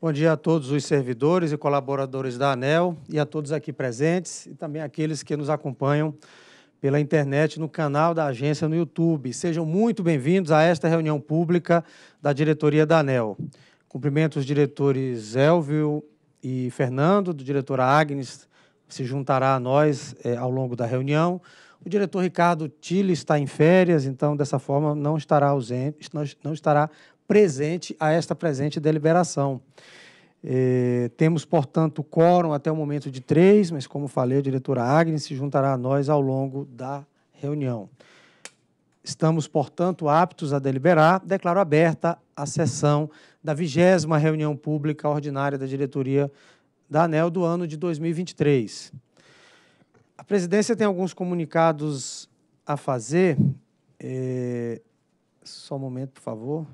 Bom dia a todos os servidores e colaboradores da ANEL e a todos aqui presentes e também aqueles que nos acompanham pela internet no canal da agência no YouTube. Sejam muito bem-vindos a esta reunião pública da diretoria da ANEL. Cumprimento os diretores Elvio e Fernando, do diretor Agnes, se juntará a nós é, ao longo da reunião. O diretor Ricardo Tille está em férias, então dessa forma não estará ausente, não estará presente a esta presente deliberação. Eh, temos, portanto, quórum até o momento de três, mas, como falei, a diretora Agnes se juntará a nós ao longo da reunião. Estamos, portanto, aptos a deliberar. Declaro aberta a sessão da vigésima reunião pública ordinária da diretoria da ANEL do ano de 2023. A presidência tem alguns comunicados a fazer. Eh, só um momento, por favor.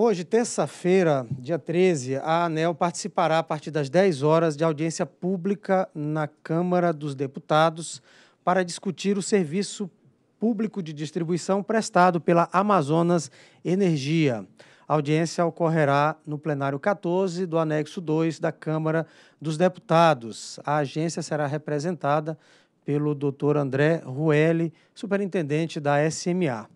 Hoje, terça-feira, dia 13, a ANEL participará a partir das 10 horas de audiência pública na Câmara dos Deputados para discutir o serviço público de distribuição prestado pela Amazonas Energia. A audiência ocorrerá no plenário 14 do anexo 2 da Câmara dos Deputados. A agência será representada pelo Dr. André Ruelli, superintendente da SMA.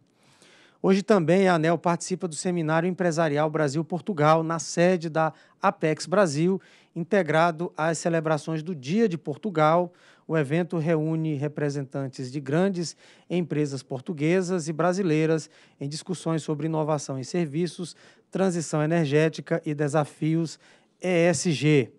Hoje também a ANEL participa do Seminário Empresarial Brasil-Portugal, na sede da Apex Brasil, integrado às celebrações do Dia de Portugal. O evento reúne representantes de grandes empresas portuguesas e brasileiras em discussões sobre inovação em serviços, transição energética e desafios ESG.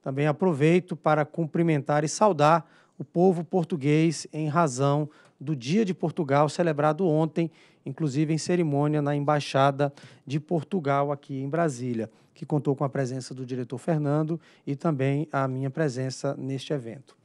Também aproveito para cumprimentar e saudar o povo português em razão do Dia de Portugal celebrado ontem inclusive em cerimônia na Embaixada de Portugal aqui em Brasília, que contou com a presença do diretor Fernando e também a minha presença neste evento.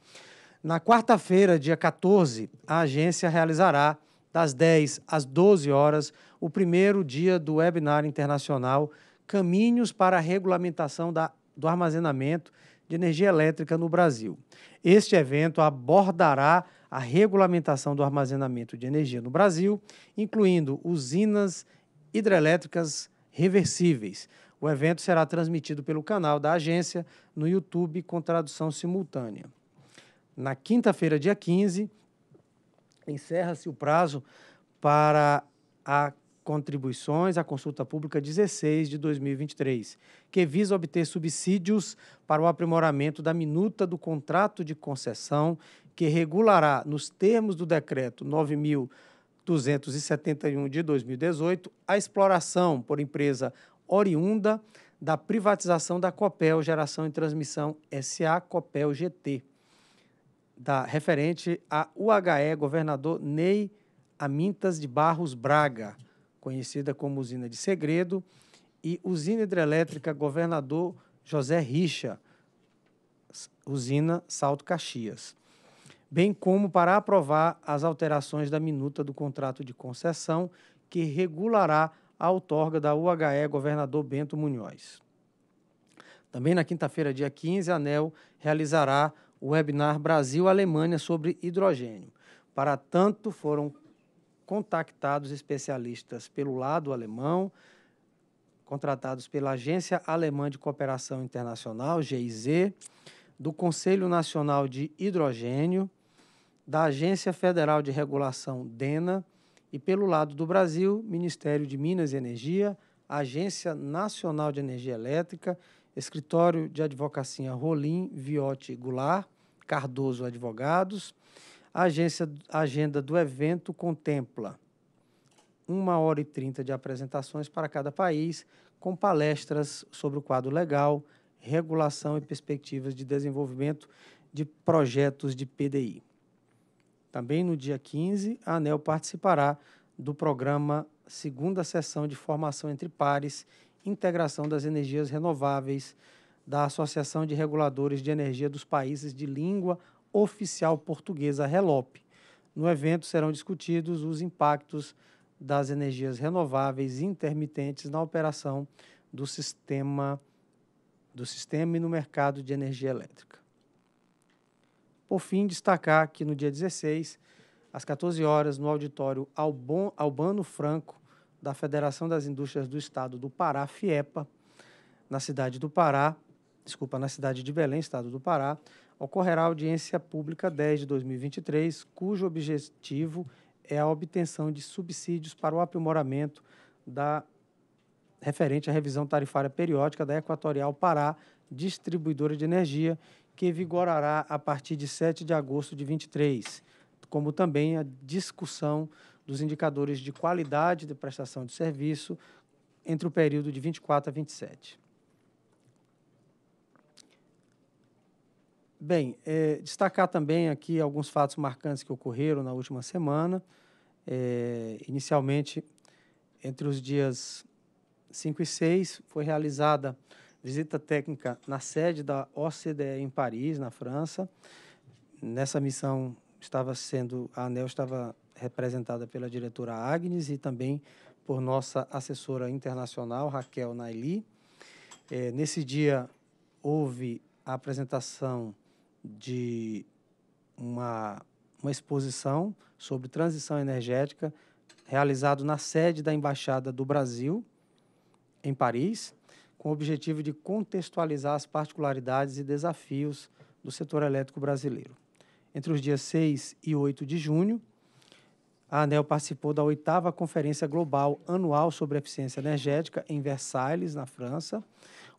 Na quarta-feira, dia 14, a agência realizará, das 10 às 12 horas, o primeiro dia do webinar internacional Caminhos para a Regulamentação da, do Armazenamento de Energia Elétrica no Brasil. Este evento abordará a regulamentação do armazenamento de energia no Brasil, incluindo usinas hidrelétricas reversíveis. O evento será transmitido pelo canal da agência no YouTube com tradução simultânea. Na quinta-feira, dia 15, encerra-se o prazo para a contribuições à consulta pública 16 de 2023, que visa obter subsídios para o aprimoramento da minuta do contrato de concessão que regulará, nos termos do decreto 9271 de 2018, a exploração por empresa oriunda da privatização da Copel Geração e Transmissão SA Copel GT, da referente a UHE Governador Ney Amintas de Barros Braga conhecida como usina de segredo, e usina hidrelétrica Governador José Richa, usina Salto Caxias, bem como para aprovar as alterações da minuta do contrato de concessão que regulará a outorga da UHE Governador Bento Munhoz. Também na quinta-feira, dia 15, a ANEL realizará o webinar Brasil-Alemanha sobre hidrogênio. Para tanto, foram contactados especialistas pelo lado alemão, contratados pela Agência Alemã de Cooperação Internacional, GIZ, do Conselho Nacional de Hidrogênio, da Agência Federal de Regulação, DENA, e pelo lado do Brasil, Ministério de Minas e Energia, Agência Nacional de Energia Elétrica, Escritório de Advocacia Rolim Viotti Goulart, Cardoso Advogados, a, agência, agenda do evento contempla 1 hora e 30 de apresentações para cada país, com palestras sobre o quadro legal, regulação e perspectivas de desenvolvimento de projetos de PDI. Também no dia 15, a ANEL participará do programa Segunda Sessão de Formação entre Pares, Integração das Energias Renováveis, da Associação de Reguladores de Energia dos Países de Língua oficial portuguesa Relope. No evento serão discutidos os impactos das energias renováveis intermitentes na operação do sistema do sistema e no mercado de energia elétrica. Por fim, destacar que no dia 16, às 14 horas, no auditório Albano Franco, da Federação das Indústrias do Estado do Pará, FIEPA, na cidade do Pará, desculpa, na cidade de Belém, estado do Pará, ocorrerá a audiência pública 10 de 2023, cujo objetivo é a obtenção de subsídios para o aprimoramento da referente à revisão tarifária periódica da Equatorial Pará, distribuidora de energia, que vigorará a partir de 7 de agosto de 23, como também a discussão dos indicadores de qualidade de prestação de serviço entre o período de 24 a 27. Bem, é, destacar também aqui alguns fatos marcantes que ocorreram na última semana. É, inicialmente, entre os dias 5 e 6, foi realizada visita técnica na sede da OCDE em Paris, na França. Nessa missão estava sendo a ANEL estava representada pela diretora Agnes e também por nossa assessora internacional Raquel Naili. É, nesse dia houve a apresentação de uma, uma exposição sobre transição energética realizado na sede da Embaixada do Brasil, em Paris, com o objetivo de contextualizar as particularidades e desafios do setor elétrico brasileiro. Entre os dias 6 e 8 de junho, a ANEL participou da oitava Conferência Global Anual sobre Eficiência Energética em Versailles na França,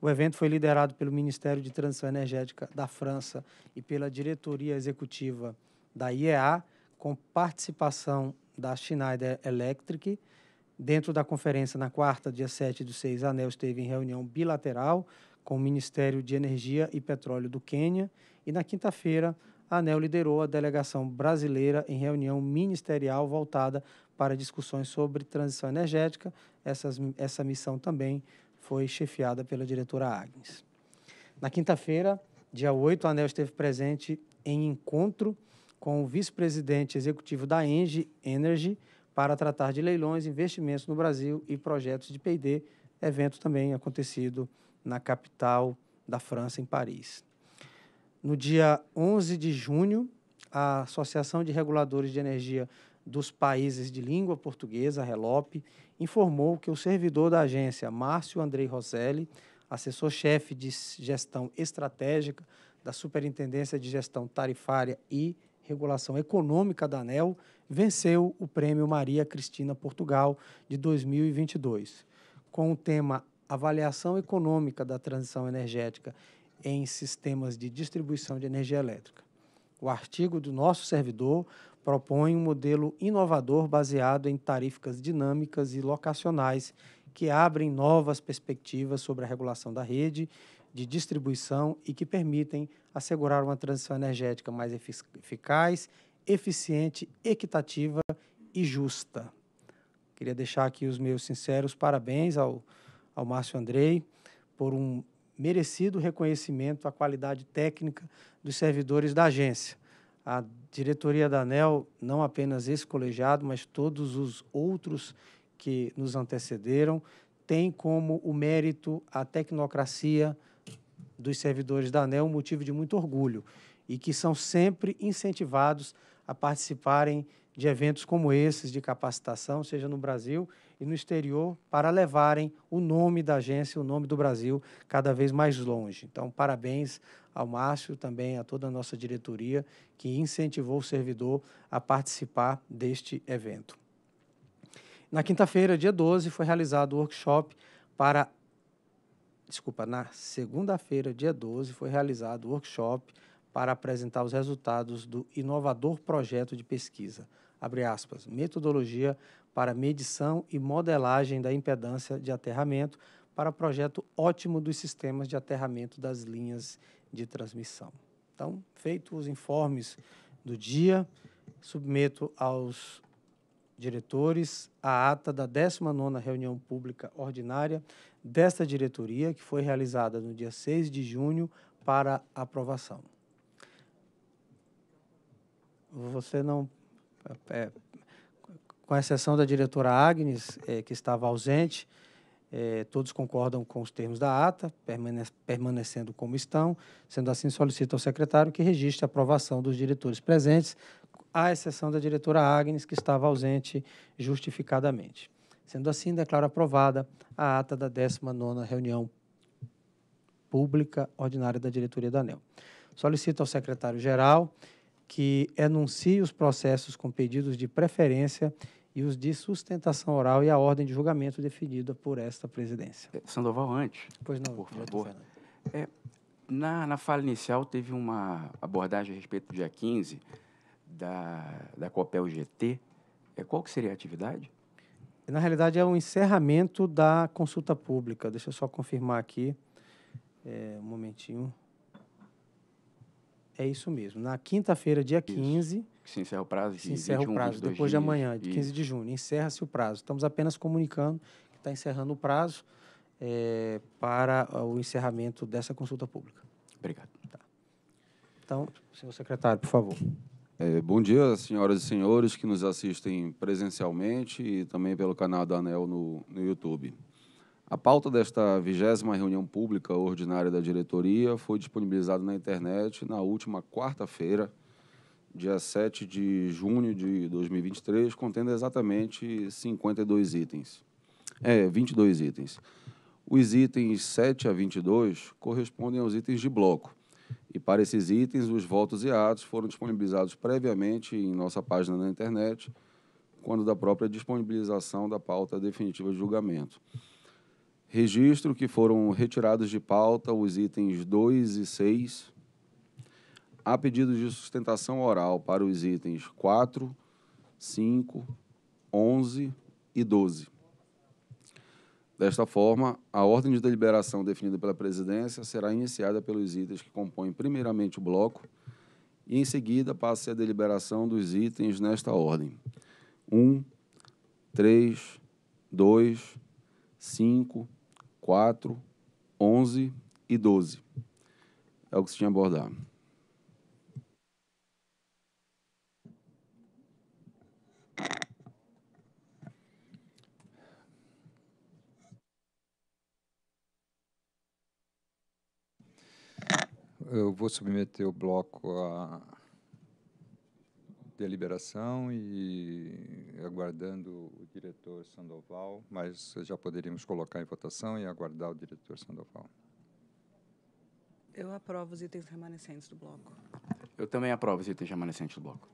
o evento foi liderado pelo Ministério de Transição Energética da França e pela diretoria executiva da IEA, com participação da Schneider Electric. Dentro da conferência, na quarta, dia 7 de 6, a ANEL esteve em reunião bilateral com o Ministério de Energia e Petróleo do Quênia. E na quinta-feira, a ANEL liderou a delegação brasileira em reunião ministerial voltada para discussões sobre transição energética. Essas, essa missão também foi chefiada pela diretora Agnes. Na quinta-feira, dia 8, a ANEL esteve presente em encontro com o vice-presidente executivo da Engie Energy para tratar de leilões, investimentos no Brasil e projetos de P&D, evento também acontecido na capital da França, em Paris. No dia 11 de junho, a Associação de Reguladores de Energia dos Países de Língua Portuguesa, a RELOP, informou que o servidor da agência, Márcio Andrei Roselli, assessor-chefe de gestão estratégica da Superintendência de Gestão Tarifária e Regulação Econômica da ANEL, venceu o Prêmio Maria Cristina Portugal de 2022. Com o tema Avaliação Econômica da Transição Energética em Sistemas de Distribuição de Energia Elétrica. O artigo do nosso servidor propõe um modelo inovador baseado em tarifas dinâmicas e locacionais que abrem novas perspectivas sobre a regulação da rede de distribuição e que permitem assegurar uma transição energética mais eficaz, eficiente, equitativa e justa. Queria deixar aqui os meus sinceros parabéns ao, ao Márcio Andrei por um merecido reconhecimento à qualidade técnica dos servidores da agência a diretoria da ANEL, não apenas esse colegiado, mas todos os outros que nos antecederam, tem como o mérito a tecnocracia dos servidores da ANEL, um motivo de muito orgulho, e que são sempre incentivados a participarem de eventos como esses de capacitação, seja no Brasil e no exterior para levarem o nome da agência, o nome do Brasil, cada vez mais longe. Então, parabéns ao Márcio, também a toda a nossa diretoria, que incentivou o servidor a participar deste evento. Na quinta-feira, dia 12, foi realizado o workshop para. Desculpa, na segunda-feira, dia 12, foi realizado o workshop para apresentar os resultados do inovador projeto de pesquisa. Aspas, metodologia para medição e modelagem da impedância de aterramento para projeto ótimo dos sistemas de aterramento das linhas de transmissão. Então, feitos os informes do dia, submeto aos diretores a ata da 19ª reunião pública ordinária desta diretoria, que foi realizada no dia 6 de junho para aprovação. Você não é, é com exceção da diretora Agnes, é, que estava ausente, é, todos concordam com os termos da ata, permane permanecendo como estão. Sendo assim, solicito ao secretário que registre a aprovação dos diretores presentes, à exceção da diretora Agnes, que estava ausente justificadamente. Sendo assim, declaro aprovada a ata da 19ª reunião pública ordinária da diretoria da ANEL. Solicito ao secretário-geral que enuncie os processos com pedidos de preferência e os de sustentação oral e a ordem de julgamento definida por esta presidência. É, Sandoval, antes. Pois não, por favor. É, na, na fala inicial, teve uma abordagem a respeito do dia 15 da, da Copel GT. É, qual que seria a atividade? Na realidade, é um encerramento da consulta pública. Deixa eu só confirmar aqui. É, um momentinho. É isso mesmo. Na quinta-feira, dia isso. 15. Que se encerra o prazo? se encerra 21, o prazo, depois dias. de amanhã, de 15 de junho. Encerra-se o prazo. Estamos apenas comunicando que está encerrando o prazo é, para o encerramento dessa consulta pública. Obrigado. Tá. Então, senhor secretário, por favor. É, bom dia, senhoras e senhores que nos assistem presencialmente e também pelo canal da ANEL no, no YouTube. A pauta desta vigésima reunião pública ordinária da diretoria foi disponibilizada na internet na última quarta-feira, dia 7 de junho de 2023, contendo exatamente 52 itens. É, 22 itens. Os itens 7 a 22 correspondem aos itens de bloco. E para esses itens, os votos e atos foram disponibilizados previamente em nossa página na internet, quando da própria disponibilização da pauta definitiva de julgamento. Registro que foram retirados de pauta os itens 2 e 6. Há pedido de sustentação oral para os itens 4, 5, 11 e 12. Desta forma, a ordem de deliberação definida pela presidência será iniciada pelos itens que compõem primeiramente o bloco e, em seguida, passa a deliberação dos itens nesta ordem. 1, 3, 2, 5, 4, 11 e 12. É o que se tinha a abordar. Eu vou submeter o bloco a deliberação e aguardando o diretor Sandoval, mas já poderíamos colocar em votação e aguardar o diretor Sandoval. Eu aprovo os itens remanescentes do bloco. Eu também aprovo os itens remanescentes do bloco.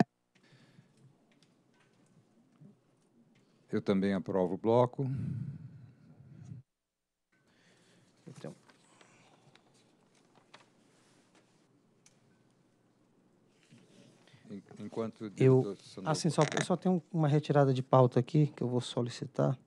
Eu também aprovo o bloco. Enquanto eu, assim, só, só tem uma retirada de pauta aqui que eu vou solicitar.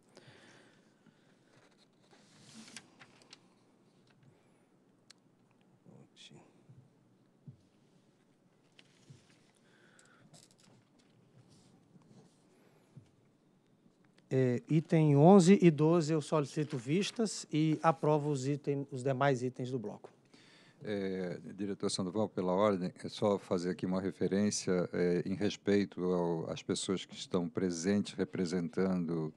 É, item 11 e 12 eu solicito vistas e aprovo os, itens os demais itens do bloco. É, diretor Sandoval, pela ordem, é só fazer aqui uma referência é, em respeito ao, às pessoas que estão presentes representando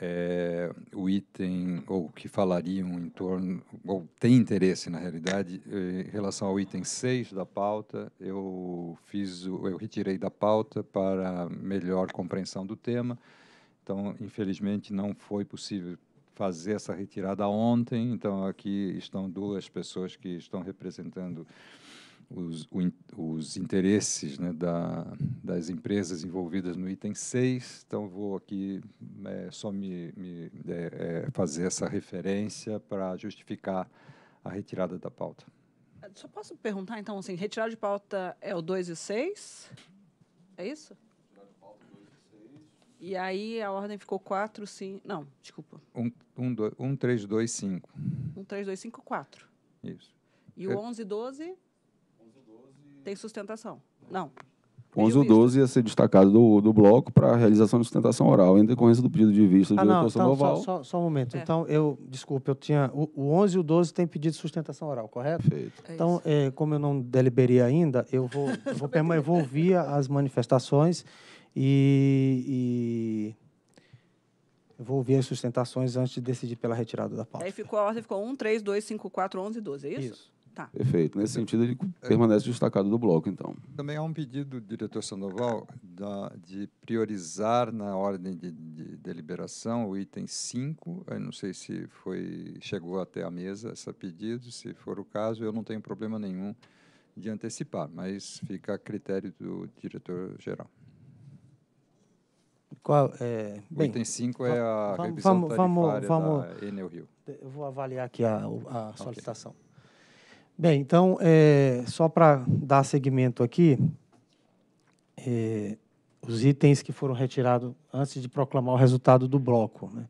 é, o item, ou que falariam em torno, ou têm interesse, na realidade, é, em relação ao item 6 da pauta, eu, fiz o, eu retirei da pauta para melhor compreensão do tema. Então, infelizmente, não foi possível fazer essa retirada ontem. Então, aqui estão duas pessoas que estão representando os, o, os interesses né, da, das empresas envolvidas no item 6. Então, vou aqui é, só me, me é, é, fazer essa referência para justificar a retirada da pauta. Só posso perguntar, então, assim, retirada de pauta é o 2 e 6? É isso? E aí a ordem ficou 4, 5. Não, desculpa. 1, 3, 2, 5. 1, 3, 2, 5, 4. Isso. E o 11, 12? 12. Tem sustentação? Não. 11 ou 12 ia ser destacado do, do bloco para a realização de sustentação oral, em decorrência do pedido de vista de ah, não, então, Noval. Só, só, só, um momento. É. Então, eu, desculpe, eu tinha. O, o 11 e o 12 tem pedido de sustentação oral, correto? Perfeito. É então, é, como eu não deliberei ainda, eu vou, eu vou, eu vou ouvir as manifestações e, e... Eu vou ouvir as sustentações antes de decidir pela retirada da pauta. Aí ficou a ordem, ficou 1, 3, 2, 5, 4, 11 12, é isso? Isso. Tá. Perfeito. Nesse sentido, ele é. permanece destacado do bloco, então. Também há um pedido, diretor Sandoval, da, de priorizar na ordem de, deliberação de o item 5. Eu não sei se foi chegou até a mesa esse pedido. Se for o caso, eu não tenho problema nenhum de antecipar, mas fica a critério do diretor-geral. Qual, é, bem, item 5 é a revisão vamos, tarifária vamos, da Enel Rio. Eu vou avaliar aqui a, a solicitação. Okay. Bem, então, é, só para dar seguimento aqui, é, os itens que foram retirados antes de proclamar o resultado do bloco. Né?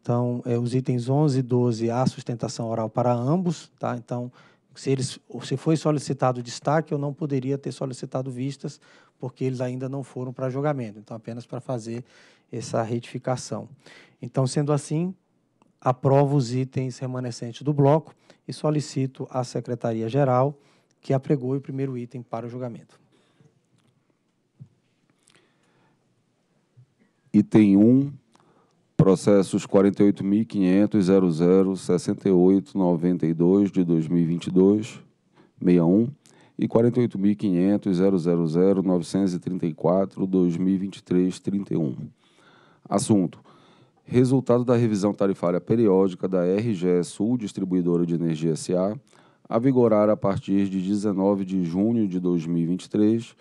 Então, é, os itens 11 e 12, a sustentação oral para ambos. Tá? Então, se, eles, se foi solicitado destaque, eu não poderia ter solicitado vistas, porque eles ainda não foram para julgamento. Então, apenas para fazer essa retificação. Então, sendo assim, aprovo os itens remanescentes do bloco e solicito à Secretaria-Geral que apregoe o primeiro item para o julgamento. Item 1, um processos 48.500.006892 de 2022, 61, e 48.500.000.934/2023-31. Assunto: Resultado da revisão tarifária periódica da RGE Sul Distribuidora de Energia SA, a vigorar a partir de 19 de junho de 2023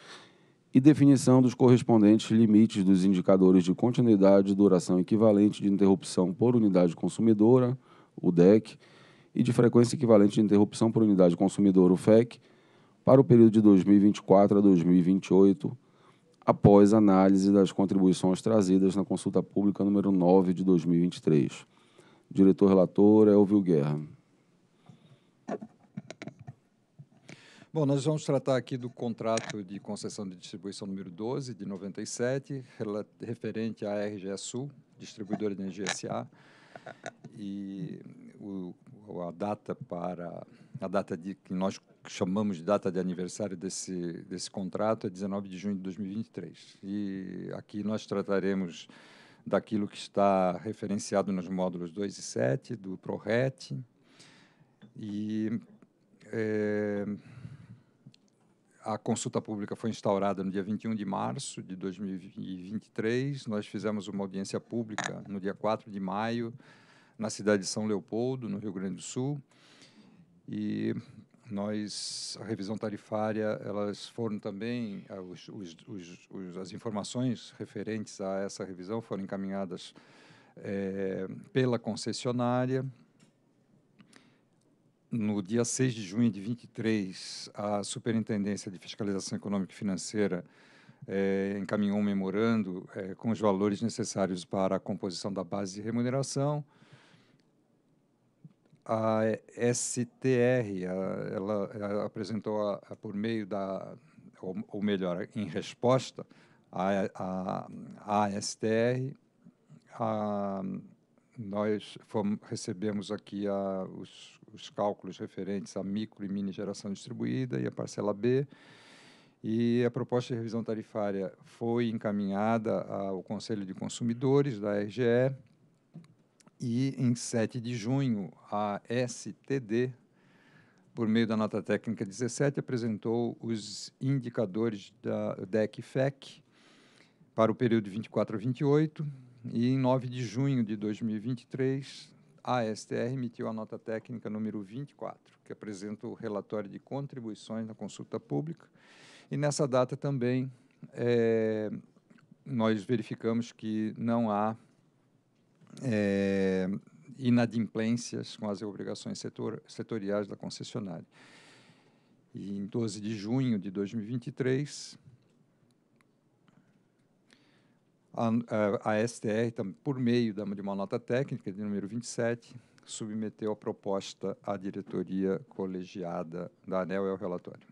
e definição dos correspondentes limites dos indicadores de continuidade, duração equivalente de interrupção por unidade consumidora, o DEC, e de frequência equivalente de interrupção por unidade consumidora, o FEC, para o período de 2024 a 2028, após análise das contribuições trazidas na consulta pública número 9 de 2023. diretor relator é Elvio Guerra. Bom, nós vamos tratar aqui do contrato de concessão de distribuição número 12, de 97, referente à RGE Sul, distribuidora de energia SA, e o, a data para a data de que nós chamamos de data de aniversário desse desse contrato é 19 de junho de 2023. E aqui nós trataremos daquilo que está referenciado nos módulos 2 e 7 do ProRet e é, a consulta pública foi instaurada no dia 21 de março de 2023. Nós fizemos uma audiência pública no dia 4 de maio, na cidade de São Leopoldo, no Rio Grande do Sul. E nós a revisão tarifária elas foram também ah, os, os, os, as informações referentes a essa revisão foram encaminhadas é, pela concessionária no dia 6 de junho de 23, a Superintendência de Fiscalização Econômica e Financeira é, encaminhou um memorando é, com os valores necessários para a composição da base de remuneração. A STR ela, apresentou, a, a, por meio da, ou, ou, melhor, em resposta à STR, a, nós fomos, recebemos aqui a, os os cálculos referentes à micro e mini geração distribuída e a parcela B. E a proposta de revisão tarifária foi encaminhada ao Conselho de Consumidores da RGE e, em 7 de junho, a STD, por meio da nota técnica 17, apresentou os indicadores da DEC-FEC para o período 24 a 28 e, em 9 de junho de 2023, a ASTR emitiu a nota técnica número 24, que apresenta o relatório de contribuições na consulta pública. E nessa data também é, nós verificamos que não há é, inadimplências com as obrigações setor, setoriais da concessionária. E em 12 de junho de 2023, a, a, a STR, por meio da, de uma nota técnica de número 27, submeteu a proposta à diretoria colegiada da ANEL, é o relatório.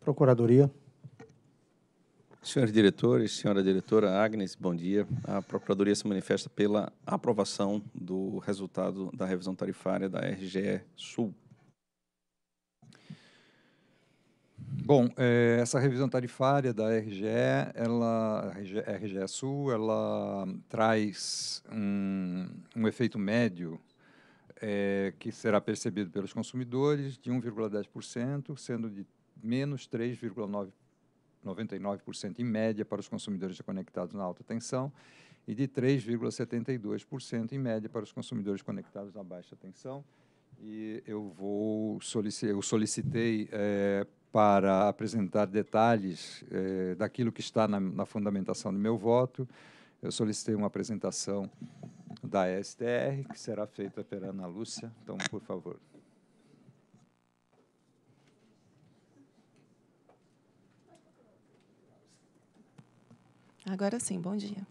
Procuradoria. Senhores diretores, senhora diretora Agnes, bom dia. A Procuradoria se manifesta pela aprovação do resultado da revisão tarifária da RGE Sul. Bom, é, essa revisão tarifária da RGE, ela, RGE, RGE Sul, ela traz um, um efeito médio é, que será percebido pelos consumidores de 1,10%, sendo de menos 3,99% em média para os consumidores conectados na alta tensão e de 3,72% em média para os consumidores conectados na baixa tensão. E eu vou solic eu solicitei é, para apresentar detalhes eh, daquilo que está na, na, fundamentação do meu voto. Eu solicitei uma apresentação da STR, que será feita pela Ana Lúcia. Então, por favor. Agora sim, bom dia.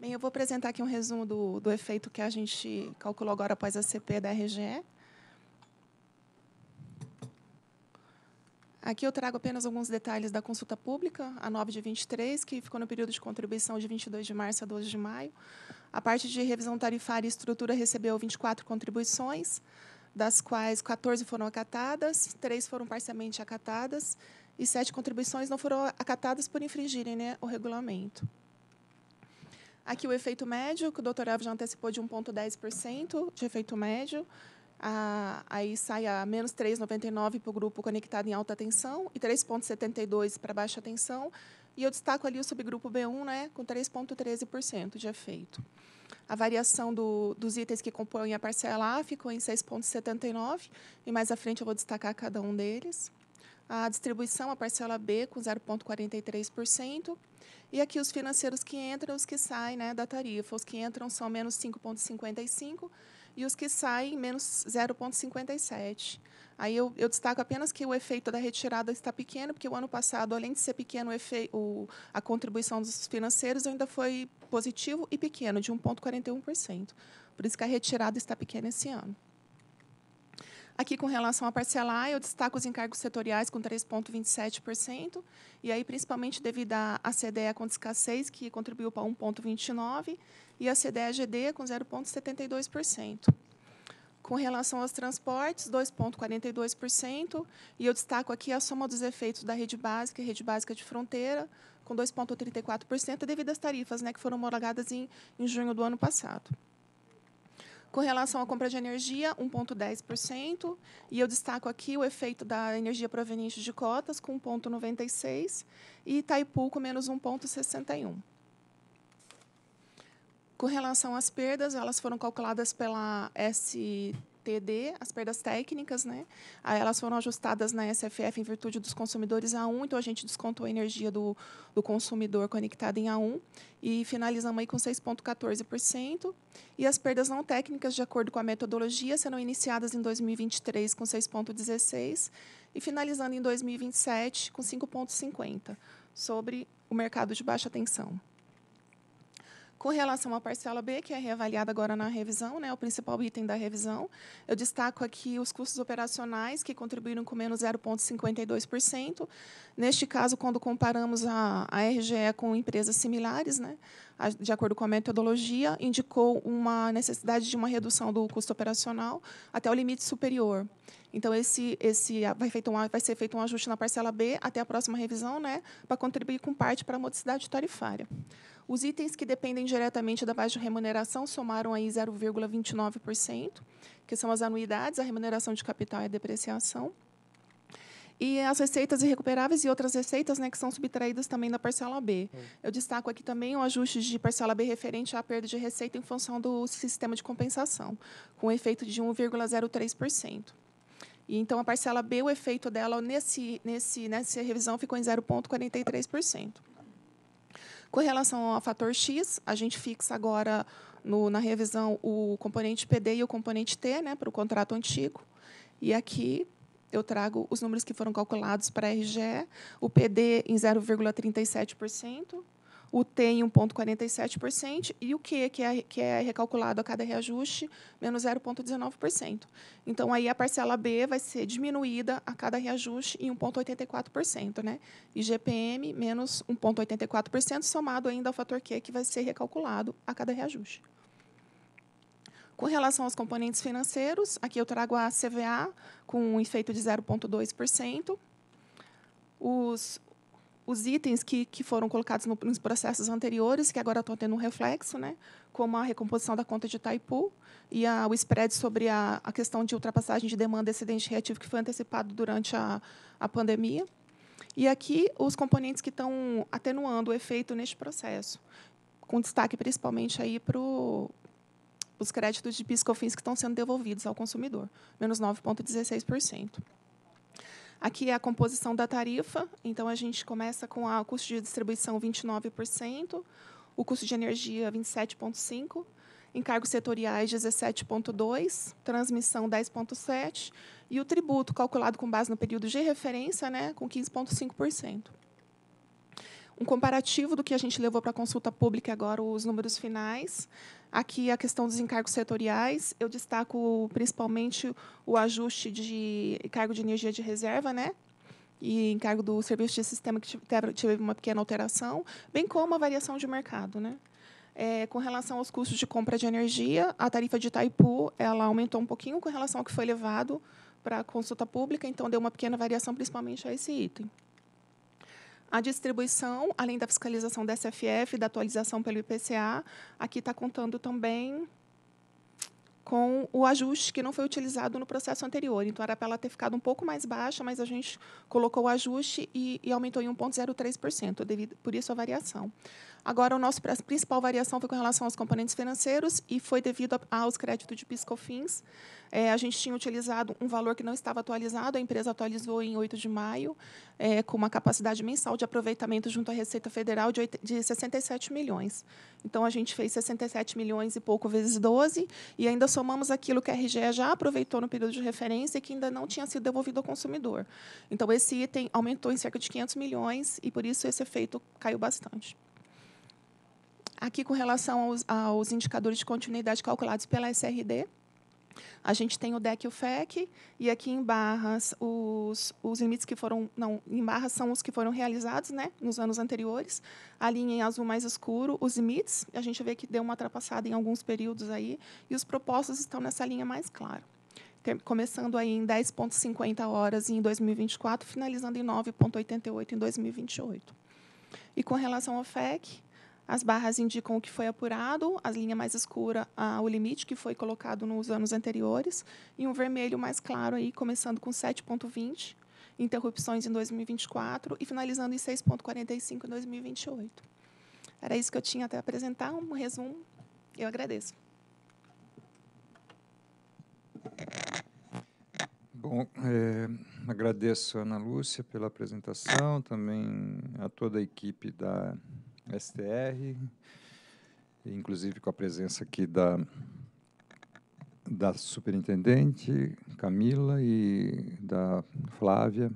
Bem, eu vou apresentar aqui um resumo do, do efeito que a gente calculou agora após a CP da RGE. Aqui eu trago apenas alguns detalhes da consulta pública, a 9 de 23, que ficou no período de contribuição de 22 de março a 12 de maio. A parte de revisão tarifária e estrutura recebeu 24 contribuições, das quais 14 foram acatadas, 3 foram parcialmente acatadas e 7 contribuições não foram acatadas por infringirem né, o regulamento. Aqui o efeito médio, que o doutor Elvio já antecipou de 1,10% de efeito médio, a, aí sai a menos 3,99 para o grupo conectado em alta tensão e 3,72 para baixa tensão. E eu destaco ali o subgrupo B1, né, com 3,13% de efeito. A variação do, dos itens que compõem a parcela A ficou em 6,79, e mais à frente eu vou destacar cada um deles. A distribuição, a parcela B, com 0,43%. E aqui os financeiros que entram, os que saem né, da tarifa. Os que entram são menos 5,55%, e os que saem menos 0,57. Aí eu, eu, destaco apenas que o efeito da retirada está pequeno, porque o ano passado, além de ser pequeno, o efeito, o, a contribuição dos financeiros ainda foi positivo e pequeno, de 1,41%. Por isso que a retirada está pequena esse ano. Aqui, com relação a parcelar, eu destaco os encargos setoriais com 3,27%, e aí principalmente devido à CDE com escassez, que contribuiu para 1,29%, e a CDEGD com 0,72%. Com relação aos transportes, 2,42%, e eu destaco aqui a soma dos efeitos da rede básica e rede básica de fronteira, com 2,34%, devido às tarifas né, que foram homologadas em, em junho do ano passado. Com relação à compra de energia, 1,10%. E eu destaco aqui o efeito da energia proveniente de cotas, com 1,96%, e Itaipu com menos 1,61% com relação às perdas, elas foram calculadas pela STD, as perdas técnicas, né? Aí elas foram ajustadas na SFF em virtude dos consumidores A1, então a gente descontou a energia do, do consumidor conectado em A1 e finalizamos aí com 6,14%. E as perdas não técnicas, de acordo com a metodologia, serão iniciadas em 2023 com 6,16% e finalizando em 2027 com 5,50% sobre o mercado de baixa tensão. Com relação à parcela B, que é reavaliada agora na revisão, né, o principal item da revisão, eu destaco aqui os custos operacionais, que contribuíram com menos 0,52%. Neste caso, quando comparamos a, a RGE com empresas similares, né, a, de acordo com a metodologia, indicou uma necessidade de uma redução do custo operacional até o limite superior. Então, esse, esse vai, feito um, vai ser feito um ajuste na parcela B até a próxima revisão, né, para contribuir com parte para a modicidade tarifária. Os itens que dependem diretamente da baixa remuneração somaram aí 0,29%, que são as anuidades, a remuneração de capital e a depreciação. E as receitas irrecuperáveis e outras receitas né, que são subtraídas também da parcela B. Hum. Eu destaco aqui também o ajuste de parcela B referente à perda de receita em função do sistema de compensação, com efeito de 1,03%. E então a parcela B, o efeito dela nesse, nesse, nessa revisão ficou em 0,43%. Com relação ao fator X, a gente fixa agora no, na revisão o componente PD e o componente T né, para o contrato antigo. E aqui eu trago os números que foram calculados para a RGE, o PD em 0,37%, o T em 1,47% e o Q, que é, que é recalculado a cada reajuste, menos 0,19%. Então, aí a parcela B vai ser diminuída a cada reajuste em 1,84%. Né? E GPM, menos 1,84%, somado ainda ao fator Q, que vai ser recalculado a cada reajuste. Com relação aos componentes financeiros, aqui eu trago a CVA com um efeito de 0,2%. Os os itens que, que foram colocados no, nos processos anteriores, que agora estão tendo um reflexo, né? como a recomposição da conta de Itaipu e a, o spread sobre a, a questão de ultrapassagem de demanda excedente reativo que foi antecipado durante a, a pandemia. E aqui os componentes que estão atenuando o efeito neste processo, com destaque principalmente aí para os créditos de PIS/COFINS que estão sendo devolvidos ao consumidor, menos 9,16%. Aqui é a composição da tarifa, então a gente começa com o custo de distribuição 29%, o custo de energia 27,5%, encargos setoriais 17,2%, transmissão 10,7% e o tributo, calculado com base no período de referência, né, com 15,5%. Um comparativo do que a gente levou para a consulta pública agora, os números finais. Aqui, a questão dos encargos setoriais, eu destaco principalmente o ajuste de cargo de energia de reserva, né? E encargo do serviço de sistema, que teve uma pequena alteração, bem como a variação de mercado, né? É, com relação aos custos de compra de energia, a tarifa de Itaipu ela aumentou um pouquinho com relação ao que foi levado para a consulta pública, então deu uma pequena variação, principalmente a esse item. A distribuição, além da fiscalização da SFF, da atualização pelo IPCA, aqui está contando também com o ajuste que não foi utilizado no processo anterior. Então, era para ela ter ficado um pouco mais baixa, mas a gente colocou o ajuste e, e aumentou em 1,03%, por isso a variação. Agora, o nosso principal variação foi com relação aos componentes financeiros e foi devido aos créditos de piscofins. É, a gente tinha utilizado um valor que não estava atualizado, a empresa atualizou em 8 de maio, é, com uma capacidade mensal de aproveitamento junto à Receita Federal de, 8, de 67 milhões. Então, a gente fez 67 milhões e pouco vezes 12, e ainda somamos aquilo que a RGE já aproveitou no período de referência e que ainda não tinha sido devolvido ao consumidor. Então, esse item aumentou em cerca de 500 milhões, e por isso esse efeito caiu bastante. Aqui, com relação aos, aos indicadores de continuidade calculados pela SRD, a gente tem o DEC e o FEC, e aqui em barras, os, os limites que foram. Não, em barras são os que foram realizados né, nos anos anteriores. A linha em azul mais escuro, os limites, a gente vê que deu uma ultrapassada em alguns períodos aí, e os propostos estão nessa linha mais clara. Começando aí em 10,50 horas em 2024, finalizando em 9,88 em 2028. E com relação ao FEC, as barras indicam o que foi apurado, a linha mais escura, ah, o limite que foi colocado nos anos anteriores, e um vermelho mais claro, aí, começando com 7,20, interrupções em 2024 e finalizando em 6,45 em 2028. Era isso que eu tinha até apresentar, um resumo. Eu agradeço. Bom, é, agradeço a Ana Lúcia pela apresentação, também a toda a equipe da STR, inclusive com a presença aqui da, da superintendente Camila e da Flávia,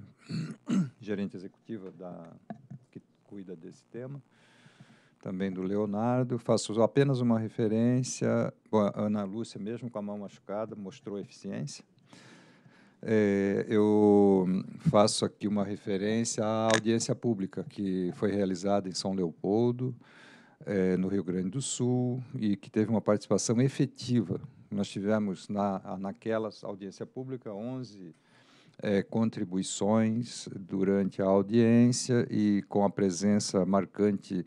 gerente executiva da, que cuida desse tema, também do Leonardo. Faço apenas uma referência, a Ana Lúcia, mesmo com a mão machucada, mostrou eficiência. É, eu faço aqui uma referência à audiência pública que foi realizada em São Leopoldo, é, no Rio Grande do Sul, e que teve uma participação efetiva. Nós tivemos na, naquela audiência pública 11 é, contribuições durante a audiência e com a presença marcante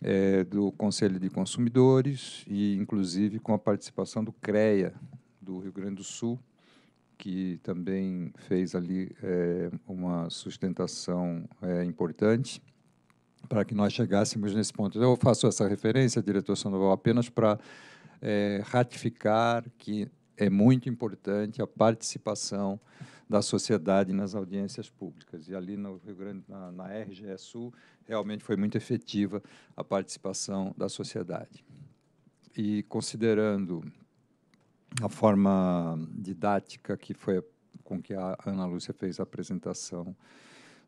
é, do Conselho de Consumidores e, inclusive, com a participação do CREA do Rio Grande do Sul, que também fez ali é, uma sustentação é, importante para que nós chegássemos nesse ponto. Eu faço essa referência, diretor Sandoval, apenas para é, ratificar que é muito importante a participação da sociedade nas audiências públicas. E ali no Rio Grande, na, na RGE Sul, realmente foi muito efetiva a participação da sociedade. E considerando a forma didática que foi com que a Ana Lúcia fez a apresentação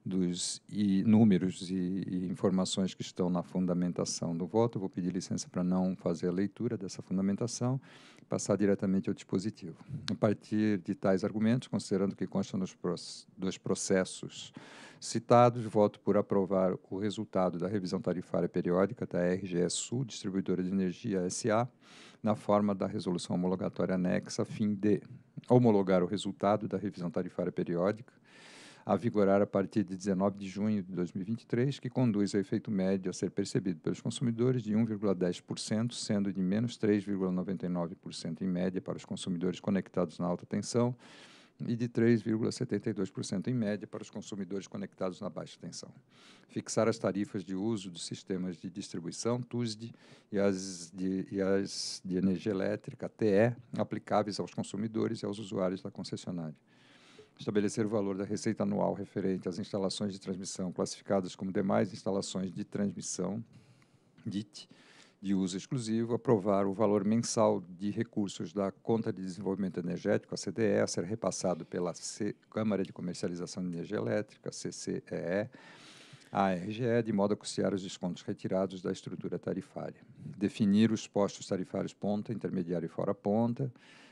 dos e números e, e, informações que estão na fundamentação do voto. Vou pedir licença para não fazer a leitura dessa fundamentação e passar diretamente ao dispositivo. A partir de tais argumentos, considerando que constam dos, dos processos citados, voto por aprovar o resultado da revisão tarifária periódica da RGE Sul, distribuidora de energia SA, na forma da resolução homologatória anexa, a fim de homologar o resultado da revisão tarifária periódica, a vigorar a partir de 19 de junho de 2023, que conduz ao efeito médio a ser percebido pelos consumidores de 1,10%, sendo de menos 3,99% em média para os consumidores conectados na alta tensão e de 3,72% em média para os consumidores conectados na baixa tensão. Fixar as tarifas de uso dos sistemas de distribuição, TUSD, e as de, e as de energia elétrica, TE, aplicáveis aos consumidores e aos usuários da concessionária. Estabelecer o valor da receita anual referente às instalações de transmissão classificadas como demais instalações de transmissão, DIT, de uso exclusivo, aprovar o valor mensal de recursos da Conta de Desenvolvimento Energético, a CDE, a ser repassado pela C Câmara de Comercialização de Energia Elétrica, CCEE, à RGE, de modo a custear os descontos retirados da estrutura tarifária. Definir os postos tarifários ponta, intermediário e fora ponta.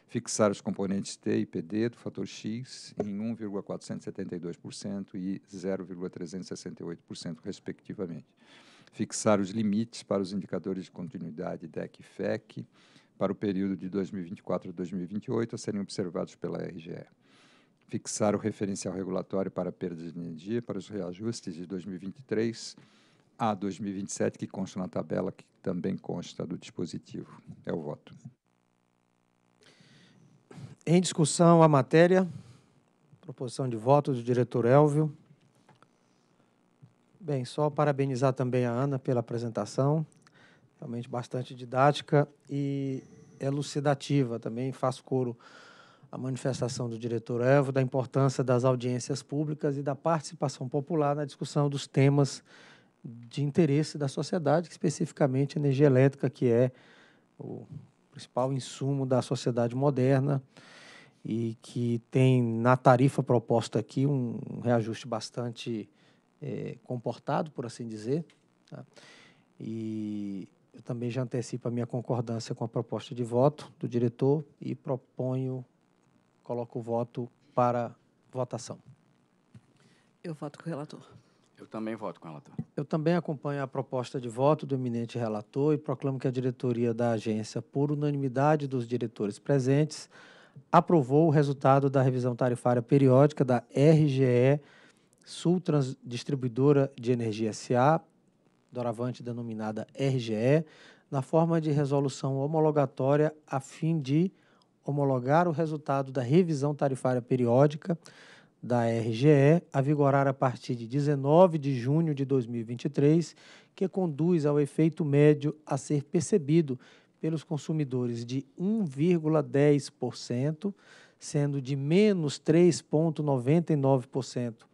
Fixar os componentes T e PD do fator X em 1,472% e 0,368%, respectivamente fixar os limites para os indicadores de continuidade DEC e FEC para o período de 2024 a 2028 a serem observados pela RGE. Fixar o referencial regulatório para perdas de energia para os reajustes de 2023 a 2027, que consta na tabela que também consta do dispositivo. É o voto. Em discussão a matéria, proposição de voto do diretor Elvio. Bem, só parabenizar também a Ana pela apresentação, realmente bastante didática e elucidativa. Também faz coro à manifestação do diretor Evo da importância das audiências públicas e da participação popular na discussão dos temas de interesse da sociedade, especificamente a energia elétrica, que é o principal insumo da sociedade moderna e que tem na tarifa proposta aqui um reajuste bastante é, comportado, por assim dizer. Tá? E eu também já antecipo a minha concordância com a proposta de voto do diretor e proponho, coloco o voto para votação. Eu voto com o relator. Eu também voto com o relator. Eu também acompanho a proposta de voto do eminente relator e proclamo que a diretoria da agência, por unanimidade dos diretores presentes, aprovou o resultado da revisão tarifária periódica da RGE Sul Trans Distribuidora de Energia SA, doravante denominada RGE, na forma de resolução homologatória a fim de homologar o resultado da revisão tarifária periódica da RGE, a vigorar a partir de 19 de junho de 2023, que conduz ao efeito médio a ser percebido pelos consumidores de 1,10%, sendo de menos 3,99%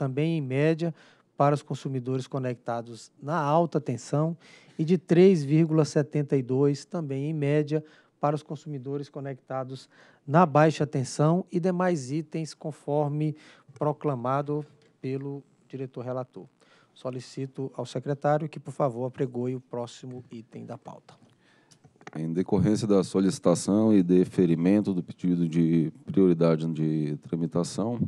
também em média para os consumidores conectados na alta tensão e de 3,72 também em média para os consumidores conectados na baixa tensão e demais itens conforme proclamado pelo diretor relator. Solicito ao secretário que, por favor, apregoe o próximo item da pauta. Em decorrência da solicitação e deferimento do pedido de prioridade de tramitação,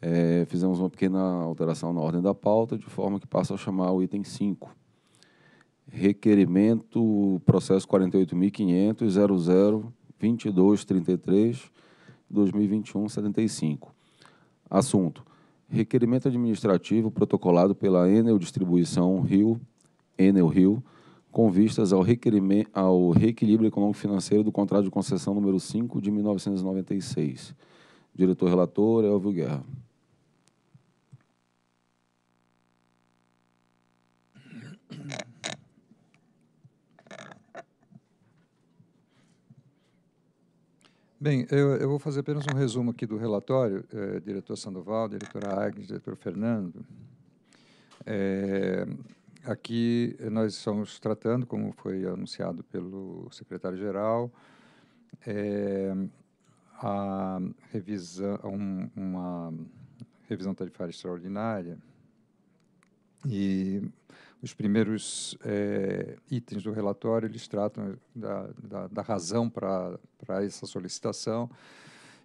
é, fizemos uma pequena alteração na ordem da pauta, de forma que passa a chamar o item 5. Requerimento processo 48.500.00.22.33.2021.75. Assunto. Requerimento administrativo protocolado pela Enel Distribuição Rio, Enel Rio, com vistas ao, requerimento, ao reequilíbrio econômico-financeiro do contrato de concessão número 5 de 1996. Diretor relator, Elvio Guerra. Bem, eu, eu, vou fazer apenas um resumo aqui do relatório, eh, diretor Sandoval, diretora Agnes, diretor Fernando. É, aqui nós estamos tratando, como foi anunciado pelo secretário-geral, é, a revisão, um, uma revisão tarifária extraordinária e os primeiros é, itens do relatório eles tratam da, da, da razão para essa solicitação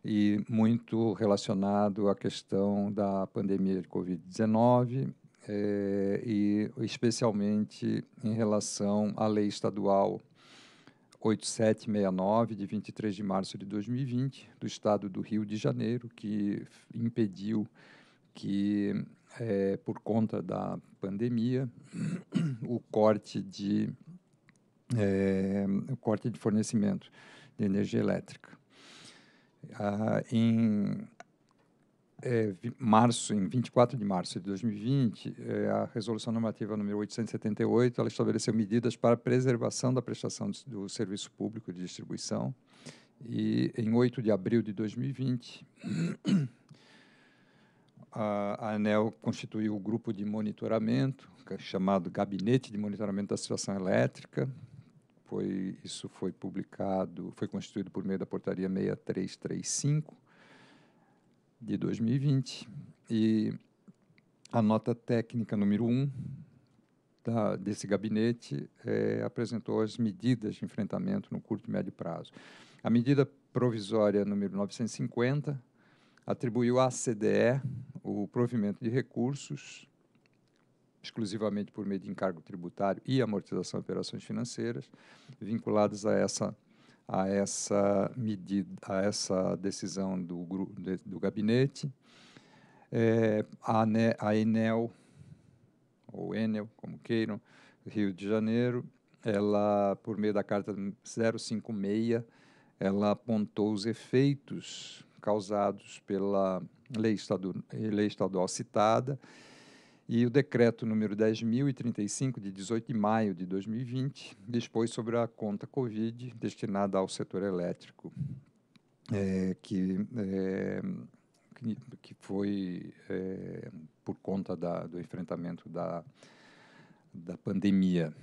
e muito relacionado à questão da pandemia de Covid-19 é, eh, e especialmente em relação à lei estadual 8769, de 23 de março de 2020, do estado do Rio de Janeiro, que impediu que é, por conta da pandemia, o corte de é, o corte de fornecimento de energia elétrica. Ah, em é, março, em 24 de março de 2020, é, a resolução normativa número 878, ela estabeleceu medidas para a preservação da prestação do serviço público de distribuição. E em 8 de abril de 2020, a, ANEL constituiu o grupo de monitoramento, é chamado Gabinete de Monitoramento da Situação Elétrica. Foi, isso foi publicado, foi constituído por meio da portaria 6335 de 2020. E a nota técnica número 1 um da, desse gabinete é, apresentou as medidas de enfrentamento no curto e médio prazo. A medida provisória número 950 atribuiu à CDE o provimento de recursos, exclusivamente por meio de encargo tributário e amortização de operações financeiras, vinculadas a essa a essa medida, a essa decisão do, do gabinete, é, a, a Enel, ou Enel, como queiram, Rio de Janeiro, ela, por meio da carta 056, ela apontou os efeitos causados pela lei, estadu lei estadual citada e o decreto número 10.035, de 18 de maio de 2020, dispôs sobre a conta Covid destinada ao setor elétrico, é, que, é, que, foi é, por conta da, do enfrentamento da, da pandemia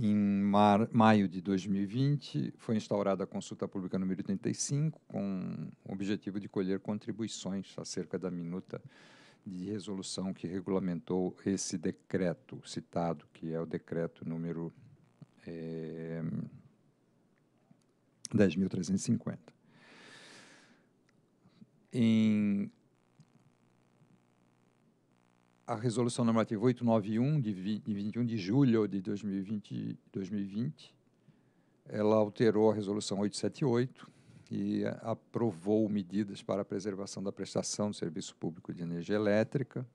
em mar, maio de 2020, foi instaurada a consulta pública número 35, com o objetivo de colher contribuições acerca da minuta de resolução que regulamentou esse decreto citado, que é o decreto número é, eh, 10.350. Em a resolução normativa 891, de 21 de julho de 2020, 2020, ela alterou a resolução 878 e aprovou medidas para a preservação da prestação do serviço público de energia elétrica.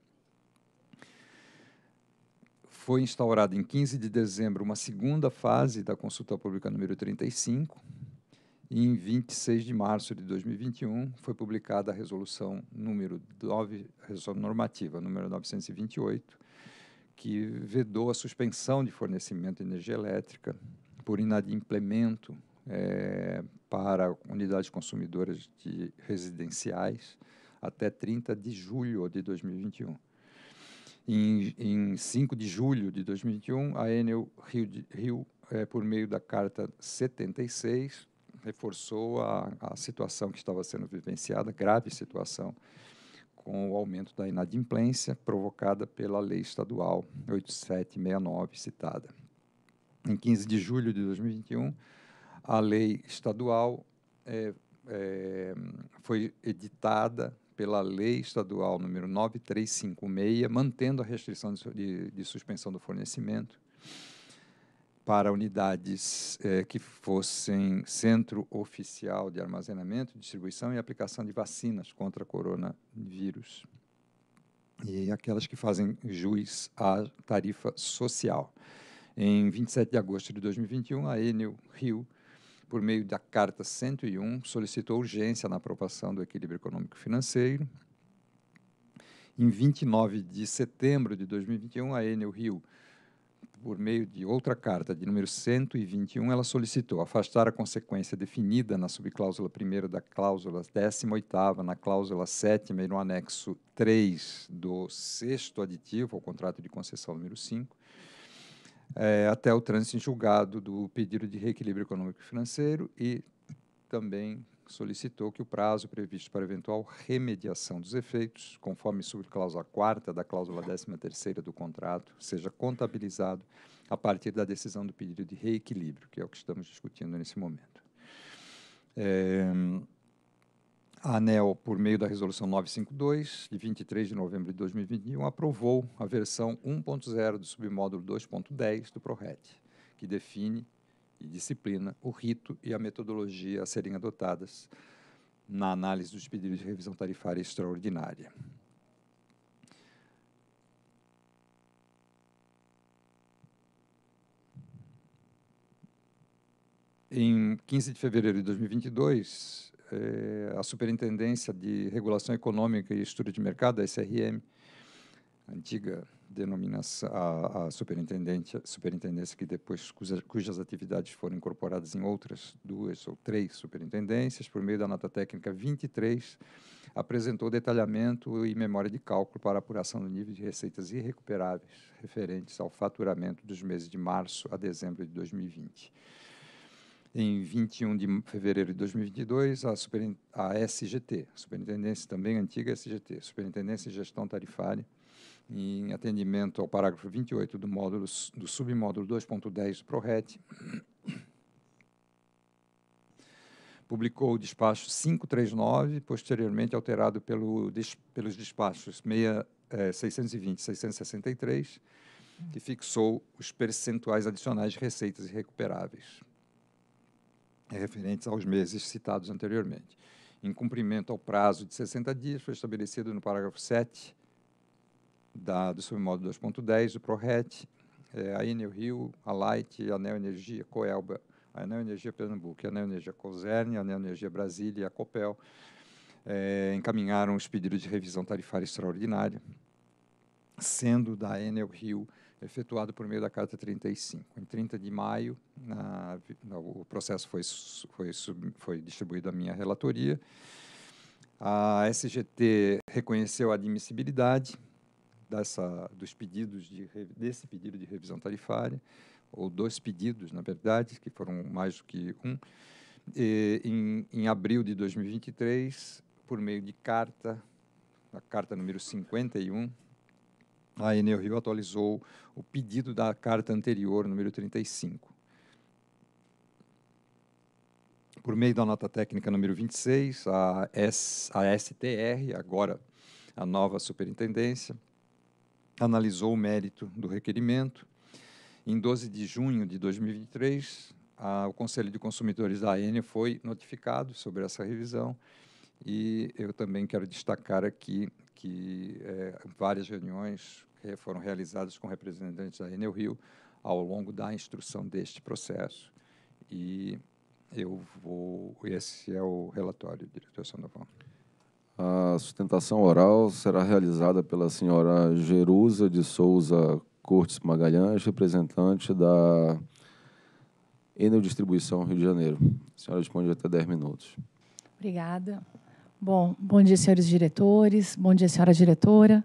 Foi instaurada em 15 de dezembro uma segunda fase da consulta pública número 35, em 26 de março de 2021 foi publicada a resolução número 9, resolução normativa número 928, que vedou a suspensão de fornecimento de energia elétrica por inadimplemento é, para unidades consumidoras de residenciais até 30 de julho de 2021. Em, em 5 de julho de 2021, a Enel Rio, Rio é, eh, por meio da Carta 76, reforçou a, a situação que estava sendo vivenciada, grave situação, com o aumento da inadimplência provocada pela lei estadual 8769 citada. Em 15 de julho de 2021, a lei estadual é, é, foi editada pela lei estadual número 9356, mantendo a restrição de, de, de suspensão do fornecimento para unidades eh, que fossem centro oficial de armazenamento, distribuição e aplicação de vacinas contra coronavírus. E aquelas que fazem juiz à tarifa social. Em 27 de agosto de 2021, a Enel Rio, por meio da Carta 101, solicitou urgência na aprovação do equilíbrio econômico financeiro. Em 29 de setembro de 2021, a Enel Rio por meio de outra carta de número 121, ela solicitou afastar a consequência definida na subcláusula 1 da cláusula 18 na cláusula 7 e no anexo 3 do sexto aditivo ao contrato de concessão número 5, é, eh, até o trânsito em julgado do pedido de reequilíbrio econômico e financeiro e também solicitou que o prazo previsto para eventual remediação dos efeitos, conforme subcláusula 4 da cláusula 13ª do contrato, seja contabilizado a partir da decisão do pedido de reequilíbrio, que é o que estamos discutindo nesse momento. É, a ANEL, por meio da Resolução 952, de 23 de novembro de 2021, aprovou a versão 1.0 do submódulo 2.10 do PRORET, que define e disciplina, o rito e a metodologia a serem adotadas na análise dos pedidos de revisão tarifária extraordinária. Em 15 de fevereiro de 2022, eh, a Superintendência de Regulação Econômica e Estudo de Mercado, a SRM, antiga denominação, a, a superintendente, superintendência que depois cuja, cujas atividades foram incorporadas em outras duas ou três superintendências, por meio da nota técnica 23, apresentou detalhamento e memória de cálculo para apuração do nível de receitas irrecuperáveis referentes ao faturamento dos meses de março a dezembro de 2020. Em 21 de fevereiro de 2022, a, a SGT, Superintendência também antiga SGT, Superintendência de Gestão Tarifária, em atendimento ao parágrafo 28 do módulo do submódulo 2.10 do ProRet, publicou o despacho 539, posteriormente alterado pelo, pelos despachos 6, eh, 620 e 663, que fixou os percentuais adicionais de receitas irrecuperáveis, referentes aos meses citados anteriormente. Em cumprimento ao prazo de 60 dias, foi estabelecido no parágrafo 7 da, do submódulo 2.10, o ProRET, é, a Enel Rio, a Light, a Neoenergia Energia, Coelba, a Neoenergia Energia Pernambuco, a Neoenergia Energia a Neoenergia Energia Brasília, a Copel, é, encaminharam os pedidos de revisão tarifária extraordinária, sendo da Enel Rio efetuado por meio da Carta 35. Em 30 de maio, na, na, o processo foi, foi, foi distribuído à minha relatoria. A SGT reconheceu a admissibilidade dessa, dos pedidos de, desse pedido de revisão tarifária, ou dois pedidos, na verdade, que foram mais do que um, e, em, em abril de 2023, por meio de carta, a carta número 51, a Enel Rio atualizou o pedido da carta anterior, número 35. Por meio da nota técnica número 26, a, S, a STR, agora a nova superintendência, analisou o mérito do requerimento. Em 12 de junho de 2023, a, o Conselho de Consumidores da AN foi notificado sobre essa revisão e eu também quero destacar aqui que é, várias reuniões foram realizadas com representantes da Enel Rio ao longo da instrução deste processo. E eu vou. Esse é o relatório, diretor Sandoval. A sustentação oral será realizada pela senhora Jerusa de Souza Cortes Magalhães, representante da Enel Distribuição Rio de Janeiro. A senhora responde até 10 minutos. Obrigada. Bom, bom dia, senhores diretores, bom dia, senhora diretora.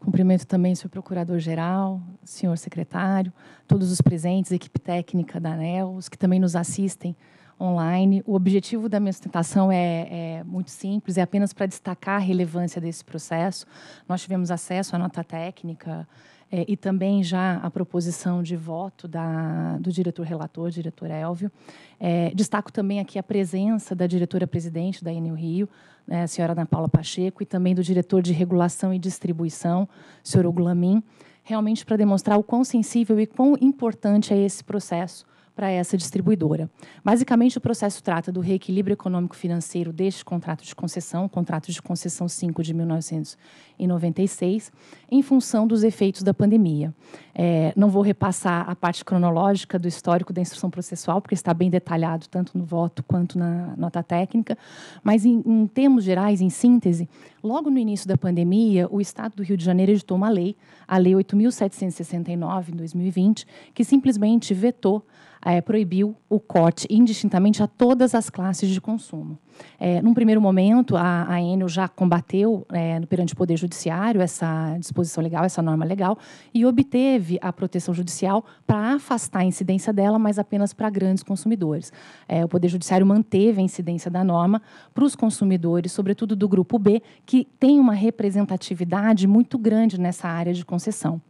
Cumprimento também o senhor procurador-geral, senhor secretário, todos os presentes, equipe técnica da ANEL, os que também nos assistem online. O objetivo da minha sustentação é, é muito simples, é apenas para destacar a relevância desse processo. Nós tivemos acesso à nota técnica é, e também já a proposição de voto da, do diretor relator, diretor Elvio. É, destaco também aqui a presença da diretora-presidente da Enel Rio, né, a senhora Ana Paula Pacheco, e também do diretor de regulação e distribuição, senhor Ogulamin, realmente para demonstrar o quão sensível e quão importante é esse processo para essa distribuidora. Basicamente, o processo trata do reequilíbrio econômico-financeiro deste contrato de concessão, o contrato de concessão 5 de 1996, em função dos efeitos da pandemia. É, não vou repassar a parte cronológica do histórico da instrução processual, porque está bem detalhado tanto no voto quanto na nota técnica, mas em, em termos gerais, em síntese, logo no início da pandemia, o Estado do Rio de Janeiro editou uma lei, a Lei 8.769, em 2020, que simplesmente vetou é, proibiu o corte indistintamente a todas as classes de consumo. É, num primeiro momento, a, a Enel já combateu é, perante o Poder Judiciário essa disposição legal, essa norma legal, e obteve a proteção judicial para afastar a incidência dela, mas apenas para grandes consumidores. É, o Poder Judiciário manteve a incidência da norma para os consumidores, sobretudo do Grupo B, que tem uma representatividade muito grande nessa área de concessão.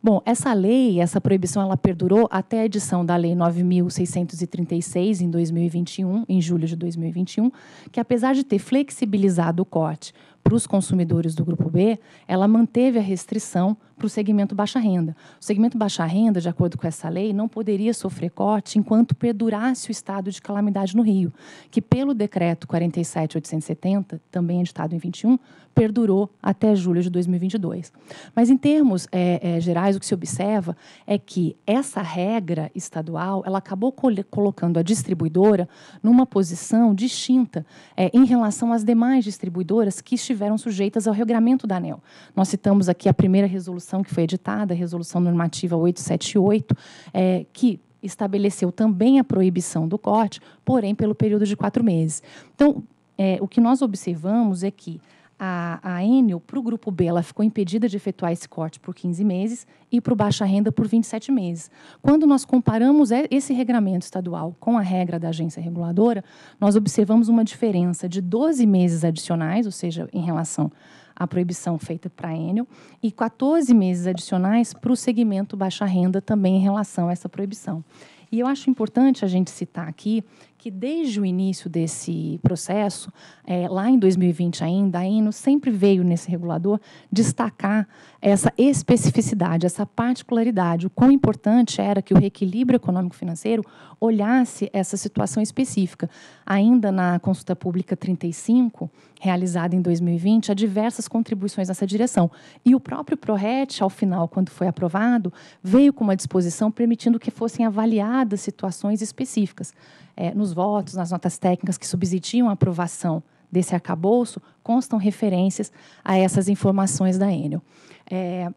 Bom, essa lei, essa proibição, ela perdurou até a edição da Lei 9.636, em 2021, em julho de 2021, que apesar de ter flexibilizado o corte para os consumidores do grupo B, ela manteve a restrição para o segmento baixa renda. O segmento baixa renda, de acordo com essa lei, não poderia sofrer corte enquanto perdurasse o estado de calamidade no Rio, que pelo decreto 47870, também editado em 21, perdurou até julho de 2022. Mas em termos é, é, gerais, o que se observa é que essa regra estadual, ela acabou colocando a distribuidora numa posição distinta é, em relação às demais distribuidoras que estiveram estiveram sujeitas ao regramento da ANEL. Nós citamos aqui a primeira resolução que foi editada, a Resolução Normativa 878, é, que estabeleceu também a proibição do corte, porém pelo período de quatro meses. Então, é, o que nós observamos é que a, a Enel, para o grupo B, ela ficou impedida de efetuar esse corte por 15 meses e para o baixa renda por 27 meses. Quando nós comparamos é, esse regramento estadual com a regra da agência reguladora, nós observamos uma diferença de 12 meses adicionais, ou seja, em relação à proibição feita para a Enel, e 14 meses adicionais para o segmento baixa renda também em relação a essa proibição. E eu acho importante a gente citar aqui que desde o início desse processo, é, lá em 2020 ainda, a INO sempre veio nesse regulador destacar essa especificidade, essa particularidade, o quão importante era que o reequilíbrio econômico-financeiro olhasse essa situação específica. Ainda na consulta pública 35, realizada em 2020, há diversas contribuições nessa direção. E o próprio ProRet, ao final, quando foi aprovado, veio com uma disposição permitindo que fossem avaliadas situações específicas. É, nos votos, nas notas técnicas que subsidiam a aprovação desse arcabouço, constam referências a essas informações da Enel. É,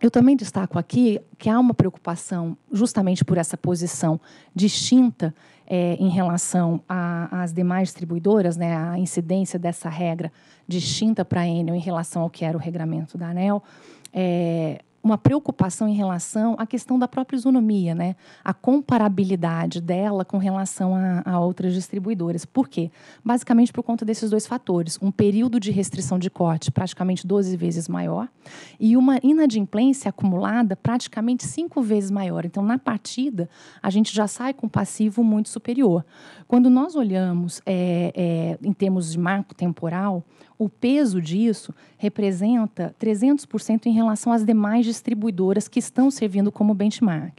eu também destaco aqui que há uma preocupação, justamente por essa posição distinta, é, em relação às demais distribuidoras, né, a incidência dessa regra distinta para a Enel em relação ao que era o regramento da ANEL, é, uma preocupação em relação à questão da própria isonomia, né? A comparabilidade dela com relação a, a outras distribuidoras. Por quê? Basicamente por conta desses dois fatores: um período de restrição de corte praticamente 12 vezes maior e uma inadimplência acumulada praticamente cinco vezes maior. Então, na partida, a gente já sai com um passivo muito superior. Quando nós olhamos é, é, em termos de marco temporal, o peso disso representa 300% em relação às demais distribuidoras que estão servindo como benchmark.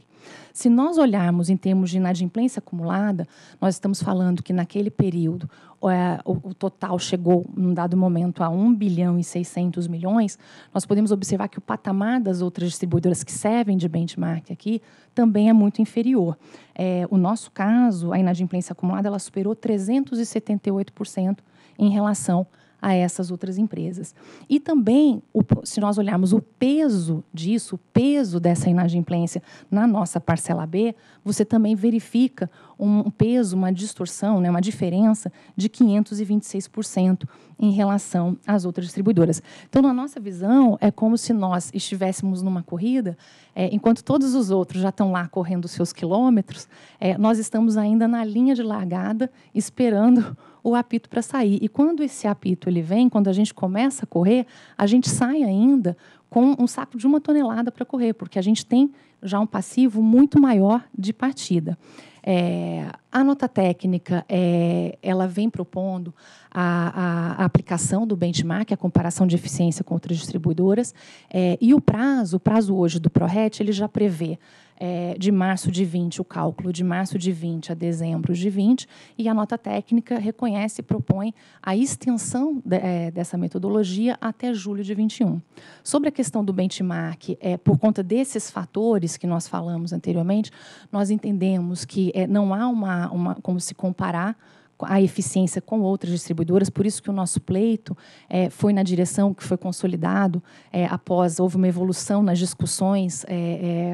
Se nós olharmos em termos de inadimplência acumulada, nós estamos falando que naquele período é, o, o, total chegou, num dado momento, a 1 bilhão e 600 milhões. Nós podemos observar que o patamar das outras distribuidoras que servem de benchmark aqui também é muito inferior. É, o nosso caso, a inadimplência acumulada, ela superou 378% em relação a essas outras empresas. E também, o se nós olharmos o peso disso, o peso dessa inadimplência na nossa parcela B, você também verifica um peso, uma distorção, né, uma diferença de 526% em relação às outras distribuidoras. Então, na nossa visão, é como se nós estivéssemos numa corrida, é, enquanto todos os outros já estão lá correndo seus quilômetros, é, nós estamos ainda na linha de largada, esperando o apito para sair. E quando esse apito ele vem, quando a gente começa a correr, a gente sai ainda com um saco de uma tonelada para correr, porque a gente tem já um passivo muito maior de partida. É, a nota técnica é, ela vem propondo a, a, a, aplicação do benchmark, a comparação de eficiência com outras distribuidoras, é, e o prazo, o prazo hoje do ProRet, ele já prevê é, de março de 20, o cálculo de março de 20 a dezembro de 20, e a nota técnica reconhece e propõe a extensão de, é, dessa metodologia até julho de 21. Sobre a questão do benchmark, é, por conta desses fatores que nós falamos anteriormente, nós entendemos que é, não há uma, uma como se comparar a eficiência com outras distribuidoras, por isso que o nosso pleito é, foi na direção que foi consolidado é, após, houve uma evolução nas discussões é,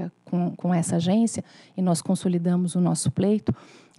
é, com, com essa agência, e nós consolidamos o nosso pleito,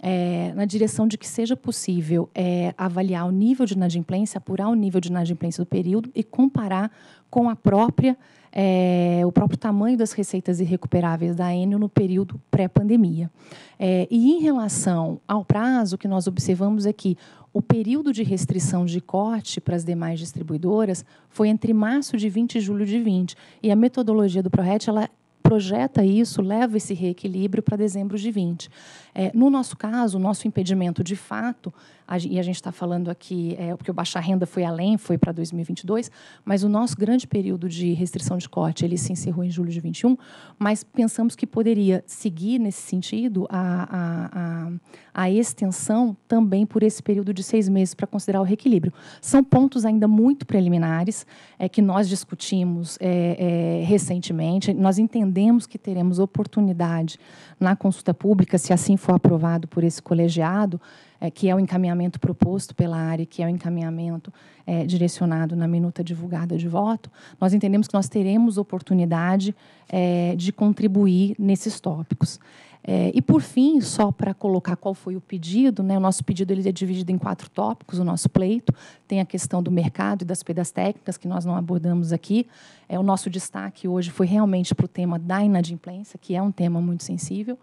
é, na direção de que seja possível é, avaliar o nível de inadimplência, apurar o nível de inadimplência do período e comparar com a própria é, o próprio tamanho das receitas irrecuperáveis da Enel no período pré-pandemia. É, e em relação ao prazo, o que nós observamos é que o período de restrição de corte para as demais distribuidoras foi entre março de 20 e julho de 20. E a metodologia do ProRet, ela projeta isso, leva esse reequilíbrio para dezembro de 20. É, no nosso caso, o nosso impedimento de fato, a, e a gente está falando aqui, é, porque o baixa renda foi além, foi para 2022, mas o nosso grande período de restrição de corte, ele se encerrou em julho de 21, mas pensamos que poderia seguir nesse sentido a, a, a, a extensão também por esse período de seis meses para considerar o reequilíbrio. São pontos ainda muito preliminares é, que nós discutimos é, é, recentemente. Nós entendemos que teremos oportunidade na consulta pública, se assim for aprovado por esse colegiado, é, que é o encaminhamento proposto pela área, que é o encaminhamento é, direcionado na minuta divulgada de voto, nós entendemos que nós teremos oportunidade é, de contribuir nesses tópicos. É, e por fim, só para colocar qual foi o pedido, né, o nosso pedido ele é dividido em quatro tópicos, o nosso pleito tem a questão do mercado e das perdas técnicas, que nós não abordamos aqui. É, o nosso destaque hoje foi realmente para o tema da inadimplência, que é um tema muito sensível.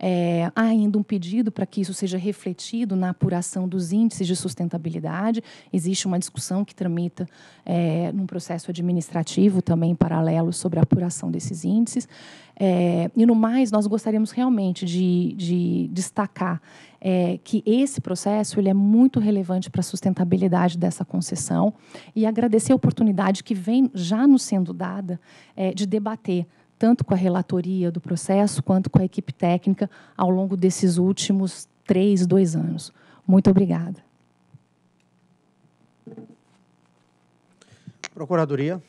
É, há ainda um pedido para que isso seja refletido na apuração dos índices de sustentabilidade. Existe uma discussão que tramita é, num processo administrativo também paralelo sobre a apuração desses índices. É, e no mais, nós gostaríamos realmente de, de destacar é, que esse processo ele é muito relevante para a sustentabilidade dessa essa concessão e agradecer a oportunidade que vem já nos sendo dada é, de debater tanto com a relatoria do processo quanto com a equipe técnica ao longo desses últimos três, dois anos. Muito obrigada. Procuradoria.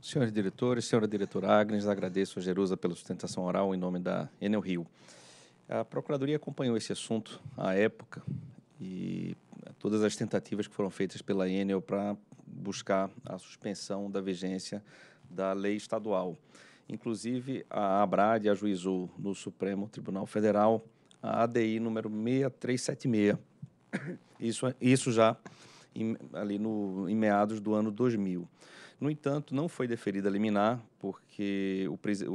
Senhores diretores, senhora diretora Agnes, agradeço a Jerusa pela sustentação oral em nome da Enel Rio. A Procuradoria acompanhou esse assunto à época, e todas as tentativas que foram feitas pela Enel para buscar a suspensão da vigência da lei estadual. Inclusive, a ABRAD ajuizou no Supremo Tribunal Federal a ADI número 6376. Isso, isso já em, ali no, em meados do ano 2000. No entanto, não foi deferida a liminar, porque o,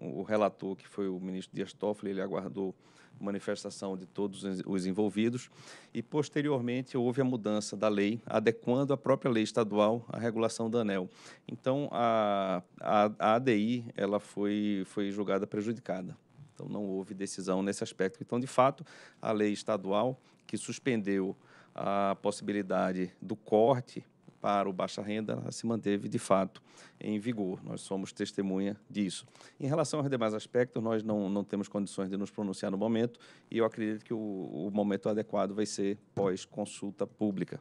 o, o relator, que foi o ministro Dias Toffoli, ele aguardou manifestação de todos os envolvidos e, posteriormente, houve a mudança da lei, adequando a própria lei estadual à regulação da ANEL. Então, a, a, a ADI ela foi, foi julgada prejudicada. Então, não houve decisão nesse aspecto. Então, de fato, a lei estadual que suspendeu a possibilidade do corte para o baixa renda se manteve de fato em vigor. Nós somos testemunha disso. Em relação aos demais aspectos, nós não, não temos condições de nos pronunciar no momento e eu acredito que o, o momento adequado vai ser pós-consulta pública.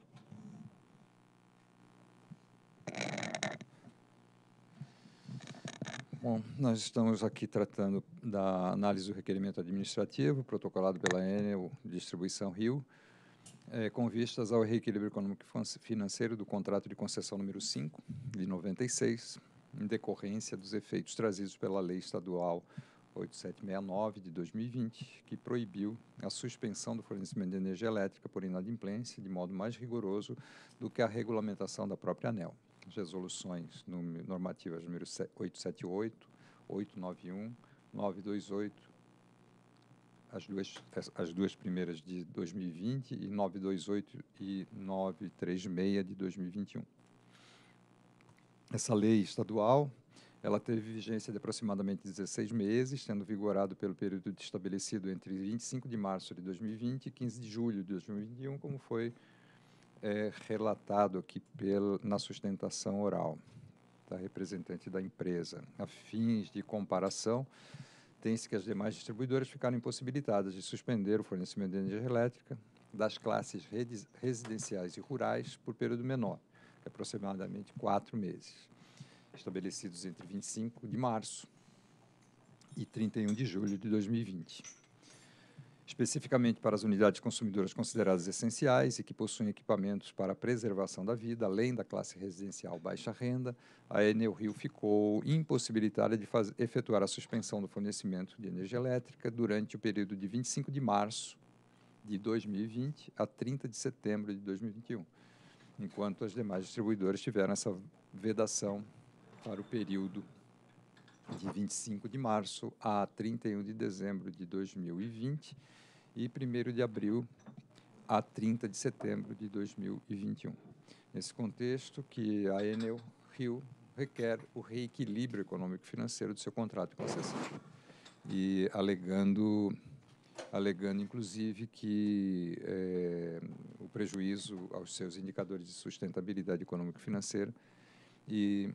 Bom, nós estamos aqui tratando da análise do requerimento administrativo protocolado pela Enel Distribuição Rio é, com vistas ao reequilíbrio econômico e financeiro do contrato de concessão número 5, de 96, em decorrência dos efeitos trazidos pela Lei Estadual 8769 de 2020, que proibiu a suspensão do fornecimento de energia elétrica por inadimplência de modo mais rigoroso do que a regulamentação da própria ANEL. As resoluções normativas número 878, 891, 928, as duas, as duas primeiras de 2020 e 928 e 936 de 2021. Essa lei estadual ela teve vigência de aproximadamente 16 meses, tendo vigorado pelo período estabelecido entre 25 de março de 2020 e 15 de julho de 2021, como foi é, relatado aqui pela na sustentação oral da representante da empresa. A fins de comparação, tem que as demais distribuidoras ficaram impossibilitadas de suspender o fornecimento de energia elétrica das classes residenciais e rurais por período menor, aproximadamente quatro meses, estabelecidos entre 25 de março e 31 de julho de 2020 especificamente para as unidades consumidoras consideradas essenciais e que possuem equipamentos para a preservação da vida, além da classe residencial baixa renda, a Enel Rio ficou impossibilitada de efetuar a suspensão do fornecimento de energia elétrica durante o período de 25 de março de 2020 a 30 de setembro de 2021, enquanto as demais distribuidoras tiveram essa vedação para o período de 25 de março a 31 de dezembro de 2020 e 1 de abril a 30 de setembro de 2021. Nesse contexto que a Enel Rio requer o reequilíbrio econômico financeiro do seu contrato de concessão e alegando alegando inclusive que é, o prejuízo aos seus indicadores de sustentabilidade econômico financeira e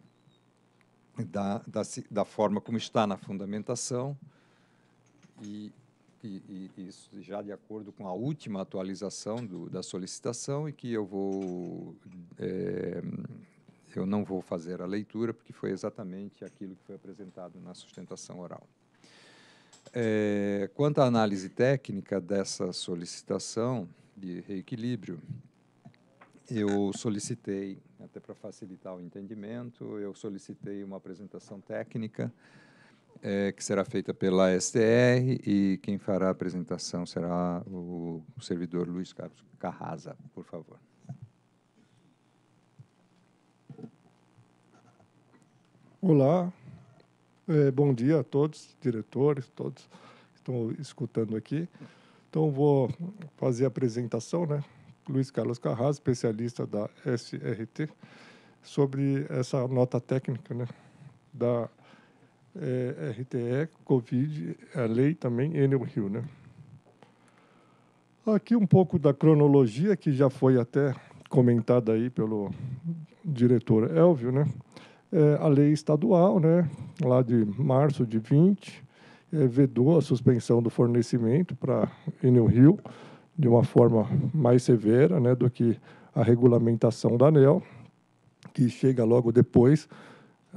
da, da, da forma como está na fundamentação e e, e, já de acordo com a última atualização do, da solicitação, e que eu vou. É, eu não vou fazer a leitura, porque foi exatamente aquilo que foi apresentado na sustentação oral. É, quanto à análise técnica dessa solicitação de reequilíbrio, eu solicitei, até para facilitar o entendimento, eu solicitei uma apresentação técnica é, que será feita pela STR e quem fará a apresentação será o, o servidor Luiz Carlos Carrasa, por favor. Olá, é, bom dia a todos, diretores, todos que estão escutando aqui. Então, vou fazer a apresentação, né? Luiz Carlos Carrasa, especialista da SRT, sobre essa nota técnica né? da é, RTE, Covid, a lei também, Enel Rio. Né? Aqui um pouco da cronologia, que já foi até comentada aí pelo diretor Elvio, né? É, a lei estadual, né? lá de março de 20, é, vedou a suspensão do fornecimento para Enel Rio de uma forma mais severa né, do que a regulamentação da ANEL, que chega logo depois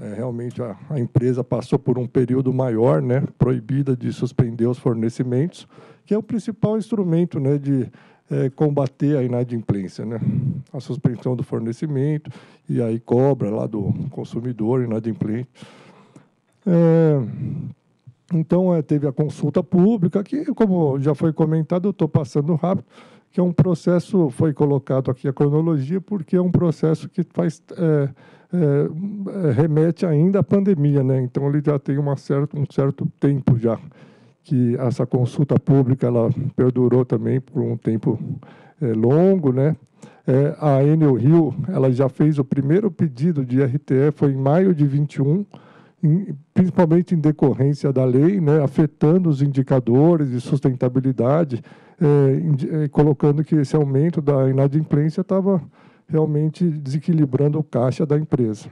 é, realmente a, a, empresa passou por um período maior, né, proibida de suspender os fornecimentos, que é o principal instrumento né, de é, combater a inadimplência. Né? A suspensão do fornecimento e aí cobra lá do consumidor inadimplente. É, então, é, teve a consulta pública, que, como já foi comentado, eu estou passando rápido, que é um processo, foi colocado aqui a cronologia, porque é um processo que faz, é, é, é, remete ainda à pandemia, né? Então, ele já tem uma certa, um certo tempo já, que essa consulta pública, ela perdurou também por um tempo é, longo, né? É, a Enel Rio, ela já fez o primeiro pedido de RTE, foi em maio de 21, em, principalmente em decorrência da lei, né, afetando os indicadores de sustentabilidade, é, é, colocando que esse aumento da inadimplência estava realmente desequilibrando o caixa da empresa.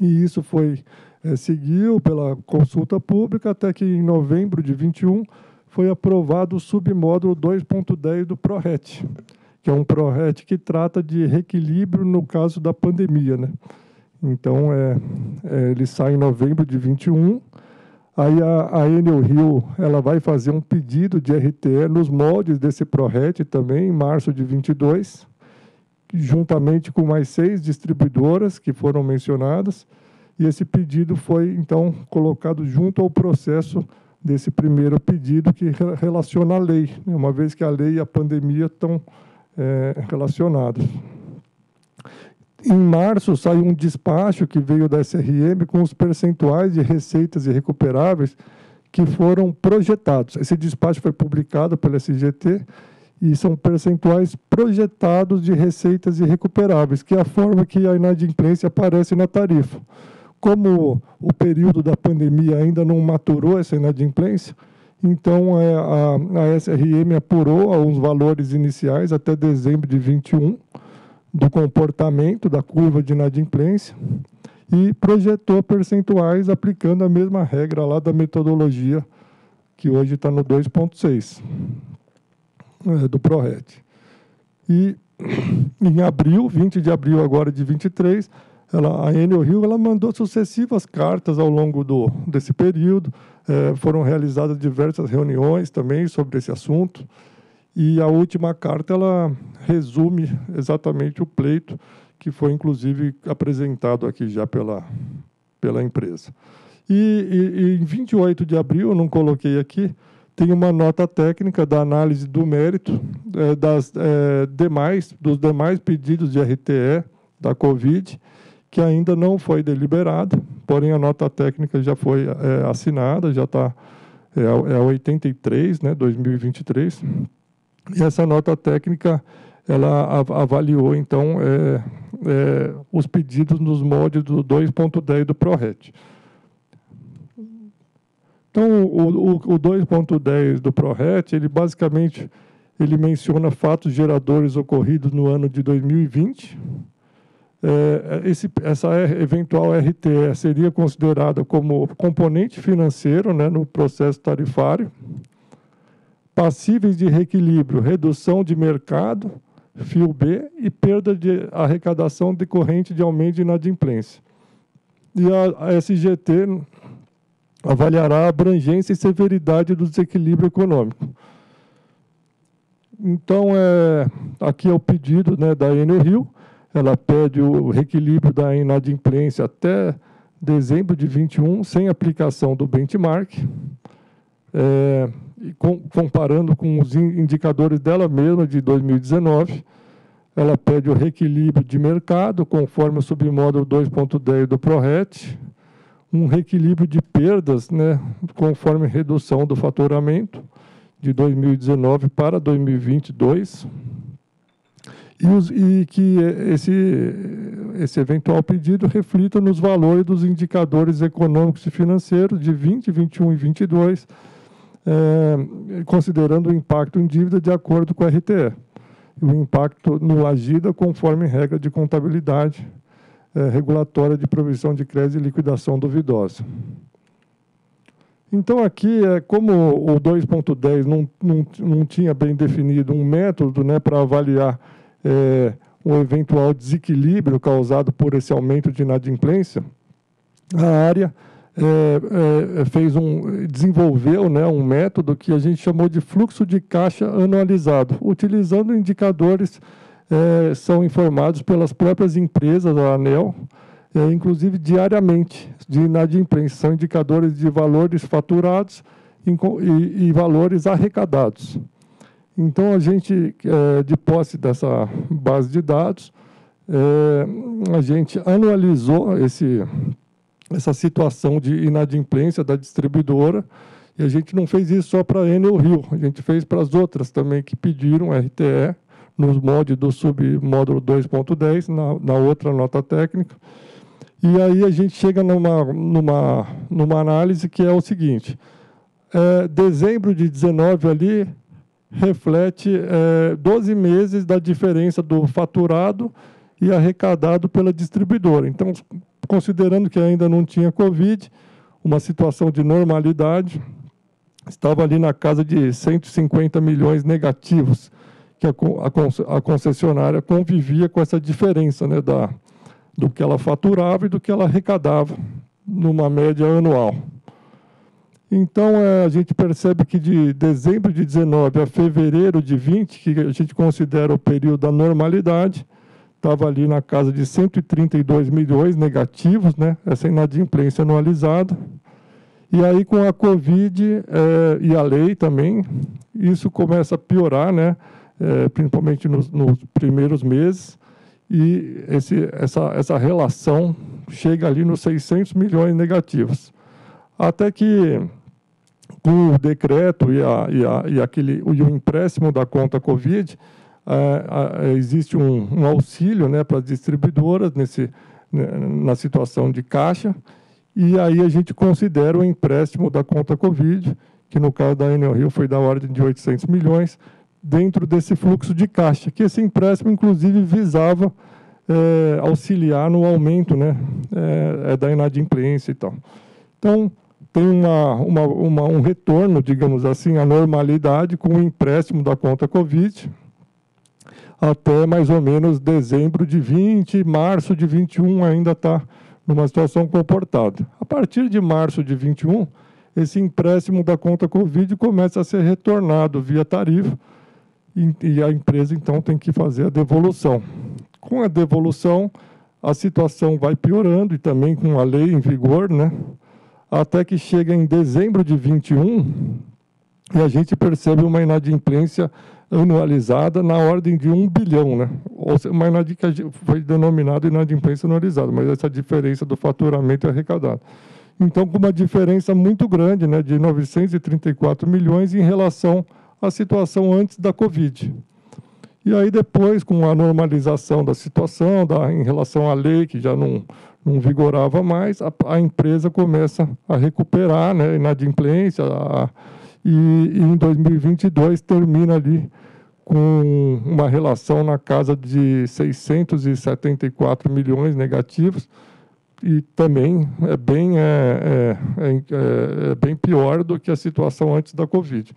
E isso foi é, seguiu pela consulta pública até que em novembro de 21 foi aprovado o submódulo 2.10 do ProRet, que é um ProRet que trata de reequilíbrio no caso da pandemia, né? Então, é, é, ele sai em novembro de 21 Aí a, a Enel Rio ela vai fazer um pedido de RTE nos moldes desse ProRet também, em março de 22, juntamente com mais seis distribuidoras que foram mencionadas, e esse pedido foi, então, colocado junto ao processo desse primeiro pedido que relaciona a lei, né? uma vez que a lei e a pandemia estão é, relacionados. Em março, saiu um despacho que veio da SRM com os percentuais de receitas irrecuperáveis que foram projetados. Esse despacho foi publicado pela SGT e são percentuais projetados de receitas irrecuperáveis, que é a forma que a inadimplência aparece na tarifa. Como o período da pandemia ainda não maturou essa inadimplência, então é, a, a, a SRM apurou alguns valores iniciais até dezembro de 21 do comportamento da curva de inadimplência e projetou percentuais aplicando a mesma regra lá da metodologia que hoje está no 2.6 é, do ProRed. E em abril, 20 de abril agora de 23, ela, a Enel Rio ela mandou sucessivas cartas ao longo do, desse período, é, foram realizadas diversas reuniões também sobre esse assunto, e a última carta ela resume exatamente o pleito que foi inclusive apresentado aqui já pela pela empresa. E, e, e em 28 de abril, eu não coloquei aqui, tem uma nota técnica da análise do mérito é, das é, demais dos demais pedidos de RTE da Covid que ainda não foi deliberada, porém a nota técnica já foi é, assinada, já está é, é 83, né, 2023. E essa nota técnica ela avaliou então é, é, os pedidos nos moldes do 2.10 do ProRet. Então, o, o, o 2.10 do ProRet, ele basicamente ele menciona fatos geradores ocorridos no ano de 2020. É, esse, essa eventual RTE seria considerada como componente financeiro né, no processo tarifário passíveis de reequilíbrio, redução de mercado, fio B, e perda de arrecadação decorrente de aumento de inadimplência. E a SGT avaliará a abrangência e severidade do desequilíbrio econômico. Então, é, aqui é o pedido né, da Enel Rio, ela pede o reequilíbrio da inadimplência até dezembro de 21, sem aplicação do benchmark. É, e com, comparando com os indicadores dela mesma de 2019, ela pede o reequilíbrio de mercado, conforme o submódulo 2.10 do ProRet, um reequilíbrio de perdas, né, conforme redução do faturamento de 2019 para 2022, e, os, e que esse, esse eventual pedido reflita nos valores dos indicadores econômicos e financeiros de 20, 21 e 22, é, considerando o impacto em dívida de acordo com a RTE. O impacto no agida conforme regra de contabilidade é, regulatória de provisão de crédito e liquidação duvidosa. Então, aqui, é, como o 2.10 não, não, não tinha bem definido um método né, para avaliar é, eventual desequilíbrio causado por esse aumento de inadimplência, a área é, é, é, fez um, desenvolveu né, um método que a gente chamou de fluxo de caixa anualizado, utilizando indicadores é, são informados pelas próprias empresas da ANEL, é, inclusive diariamente, de inadimplência. São indicadores de valores faturados e, e valores arrecadados. Então, a gente, é, de posse dessa base de dados, é, a gente anualizou esse essa situação de inadimplência da distribuidora. E a gente não fez isso só para a Enel Rio, a gente fez para as outras também que pediram RTE nos moldes do submódulo 2.10, na, na outra nota técnica. E aí a gente chega numa, numa, numa análise que é o seguinte, é, dezembro de 19 ali reflete é, 12 meses da diferença do faturado e arrecadado pela distribuidora. Então, considerando que ainda não tinha Covid, uma situação de normalidade, estava ali na casa de 150 milhões negativos, que a, concessionária convivia com essa diferença né, da, do que ela faturava e do que ela arrecadava, numa média anual. Então, é, a gente percebe que de dezembro de 19 a fevereiro de 20, que a gente considera o período da normalidade, estava ali na casa de 132 milhões negativos, né? essa inadimplência anualizada. E aí, com a Covid é, e a lei também, isso começa a piorar, né? É, principalmente nos, nos, primeiros meses, e esse, essa, essa relação chega ali nos 600 milhões negativos. Até que, com o decreto e, a, e, a, e, aquele, e o empréstimo da conta Covid, é, é, existe um, um, auxílio né, para as distribuidoras nesse, né, na situação de caixa, e aí a gente considera o empréstimo da conta Covid, que no caso da Enel Rio foi da ordem de 800 milhões, dentro desse fluxo de caixa, que esse empréstimo, inclusive, visava é, auxiliar no aumento né, é, é da inadimplência e tal. Então, tem uma, uma, uma, um retorno, digamos assim, à normalidade com o empréstimo da conta Covid, até mais ou menos dezembro de 20, março de 21 ainda está numa situação comportada. A partir de março de 21, esse empréstimo da conta Covid começa a ser retornado via tarifa e a empresa então tem que fazer a devolução. Com a devolução, a situação vai piorando e também com a lei em vigor, né? Até que chega em dezembro de 21 e a gente percebe uma inadimplência anualizada na ordem de 1 bilhão, né? Ou seja, uma é que foi denominado inadimplência é anualizada, mas essa diferença do faturamento é arrecadado. Então, com uma diferença muito grande, né, de 934 milhões em relação à situação antes da Covid. E aí depois, com a normalização da situação, da, em relação à lei, que já não, não vigorava mais, a, a empresa começa a recuperar né, inadimplência, a, a e, e em 2022 termina ali com uma relação na casa de 674 milhões negativos e também é bem, é é, é, é, é, bem pior do que a situação antes da Covid.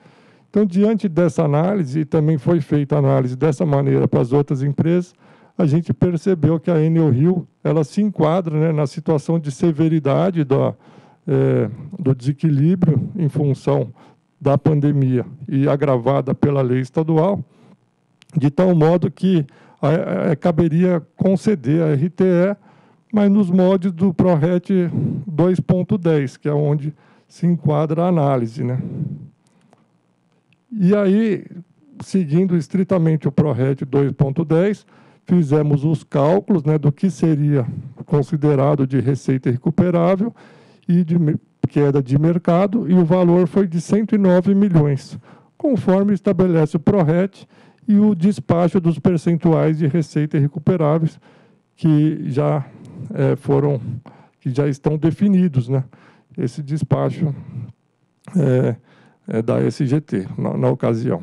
Então, diante dessa análise, e também foi feita a análise dessa maneira para as outras empresas, a gente percebeu que a Enel Rio ela se enquadra né, na situação de severidade é, do desequilíbrio em função da pandemia e agravada pela lei estadual, de tal modo que a, é, a, é, caberia conceder a RTE, mas nos moldes do ProRet 2.10, que é onde se enquadra a análise. Né? E aí, seguindo estritamente o ProRet 2.10, fizemos os cálculos né, do que seria considerado de receita recuperável e de queda de mercado e o valor foi de 109 milhões, conforme estabelece o PRORET e o despacho dos percentuais de receita recuperáveis que já é, foram que já estão definidos, né? Esse despacho é, é da SGT na, na ocasião.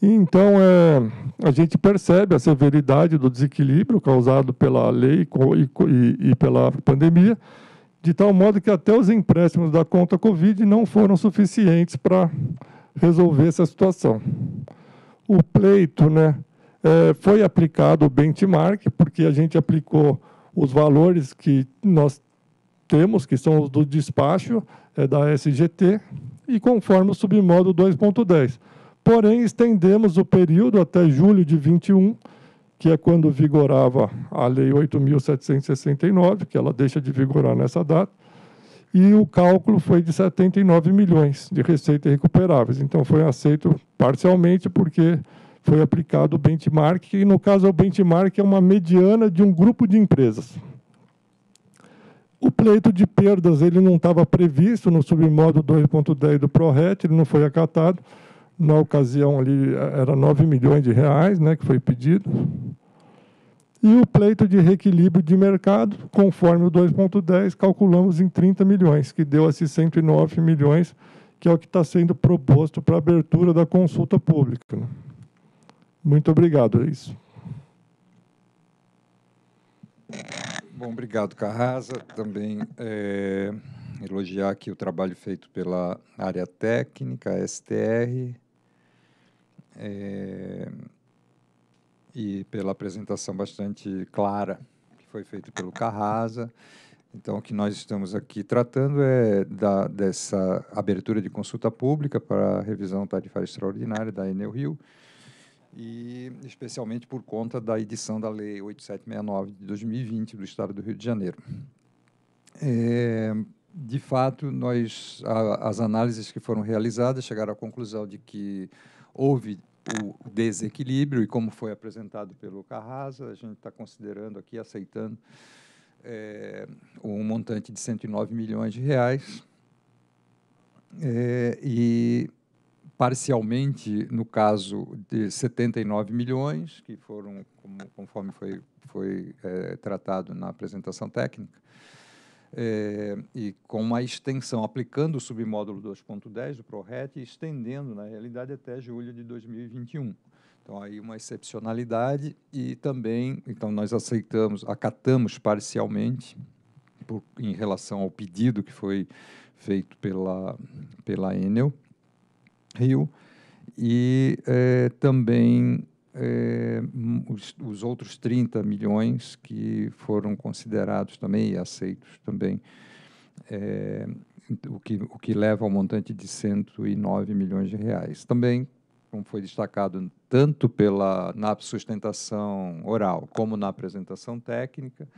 Então, é, a gente percebe a severidade do desequilíbrio causado pela lei e, e, e pela pandemia, de tal modo que até os empréstimos da conta Covid não foram suficientes para resolver essa situação. O pleito né, é, foi aplicado o benchmark, porque a gente aplicou os valores que nós temos, que são os do despacho é, da SGT, e conforme o submódulo 2.10. Porém, estendemos o período até julho de 21 que é quando vigorava a Lei 8.769, que ela deixa de vigorar nessa data, e o cálculo foi de 79 milhões de receitas recuperáveis. Então, foi aceito parcialmente porque foi aplicado o benchmark, e no caso o benchmark é uma mediana de um grupo de empresas. O pleito de perdas ele não estava previsto no submódulo 2.10 do ProRet, ele não foi acatado, na ocasião ali é, era 9 milhões de reais, né, que foi pedido. E o pleito de reequilíbrio de mercado, conforme o 2.10, calculamos em 30 milhões, que deu esses 109 milhões, que é o que está sendo proposto para abertura da consulta pública. Né. Muito obrigado, é isso. Bom, obrigado, Carrasa. Também é, elogiar aqui o trabalho feito pela área técnica, STR, é, e pela apresentação bastante clara que foi feita pelo Carrasa. Então, o que nós estamos aqui tratando é da, dessa abertura de consulta pública para a revisão tarifária extraordinária da Enel Rio, e especialmente por conta da edição da Lei 8769 de 2020 do Estado do Rio de Janeiro. É, de fato, nós a, as análises que foram realizadas chegaram à conclusão de que houve o desequilíbrio, e como foi apresentado pelo Carrasa, a gente está considerando aqui, aceitando é, um montante de 109 milhões de reais. É, e parcialmente, no caso de 79 milhões, que foram, como, conforme foi, foi é, tratado na apresentação técnica, é, e com uma extensão, aplicando o submódulo 2.10 do ProRet e estendendo, na realidade, até julho de 2021. Então, aí uma excepcionalidade e também, então, nós aceitamos, acatamos parcialmente por, em relação ao pedido que foi feito pela, pela Enel Rio e é, também é, os, os, outros 30 milhões que foram considerados também e aceitos também, é, o, que, o que leva ao montante de 109 milhões de reais. Também, como foi destacado tanto pela, na sustentação oral como na apresentação técnica,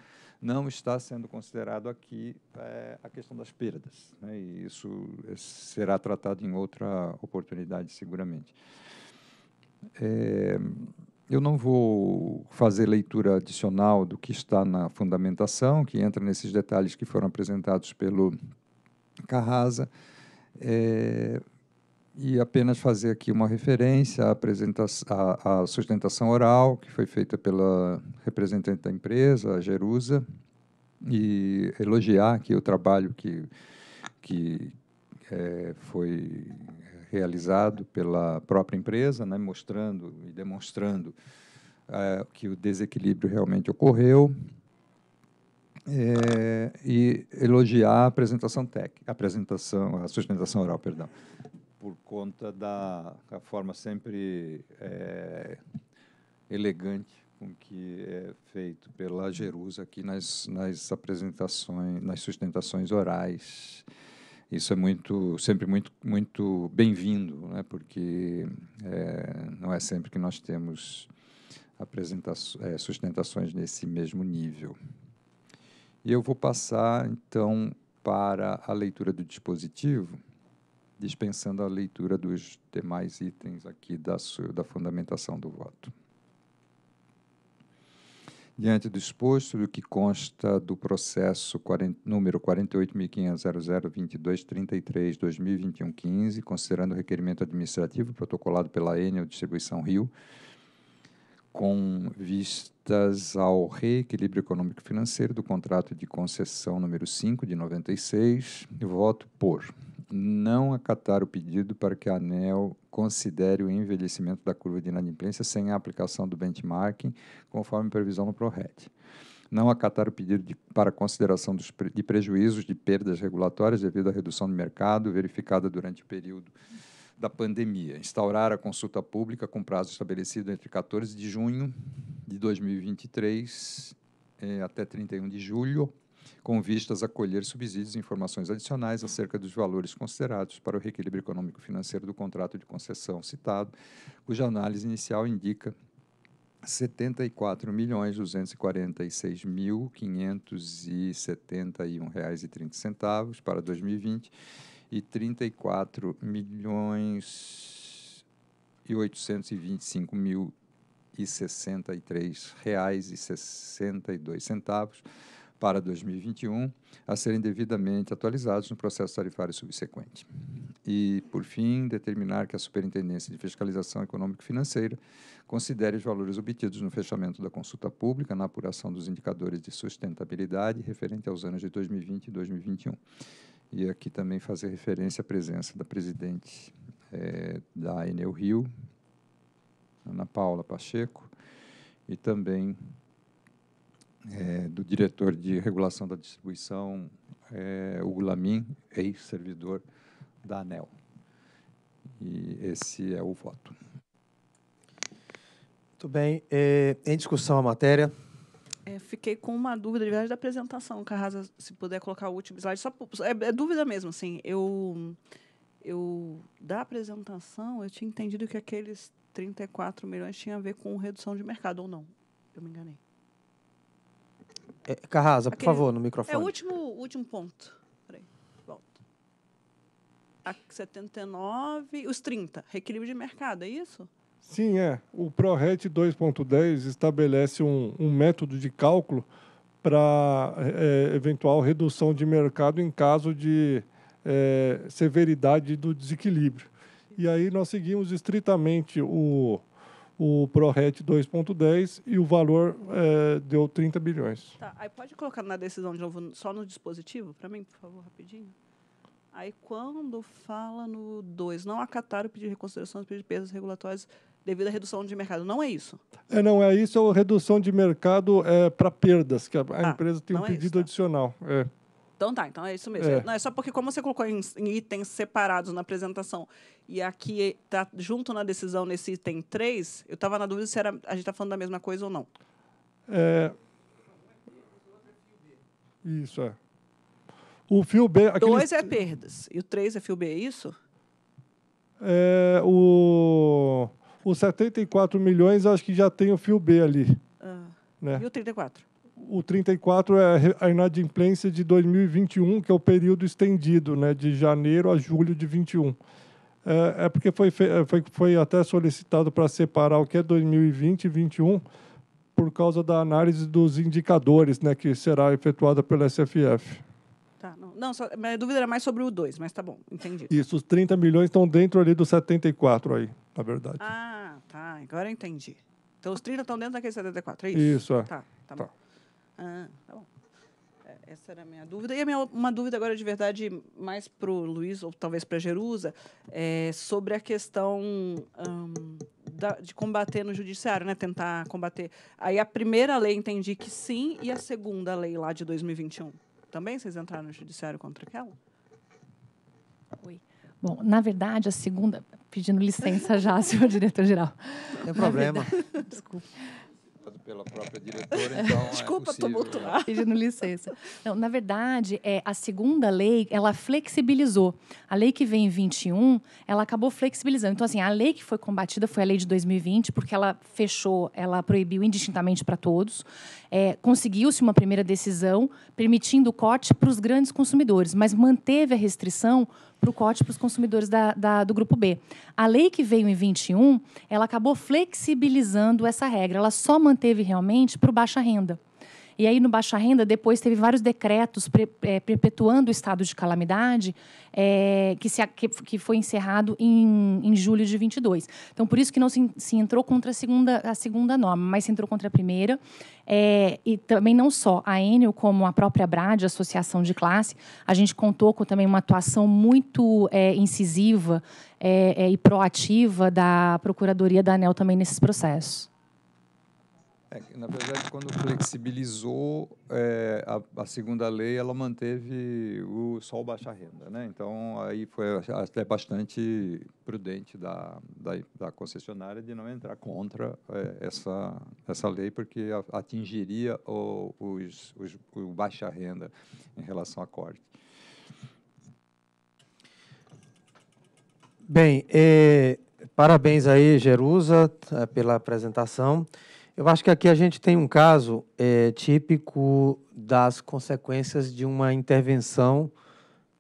não está sendo considerado aqui é, a questão das perdas. Né? E isso será tratado em outra oportunidade, seguramente. É, eu não vou fazer leitura adicional do que está na fundamentação, que entra nesses detalhes que foram apresentados pelo Carrasa, é, e apenas fazer aqui uma referência à, apresentação, à, à sustentação oral que foi feita pela representante da empresa, a Jerusa, e elogiar aqui o trabalho que, que é, foi realizado pela própria empresa, né, mostrando e demonstrando uh, que o desequilíbrio realmente ocorreu, é, e elogiar a apresentação técnica, a apresentação, a sustentação oral, perdão, por conta da forma sempre é, elegante com que é feito pela Jerusa aqui nas, nas apresentações, nas sustentações orais. Isso é muito, sempre muito, muito bem-vindo, né? porque é, não é sempre que nós temos apresentações, é, sustentações nesse mesmo nível. E eu vou passar, então, para a leitura do dispositivo, dispensando a leitura dos demais itens aqui da, da fundamentação do voto. Diante do exposto do que consta do processo 40, número 48.500.002233-2021-15, considerando o requerimento administrativo protocolado pela Enel Distribuição Rio, com vistas ao reequilíbrio econômico financeiro do contrato de concessão número 5 de 96, voto por não acatar o pedido para que a ANEL considere o envelhecimento da curva de inadimplência sem a aplicação do benchmarking, conforme previsão no PRORET não acatar o pedido de, para consideração dos, de prejuízos de perdas regulatórias devido à redução do mercado verificada durante o período da pandemia, instaurar a consulta pública com prazo estabelecido entre 14 de junho de 2023 eh, até 31 de julho com vistas a colher subsídios e informações adicionais acerca dos valores considerados para o reequilíbrio econômico financeiro do contrato de concessão citado, cuja análise inicial indica R$ milhões 246 mil reais e 30 centavos para 2020 e 34 milhões e mil e reais e centavos para 2021 a serem devidamente atualizados no processo tarifário subsequente. E, por fim, determinar que a Superintendência de Fiscalização Econômica e Financeira considere os valores obtidos no fechamento da consulta pública na apuração dos indicadores de sustentabilidade referente aos anos de 2020 e 2021. E aqui também fazer referência à presença da presidente é, da Enel Rio, Ana Paula Pacheco, e também é, do diretor de regulação da distribuição, é, o ex-servidor da ANEL. E esse é o voto. Muito bem. É, em discussão a matéria. É, fiquei com uma dúvida, de verdade, da apresentação. Carrasa, se puder colocar o último slide. Só, é, é, dúvida mesmo, assim. Eu, eu, da apresentação, eu tinha entendido que aqueles 34 milhões tinha a ver com redução de mercado, ou não. Eu me enganei. É, Carrasa, Aquele, por favor, no microfone. É o último, último ponto. Peraí, volto. Tá, A 79, os 30, reequilíbrio de mercado, é isso? Sim, é. O ProRet 2.10 estabelece um, um, método de cálculo para é, eventual redução de mercado em caso de é, severidade do desequilíbrio. E aí nós seguimos estritamente o, o ProRet 2.10 e o valor é, deu 30 bilhões. Tá, aí pode colocar na decisão de novo só no dispositivo para mim, por favor, rapidinho. Aí quando fala no 2, não acatar o pedido de reconsideração dos pedidos de perdas regulatórias devido à redução de mercado, não é isso? É, não é isso, é a redução de mercado é, para perdas, que a, a ah, empresa tem um é pedido isso, tá? adicional. É. Então tá, então é isso mesmo. É. Não, é só porque como você colocou em, em, itens separados na apresentação e aqui tá junto na decisão nesse item 3, eu estava na dúvida se era, a gente tá falando da mesma coisa ou não. É... Isso, é. O fio B... Aquele... Dois é perdas e o 3 é fio B, é isso? É, o... Os 74 milhões, acho que já tem o fio B ali. Ah. Né? E o 34? o 34 é a inadimplência de 2021, que é o período estendido, né, de janeiro a julho de 21. É, é porque foi, é, foi, foi até solicitado para separar o que é 2020 e 21 por causa da análise dos indicadores, né, que será efetuada pela SFF. Tá, não, não só, minha dúvida era mais sobre o 2, mas tá bom, entendi. Isso, os 30 milhões estão dentro ali dos 74 aí, na verdade. Ah, tá, agora eu entendi. Então os 30 estão dentro daquele 74, é isso? Isso, é. Tá, tá, tá. Bom. Ah, tá bom. É, essa era a minha dúvida. E a minha, uma dúvida agora de verdade, mais para o Luiz, ou talvez para a Jerusa, é sobre a questão da, de combater no judiciário, né? tentar combater. Aí a primeira lei entendi que sim, e a segunda lei lá de 2021. Também vocês entraram no judiciário contra aquela? Oi. Bom, na verdade, a segunda. Pedindo licença já, senhor diretor-geral. Não tem problema. Verdade, desculpa pela própria diretora, então é Desculpa, é possível, tumultuar. Pedindo licença. Não, na verdade, é, a segunda lei, ela flexibilizou. A lei que vem em 21, ela acabou flexibilizando. Então, assim, a lei que foi combatida foi a lei de 2020, porque ela fechou, ela proibiu indistintamente para todos. É, Conseguiu-se uma primeira decisão permitindo o corte para os grandes consumidores, mas manteve a restrição para o corte para os consumidores da, da, do grupo B. A lei que veio em 21, ela acabou flexibilizando essa regra. Ela só manteve realmente para o baixa renda. E aí, no Baixa Renda, depois teve vários decretos pre, é, perpetuando o estado de calamidade, é, que, se, que, que, foi encerrado em, em julho de 22. Então, por isso que não se, se entrou contra a segunda, a segunda norma, mas se entrou contra a primeira. É, e também não só a Enel, como a própria BRAD, a Associação de Classe, a gente contou com também uma atuação muito é, incisiva é, é, e proativa da Procuradoria da ANEL também nesses processos. É, na verdade, quando flexibilizou é, a, a, segunda lei, ela manteve o só o baixa renda, né? Então aí foi até bastante prudente da, da, da concessionária de não entrar contra é, essa essa lei porque atingiria o, os, os, o baixa renda em relação à corte. Bem, eh, parabéns aí, Jerusa, pela apresentação. Eu acho que aqui a gente tem um caso é, típico das consequências de uma intervenção,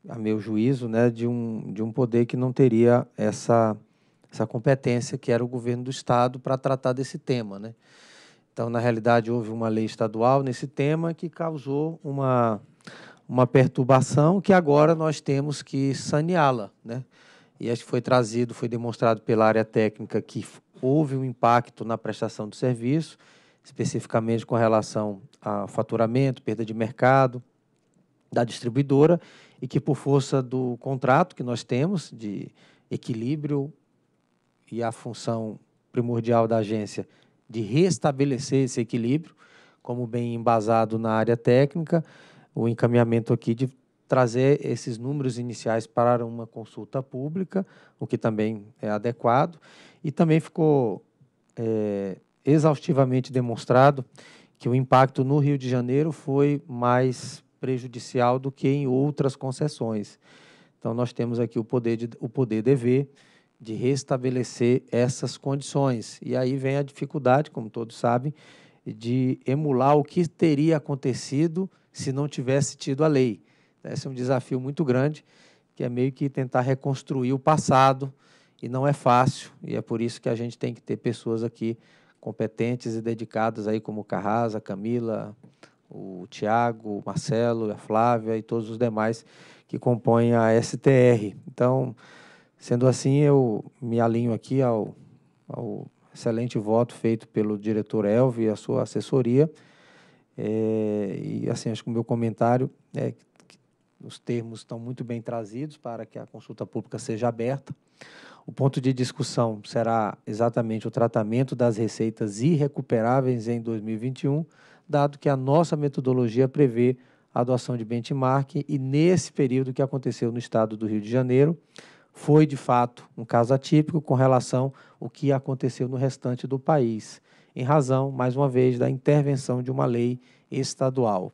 a meu juízo, né, de, um, de um poder que não teria essa, essa competência, que era o governo do Estado, para tratar desse tema. Né? Então, na realidade, houve uma lei estadual nesse tema que causou uma, uma perturbação que agora nós temos que saneá-la. Né? E acho que foi trazido, foi demonstrado pela área técnica que houve um impacto na prestação de serviço, especificamente com relação a faturamento, perda de mercado da distribuidora, e que por força do contrato que nós temos de equilíbrio e a função primordial da agência de restabelecer esse equilíbrio, como bem embasado na área técnica, o encaminhamento aqui de trazer esses números iniciais para uma consulta pública, o que também é adequado, e também ficou é, exaustivamente demonstrado que o impacto no Rio de Janeiro foi mais prejudicial do que em outras concessões. Então, nós temos aqui o poder, de, o poder dever de restabelecer essas condições. E aí vem a dificuldade, como todos sabem, de emular o que teria acontecido se não tivesse tido a lei. Esse é um desafio muito grande, que é meio que tentar reconstruir o passado e não é fácil, e é por isso que a gente tem que ter pessoas aqui competentes e dedicadas aí como o Carrasa, a Camila, o Tiago, o Marcelo, a Flávia e todos os demais que compõem a STR. Então, sendo assim, eu me alinho aqui ao, ao excelente voto feito pelo diretor Elvio e a sua assessoria. É, e assim, acho que o meu comentário é que os termos estão muito bem trazidos para que a consulta pública seja aberta. O ponto de discussão será exatamente o tratamento das receitas irrecuperáveis em 2021, dado que a nossa metodologia prevê a adoção de benchmark e nesse período que aconteceu no estado do Rio de Janeiro, foi de fato um caso atípico com relação ao que aconteceu no restante do país, em razão, mais uma vez, da intervenção de uma lei estadual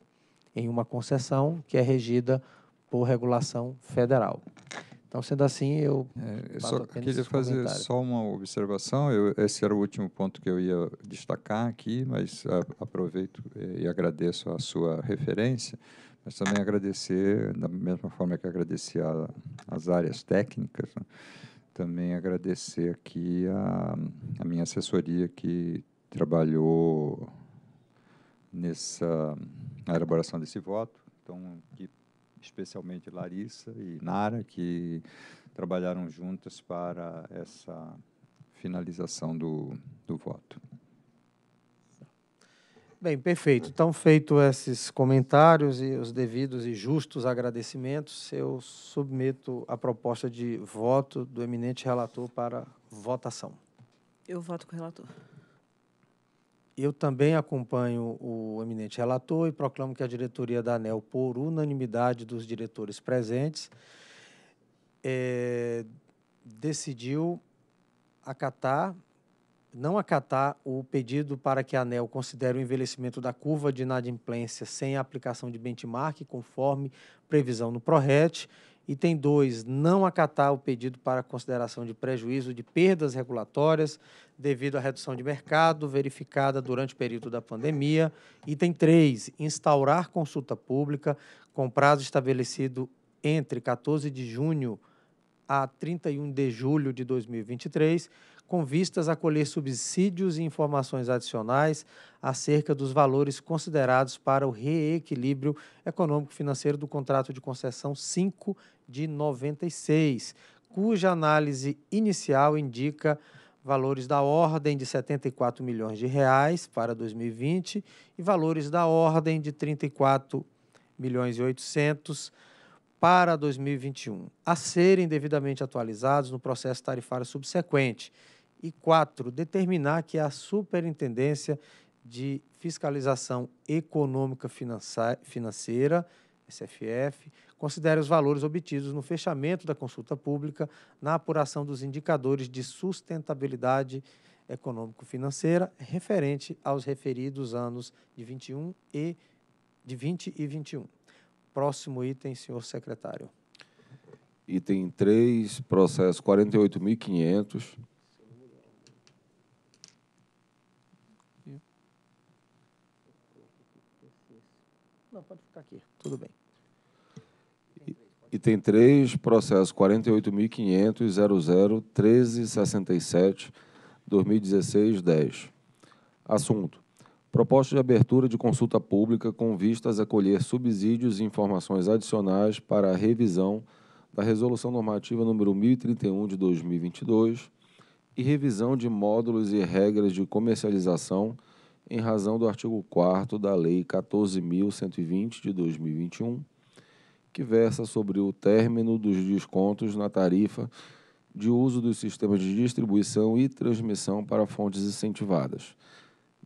em uma concessão que é regida por regulação federal. Então, sendo assim, eu. É, eu só queria fazer só uma observação. Eu, esse era o último ponto que eu ia destacar aqui, mas a, aproveito é, e, agradeço a sua referência, mas também agradecer, da mesma forma que agradeci a, as áreas técnicas, né, também agradecer aqui a, a minha assessoria que trabalhou nessa, na elaboração desse voto. Então, que especialmente Larissa e Nara, que trabalharam juntas para essa finalização do, do voto. Bem, perfeito. Então, feito esses comentários e os devidos e justos agradecimentos, eu submeto a proposta de voto do eminente relator para votação. Eu voto com o relator. Eu também acompanho o eminente relator e proclamo que a diretoria da ANEL, por unanimidade dos diretores presentes, é, decidiu acatar, não acatar o pedido para que a ANEL considere o envelhecimento da curva de inadimplência sem a aplicação de benchmark, conforme previsão no PRORET, Item 2, não acatar o pedido para consideração de prejuízo de perdas regulatórias devido à redução de mercado verificada durante o período da pandemia. Item 3, instaurar consulta pública com prazo estabelecido entre 14 de junho a 31 de julho de 2023 com vistas a colher subsídios e informações adicionais acerca dos valores considerados para o reequilíbrio econômico-financeiro do contrato de concessão 5 de 96, cuja análise inicial indica valores da ordem de 74 milhões de reais para 2020 e valores da ordem de 34 milhões e 800 para 2021, a serem devidamente atualizados no processo tarifário subsequente, e quatro, determinar que a Superintendência de Fiscalização Econômica Financeira, SFF, considere os valores obtidos no fechamento da consulta pública na apuração dos indicadores de sustentabilidade econômico-financeira referente aos referidos anos de 21 e de 20 e 21. Próximo item, senhor secretário. Item 3, processo 48.500 Não, pode ficar aqui, tudo bem. Item 3, processo 48.500.001367-2016-10. Assunto. Proposta de abertura de consulta pública com vistas a colher subsídios e informações adicionais para a revisão da Resolução Normativa número 1031 de 2022 e revisão de módulos e regras de comercialização em razão do artigo 4 da Lei 14.120 de 2021, que versa sobre o término dos descontos na tarifa de uso dos sistemas de distribuição e transmissão para fontes incentivadas.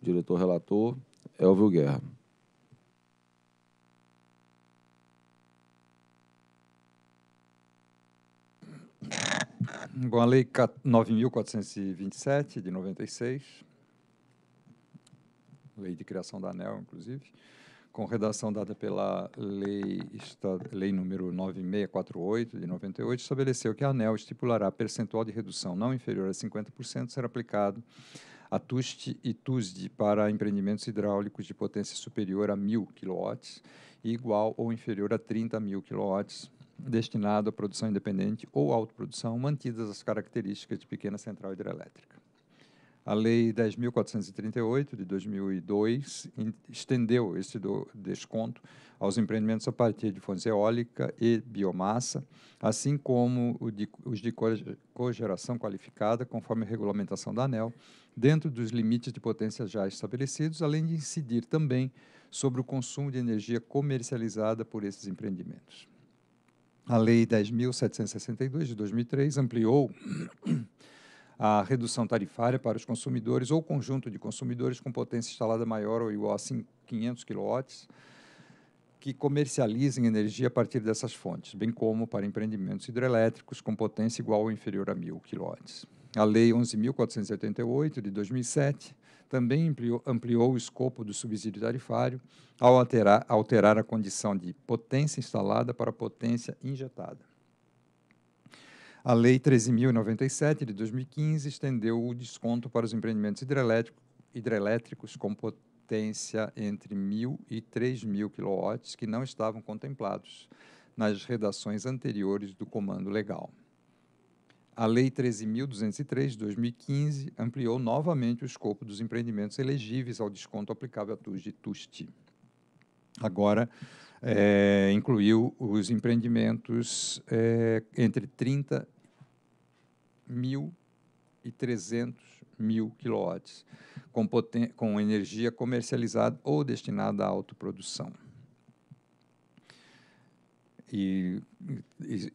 Diretor relator, Elvio Guerra. Bom, a Lei 9.427, de 96, lei de criação da ANEL, inclusive, com redação dada pela lei, lei número 9648, de 98, estabeleceu que a ANEL estipulará percentual de redução não inferior a 50% ser aplicado a TUST e TUSD para empreendimentos hidráulicos de potência superior a 1.000 kW e igual ou inferior a 30.000 kW, destinado à produção independente ou autoprodução, mantidas as características de pequena central hidrelétrica. A Lei 10.438, de 2002, estendeu esse desconto aos empreendimentos a partir de fontes eólica e biomassa, assim como os de cogeração qualificada, conforme a regulamentação da ANEL, dentro dos limites de potência já estabelecidos, além de incidir também sobre o consumo de energia comercializada por esses empreendimentos. A Lei 10.762, de 2003, ampliou a redução tarifária para os consumidores ou conjunto de consumidores com potência instalada maior ou igual a 500 kW que comercializem energia a partir dessas fontes, bem como para empreendimentos hidrelétricos com potência igual ou inferior a 1.000 kW. A Lei 11.488, de 2007, também ampliou, ampliou, o escopo do subsídio tarifário ao alterar, alterar a condição de potência instalada para potência injetada. A Lei 13.097, de 2015, estendeu o desconto para os empreendimentos hidrelétricos, hidrelétricos com potência entre 1.000 e 3.000 kW, que não estavam contemplados nas redações anteriores do Comando Legal. A Lei 13.203, de 2015, ampliou novamente o escopo dos empreendimentos elegíveis ao desconto aplicável à TUS de TUST. Agora, é, incluiu os empreendimentos é, entre 30 mil e mil quilowatts, com, com energia comercializada ou destinada à autoprodução. E,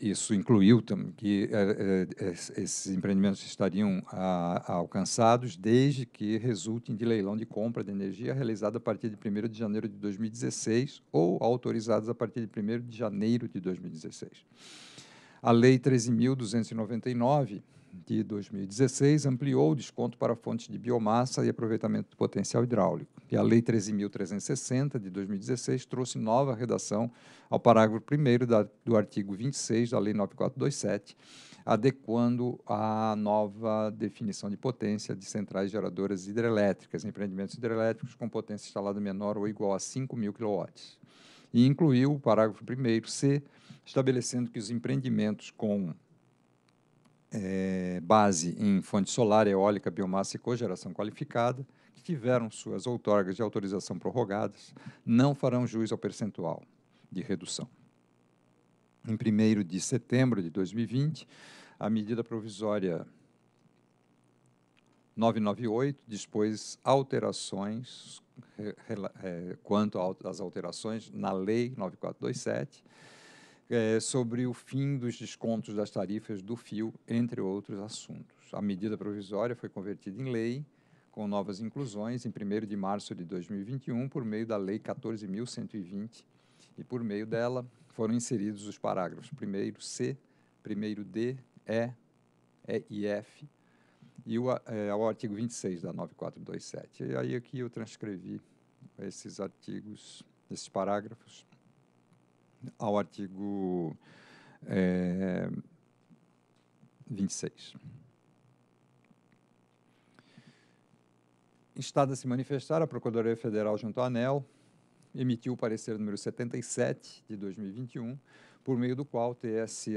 isso incluiu também que eh, eh, esses empreendimentos estariam ah, alcançados desde que resultem de leilão de compra de energia realizado a partir de 1 de janeiro de 2016 ou autorizados a partir de 1 de janeiro de 2016. A Lei 13.299 de 2016 ampliou o desconto para fontes de biomassa e aproveitamento do potencial hidráulico. E a Lei 13.360 de 2016 trouxe nova redação ao parágrafo 1 do artigo 26 da Lei 9427, adequando a nova definição de potência de centrais geradoras hidrelétricas, empreendimentos hidrelétricos com potência instalada menor ou igual a 5.000 kW. E incluiu o parágrafo 1 C, estabelecendo que os empreendimentos com é, base em fonte solar, eólica, biomassa e cogeração qualificada, que tiveram suas outorgas de autorização prorrogadas, não farão juiz ao percentual de redução. Em 1 de setembro de 2020, a medida provisória 998 dispôs alterações eh, eh, quanto às alterações na Lei 9427, é, sobre o fim dos descontos das tarifas do fio, entre outros assuntos. A medida provisória foi convertida em lei, com novas inclusões, em 1 de março de 2021, por meio da Lei 14.120, e por meio dela foram inseridos os parágrafos 1 C, 1 D, E, E e F, e o, é, o artigo 26 da 9427. E aí aqui eu transcrevi esses artigos, esses parágrafos, ao artigo é, 26. Instada a se manifestar, a Procuradoria Federal, junto à ANEL, emitiu o parecer número 77 de 2021, por meio do qual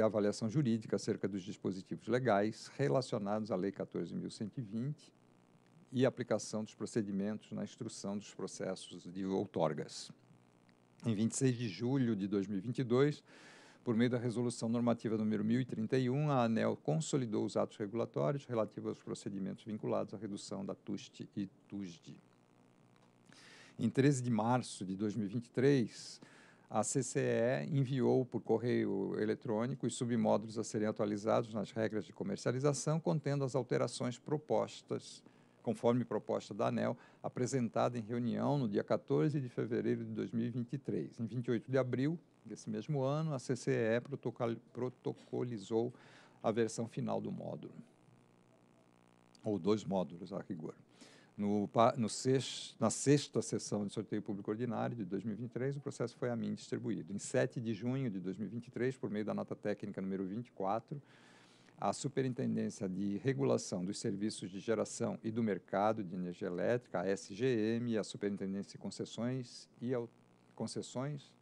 a avaliação jurídica acerca dos dispositivos legais relacionados à Lei 14.120 e aplicação dos procedimentos na instrução dos processos de outorgas em 26 de julho de 2022, por meio da resolução normativa número 1031, a ANEL consolidou os atos regulatórios relativos aos procedimentos vinculados à redução da TUST e TUSD. Em 13 de março de 2023, a CCE enviou por correio eletrônico os submódulos a serem atualizados nas regras de comercialização, contendo as alterações propostas conforme proposta da ANEL, apresentada em reunião no dia 14 de fevereiro de 2023. Em 28 de abril desse mesmo ano, a CCE protocolizou a versão final do módulo, ou dois módulos a ah, rigor. No, no sexto, na sexta sessão de sorteio público ordinário de 2023, o processo foi a mim distribuído. Em 7 de junho de 2023, por meio da nota técnica número 24, a Superintendência de Regulação dos Serviços de Geração e do Mercado de Energia Elétrica, a SGM, a Superintendência de Concessões e Concessões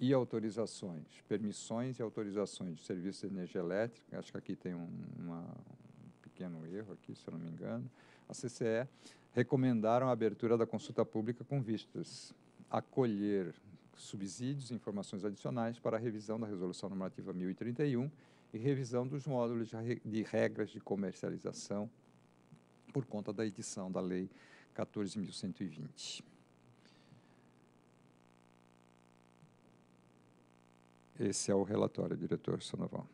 e autorizações, permissões e autorizações de serviços de energia elétrica, acho que aqui tem um, uma, um pequeno erro aqui, se eu não me engano, a CCE recomendaram a abertura da consulta pública com vistas a acolher subsídios e informações adicionais para a revisão da Resolução Normativa 1031 e revisão dos módulos de regras de comercialização por conta da edição da Lei 14.120. Esse é o relatório, diretor Sanoval.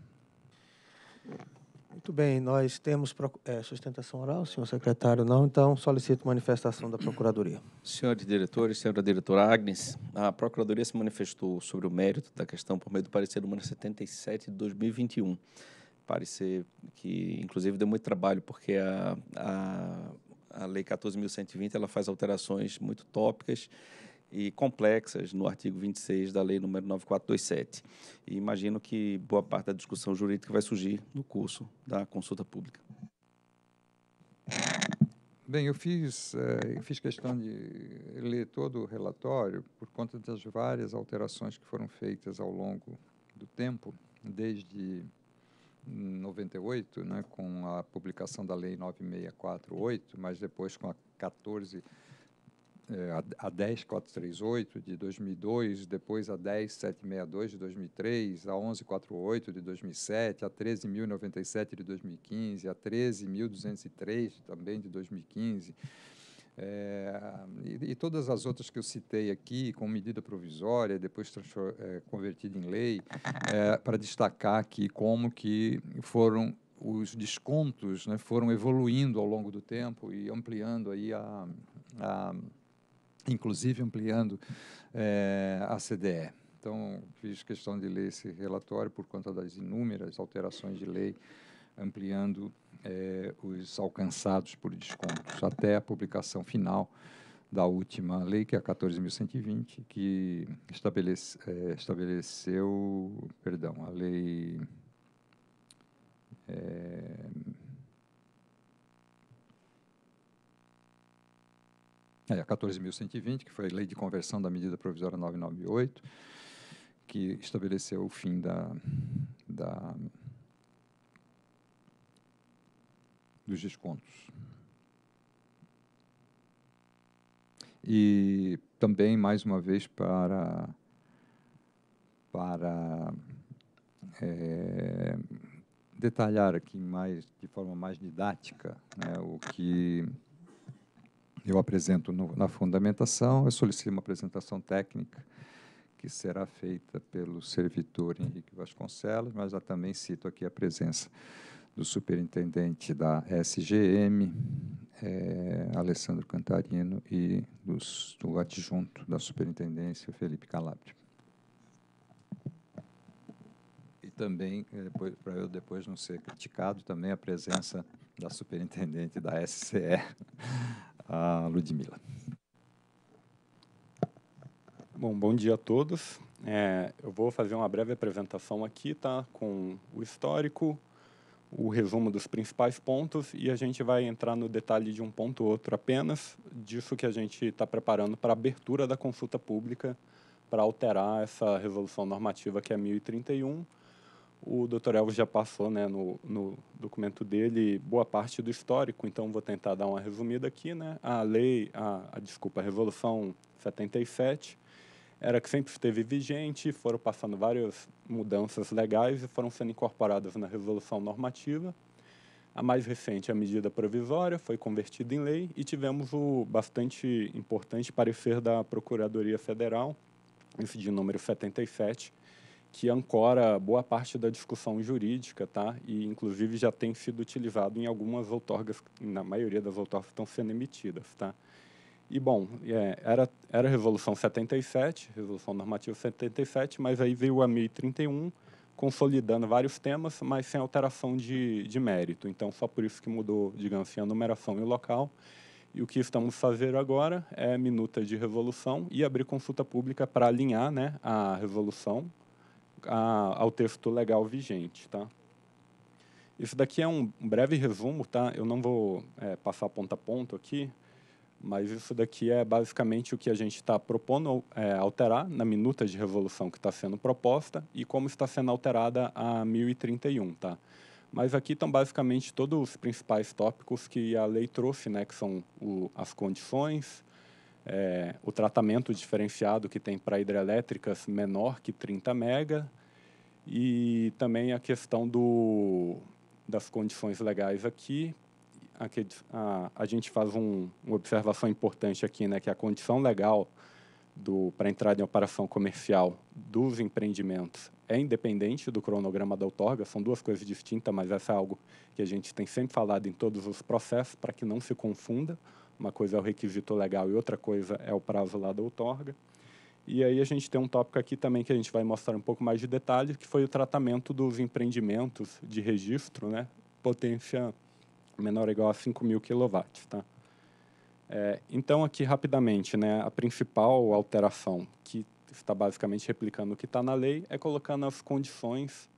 Muito bem, nós temos é, sustentação oral, senhor secretário, não, então solicito manifestação da Procuradoria. Senhores diretores, senhora diretora Agnes, a Procuradoria se manifestou sobre o mérito da questão por meio do parecer número 77 de 2021. Parecer que, inclusive, deu muito trabalho, porque a, a, a Lei 14.120 ela faz alterações muito tópicas e complexas no artigo 26 da lei número 9427. E imagino que boa parte da discussão jurídica vai surgir no curso da consulta pública. Bem, eu fiz, eh, eu fiz questão de ler todo o relatório por conta das várias alterações que foram feitas ao longo do tempo, desde 98, né, com a publicação da Lei 9648, mas depois com a 14 é, a 10438 de 2002, depois a 10762 de 2003, a 1148 de 2007, a 13097 de 2015, a 13203 também de 2015. É, e, e, todas as outras que eu citei aqui, com medida provisória, depois é, convertida em lei, é, para destacar aqui como que foram os descontos, né, foram evoluindo ao longo do tempo e ampliando aí a, a inclusive ampliando é, a CDE. Então, fiz questão de ler esse relatório por conta das inúmeras alterações de lei, ampliando é, os alcançados por descontos, até a publicação final da última lei, que é a 14.120, que estabelece, é, estabeleceu, perdão, a lei... É, é, a 14.120, que foi a lei de conversão da medida provisória 998, que estabeleceu o fim da, da dos descontos. E também, mais uma vez, para, para é, detalhar aqui mais, de forma mais didática né, o que eu apresento no, na fundamentação, eu solicitei uma apresentação técnica que será feita pelo servidor Henrique Vasconcelos, mas já também cito aqui a presença do superintendente da SGM, é, eh, Alessandro Cantarino, e dos, do adjunto da superintendência, Felipe Calabria. E também, eh, para eu depois não ser criticado, também a presença da superintendente da SCE, a Ludmila. Bom, bom dia a todos. É, eu vou fazer uma breve apresentação aqui, tá? Com o histórico, o resumo dos principais pontos e a gente vai entrar no detalhe de um ponto ou outro apenas disso que a gente está preparando para a abertura da consulta pública para alterar essa resolução normativa que é 1031 o Dr. Elvis já passou né, no, no, documento dele boa parte do histórico, então vou tentar dar uma resumida aqui. Né? A lei, a, a, desculpa, a Resolução 77 era que sempre esteve vigente, foram passando várias mudanças legais e foram sendo incorporadas na resolução normativa. A mais recente, a medida provisória, foi convertida em lei e tivemos o bastante importante parecer da Procuradoria Federal, esse de número 77, que ancora boa parte da discussão jurídica, tá? E inclusive já tem sido utilizado em algumas outorgas, na maioria das outorgas estão sendo emitidas, tá? E bom, é, era era a resolução 77, resolução normativa 77, mas aí veio a 1031 consolidando vários temas, mas sem alteração de, de mérito. Então, só por isso que mudou, digamos assim, a numeração e o local. E o que estamos fazendo agora é minuta de resolução e abrir consulta pública para alinhar né, a resolução, a, ao texto legal vigente. Tá? Isso daqui é um breve resumo, tá? eu não vou é, passar ponto a ponto aqui, mas isso daqui é basicamente o que a gente está propondo é, alterar na minuta de resolução que está sendo proposta e como está sendo alterada a 1031. Tá? Mas aqui estão basicamente todos os principais tópicos que a lei trouxe, né, que são o, as condições, é, o tratamento diferenciado que tem para hidrelétricas menor que 30 mega e também a questão do, das condições legais aqui. aqui a, a gente faz um, uma observação importante aqui, né, que a condição legal para entrada em operação comercial dos empreendimentos é independente do cronograma da outorga, são duas coisas distintas, mas essa é algo que a gente tem sempre falado em todos os processos para que não se confunda uma coisa é o requisito legal e outra coisa é o prazo lá da outorga. E aí a gente tem um tópico aqui também que a gente vai mostrar um pouco mais de detalhe, que foi o tratamento dos empreendimentos de registro, né? Potência menor ou igual a mil quilowatts tá? É, então, aqui rapidamente, né, a principal alteração que está basicamente replicando o que está na lei é colocando as condições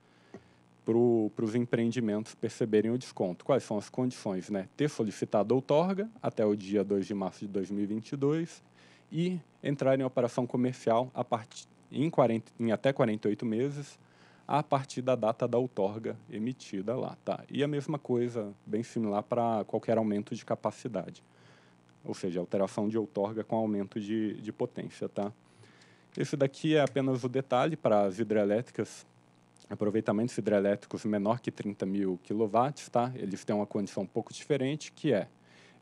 para os empreendimentos perceberem o desconto. Quais são as condições? Né? Ter solicitado outorga até o dia 2 de março de 2022 e entrar em operação comercial a partir, em, 40, em até 48 meses a partir da data da outorga emitida lá. Tá? E a mesma coisa, bem similar para qualquer aumento de capacidade, ou seja, alteração de outorga com aumento de, de potência. Tá? Esse daqui é apenas o detalhe para as hidrelétricas aproveitamentos hidrelétricos menor que 30 mil quilowatts, tá? eles têm uma condição um pouco diferente, que é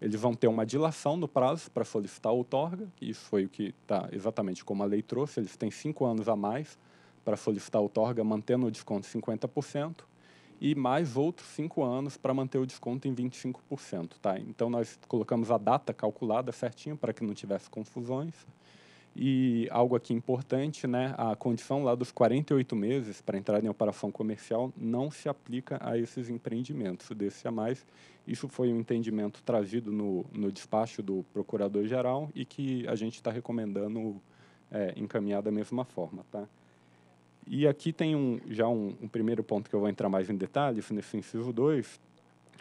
eles vão ter uma dilação no prazo para solicitar a outorga, isso foi o que está exatamente como a lei trouxe, eles têm cinco anos a mais para solicitar a outorga, mantendo o desconto 50%, e mais outros cinco anos para manter o desconto em 25%. Tá? Então, nós colocamos a data calculada certinho para que não tivesse confusões. E algo aqui importante, né? A condição lá dos 48 meses para entrar em operação comercial não se aplica a esses empreendimentos. Desse a mais, isso foi um entendimento trazido no, no despacho do Procurador-Geral e que a gente está recomendando é, encaminhar da mesma forma, tá? E aqui tem um, já um, um primeiro ponto que eu vou entrar mais em detalhes nesse inciso 2,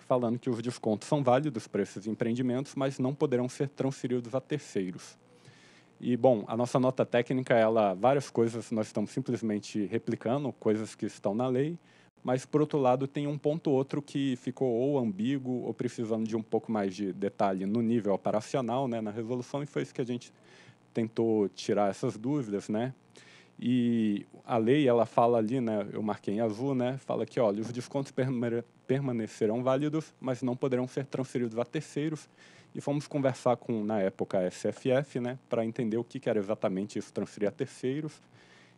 falando que os descontos são válidos para esses empreendimentos, mas não poderão ser transferidos a terceiros. E, bom, a nossa nota técnica, ela, várias coisas nós estamos simplesmente replicando, coisas que estão na lei, mas, por outro lado, tem um ponto ou outro que ficou ou ambíguo ou precisando de um pouco mais de detalhe no nível operacional, né, na resolução, e foi isso que a gente tentou tirar essas dúvidas, né? E a lei, ela fala ali, né, eu marquei em azul, né, fala que olha, os descontos permanecerão válidos, mas não poderão ser transferidos a terceiros. E fomos conversar com, na época, a SFF, né, para entender o que, que, era exatamente isso, transferir a terceiros.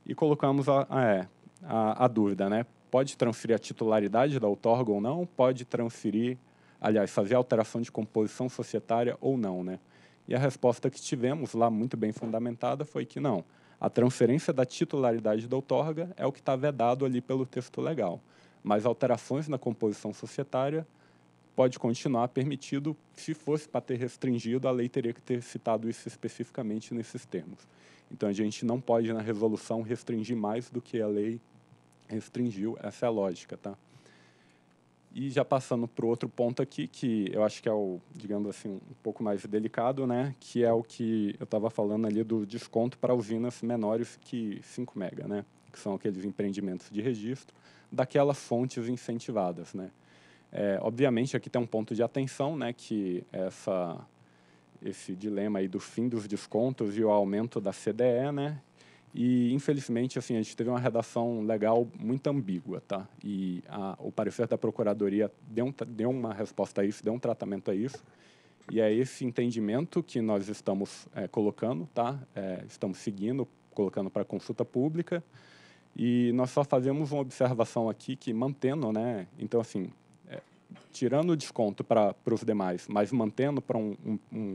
E colocamos a, a, é, a, a dúvida, né, pode transferir a titularidade da outorga ou não, pode transferir, aliás, fazer alteração de composição societária ou não, né? E a resposta que tivemos lá, muito bem fundamentada, foi que não. A transferência da titularidade da outorga é o que está vedado ali pelo texto legal, mas alterações na composição societária pode continuar permitido, se fosse para ter restringido, a lei teria que ter citado isso especificamente nesses termos. Então, a gente não pode, na resolução, restringir mais do que a lei restringiu. Essa é a lógica, tá? E já passando para o outro ponto aqui, que eu acho que é o, digamos assim, um pouco mais delicado, né? Que é o que eu estava falando ali do desconto para usinas menores que 5 mega, né? Que são aqueles empreendimentos de registro daquelas fontes incentivadas, né? É, obviamente, aqui tem um ponto de atenção, né? Que essa, esse dilema aí do fim dos descontos e o aumento da CDE, né? E, infelizmente, assim, a gente teve uma redação legal muito ambígua, tá? E a, o parecer da Procuradoria deu, um, deu uma resposta a isso, deu um tratamento a isso. E é esse entendimento que nós estamos é, colocando, tá? É, estamos seguindo, colocando para consulta pública. E nós só fazemos uma observação aqui que mantendo, né? Então, assim, é, tirando o desconto para os demais, mas mantendo para um, um,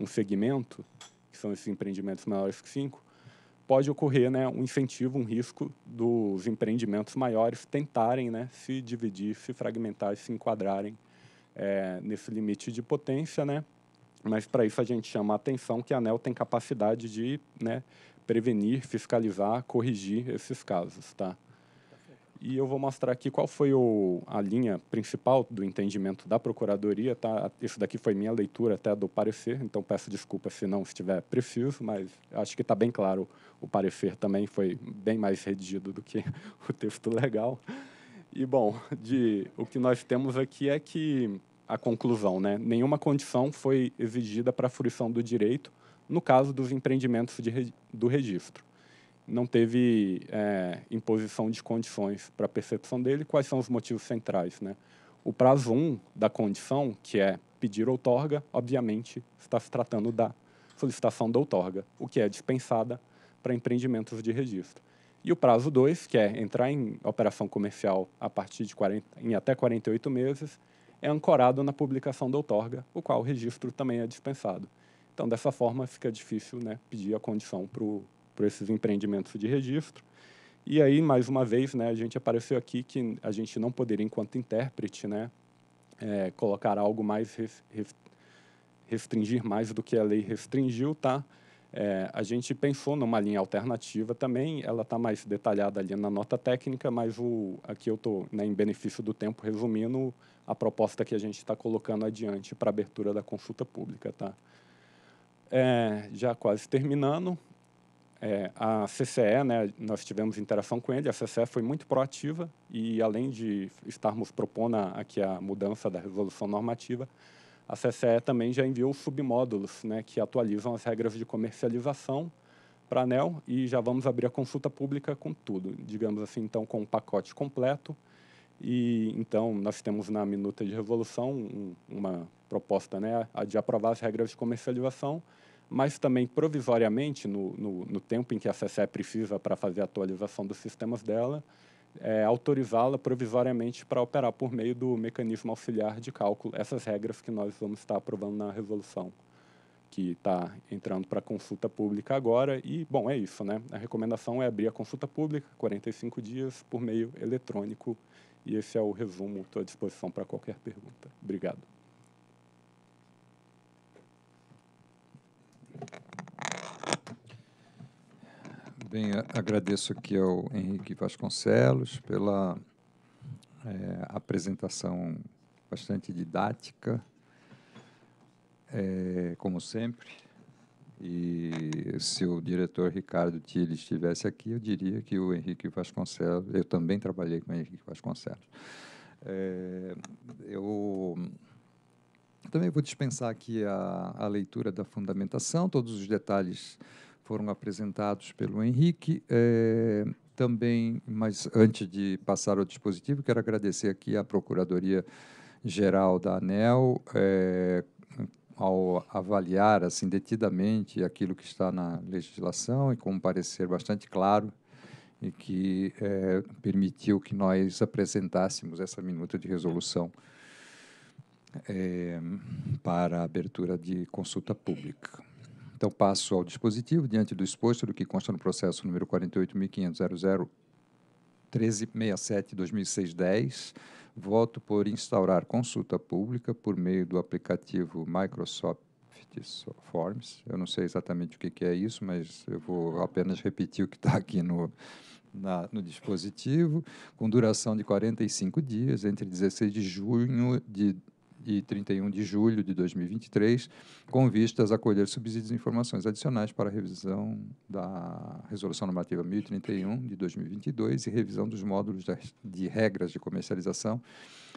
um, segmento, que são esses empreendimentos maiores que cinco pode ocorrer né, um incentivo, um risco dos empreendimentos maiores tentarem né, se dividir, se fragmentar, se enquadrarem é, nesse limite de potência, né? Mas para isso a gente chama a atenção que a ANEL tem capacidade de né, prevenir, fiscalizar, corrigir esses casos, tá? e eu vou mostrar aqui qual foi o, a linha principal do entendimento da Procuradoria. Tá? Isso daqui foi minha leitura até do parecer, então peço desculpa se não estiver preciso, mas acho que está bem claro. O parecer também foi bem mais redigido do que o texto legal. E, bom, de, o que nós temos aqui é que a conclusão, né? Nenhuma condição foi exigida para a fruição do direito no caso dos empreendimentos de, do registro não teve é, imposição de condições para a percepção dele. Quais são os motivos centrais? Né? O prazo 1 um da condição, que é pedir outorga, obviamente está se tratando da solicitação da outorga, o que é dispensada para empreendimentos de registro. E o prazo 2, que é entrar em operação comercial a partir de 40, em até 48 meses, é ancorado na publicação da outorga, o qual o registro também é dispensado. Então, dessa forma, fica difícil né, pedir a condição para o por esses empreendimentos de registro. E aí, mais uma vez, né, a gente apareceu aqui que a gente não poderia, enquanto intérprete, né, é, colocar algo mais restringir mais do que a lei restringiu, tá? É, a gente pensou numa linha alternativa também, ela está mais detalhada ali na nota técnica, mas o, aqui eu estou, né, em benefício do tempo, resumindo a proposta que a gente está colocando adiante para abertura da consulta pública. Tá? É, já quase terminando, é, a CCE, né, nós tivemos interação com ele, a CCE foi muito proativa e, além de estarmos propondo aqui a mudança da resolução normativa, a CCE também já enviou submódulos né, que atualizam as regras de comercialização para a ANEL e já vamos abrir a consulta pública com tudo, digamos assim, então, com o um pacote completo. E, então, nós temos na minuta de resolução um, uma proposta né, de aprovar as regras de comercialização mas também provisoriamente, no, no, no tempo em que a CCE precisa para fazer a atualização dos sistemas dela, é, autorizá-la provisoriamente para operar por meio do mecanismo auxiliar de cálculo, essas regras que nós vamos estar aprovando na resolução, que está entrando para consulta pública agora. E, bom, é isso, né? A recomendação é abrir a consulta pública, 45 dias, por meio eletrônico. E esse é o resumo, estou à disposição para qualquer pergunta. Obrigado. Bem, agradeço aqui ao Henrique Vasconcelos pela é, apresentação bastante didática, é, como sempre. E se o diretor Ricardo Tilly estivesse aqui, eu diria que o Henrique Vasconcelos, eu também trabalhei com o Henrique Vasconcelos. É, eu também vou dispensar aqui a, a leitura da fundamentação, todos os detalhes foram apresentados pelo Henrique. É, também, mas antes de passar ao dispositivo, quero agradecer aqui à Procuradoria Geral da ANEL, é, ao avaliar assim detidamente aquilo que está na legislação e com um parecer bastante claro e que é, permitiu que nós apresentássemos essa minuta de resolução é, para a abertura de consulta pública. Então, passo ao dispositivo, diante do exposto do que consta no processo número 48.500.001367-2006-10, voto por instaurar consulta pública por meio do aplicativo Microsoft Forms. Eu não sei exatamente o que, é isso, mas eu vou apenas repetir o que está aqui no, na, no dispositivo, com duração de 45 dias, entre 16 de junho de e 31 de julho de 2023, com vistas a colher subsídios e informações adicionais para a revisão da Resolução Normativa 1031 de 2022 e revisão dos módulos de regras de comercialização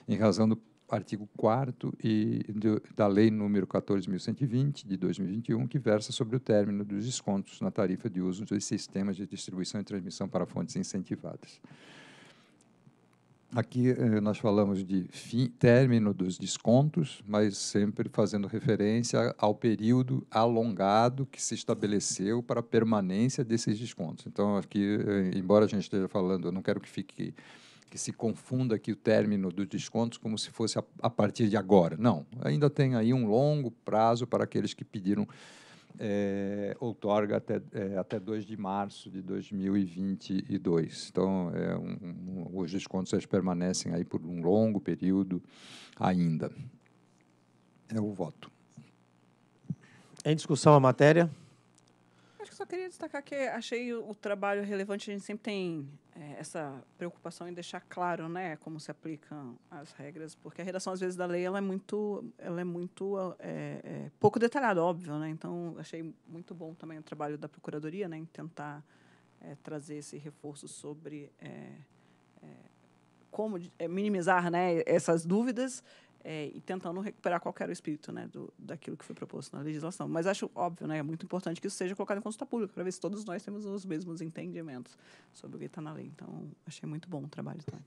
em razão do artigo 4 e do, da Lei número 14.120, de 2021, que versa sobre o término dos descontos na tarifa de uso dos sistemas de distribuição e transmissão para fontes incentivadas. Aqui eh, nós falamos de fim, término dos descontos, mas sempre fazendo referência ao período alongado que se estabeleceu para a permanência desses descontos. Então, aqui, eh, embora a gente esteja falando, eu não quero que fique que se confunda aqui o término dos descontos como se fosse a, a partir de agora. Não, ainda tem aí um longo prazo para aqueles que pediram é, outorga até, é, até 2 de março de 2022. Então, é um, um, os descontos eles permanecem aí por um longo período ainda. É o voto. Em discussão a matéria? Acho que só queria destacar que achei o trabalho relevante, a gente sempre tem é, essa preocupação em deixar claro, né, como se aplicam as regras, porque a redação às vezes da lei ela é muito, ela é muito é, é, pouco detalhada, óbvio, né. Então achei muito bom também o trabalho da procuradoria, né, em tentar é, trazer esse reforço sobre é, é, como minimizar, né, essas dúvidas é, e tentando recuperar qualquer o espírito né, do, daquilo que foi proposto na legislação. Mas acho óbvio, né, é muito importante que isso seja colocado em consulta pública, para ver se todos nós temos os mesmos entendimentos sobre o que está na lei. Então, achei muito bom o trabalho. Tá?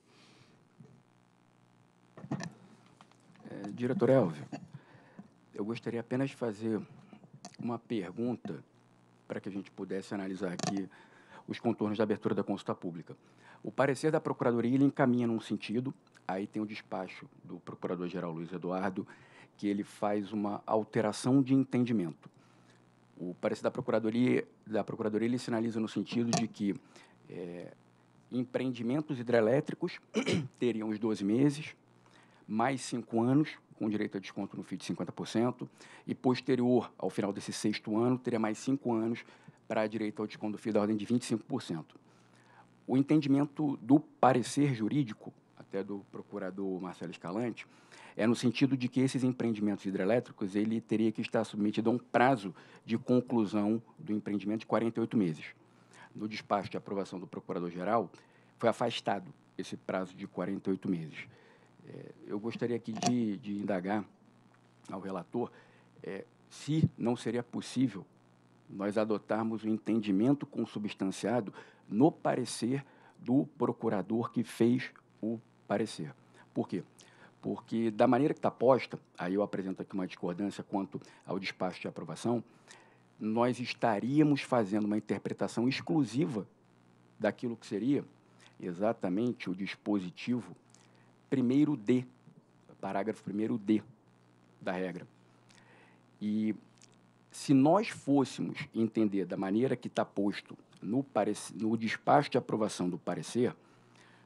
É, diretor Elvio, eu gostaria apenas de fazer uma pergunta para que a gente pudesse analisar aqui os contornos da abertura da consulta pública. O parecer da Procuradoria ele encaminha num sentido, Aí tem o despacho do Procurador-Geral Luiz Eduardo, que ele faz uma alteração de entendimento. O parecer da Procuradoria, da Procuradoria ele sinaliza no sentido de que é, empreendimentos hidrelétricos teriam os 12 meses, mais cinco anos, com direito a desconto no FII de 50%, e posterior ao final desse sexto ano, teria mais cinco anos para direito ao desconto do FII da ordem de 25%. O entendimento do parecer jurídico até do procurador Marcelo Escalante, é no sentido de que esses empreendimentos hidrelétricos ele teria que estar submetido a um prazo de conclusão do empreendimento de 48 meses. No despacho de aprovação do procurador-geral, foi afastado esse prazo de 48 meses. É, eu gostaria aqui de, de indagar ao relator é, se não seria possível nós adotarmos o um entendimento consubstanciado no parecer do procurador que fez o parecer. Por quê? Porque, da maneira que está posta, aí eu apresento aqui uma discordância quanto ao despacho de aprovação, nós estaríamos fazendo uma interpretação exclusiva daquilo que seria exatamente o dispositivo primeiro D, parágrafo primeiro D da regra. E se nós fôssemos entender da maneira que está posto no, no despacho de aprovação do parecer,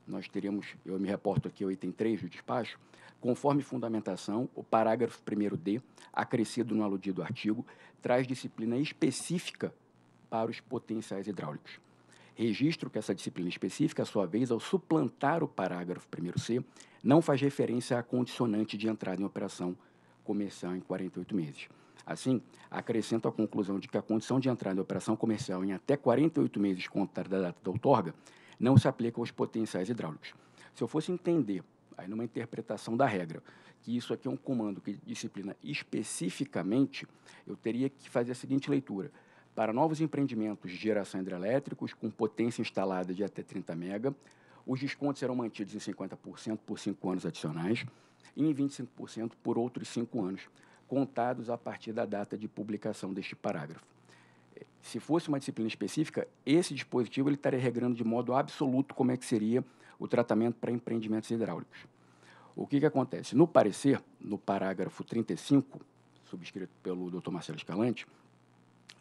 nós teríamos, eu me reporto aqui ao item 3 do despacho, conforme fundamentação, o parágrafo 1d, acrescido no aludido artigo, traz disciplina específica para os potenciais hidráulicos. Registro que essa disciplina específica, à sua vez, ao suplantar o parágrafo 1c, não faz referência à condicionante de entrada em operação comercial em 48 meses. Assim, acrescento a conclusão de que a condição de entrada em operação comercial em até 48 meses contar da data da outorga não se aplica aos potenciais hidráulicos. Se eu fosse entender, aí numa interpretação da regra, que isso aqui é um comando que disciplina especificamente, eu teria que fazer a seguinte leitura. Para novos empreendimentos de geração hidrelétricos com potência instalada de até 30 mega, os descontos serão mantidos em 50% por cinco anos adicionais e em 25% por outros cinco anos, contados a partir da data de publicação deste parágrafo se fosse uma disciplina específica, esse dispositivo ele estaria regrando de modo absoluto como é que seria o tratamento para empreendimentos hidráulicos. O que, que acontece? No parecer, no parágrafo 35, subscrito pelo Dr. Marcelo Escalante,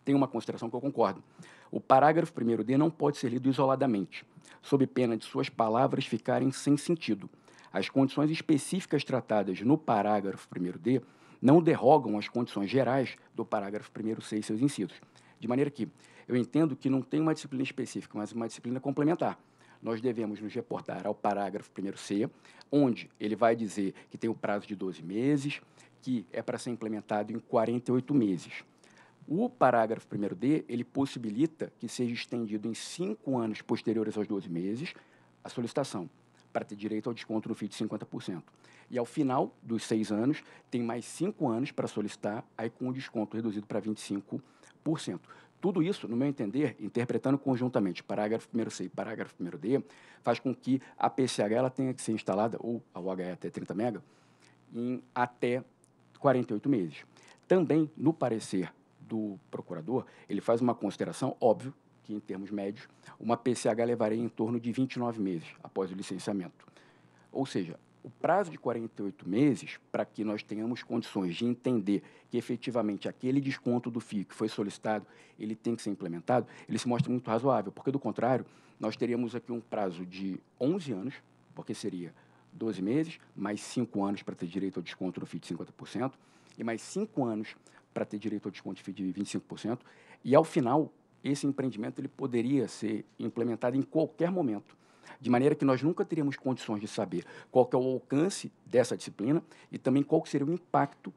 tem uma consideração que eu concordo. O parágrafo 1D não pode ser lido isoladamente, sob pena de suas palavras ficarem sem sentido. As condições específicas tratadas no parágrafo 1D não derrogam as condições gerais do parágrafo 1C e seus incisos. De maneira que eu entendo que não tem uma disciplina específica, mas uma disciplina complementar. Nós devemos nos reportar ao parágrafo 1C, onde ele vai dizer que tem o prazo de 12 meses, que é para ser implementado em 48 meses. O parágrafo 1D, ele possibilita que seja estendido em cinco anos posteriores aos 12 meses a solicitação, para ter direito ao desconto no FII de 50%. E ao final dos seis anos, tem mais cinco anos para solicitar, aí com o desconto reduzido para 25% cento. Tudo isso, no meu entender, interpretando conjuntamente parágrafo 1 C e parágrafo 1 D, faz com que a PCH ela tenha que ser instalada, ou a UHE até 30 mega, em até 48 meses. Também, no parecer do procurador, ele faz uma consideração, óbvio, que em termos médios, uma PCH levaria em torno de 29 meses após o licenciamento. Ou seja, o prazo de 48 meses, para que nós tenhamos condições de entender que efetivamente aquele desconto do FII que foi solicitado, ele tem que ser implementado, ele se mostra muito razoável, porque do contrário, nós teríamos aqui um prazo de 11 anos, porque seria 12 meses, mais 5 anos para ter direito ao desconto do FII de 50%, e mais 5 anos para ter direito ao desconto de FII de 25%, e ao final, esse empreendimento ele poderia ser implementado em qualquer momento de maneira que nós nunca teríamos condições de saber qual é o alcance dessa disciplina e também qual seria o impacto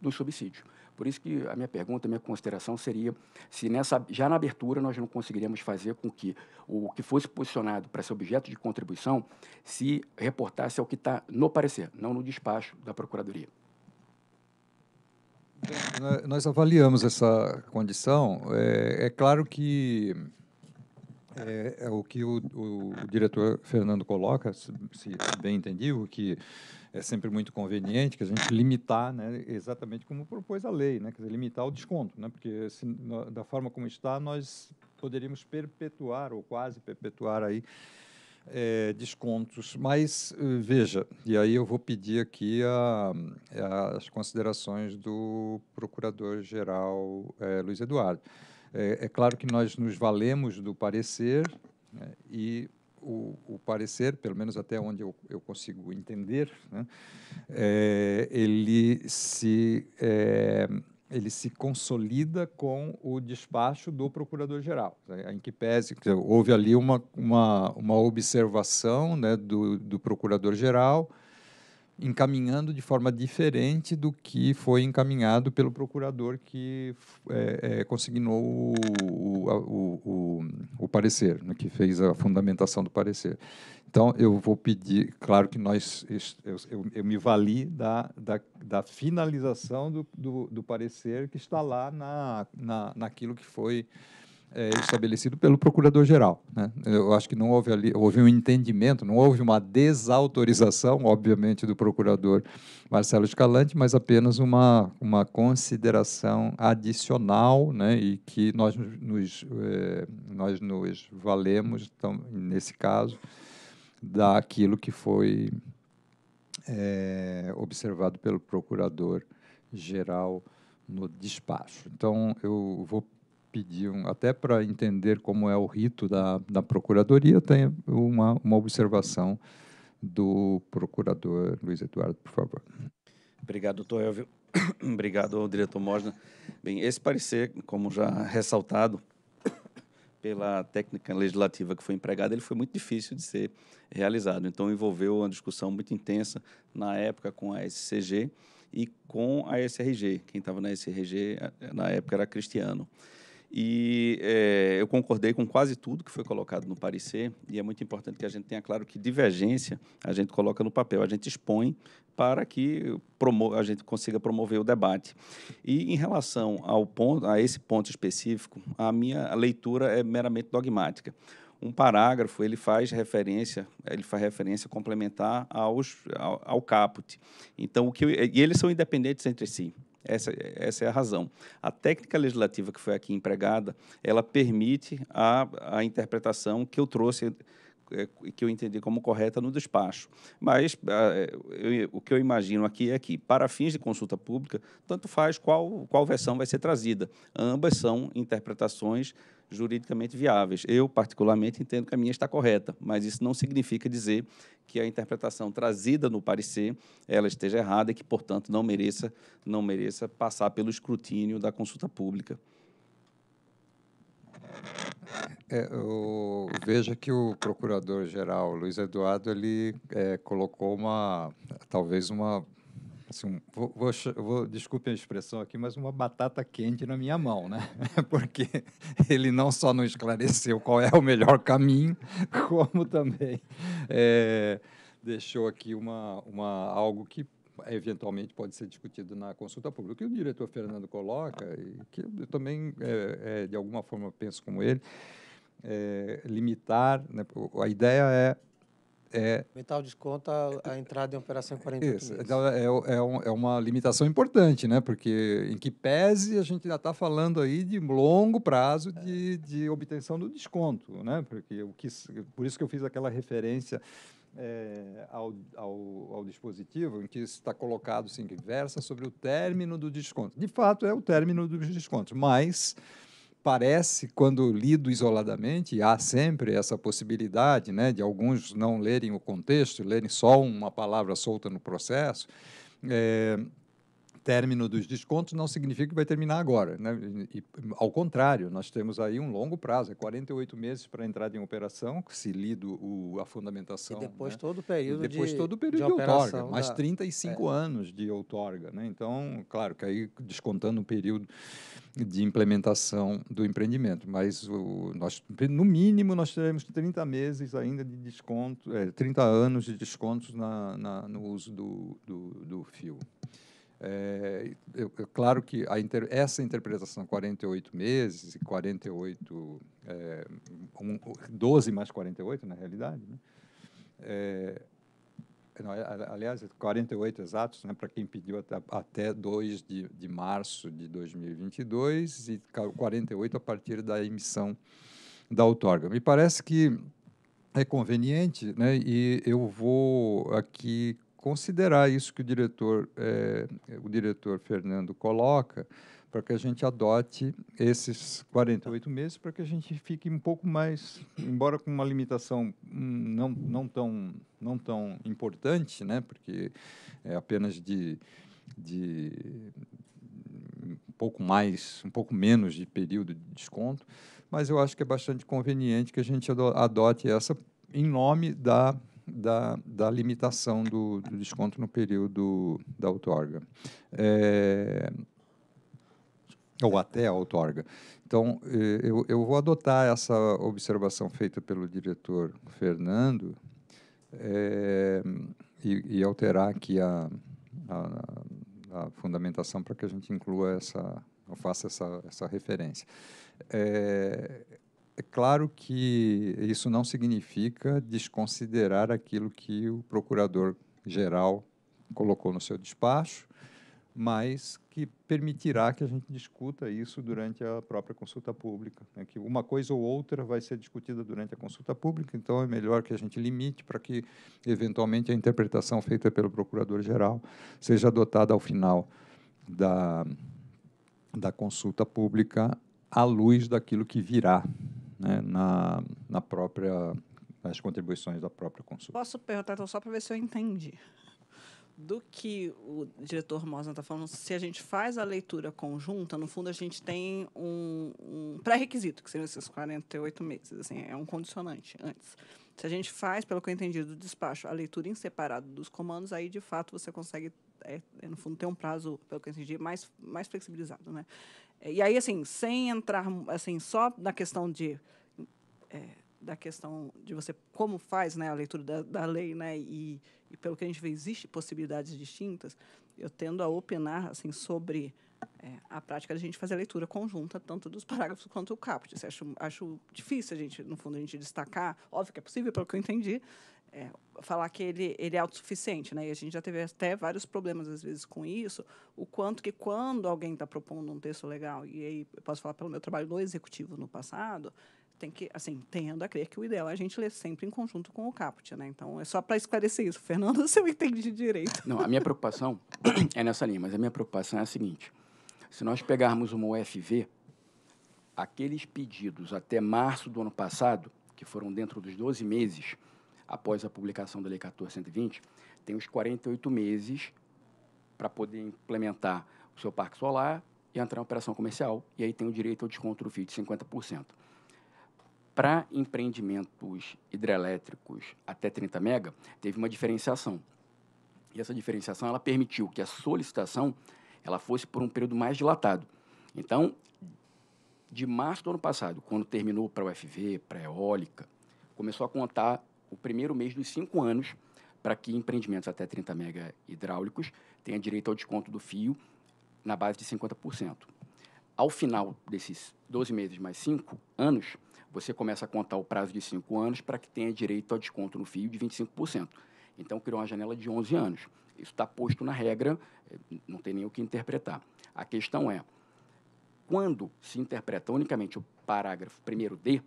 do subsídio. Por isso que a minha pergunta, a minha consideração seria se nessa, já na abertura nós não conseguiríamos fazer com que o que fosse posicionado para ser objeto de contribuição se reportasse ao que está no parecer, não no despacho da Procuradoria. Nós avaliamos essa condição. É, é claro que é, é o que o, o, o, diretor Fernando coloca, se, se bem entendi, o que é sempre muito conveniente que a gente limitar, né, exatamente como propôs a lei, né, quer dizer, limitar o desconto, né, porque se, no, da forma como está, nós poderíamos perpetuar ou quase perpetuar aí é, descontos. Mas eh, veja, e aí eu vou pedir aqui a, a, as considerações do Procurador-Geral é, Luiz Eduardo. É, é claro que nós nos valemos do parecer né, e o, o, parecer, pelo menos até onde eu, eu consigo entender, né, é, ele, se, é, ele se consolida com o despacho do Procurador-Geral, né, em que pese houve ali uma, uma, uma observação né, do, do Procurador-Geral encaminhando de forma diferente do que foi encaminhado pelo procurador que é, é, consignou o, o, o, o parecer, né, que fez a fundamentação do parecer. Então, eu vou pedir, claro que nós, eu, eu, eu me vali da, da, da finalização do, do, do, parecer que está lá na, na, naquilo que foi é, estabelecido pelo procurador-geral. Né? Eu acho que não houve ali, houve um entendimento, não houve uma desautorização, obviamente, do procurador Marcelo Escalante, mas apenas uma, uma consideração adicional né? e que nós nos, é, nós nos valemos, então, nesse caso, daquilo que foi é, observado pelo procurador-geral no despacho. Então, eu vou pediam, até para entender como é o rito da, da Procuradoria, tem uma, uma observação do procurador Luiz Eduardo, por favor. Obrigado, doutor Elvio. Obrigado, diretor Mosna. Bem, esse parecer, como já ressaltado pela técnica legislativa que foi empregada, ele foi muito difícil de ser realizado. Então, envolveu uma discussão muito intensa na época com a SCG e com a SRG. Quem estava na SRG eh, na época era Cristiano. E é, eu concordei com quase tudo que foi colocado no parecer, e é muito importante que a gente tenha claro que divergência a gente coloca no papel, a gente expõe para que a gente consiga promover o debate. E em relação ao ponto, a esse ponto específico, a minha leitura é meramente dogmática um parágrafo ele faz referência ele faz referência complementar aos ao, ao caput então o que eu, e eles são independentes entre si essa, essa é a razão. A técnica legislativa que foi aqui empregada, ela permite a, a interpretação que eu trouxe é, que eu entendi como correta no despacho. Mas ah, eu, o que eu imagino aqui é que, para fins de consulta pública, tanto faz qual, qual versão vai ser trazida. Ambas são interpretações juridicamente viáveis. Eu, particularmente, entendo que a minha está correta, mas isso não significa dizer que a interpretação trazida no parecer ela esteja errada e que, portanto, não mereça, não mereça passar pelo escrutínio da consulta pública. É, o, veja que o procurador-geral Luiz Eduardo ele é, colocou uma talvez uma assim, vou, vou, vou, desculpe a expressão aqui, mas uma batata quente na minha mão, né? Porque ele não só não esclareceu qual é o melhor caminho, como também é, deixou aqui uma, uma algo que eventualmente pode ser discutido na consulta pública. O que o diretor Fernando coloca, e que eu também, é, é, de alguma forma, penso como ele, é, limitar. Né? A ideia é. é limitar o desconto a, entrada em operação em 48 isso, Então, é, é, um, é, uma limitação importante, né? porque em que pese a gente ainda está falando aí de longo prazo de, de obtenção do desconto. Né? Porque o que, por isso que eu fiz aquela referência. É, ao, ao, ao, dispositivo em que está colocado, sim, que versa sobre o término do desconto. De fato, é o término dos descontos, mas parece, quando lido isoladamente, há sempre essa possibilidade né, de alguns não lerem o contexto, lerem só uma palavra solta no processo. É, término dos descontos não significa que vai terminar agora. Né? E, ao contrário, nós temos aí um longo prazo, é 48 meses para entrar entrada em operação, se lido o, a fundamentação. E depois né? todo o período e depois de, todo o período de, de outorga, da... mais 35 é. anos de outorga. Né? Então, claro, que aí descontando o período de implementação do empreendimento, mas o, nós, no mínimo nós teremos 30 meses ainda de desconto, é, 30 anos de descontos na, na no uso do, do, do fio. É, claro que inter, essa interpretação, 48 meses e 48, é, um, 12 mais 48, na realidade, né? é, não, é, aliás, 48 exatos, né, para quem pediu até, até 2 de, de março de 2022 e 48 a partir da emissão da outorga. Me parece que é conveniente, né, e eu vou aqui considerar isso que o diretor, é, o diretor Fernando coloca, para que a gente adote esses 48 meses, para que a gente fique um pouco mais, embora com uma limitação hum, não, não, tão, não tão importante, né? porque é apenas de, de um pouco mais, um pouco menos de período de desconto, mas eu acho que é bastante conveniente que a gente adote essa em nome da da, da limitação do, do desconto no período da outorga. É, ou até a outorga. Então, é, eu, eu vou adotar essa observação feita pelo diretor Fernando é, e, e, alterar aqui a, a, a fundamentação para que a gente inclua essa, faça essa, essa referência. É, é claro que isso não significa desconsiderar aquilo que o procurador-geral colocou no seu despacho, mas que permitirá que a gente discuta isso durante a própria consulta pública. Né? Que uma coisa ou outra vai ser discutida durante a consulta pública, então é melhor que a gente limite para que, eventualmente, a interpretação feita pelo Procurador-Geral seja adotada ao final da, da consulta pública à luz daquilo que virá né, na, na própria nas contribuições da própria consulta. Posso perguntar então, só para ver se eu entendi do que o diretor Mosna está falando, se a gente faz a leitura conjunta, no fundo a gente tem um, um pré-requisito, que seriam esses 48 meses, assim, é um condicionante antes. Se a gente faz, pelo que eu entendi do despacho, a leitura em separado dos comandos, aí de fato você consegue, é, é no fundo, ter um prazo, pelo que eu entendi, mais, mais flexibilizado. Né? E aí, assim, sem entrar, assim, só na questão de... É, da questão de você como faz né, a leitura da, da lei, né, e, e, pelo que a gente vê, existem possibilidades distintas, eu tendo a opinar assim, sobre é, a prática de a gente fazer a leitura conjunta, tanto dos parágrafos quanto do caput. Acho, acho difícil, a gente, no fundo, a gente destacar, óbvio que é possível, pelo que eu entendi, é, falar que ele, ele é autossuficiente, né? E a gente já teve até vários problemas, às vezes, com isso, o quanto que quando alguém está propondo um texto legal, e aí eu posso falar pelo meu trabalho no executivo no passado, tem que, assim, tendo a crer que o ideal é a gente ler sempre em conjunto com o caput, né? Então, é só para esclarecer isso. Fernando, se eu entendi direito. Não, a minha preocupação é nessa linha, mas a minha preocupação é a seguinte. Se nós pegarmos uma UFV, aqueles pedidos até março do ano passado, que foram dentro dos 12 meses, após a publicação da Lei 14.120, tem os 48 meses para poder implementar o seu parque solar e entrar em operação comercial, e aí tem o direito ao desconto do FII de 50%. Para empreendimentos hidrelétricos até 30 mega, teve uma diferenciação. E essa diferenciação ela permitiu que a solicitação ela fosse por um período mais dilatado. Então, de março do ano passado, quando terminou para o UFV, para a eólica, começou a contar o primeiro mês dos cinco anos para que empreendimentos até 30 mega hidráulicos tenha direito ao desconto do fio na base de 50%. Ao final desses 12 meses mais cinco anos, você começa a contar o prazo de cinco anos para que tenha direito ao desconto no fio de 25%. Então, criou uma janela de 11 anos. Isso está posto na regra, eh, não tem nem o que interpretar. A questão é, quando se interpreta unicamente o parágrafo 1 D,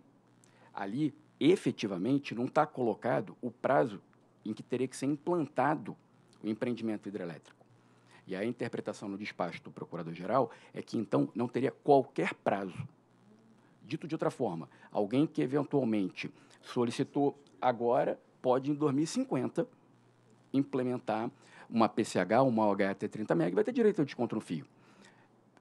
ali efetivamente não está colocado o prazo em que teria que ser implantado o empreendimento hidrelétrico. E a interpretação no despacho do procurador-geral é que então não teria qualquer prazo. Dito de outra forma, alguém que eventualmente solicitou agora pode em 2050 implementar uma PCH, uma OHT 30 MB, vai ter direito ao desconto no fio.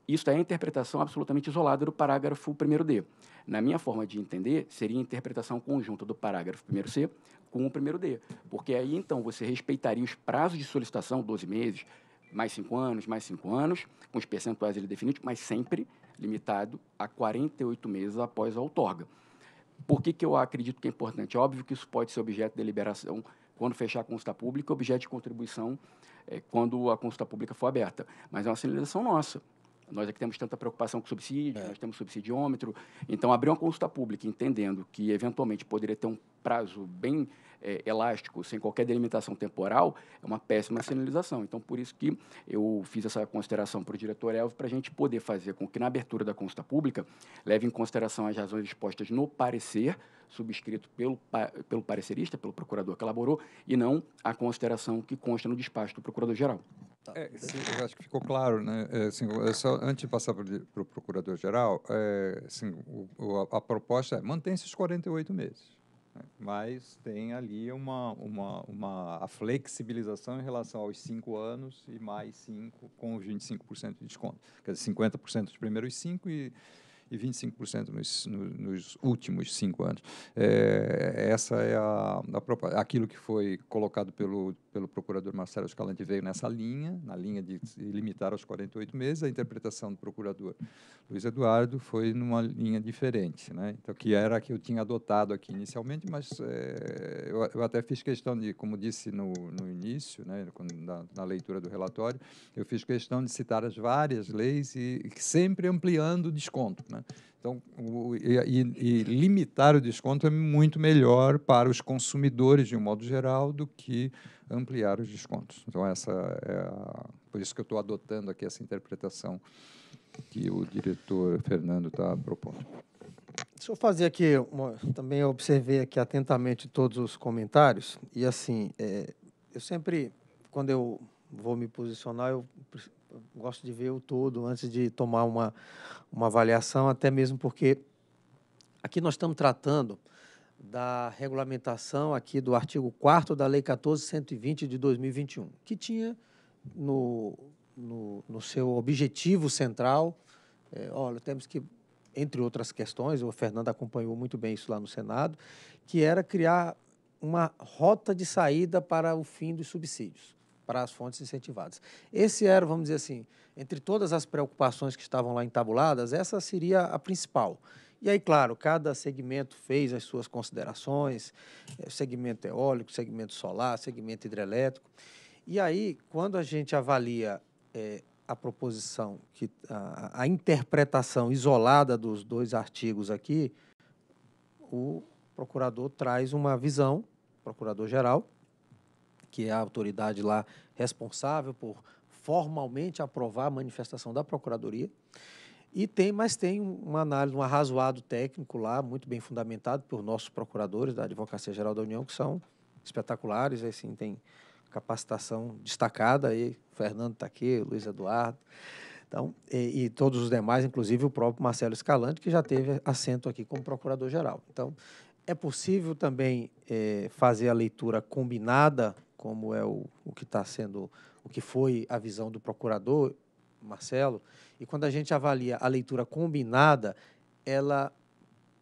Isso é a interpretação absolutamente isolada do parágrafo 1d. Na minha forma de entender, seria a interpretação conjunta do parágrafo 1c com o 1d, porque aí então você respeitaria os prazos de solicitação, 12 meses, mais 5 anos, mais 5 anos, com os percentuais ele definidos, mas sempre limitado a 48 meses após a outorga. Por que, que eu acredito que é importante? É óbvio que isso pode ser objeto de deliberação quando fechar a consulta pública, objeto de contribuição é, quando a consulta pública for aberta. Mas é uma sinalização nossa. Nós aqui temos tanta preocupação com subsídio, é. nós temos subsidiômetro. Então, abrir uma consulta pública, entendendo que eventualmente poderia ter um prazo bem é, elástico, sem qualquer delimitação temporal, é uma péssima sinalização. Então, por isso que eu fiz essa consideração para o diretor Elvio, para a gente poder fazer com que, na abertura da consulta pública, leve em consideração as razões expostas no parecer, subscrito pelo, pelo parecerista, pelo procurador que elaborou, e não a consideração que consta no despacho do procurador-geral. Tá. É, sim, eu acho que ficou claro, né? É, assim, é só, antes de passar para o procurador-geral, é, assim, a, a, proposta é mantém-se os 48 meses, né? mas tem ali uma, uma, uma a flexibilização em relação aos 5 anos e mais 5 com os 25% de desconto, quer dizer, 50% dos primeiros 5 e e 25% nos, nos, últimos cinco anos. É, essa é a, a, aquilo que foi colocado pelo, pelo procurador Marcelo Escalante, veio nessa linha, na linha de limitar aos 48 meses. A interpretação do procurador Luiz Eduardo foi numa linha diferente, né? então, que era a que eu tinha adotado aqui inicialmente, mas é, eu, eu, até fiz questão de, como disse no, no início, né, na, na leitura do relatório, eu fiz questão de citar as várias leis e sempre ampliando o desconto. Né? Então, o, e, e, limitar o desconto é muito melhor para os consumidores, de um modo geral, do que ampliar os descontos. Então, essa é a, por isso que eu estou adotando aqui essa interpretação que o diretor Fernando está propondo. Deixa eu fazer aqui, uma, também observei aqui atentamente todos os comentários, e assim, é, eu sempre, quando eu vou me posicionar, eu gosto de ver o todo antes de tomar uma, uma avaliação, até mesmo porque aqui nós estamos tratando da regulamentação aqui do artigo 4 da Lei 14.120 de 2021, que tinha no, no, no seu objetivo central, é, olha, temos que, entre outras questões, o Fernando acompanhou muito bem isso lá no Senado, que era criar uma rota de saída para o fim dos subsídios para as fontes incentivadas. Esse era, vamos dizer assim, entre todas as preocupações que estavam lá entabuladas, essa seria a principal. E aí, claro, cada segmento fez as suas considerações, eh, segmento eólico, segmento solar, segmento hidrelétrico. E aí, quando a gente avalia é, a proposição, que a, a, interpretação isolada dos dois artigos aqui, o procurador traz uma visão, procurador-geral, que é a autoridade lá responsável por formalmente aprovar a manifestação da Procuradoria. E tem, mas tem uma análise, um arrazoado técnico lá, muito bem fundamentado por nossos procuradores da Advocacia Geral da União, que são espetaculares, assim, tem capacitação destacada aí, Fernando está aqui, Luiz Eduardo, então, e, e, todos os demais, inclusive o próprio Marcelo Escalante, que já teve assento aqui como procurador-geral. Então, é possível também é, fazer a leitura combinada como é o, o que está sendo, o que foi a visão do procurador, Marcelo, e quando a gente avalia a leitura combinada, ela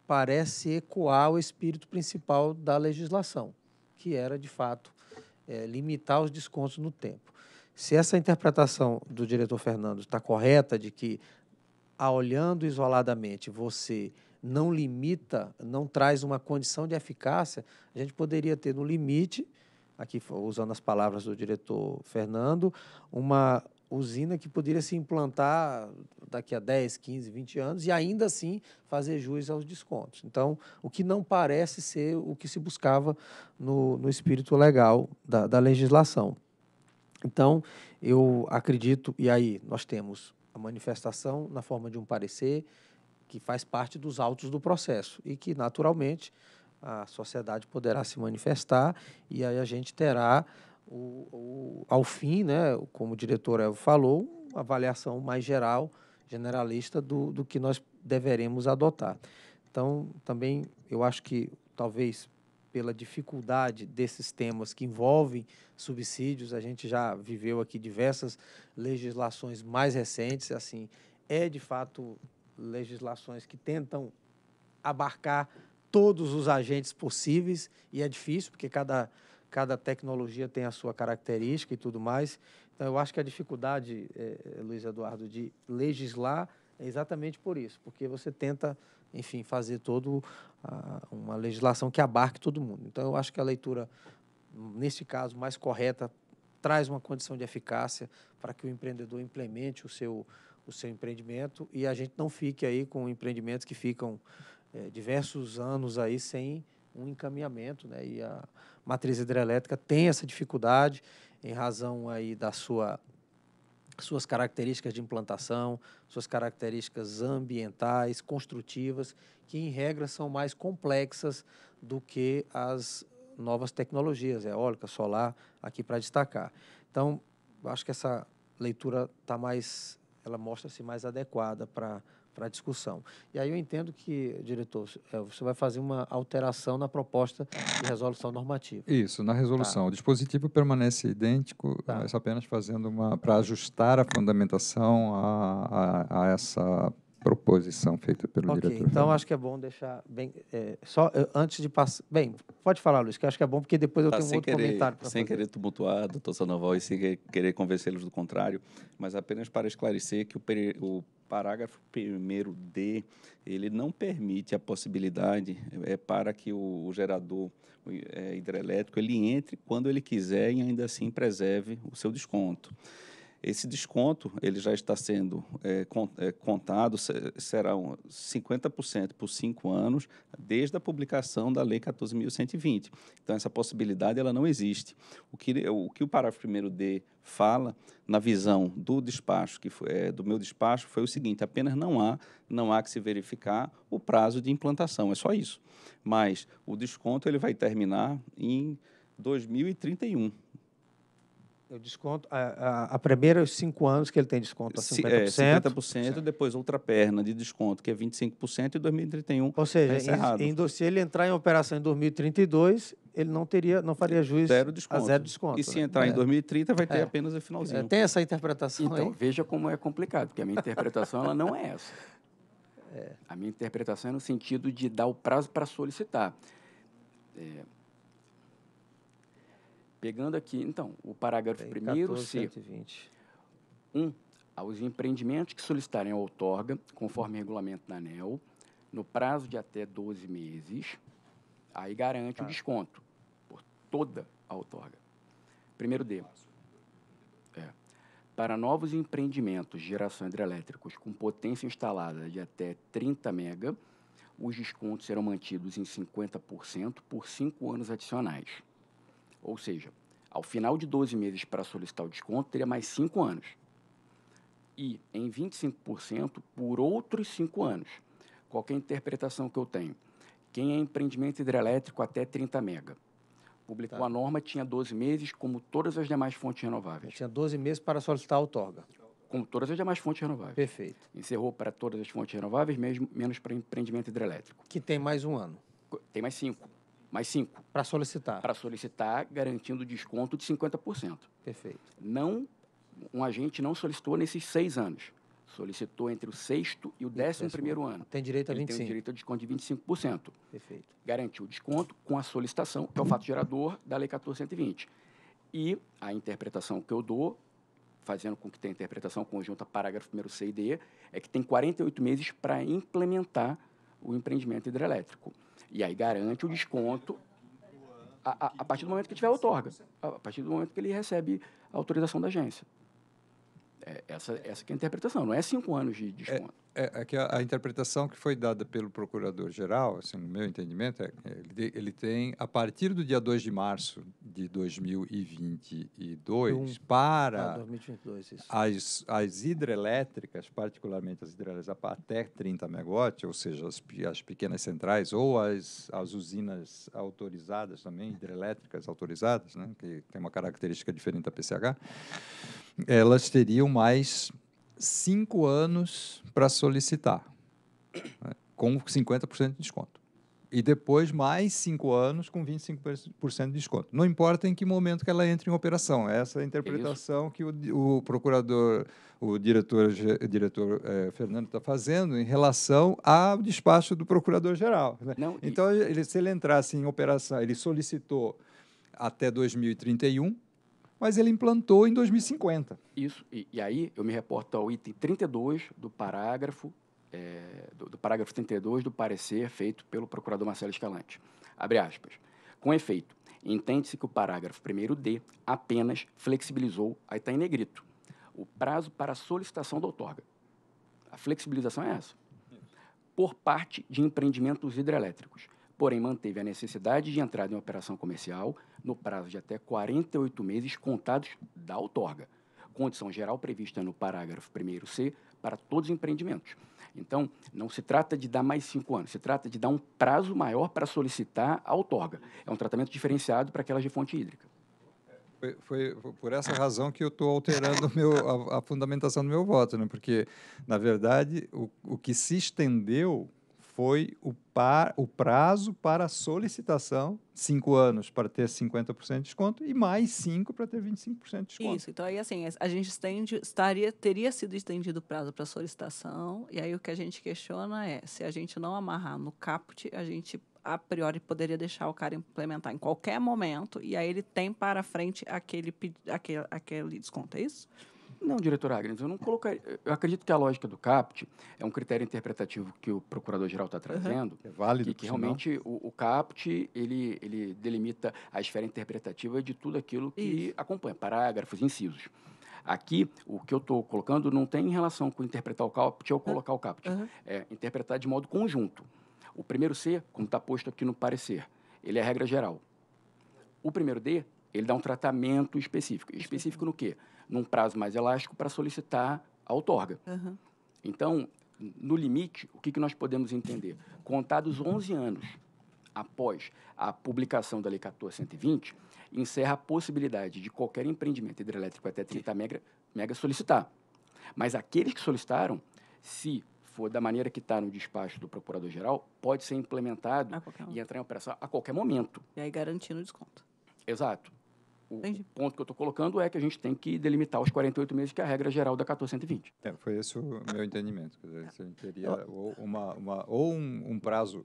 parece ecoar o espírito principal da legislação, que era, de fato, é, limitar os descontos no tempo. Se essa interpretação do diretor Fernando está correta, de que, a olhando isoladamente, você não limita, não traz uma condição de eficácia, a gente poderia ter no limite aqui usando as palavras do diretor Fernando, uma usina que poderia se implantar daqui a 10, 15, 20 anos e ainda assim fazer jus aos descontos. Então, o que não parece ser o que se buscava no, no espírito legal da, da legislação. Então, eu acredito, e aí nós temos a manifestação na forma de um parecer que faz parte dos autos do processo e que, naturalmente, a sociedade poderá se manifestar e aí a gente terá, o, o, ao fim, né, como o diretor Evo falou, uma avaliação mais geral, generalista do, do que nós deveremos adotar. Então, também eu acho que talvez pela dificuldade desses temas que envolvem subsídios, a gente já viveu aqui diversas legislações mais recentes, assim, é de fato legislações que tentam abarcar todos os agentes possíveis, e é difícil, porque cada, cada tecnologia tem a sua característica e tudo mais. Então, eu acho que a dificuldade, é, Luiz Eduardo, de legislar é exatamente por isso, porque você tenta, enfim, fazer todo ah, uma legislação que abarque todo mundo. Então, eu acho que a leitura, neste caso, mais correta, traz uma condição de eficácia para que o empreendedor implemente o seu, o seu empreendimento e a gente não fique aí com empreendimentos que ficam é, diversos anos aí sem um encaminhamento, né? E a matriz hidrelétrica tem essa dificuldade em razão aí da sua suas características de implantação, suas características ambientais, construtivas, que em regra são mais complexas do que as novas tecnologias, é eólica, solar, aqui para destacar. Então, acho que essa leitura está mais, ela mostra-se mais adequada para para discussão. E aí eu entendo que, diretor, é, você vai fazer uma alteração na proposta de resolução normativa. Isso, na resolução. Tá. O dispositivo permanece idêntico, tá. mas apenas fazendo uma. para ajustar a fundamentação a, a, a essa proposição feita pelo okay, diretor. Então acho que é bom deixar bem é, só eu, é, antes de passar. Bem, pode falar, Luiz, que acho que é bom porque depois eu tá, tenho um outro querer, comentário. Sem fazer. querer tumultuar, doutor Sandoval, e sem querer convencê-los do contrário, mas apenas para esclarecer que o, peri, o parágrafo 1D, ele não permite a possibilidade é, para que o, o gerador o, é, hidrelétrico ele entre quando ele quiser e ainda assim preserve o seu desconto. Esse desconto ele já está sendo é, é contado, serão 50% por cinco anos, desde a publicação da Lei 14.120. Então, essa possibilidade ela não existe. O que o, que o parágrafo 1 D fala, na visão do despacho, que foi, é, do meu despacho, foi o seguinte: apenas não há, não há que se verificar o prazo de implantação, é só isso. Mas o desconto ele vai terminar em 2031 o desconto a, a, a primeira, os cinco anos que ele tem desconto a 50%. É, 50%, depois outra perna de desconto, que é 25%, e 2031. Ou seja, é em, em, se ele entrar em operação em 2032, ele não teria, não faria juiz zero desconto. a zero desconto. E se né? entrar é. em 2030, vai ter é. apenas o finalzinho. É, tem essa interpretação então, aí? veja como é complicado, porque a minha interpretação ela não é essa. É. A minha interpretação é no sentido de dar o prazo para solicitar. É, Pegando aqui, então, o parágrafo 1 C. 1. Aos empreendimentos que solicitarem a outorga, conforme regulamento da ANEL, no prazo de até 12 meses, aí garante tá. o desconto por toda a outorga. Primeiro D. É. Para novos empreendimentos de geração hidrelétricos com potência instalada de até 30 mega, os descontos serão mantidos em 50% por cinco anos adicionais. Ou seja, ao final de 12 meses para solicitar o desconto, teria mais 5 anos. E em 25% por outros 5 anos. Qualquer interpretação que eu tenho. Quem é empreendimento hidrelétrico até 30 mega. Publicou tá. a norma, tinha 12 meses, como todas as demais fontes renováveis. Eu tinha 12 meses para solicitar a outorga. Como todas as demais fontes renováveis. Perfeito. Encerrou para todas as fontes renováveis, mesmo, menos para empreendimento hidrelétrico. Que tem mais um ano. Tem mais cinco mais cinco Para solicitar. Para solicitar, garantindo desconto de 50%. Perfeito. Não, um agente não solicitou nesses seis anos. Solicitou entre o sexto e o décimo, décimo primeiro ano. Tem direito a Ele 25%. Tem direito a desconto de 25%. Perfeito. Garantiu o desconto com a solicitação, que é o fato gerador da Lei 1420. E a interpretação que eu dou, fazendo com que tenha interpretação conjunta, parágrafo 1 C e D, é que tem 48 meses para implementar o empreendimento hidrelétrico. E aí garante o desconto a, a, a partir do momento que tiver outorga, a partir do momento que ele recebe a autorização da agência. É, essa, essa é a interpretação, não é cinco anos de desconto. É, é, é que a, a, interpretação que foi dada pelo procurador-geral, assim, no meu entendimento, é, é ele, ele tem, a partir do dia 2 de março de 2022, um, para ah, 2022, isso. as, as hidrelétricas, particularmente as hidrelétricas até 30 megawatts ou seja, as, as pequenas centrais ou as, as usinas autorizadas também, hidrelétricas autorizadas, né, que tem uma característica diferente da PCH, elas teriam mais cinco anos para solicitar, né, com 50% de desconto. E depois mais cinco anos com 25% de desconto. Não importa em que momento que ela entre em operação. Essa é a interpretação é que o, o, procurador, o diretor, o diretor é, Fernando está fazendo em relação ao despacho do procurador-geral. Né? Então, ele, se ele entrasse em operação, ele solicitou até 2031, mas ele implantou em 2050. Isso, e, e aí eu me reporto ao item 32 do parágrafo, é, do, do parágrafo 32 do parecer feito pelo procurador Marcelo Escalante. Abre aspas. Com efeito, entende-se que o parágrafo 1 D apenas flexibilizou, aí está em negrito, o prazo para solicitação da outorga. A flexibilização é essa. Por parte de empreendimentos hidrelétricos, porém manteve a necessidade de entrada em operação comercial no prazo de até 48 meses contados da outorga, condição geral prevista no parágrafo 1c para todos os empreendimentos. Então, não se trata de dar mais cinco anos, se trata de dar um prazo maior para solicitar a outorga. É um tratamento diferenciado para aquelas de fonte hídrica. Foi, foi por essa razão que eu estou alterando meu, a, a, fundamentação do meu voto, né? porque, na verdade, o, o que se estendeu foi o, par, o prazo para solicitação, cinco anos para ter 50% de desconto e mais cinco para ter 25% de desconto. Isso, então aí assim, a gente estende, estaria, teria sido estendido o prazo para solicitação, e aí o que a gente questiona é, se a gente não amarrar no caput, a gente a priori poderia deixar o cara implementar em qualquer momento, e aí ele tem para frente aquele, aquele, aquele desconto, é isso? Não, diretor Agnes, eu não colocaria. Eu acredito que a lógica do CAPT é um critério interpretativo que o procurador-geral está trazendo. É válido. Que, que realmente o, o, CAPT ele, ele delimita a esfera interpretativa de tudo aquilo que Isso. acompanha, parágrafos, incisos. Aqui, o que eu estou colocando não tem relação com interpretar o CAPT ou colocar uhum. o CAPT. Uhum. É interpretar de modo conjunto. O primeiro C, como está posto aqui no parecer, ele é regra geral. O primeiro D, ele dá um tratamento específico. Específico no quê? num prazo mais elástico para solicitar a outorga. Uhum. Então, no limite, o que, que nós podemos entender? Contados 11 anos após a publicação da Lei 14120, encerra a possibilidade de qualquer empreendimento hidrelétrico até 30 mega, mega solicitar. Mas aqueles que solicitaram, se for da maneira que está no despacho do Procurador-Geral, pode ser implementado e entrar em operação a qualquer momento. E aí garantindo o desconto. Exato o ponto que eu estou colocando é que a gente tem que delimitar os 48 meses, que é a regra geral da 1420. É, foi esse o meu entendimento. Dizer, a gente teria ou, uma, uma, ou um, um prazo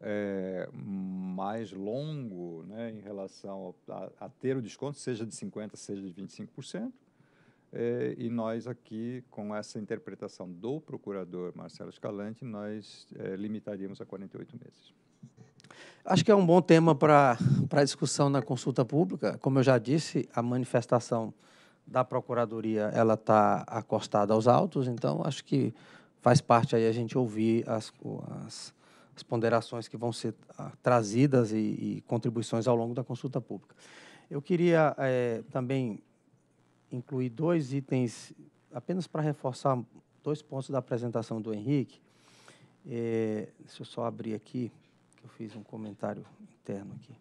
é, mais longo né, em relação a, a, ter o desconto, seja de 50%, seja de 25%. É, e nós aqui, com essa interpretação do procurador Marcelo Escalante, nós é, limitaríamos a 48 meses. Acho que é um bom tema para discussão na consulta pública. Como eu já disse, a manifestação da Procuradoria ela está acostada aos autos, então acho que faz parte aí a gente ouvir as, as, as ponderações que vão ser ah, trazidas e, e, contribuições ao longo da consulta pública. Eu queria é, também incluir dois itens, apenas para reforçar dois pontos da apresentação do Henrique. É, deixa eu só abrir aqui. Eu fiz um comentário interno aqui.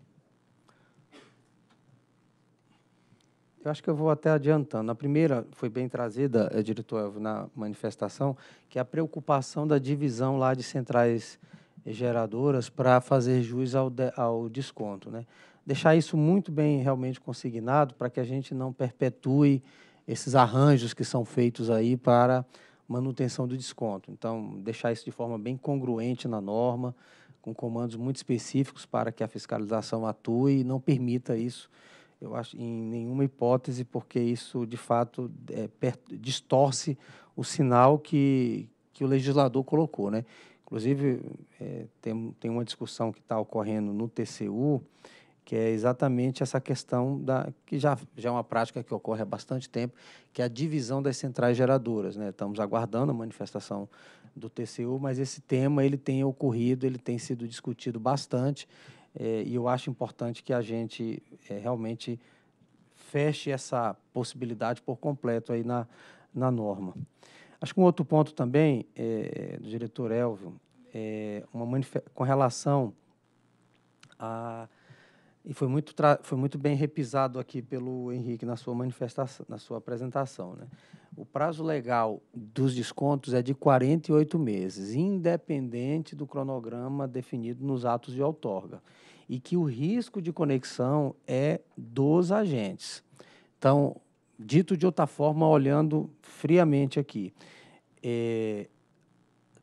Eu acho que eu vou até adiantando. A primeira foi bem trazida, é, diretor Elvio, na manifestação, que é a preocupação da divisão lá de centrais geradoras para fazer jus ao, de, ao desconto. Né? Deixar isso muito bem realmente consignado para que a gente não perpetue esses arranjos que são feitos aí para manutenção do desconto. Então, deixar isso de forma bem congruente na norma com comandos muito específicos para que a fiscalização atue e não permita isso, eu acho, em nenhuma hipótese, porque isso, de fato, é, per, distorce o sinal que, que o legislador colocou. Né? Inclusive, é, tem, tem uma discussão que está ocorrendo no TCU, que é exatamente essa questão da que já, já é uma prática que ocorre há bastante tempo, que é a divisão das centrais geradoras. Né? Estamos aguardando a manifestação do TCU, mas esse tema ele tem ocorrido, ele tem sido discutido bastante é, e eu acho importante que a gente é, realmente feche essa possibilidade por completo aí na, na norma. Acho que um outro ponto também, é, do diretor Elvio, é uma com relação a e foi muito, foi muito bem repisado aqui pelo Henrique na sua manifestação, na sua apresentação. Né? O prazo legal dos descontos é de 48 meses, independente do cronograma definido nos atos de outorga, e que o risco de conexão é dos agentes. Então, dito de outra forma, olhando friamente aqui, é,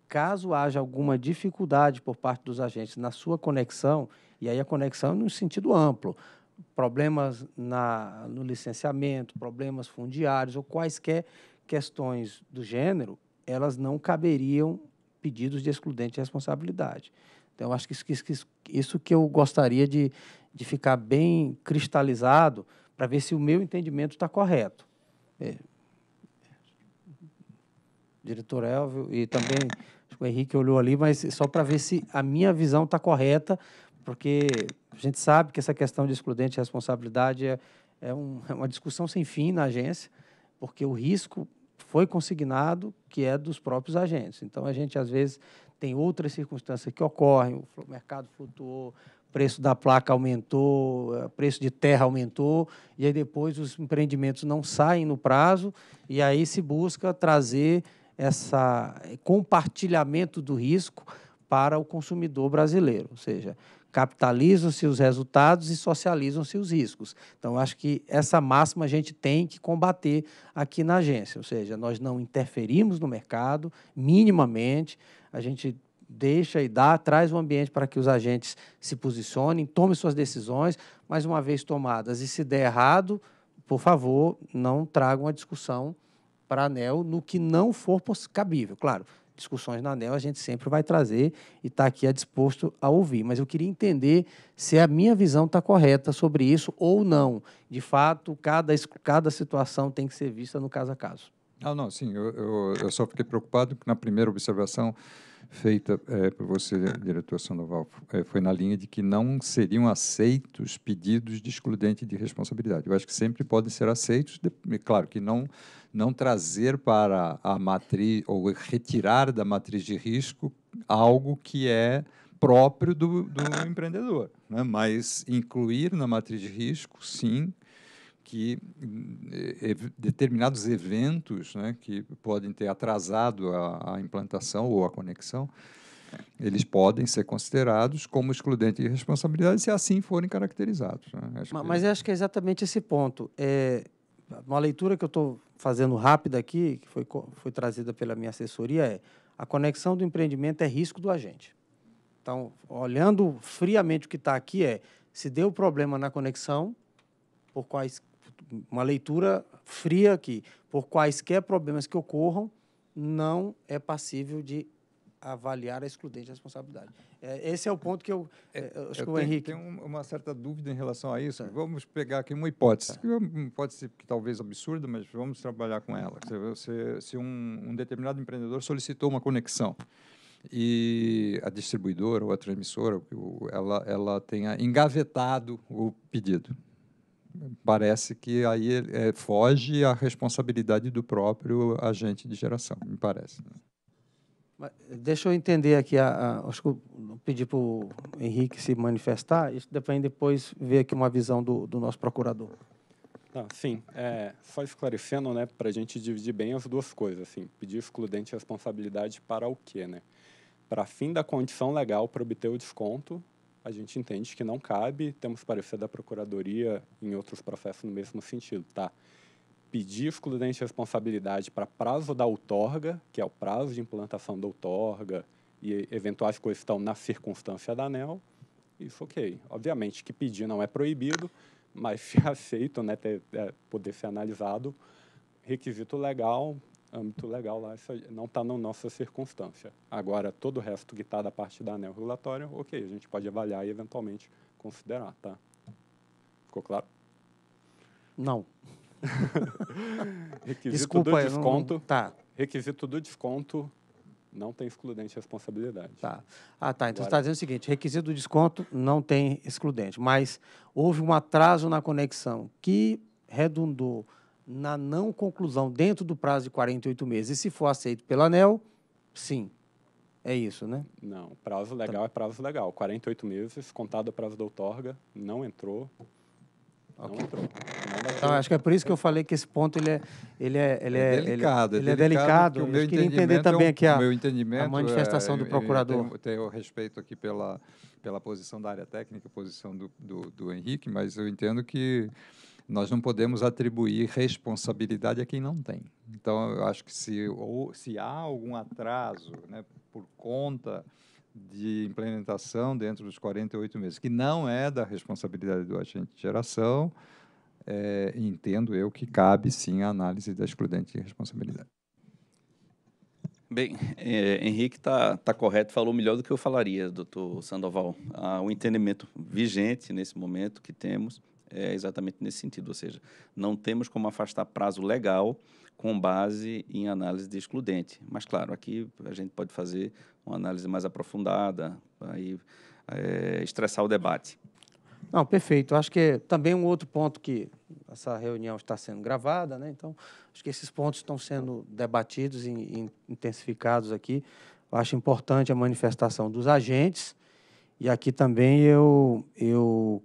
caso haja alguma dificuldade por parte dos agentes na sua conexão, e aí a conexão no sentido amplo. Problemas na, no licenciamento, problemas fundiários ou quaisquer questões do gênero, elas não caberiam pedidos de excludente de responsabilidade. Então, acho que isso, isso, isso que eu gostaria de, de ficar bem cristalizado para ver se o meu entendimento está correto. É. Diretor Elvio e também o Henrique olhou ali, mas só para ver se a minha visão está correta porque a gente sabe que essa questão de excludente de responsabilidade é, é, um, é, uma discussão sem fim na agência, porque o risco foi consignado que é dos próprios agentes. Então, a gente, às vezes, tem outras circunstâncias que ocorrem, o mercado flutuou, preço da placa aumentou, eh, preço de terra aumentou, e aí depois os empreendimentos não saem no prazo, e aí se busca trazer esse eh, compartilhamento do risco para o consumidor brasileiro. Ou seja, capitalizam-se os resultados e socializam-se os riscos. Então, acho que essa máxima a gente tem que combater aqui na agência, ou seja, nós não interferimos no mercado minimamente, a gente deixa e dá, traz o ambiente para que os agentes se posicionem, tomem suas decisões, mas uma vez tomadas, e se der errado, por favor, não tragam a discussão para a ANEL no que não for cabível. Claro, discussões na ANEL, a gente sempre vai trazer e está aqui disposto a ouvir. Mas eu queria entender se a minha visão está correta sobre isso ou não. De fato, cada, cada situação tem que ser vista no caso a caso. Ah, não, sim, eu, eu, eu só fiquei preocupado que na primeira observação feita é, por você, diretor Sandoval, eh, foi na linha de que não seriam aceitos pedidos de excludente de responsabilidade. Eu acho que sempre podem ser aceitos, de, claro que não não trazer para a matriz, ou retirar da matriz de risco algo que é próprio do, do empreendedor, né? mas incluir na matriz de risco, sim, que eh, determinados eventos né, que podem ter atrasado a, a, implantação ou a conexão, eles podem ser considerados como excludentes de responsabilidade se assim forem caracterizados. Né? Acho mas, que... mas acho que é exatamente esse ponto. É, uma leitura que eu estou fazendo rápido aqui, que foi, foi trazida pela minha assessoria, é a conexão do empreendimento é risco do agente. Então, olhando friamente o que está aqui é, se deu problema na conexão, por quais, uma leitura fria aqui, por quaisquer problemas que ocorram, não é passível de avaliar a excludente de responsabilidade. É, esse é o ponto que eu, é, é eu acho eu que o tenho, Henrique... Tem uma certa dúvida em relação a isso. Tá. Vamos pegar aqui uma hipótese, tá. que é uma hipótese que talvez absurda, mas vamos trabalhar com ela. Se, se um, um determinado empreendedor solicitou uma conexão e a distribuidora ou a transmissora, ela, ela tenha engavetado o pedido, parece que aí é, foge a responsabilidade do próprio agente de geração, me parece. Né? Deixa eu entender aqui, a, a, acho que eu pedi para o Henrique se manifestar, e depois, depois ver aqui uma visão do, do nosso procurador. Ah, sim, é, só esclarecendo, né, para a gente dividir bem as duas coisas, assim, pedir excludente responsabilidade para o quê, né? Para fim da condição legal para obter o desconto, a gente entende que não cabe, temos parecer da Procuradoria em outros processos no mesmo sentido, tá? pedir excludente de responsabilidade para prazo da outorga, que é o prazo de implantação da outorga e eventuais coisas que estão na circunstância da ANEL, isso ok. Obviamente que pedir não é proibido, mas se aceito, né, ter, é, poder ser analisado, requisito legal, âmbito legal lá, isso não está na nossa circunstância. Agora, todo o resto que está da parte da ANEL regulatória, ok, a gente pode avaliar e eventualmente considerar, tá? Ficou claro? Não. Requisito Desculpa, do desconto. Não... Tá. Requisito do desconto não tem excludente de responsabilidade. Tá. Ah, tá. Então você está dizendo o seguinte: requisito do desconto não tem excludente, mas houve um atraso na conexão que redundou na não conclusão dentro do prazo de 48 meses. E se for aceito pela ANEL, sim. É isso, né? Não, prazo legal tá. é prazo legal. 48 meses, contado o prazo da outorga, não entrou. Okay. Não entrou. Então, acho que é por isso que eu falei que esse ponto ele é, ele é, ele é, é delicado. Ele, é ele é delicado. Ele queria entender é também é um, aqui a, a manifestação é, do procurador. Eu tenho, tenho respeito aqui pela, pela posição da área técnica, posição do, do, do Henrique, mas eu entendo que nós não podemos atribuir responsabilidade a quem não tem. Então, eu acho que se, ou, se há algum atraso né, por conta de implementação dentro dos 48 meses, que não é da responsabilidade do agente de geração, é, entendo eu que cabe sim a análise da excludente de responsabilidade. Bem, é, Henrique está tá correto, falou melhor do que eu falaria, doutor Sandoval. Ah, o entendimento vigente nesse momento que temos é exatamente nesse sentido, ou seja, não temos como afastar prazo legal com base em análise de excludente. Mas, claro, aqui a gente pode fazer uma análise mais aprofundada, aí é, estressar o debate. Não, perfeito. Acho que é também um outro ponto que essa reunião está sendo gravada, né? Então, acho que esses pontos estão sendo debatidos e, intensificados aqui. Eu acho importante a manifestação dos agentes e aqui também eu, eu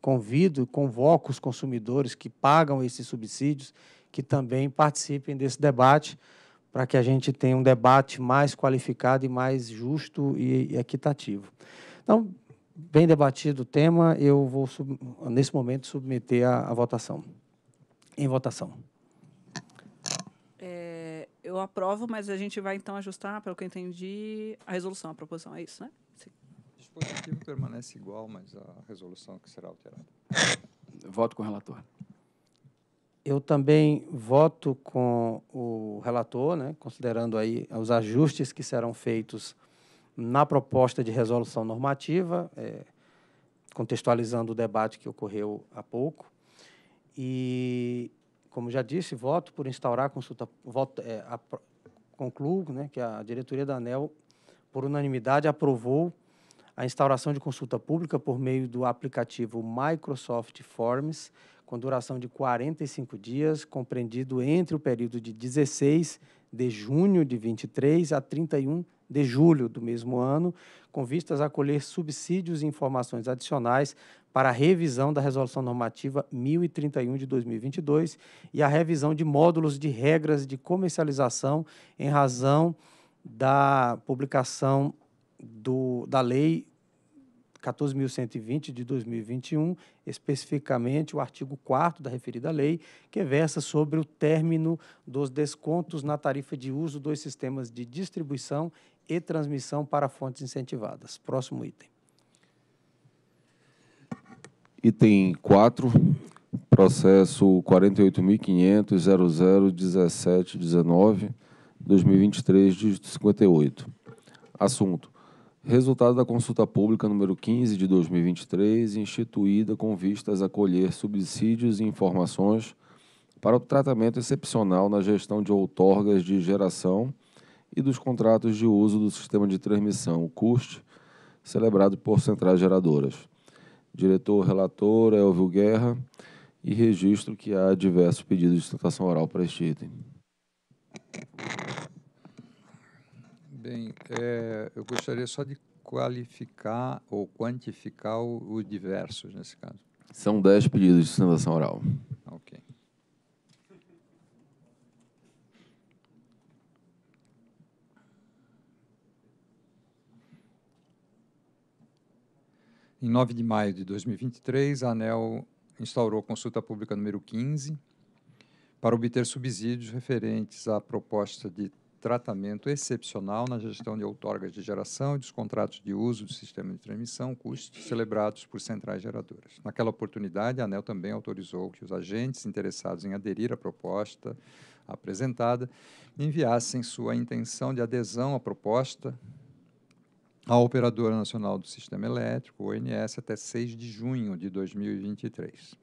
convido, convoco os consumidores que pagam esses subsídios que também participem desse debate para que a gente tenha um debate mais qualificado e mais justo e equitativo. Então, bem debatido o tema, eu vou, nesse momento, submeter a, a votação. Em votação. É, eu aprovo, mas a gente vai, então, ajustar, pelo que eu entendi, a resolução, a proposição. É isso, né? O dispositivo permanece igual, mas a resolução que será alterada. Voto com o relator. Eu também voto com o relator, né, considerando aí os ajustes que serão feitos na proposta de resolução normativa, é, contextualizando o debate que ocorreu há pouco. E, como já disse, voto por instaurar a consulta. Voto, é, a, concluo né, que a diretoria da ANEL, por unanimidade, aprovou a instauração de consulta pública por meio do aplicativo Microsoft Forms, com duração de 45 dias, compreendido entre o período de 16 de junho de 23 a 31 de julho do mesmo ano, com vistas a colher subsídios e informações adicionais para a revisão da Resolução Normativa 1031 de 2022 e a revisão de módulos de regras de comercialização em razão da publicação do, da Lei 14.120 de 2021, especificamente o artigo 4 da referida lei, que versa sobre o término dos descontos na tarifa de uso dos sistemas de distribuição e transmissão para fontes incentivadas. Próximo item. Item 4, processo 48.500.001719-2023-58. Assunto. Resultado da consulta pública número 15 de 2023, instituída com vistas a colher subsídios e informações para o tratamento excepcional na gestão de outorgas de geração e dos contratos de uso do sistema de transmissão, o CUST, celebrado por centrais geradoras. Diretor relator Elvio Guerra e registro que há diversos pedidos de sustentação oral para este item. Bem, é, eu gostaria só de qualificar ou quantificar os diversos nesse caso. São 10 pedidos de sustentação oral. Em 9 de maio de 2023, a ANEL instaurou consulta pública número 15 para obter subsídios referentes à proposta de tratamento excepcional na gestão de outorgas de geração e dos contratos de uso do sistema de transmissão, custos celebrados por centrais geradoras. Naquela oportunidade, a ANEL também autorizou que os agentes interessados em aderir à proposta apresentada enviassem sua intenção de adesão à proposta a Operadora Nacional do Sistema Elétrico, ONS, até 6 de junho de 2023.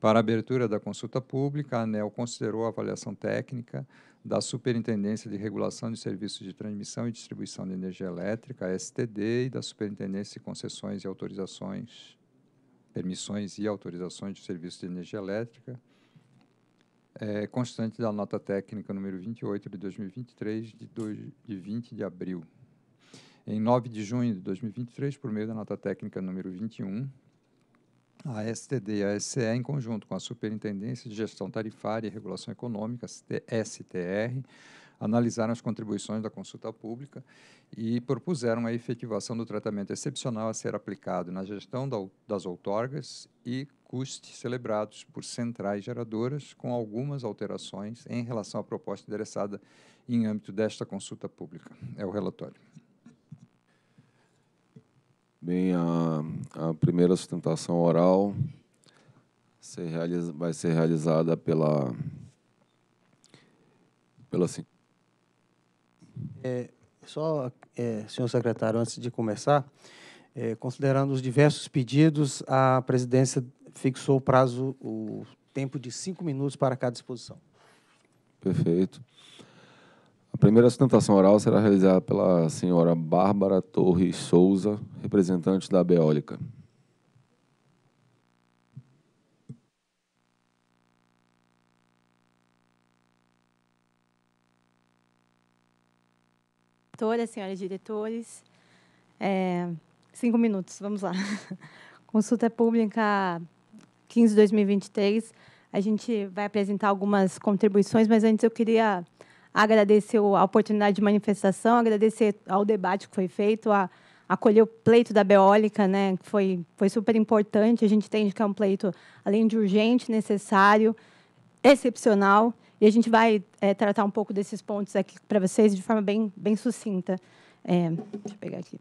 Para a abertura da consulta pública, a ANEL considerou a avaliação técnica da Superintendência de Regulação de Serviços de Transmissão e Distribuição de Energia Elétrica, STD, e da Superintendência de Concessões e Autorizações, Permissões e Autorizações de Serviços de Energia Elétrica, é, constante da nota técnica número 28 de 2023, de, de 20 de abril em 9 de junho de 2023, por meio da nota técnica número 21, a STD e a SCE, em conjunto com a Superintendência de Gestão Tarifária e Regulação Econômica, STR, analisaram as contribuições da consulta pública e propuseram a efetivação do tratamento excepcional a ser aplicado na gestão das outorgas e custos celebrados por centrais geradoras, com algumas alterações em relação à proposta endereçada em âmbito desta consulta pública. É o relatório. Bem, a, a primeira sustentação oral ser vai ser realizada pela. pela assim. É, só, é, senhor secretário, antes de começar, é, considerando os diversos pedidos, a presidência fixou o prazo, o tempo de cinco minutos para cada exposição. Perfeito. A primeira sustentação oral será realizada pela senhora Bárbara Torres Souza, representante da Beólica. Diretora, senhores diretores, é, cinco minutos, vamos lá. Consulta pública 15 2023. A gente vai apresentar algumas contribuições, mas antes eu queria agradecer a oportunidade de manifestação, agradecer ao debate que foi feito, a acolher o pleito da Beólica, né, que foi, foi super importante. A gente entende que é um pleito, além de urgente, necessário, excepcional. E a gente vai é, tratar um pouco desses pontos aqui para vocês de forma bem, bem sucinta. É, deixa eu pegar aqui.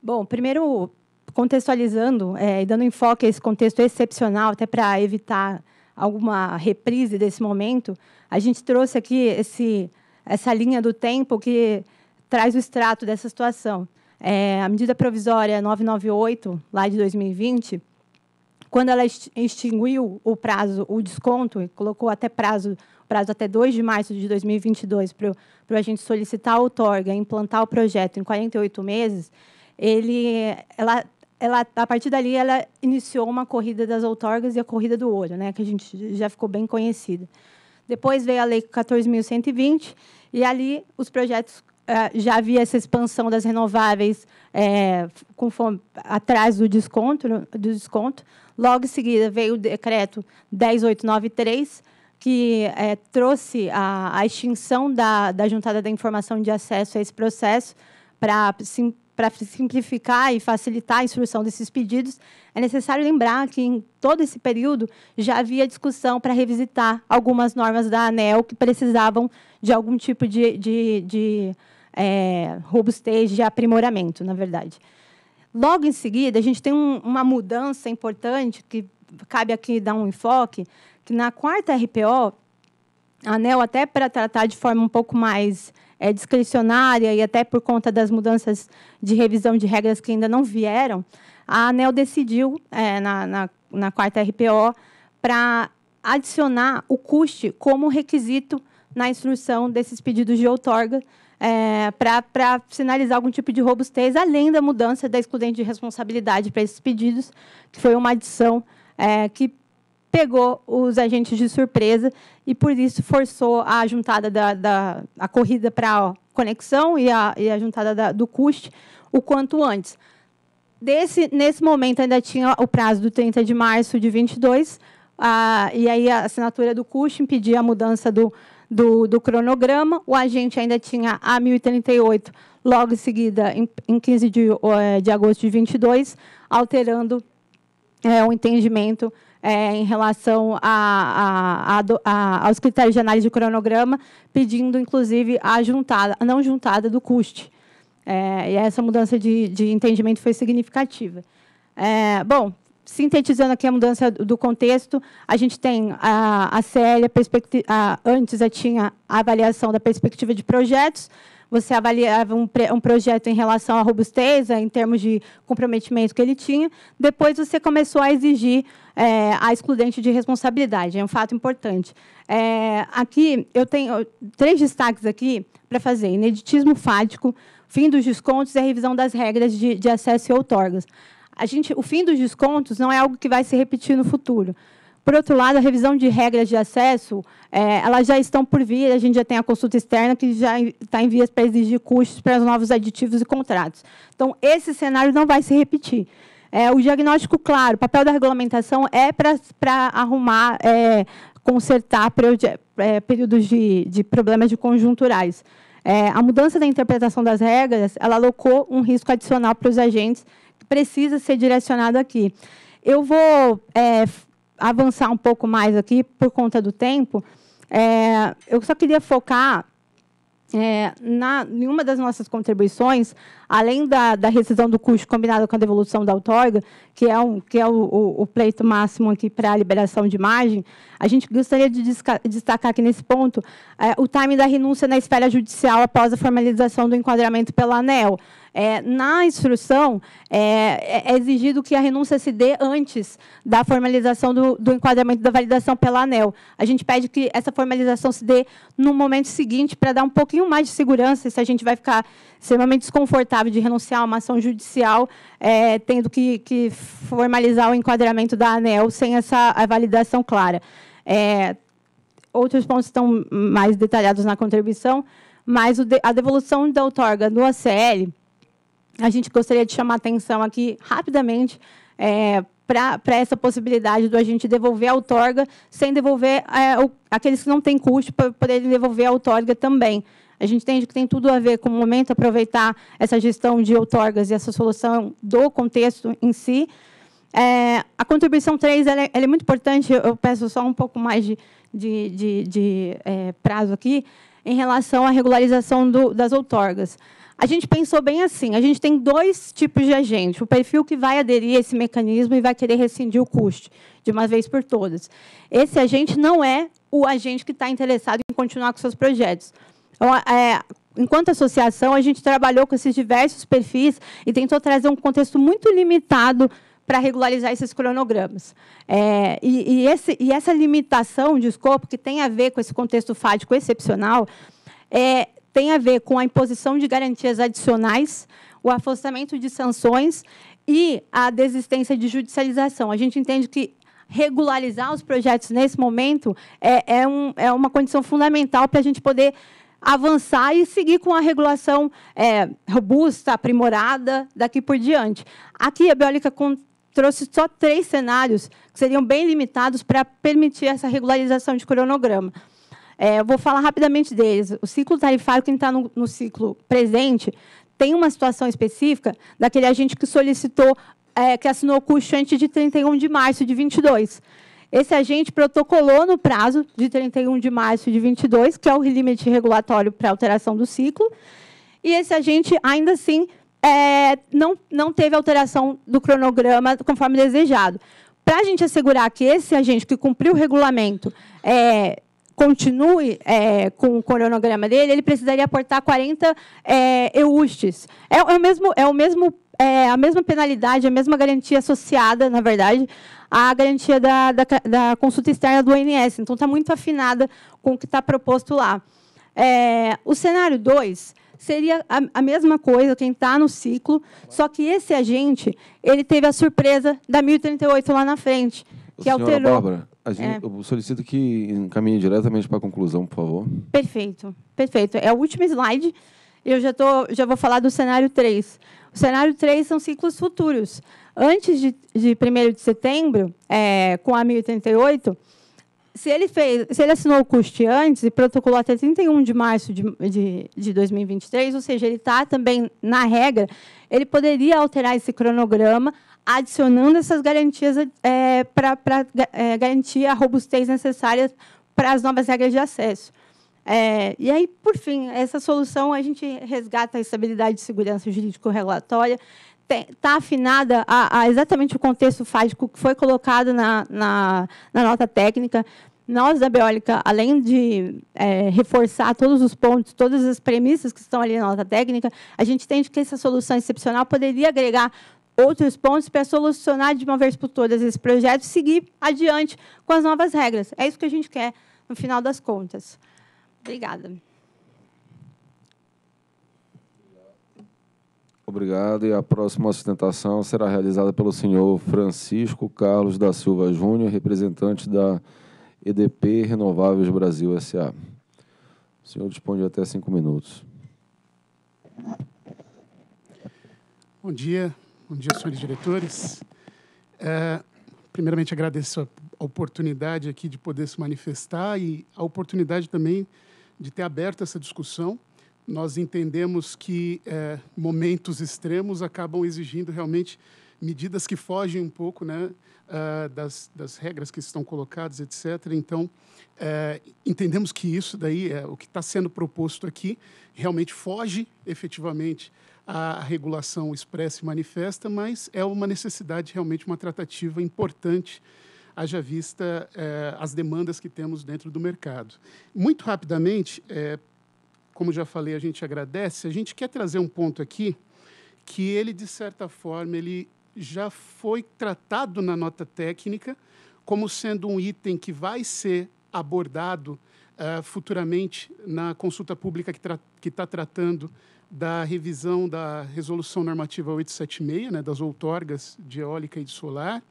Bom, primeiro, contextualizando é, e dando enfoque a esse contexto excepcional, até para evitar alguma reprise desse momento, a gente trouxe aqui esse, essa linha do tempo que traz o extrato dessa situação. É, a medida provisória 998, lá de 2020, quando ela extinguiu o prazo, o desconto, e colocou até prazo, prazo até 2 de março de 2022 para a gente solicitar a outorga, implantar o projeto em 48 meses, ele, ela ela, a partir dali, ela iniciou uma corrida das outorgas e a corrida do olho, né, que a gente já ficou bem conhecida. Depois veio a Lei 14.120, e ali os projetos eh, já havia essa expansão das renováveis é, atrás do desconto, do desconto. Logo em seguida veio o decreto 10893, que é, trouxe a, a extinção da, da juntada da informação de acesso a esse processo para para simplificar e facilitar a instrução desses pedidos, é necessário lembrar que em todo esse período já havia discussão para revisitar algumas normas da ANEL que precisavam de algum tipo de, de, de é, robustez, de aprimoramento, na verdade. Logo em seguida, a gente tem um, uma mudança importante que cabe aqui dar um enfoque, que na quarta RPO, a ANEL, até para tratar de forma um pouco mais é, discricionária e até por conta das mudanças de revisão de regras que ainda não vieram, a ANEL decidiu, é, na, na, na quarta RPO, para adicionar o custe como requisito na instrução desses pedidos de outorga é, para sinalizar algum tipo de robustez, além da mudança da excludente de responsabilidade para esses pedidos, que foi uma adição é, que pegou os agentes de surpresa e, por isso, forçou a juntada da, da a corrida para a conexão e a, e a juntada da, do custe o quanto antes. Desse, nesse momento, ainda tinha o prazo do 30 de março de 22, ah, e aí a assinatura do CUST impedia a mudança do, do, do, cronograma. O agente ainda tinha a 1038, logo em seguida, em, em 15 de, eh, de agosto de 22, alterando é, o entendimento é, em relação a, a, a, aos critérios de análise de cronograma, pedindo, inclusive, a, juntada, a não juntada do custe. É, e essa mudança de, de entendimento foi significativa. É, bom, sintetizando aqui a mudança do contexto, a gente tem a, a CL, a antes já tinha a avaliação da perspectiva de projetos, você avaliava um, um projeto em relação à robustez, em termos de comprometimento que ele tinha. Depois você começou a exigir é, a excludente de responsabilidade. É um fato importante. É, aqui eu tenho três destaques aqui para fazer: ineditismo fático, fim dos descontos e a revisão das regras de, de acesso e outorgas. A gente, o fim dos descontos não é algo que vai se repetir no futuro. Por outro lado, a revisão de regras de acesso, é, elas já estão por vir, a gente já tem a consulta externa que já está em vias para exigir custos para os novos aditivos e contratos. Então, esse cenário não vai se repetir. É, o diagnóstico, claro, o papel da regulamentação é para arrumar, é, consertar é, períodos de, de problemas de conjunturais. É, a mudança da interpretação das regras, ela alocou um risco adicional para os agentes, que precisa ser direcionado aqui. Eu vou é, avançar um pouco mais aqui por conta do tempo, é, eu só queria focar é, na, em uma das nossas contribuições, além da, da rescisão do custo combinada com a devolução da outorga, que é, um, que é o, o, o pleito máximo aqui para a liberação de imagem, a gente gostaria de destacar aqui nesse ponto é, o time da renúncia na esfera judicial após a formalização do enquadramento pela ANEL. É, na instrução, é, é, exigido que a renúncia se dê antes da formalização do, do, enquadramento da validação pela ANEL. A gente pede que essa formalização se dê no momento seguinte, para dar um pouquinho mais de segurança, se a gente vai ficar extremamente desconfortável de renunciar a uma ação judicial, é, tendo que, que, formalizar o enquadramento da ANEL sem essa validação clara. É, outros pontos estão mais detalhados na contribuição, mas a devolução da outorga do ACL a gente gostaria de chamar atenção aqui rapidamente é, para essa possibilidade do agente devolver a outorga sem devolver é, o, aqueles que não têm custo para poderem devolver a outorga também. A gente entende que tem tudo a ver com o momento, aproveitar essa gestão de outorgas e essa solução do contexto em si. É, a contribuição 3 ela é, ela é, muito importante, eu peço só um pouco mais de, de, de, de é, prazo aqui, em relação à regularização do, das outorgas. A gente pensou bem assim: a gente tem dois tipos de agente. O perfil que vai aderir a esse mecanismo e vai querer rescindir o custo, de uma vez por todas. Esse agente não é o agente que está interessado em continuar com seus projetos. Então, é, enquanto associação, a gente trabalhou com esses diversos perfis e tentou trazer um contexto muito limitado para regularizar esses cronogramas. É, e, e, esse, e, essa limitação de escopo, que tem a ver com esse contexto fático excepcional, é, tem a ver com a imposição de garantias adicionais, o afastamento de sanções e a desistência de judicialização. A gente entende que regularizar os projetos nesse momento é, é, um, é uma condição fundamental para a gente poder avançar e seguir com a regulação é, robusta, aprimorada daqui por diante. Aqui a Biólica trouxe só três cenários que seriam bem limitados para permitir essa regularização de cronograma. É, eu vou falar rapidamente deles. O ciclo tarifário, quem está no, no ciclo presente, tem uma situação específica daquele agente que solicitou, é, que assinou o custo antes de 31 de março de 22. Esse agente protocolou no prazo de 31 de março de 22, que é o limite regulatório para alteração do ciclo, e esse agente, ainda assim, é, não, não teve alteração do cronograma conforme desejado. Para a gente assegurar que esse agente que cumpriu o regulamento é, continue é, com o cronograma dele, ele precisaria aportar 40 é, eustes. É, é, o mesmo, é o mesmo, é a mesma penalidade, a mesma garantia associada, na verdade, à garantia da, da, da consulta externa do ONS. Então, está muito afinada com o que está proposto lá. É, o cenário 2 seria a, a, mesma coisa, quem está no ciclo, só que esse agente, ele teve a surpresa da 1038 lá na frente, que Senhora alterou... Bárbara Gente, é. Eu solicito que encaminhe diretamente para a conclusão, por favor. Perfeito, perfeito. É o último slide. Eu já, tô, já vou falar do cenário 3. O cenário 3 são ciclos futuros. Antes de, de 1 de setembro, é, com a 1038, se ele, fez, se ele assinou o custe antes e protocolou até 31 de março de, de, de 2023, ou seja, ele está também na regra, ele poderia alterar esse cronograma adicionando essas garantias é, para é, garantir a robustez necessária para as novas regras de acesso. É, e aí, por fim, essa solução a gente resgata a estabilidade de segurança jurídico-regulatória, está afinada a, a, exatamente o contexto fático que foi colocado na, na, na nota técnica. Nós, da Beólica, além de é, reforçar todos os pontos, todas as premissas que estão ali na nota técnica, a gente entende que essa solução excepcional poderia agregar outros pontos para solucionar de uma vez por todas esse projeto e seguir adiante com as novas regras. É isso que a gente quer no final das contas. Obrigada. Obrigado. E a próxima sustentação será realizada pelo senhor Francisco Carlos da Silva Júnior, representante da EDP Renováveis Brasil S.A. O senhor dispõe de até cinco minutos. Bom dia. Bom dia, senhores diretores. É, primeiramente, agradeço a oportunidade aqui de poder se manifestar e a oportunidade também de ter aberto essa discussão. Nós entendemos que é, momentos extremos acabam exigindo realmente medidas que fogem um pouco né, uh, das, das, regras que estão colocadas, etc. Então, uh, entendemos que isso daí, é, o que está sendo proposto aqui, realmente foge efetivamente a regulação expressa e manifesta, mas é uma necessidade, realmente, uma tratativa importante, haja vista eh, as demandas que temos dentro do mercado. Muito rapidamente, eh, como já falei, a gente agradece, a gente quer trazer um ponto aqui que ele, de certa forma, ele já foi tratado na nota técnica como sendo um item que vai ser abordado uh, futuramente na consulta pública que está tratando da revisão da Resolução Normativa 876, né, das outorgas de eólica e de solar.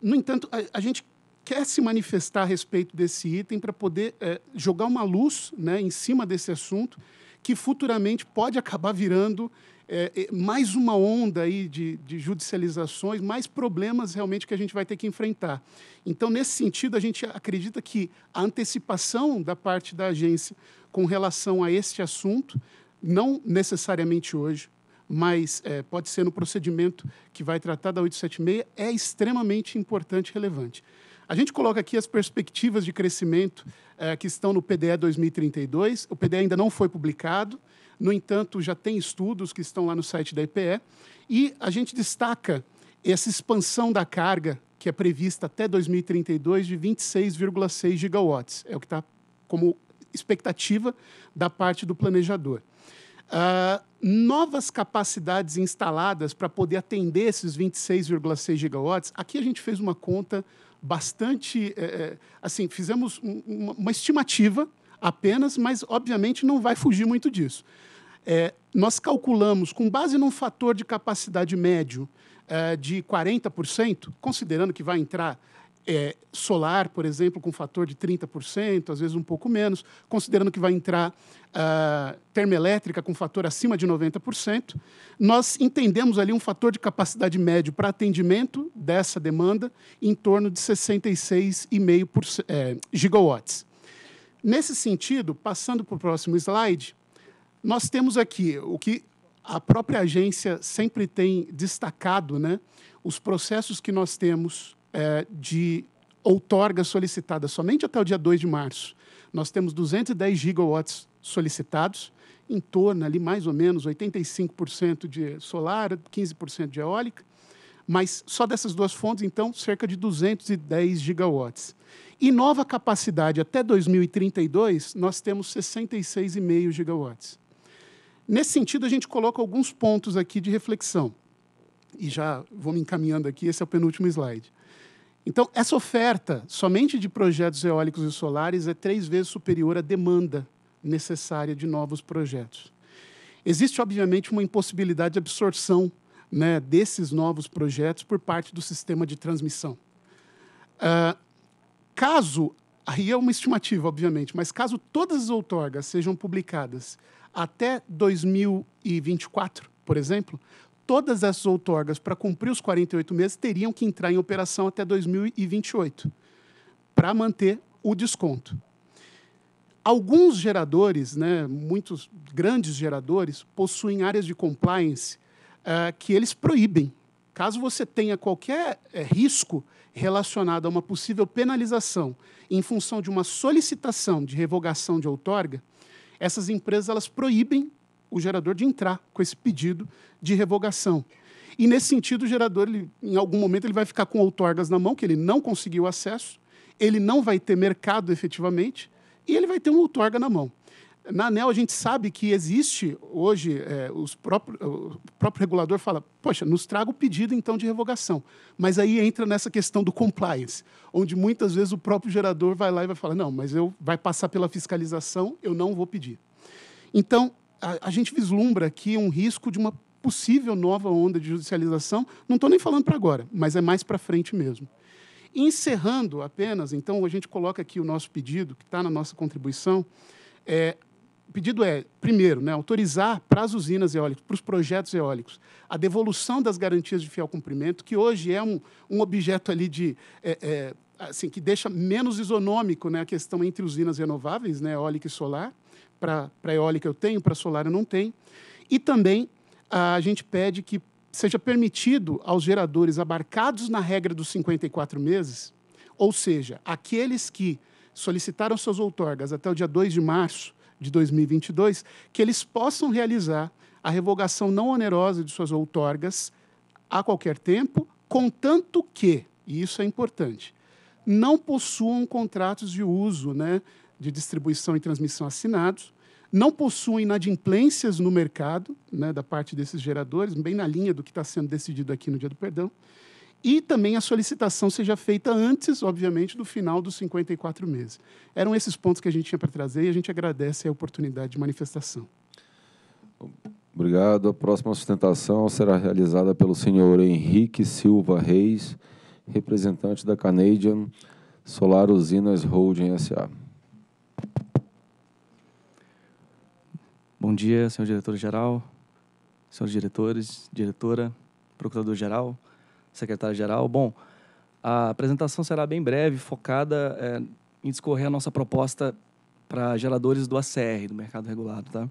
No entanto, a, a gente quer se manifestar a respeito desse item para poder é, jogar uma luz né, em cima desse assunto que futuramente pode acabar virando é, é mais uma onda aí de, de, judicializações, mais problemas realmente que a gente vai ter que enfrentar. Então, nesse sentido, a gente acredita que a antecipação da parte da agência com relação a este assunto não necessariamente hoje, mas é, pode ser no procedimento que vai tratar da 876, é extremamente importante e relevante. A gente coloca aqui as perspectivas de crescimento é, que estão no PDE 2032. O PDE ainda não foi publicado, no entanto, já tem estudos que estão lá no site da EPE. E a gente destaca essa expansão da carga, que é prevista até 2032, de 26,6 gigawatts. É o que está como expectativa da parte do planejador. Uh, novas capacidades instaladas para poder atender esses 26,6 gigawatts. Aqui a gente fez uma conta bastante, é, assim, fizemos uma, uma, estimativa apenas, mas obviamente não vai fugir muito disso. É, nós calculamos com base num fator de capacidade médio é, de 40%, considerando que vai entrar é, solar, por exemplo, com fator de 30%, às vezes um pouco menos, considerando que vai entrar uh, termoelétrica com fator acima de 90%, nós entendemos ali um fator de capacidade médio para atendimento dessa demanda em torno de 66,5 é, gigawatts. Nesse sentido, passando para o próximo slide, nós temos aqui o que a própria agência sempre tem destacado, né? os processos que nós temos é, de outorga solicitada somente até o dia 2 de março, nós temos 210 gigawatts solicitados, em torno ali mais ou menos 85% de solar, 15% de eólica, mas só dessas duas fontes, então, cerca de 210 gigawatts. E nova capacidade até 2032, nós temos 66,5 gigawatts. Nesse sentido, a gente coloca alguns pontos aqui de reflexão. E já vou me encaminhando aqui, esse é o penúltimo slide. Então, essa oferta somente de projetos eólicos e solares é três vezes superior à demanda necessária de novos projetos. Existe, obviamente, uma impossibilidade de absorção né, desses novos projetos por parte do sistema de transmissão. Uh, caso, aí é uma estimativa, obviamente, mas caso todas as outorgas sejam publicadas até 2024, por exemplo, todas essas outorgas, para cumprir os 48 meses, teriam que entrar em operação até 2028, para manter o desconto. Alguns geradores, né, muitos grandes geradores, possuem áreas de compliance uh, que eles proíbem. Caso você tenha qualquer uh, risco relacionado a uma possível penalização em função de uma solicitação de revogação de outorga, essas empresas elas proíbem o gerador de entrar com esse pedido de revogação. E nesse sentido, o gerador, ele, em algum momento, ele vai ficar com outorgas na mão, que ele não conseguiu acesso, ele não vai ter mercado efetivamente, e ele vai ter uma outorga na mão. Na ANEL, a gente sabe que existe hoje, é, os próprios, o próprio regulador fala, poxa, nos traga o pedido então de revogação. Mas aí entra nessa questão do compliance, onde muitas vezes o próprio gerador vai lá e vai falar, não, mas eu vai passar pela fiscalização, eu não vou pedir. Então, a, a gente vislumbra aqui um risco de uma possível nova onda de judicialização. Não estou nem falando para agora, mas é mais para frente mesmo. Encerrando apenas, então, a gente coloca aqui o nosso pedido, que está na nossa contribuição. É, o pedido é, primeiro, né, autorizar para as usinas eólicas, para os projetos eólicos, a devolução das garantias de fiel cumprimento, que hoje é um, um objeto ali de. É, é, assim, que deixa menos isonômico né, a questão entre usinas renováveis, né, eólica e solar para eólica eu tenho, para solar eu não tenho. E também a gente pede que seja permitido aos geradores abarcados na regra dos 54 meses, ou seja, aqueles que solicitaram suas outorgas até o dia 2 de março de 2022, que eles possam realizar a revogação não onerosa de suas outorgas a qualquer tempo, contanto que, e isso é importante, não possuam contratos de uso, né, de distribuição e transmissão assinados, não possuem inadimplências no mercado, né, da parte desses geradores, bem na linha do que está sendo decidido aqui no Dia do Perdão, e também a solicitação seja feita antes, obviamente, do final dos 54 meses. Eram esses pontos que a gente tinha para trazer e a gente agradece a oportunidade de manifestação. Obrigado. A próxima sustentação será realizada pelo senhor Henrique Silva Reis, representante da Canadian Solar Usinas Holding SA. Bom dia, senhor diretor-geral, senhores diretores, diretora, procurador-geral, secretário-geral. Bom, a apresentação será bem breve, focada é, em discorrer a nossa proposta para geradores do ACR, do mercado regulado, tá?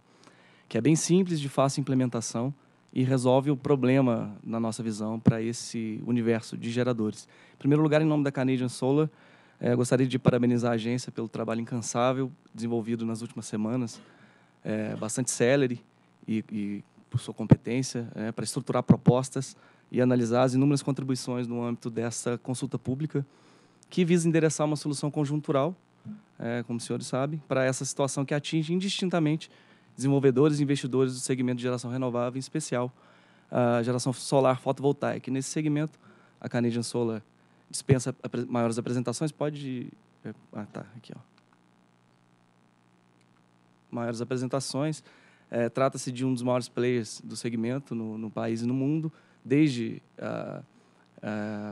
que é bem simples, de fácil implementação e resolve o problema, na nossa visão, para esse universo de geradores. Em primeiro lugar, em nome da Canadian Solar, é, gostaria de parabenizar a agência pelo trabalho incansável desenvolvido nas últimas semanas, é, bastante celere e, e, por sua competência é, para estruturar propostas e analisar as inúmeras contribuições no âmbito dessa consulta pública que visa endereçar uma solução conjuntural, é, como os senhores sabem, para essa situação que atinge indistintamente desenvolvedores e investidores do segmento de geração renovável, em especial a geração solar fotovoltaica. Nesse segmento, a Canadian Solar dispensa apre maiores apresentações, pode. É, ah, tá, aqui, ó. Maiores apresentações. É, Trata-se de um dos maiores players do segmento no, no país e no mundo, desde a,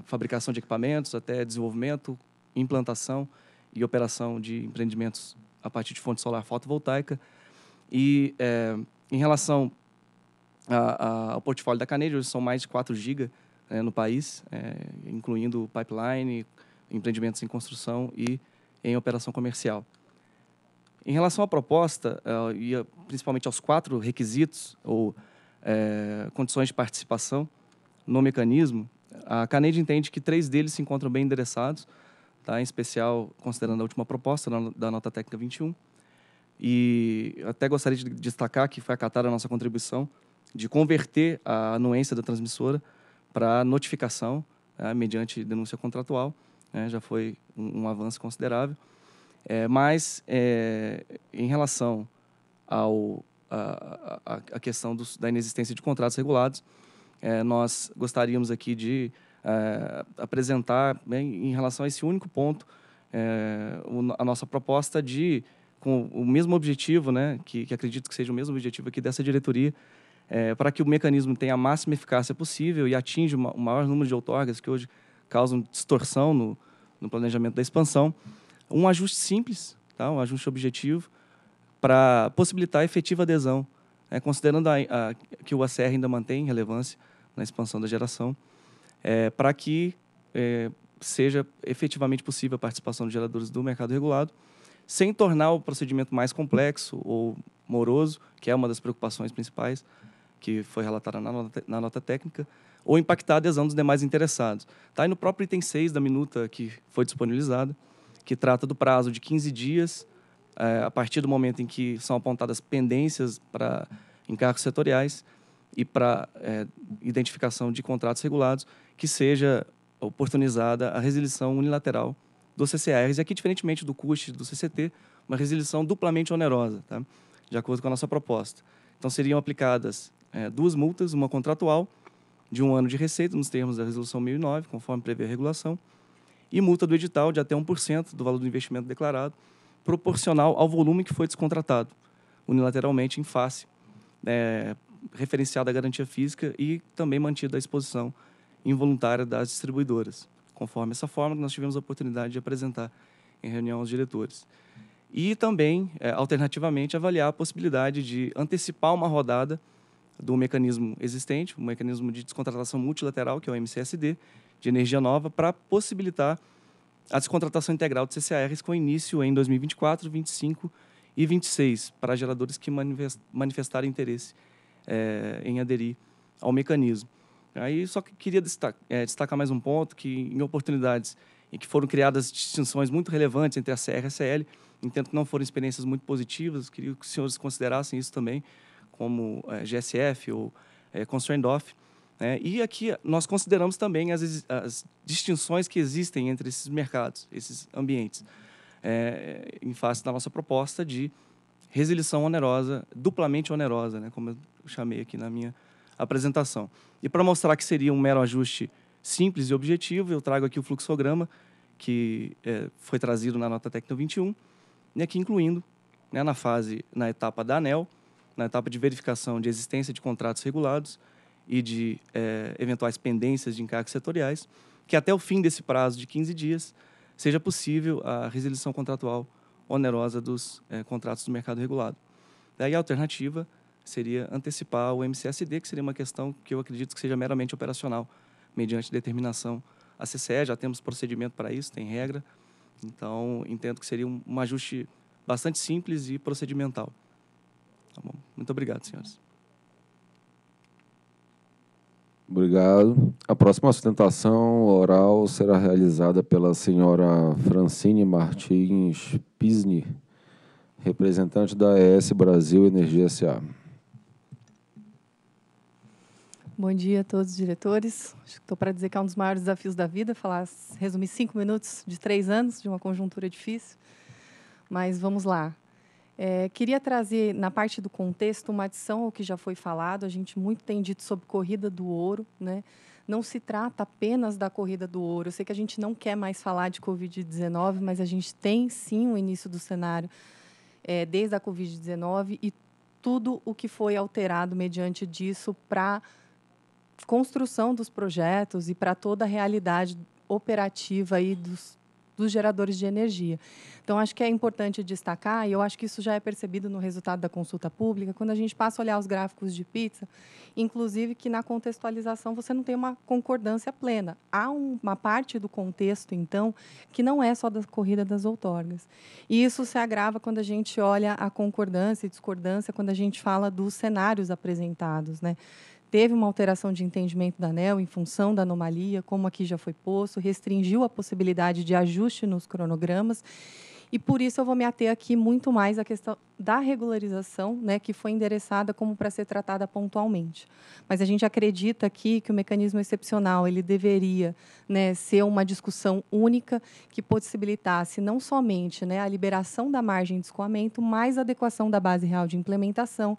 fabricação de equipamentos até desenvolvimento, implantação e operação de empreendimentos a partir de fonte solar fotovoltaica. E é, em relação a, a, ao portfólio da Canadian, hoje são mais de 4 GB é, no país, é, incluindo pipeline, empreendimentos em construção e em operação comercial. Em relação à proposta, uh, e a, principalmente aos quatro requisitos ou é, condições de participação no mecanismo, a Canede entende que três deles se encontram bem endereçados, tá? em especial considerando a última proposta da nota técnica 21. E até gostaria de destacar que foi acatada a nossa contribuição de converter a anuência da transmissora para notificação né, mediante denúncia contratual. Né, já foi um, um avanço considerável. É, mas, é, em relação ao, a, a, a questão dos, da inexistência de contratos regulados, é, nós gostaríamos aqui de é, apresentar, em relação a esse único ponto, é, o, a nossa proposta de, com o mesmo objetivo, né, que, que acredito que seja o mesmo objetivo aqui dessa diretoria, é, para que o mecanismo tenha a máxima eficácia possível e atinja o maior número de outorgas que hoje causam distorção no, no planejamento da expansão. Um ajuste simples, tá? um ajuste objetivo, para possibilitar a efetiva adesão, né? considerando a, a, que o ACR ainda mantém relevância na expansão da geração, é, para que é, seja efetivamente possível a participação dos geradores do mercado regulado, sem tornar o procedimento mais complexo ou moroso, que é uma das preocupações principais que foi relatada na nota, na nota técnica, ou impactar a adesão dos demais interessados. Está aí no próprio item 6 da minuta que foi disponibilizada, que trata do prazo de 15 dias, é, a partir do momento em que são apontadas pendências para encargos setoriais e para é, identificação de contratos regulados, que seja oportunizada a resilição unilateral dos CCRs. E aqui, diferentemente do custe do CCT, uma resilição duplamente onerosa, tá? de acordo com a nossa proposta. Então, seriam aplicadas é, duas multas, uma contratual de um ano de receita, nos termos da Resolução 1009, conforme prevê a regulação, e multa do edital de até 1% do valor do investimento declarado, proporcional ao volume que foi descontratado, unilateralmente em face, é, referenciada à garantia física e também mantida a exposição involuntária das distribuidoras, conforme essa forma que nós tivemos a oportunidade de apresentar em reunião aos diretores. E também, é, alternativamente, avaliar a possibilidade de antecipar uma rodada do mecanismo existente, o um mecanismo de descontratação multilateral, que é o MCSD, de energia nova, para possibilitar a descontratação integral de CCARs com início em 2024, 25 e 26, para geradores que manifestarem interesse é, em aderir ao mecanismo. Aí só que queria destaca, é, eh, destacar mais um ponto, que em oportunidades em que foram criadas distinções muito relevantes entre a CR e a CL, entendo que não foram experiências muito positivas, queria que os senhores considerassem isso também, como é, eh, GSF ou é, Concerned Off. Né? E aqui nós consideramos também as, as, distinções que existem entre esses mercados, esses ambientes, é, em face da nossa proposta de resilição onerosa, duplamente onerosa, né? como eu chamei aqui na minha apresentação. E para mostrar que seria um mero ajuste simples e objetivo, eu trago aqui o fluxograma que é, foi trazido na nota técnica 21, né, que incluindo né, na fase, na etapa da ANEL, na etapa de verificação de existência de contratos regulados e de é, eventuais pendências de encargos setoriais, que até o fim desse prazo de 15 dias seja possível a resilição contratual onerosa dos é, contratos do mercado regulado. Daí a alternativa seria antecipar o MCSD, que seria uma questão que eu acredito que seja meramente operacional, mediante determinação a CCE, já temos procedimento para isso, tem regra. Então, entendo que seria um, um ajuste bastante simples e procedimental. Tá bom? Muito obrigado, senhores. Obrigado. A próxima sustentação oral será realizada pela senhora Francine Martins Pisni, representante da ES Brasil Energia SA. Bom dia a todos os diretores. Estou para dizer que é um dos maiores desafios da vida, falar, resumir cinco minutos de três anos de uma conjuntura difícil. Mas vamos lá. É, queria trazer, na parte do contexto, uma adição ao que já foi falado. A gente muito tem dito sobre corrida do ouro, né? Não se trata apenas da corrida do ouro. Eu sei que a gente não quer mais falar de Covid-19, mas a gente tem sim o início do cenário é, desde a Covid-19 e tudo o que foi alterado mediante disso para construção dos projetos e para toda a realidade operativa aí dos dos geradores de energia. Então, acho que é importante destacar, e eu acho que isso já é percebido no resultado da consulta pública, quando a gente passa a olhar os gráficos de pizza, inclusive que na contextualização você não tem uma concordância plena. Há uma parte do contexto, então, que não é só da corrida das outorgas. E isso se agrava quando a gente olha a concordância e discordância, quando a gente fala dos cenários apresentados. Né? teve uma alteração de entendimento da ANEL em função da anomalia, como aqui já foi posto, restringiu a possibilidade de ajuste nos cronogramas. E por isso eu vou me ater aqui muito mais à questão da regularização, né, que foi endereçada como para ser tratada pontualmente. Mas a gente acredita aqui que o mecanismo excepcional ele deveria, né, ser uma discussão única que possibilitasse não somente, né, a liberação da margem de escoamento, mas a adequação da base real de implementação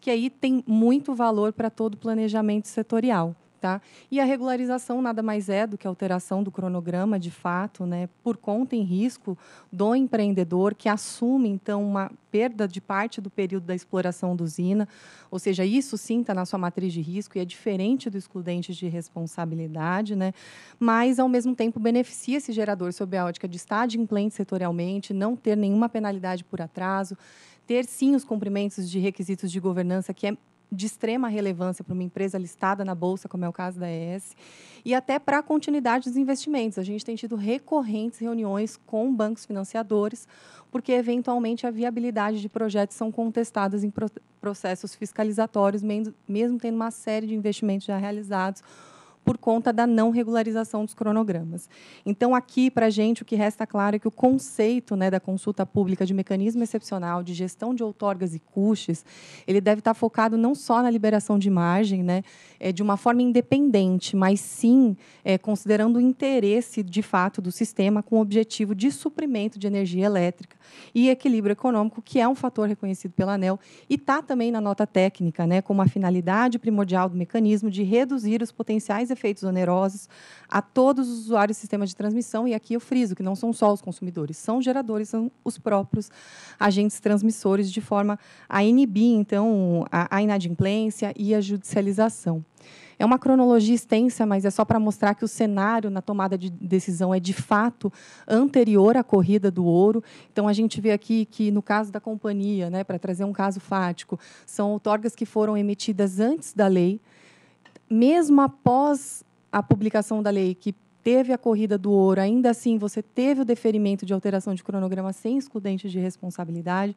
que aí tem muito valor para todo o planejamento setorial. Tá? E a regularização nada mais é do que a alteração do cronograma, de fato, né, por conta em risco do empreendedor que assume, então, uma perda de parte do período da exploração da usina, ou seja, isso sim está na sua matriz de risco e é diferente do excludente de responsabilidade, né? mas, ao mesmo tempo, beneficia esse gerador sob a ótica de estar implante setorialmente, não ter nenhuma penalidade por atraso, ter sim os cumprimentos de requisitos de governança, que é de extrema relevância para uma empresa listada na bolsa, como é o caso da ES, e até para a continuidade dos investimentos. A gente tem tido recorrentes reuniões com bancos financiadores, porque eventualmente a viabilidade de projetos são contestadas em processos fiscalizatórios, mesmo tendo uma série de investimentos já realizados por conta da não regularização dos cronogramas. Então, aqui, para a gente, o que resta claro é que o conceito né, da consulta pública de mecanismo excepcional, de gestão de outorgas e custes, ele deve estar tá focado não só na liberação de margem, né, é, de uma forma independente, mas sim é, considerando o interesse, de fato, do sistema com o objetivo de suprimento de energia elétrica e equilíbrio econômico, que é um fator reconhecido pela ANEL e está também na nota técnica, né, como a finalidade primordial do mecanismo de reduzir os potenciais efeitos onerosos a todos os usuários do sistema de transmissão, e aqui eu friso que não são só os consumidores, são geradores, são os próprios agentes transmissores, de forma a inibir, então, a inadimplência e a judicialização. É uma cronologia extensa, mas é só para mostrar que o cenário na tomada de decisão é de fato anterior à corrida do ouro. Então a gente vê aqui que no caso da companhia, né, para trazer um caso fático, são outorgas que foram emitidas antes da lei mesmo após a publicação da lei, que teve a corrida do ouro, ainda assim você teve o deferimento de alteração de cronograma sem excludente de responsabilidade,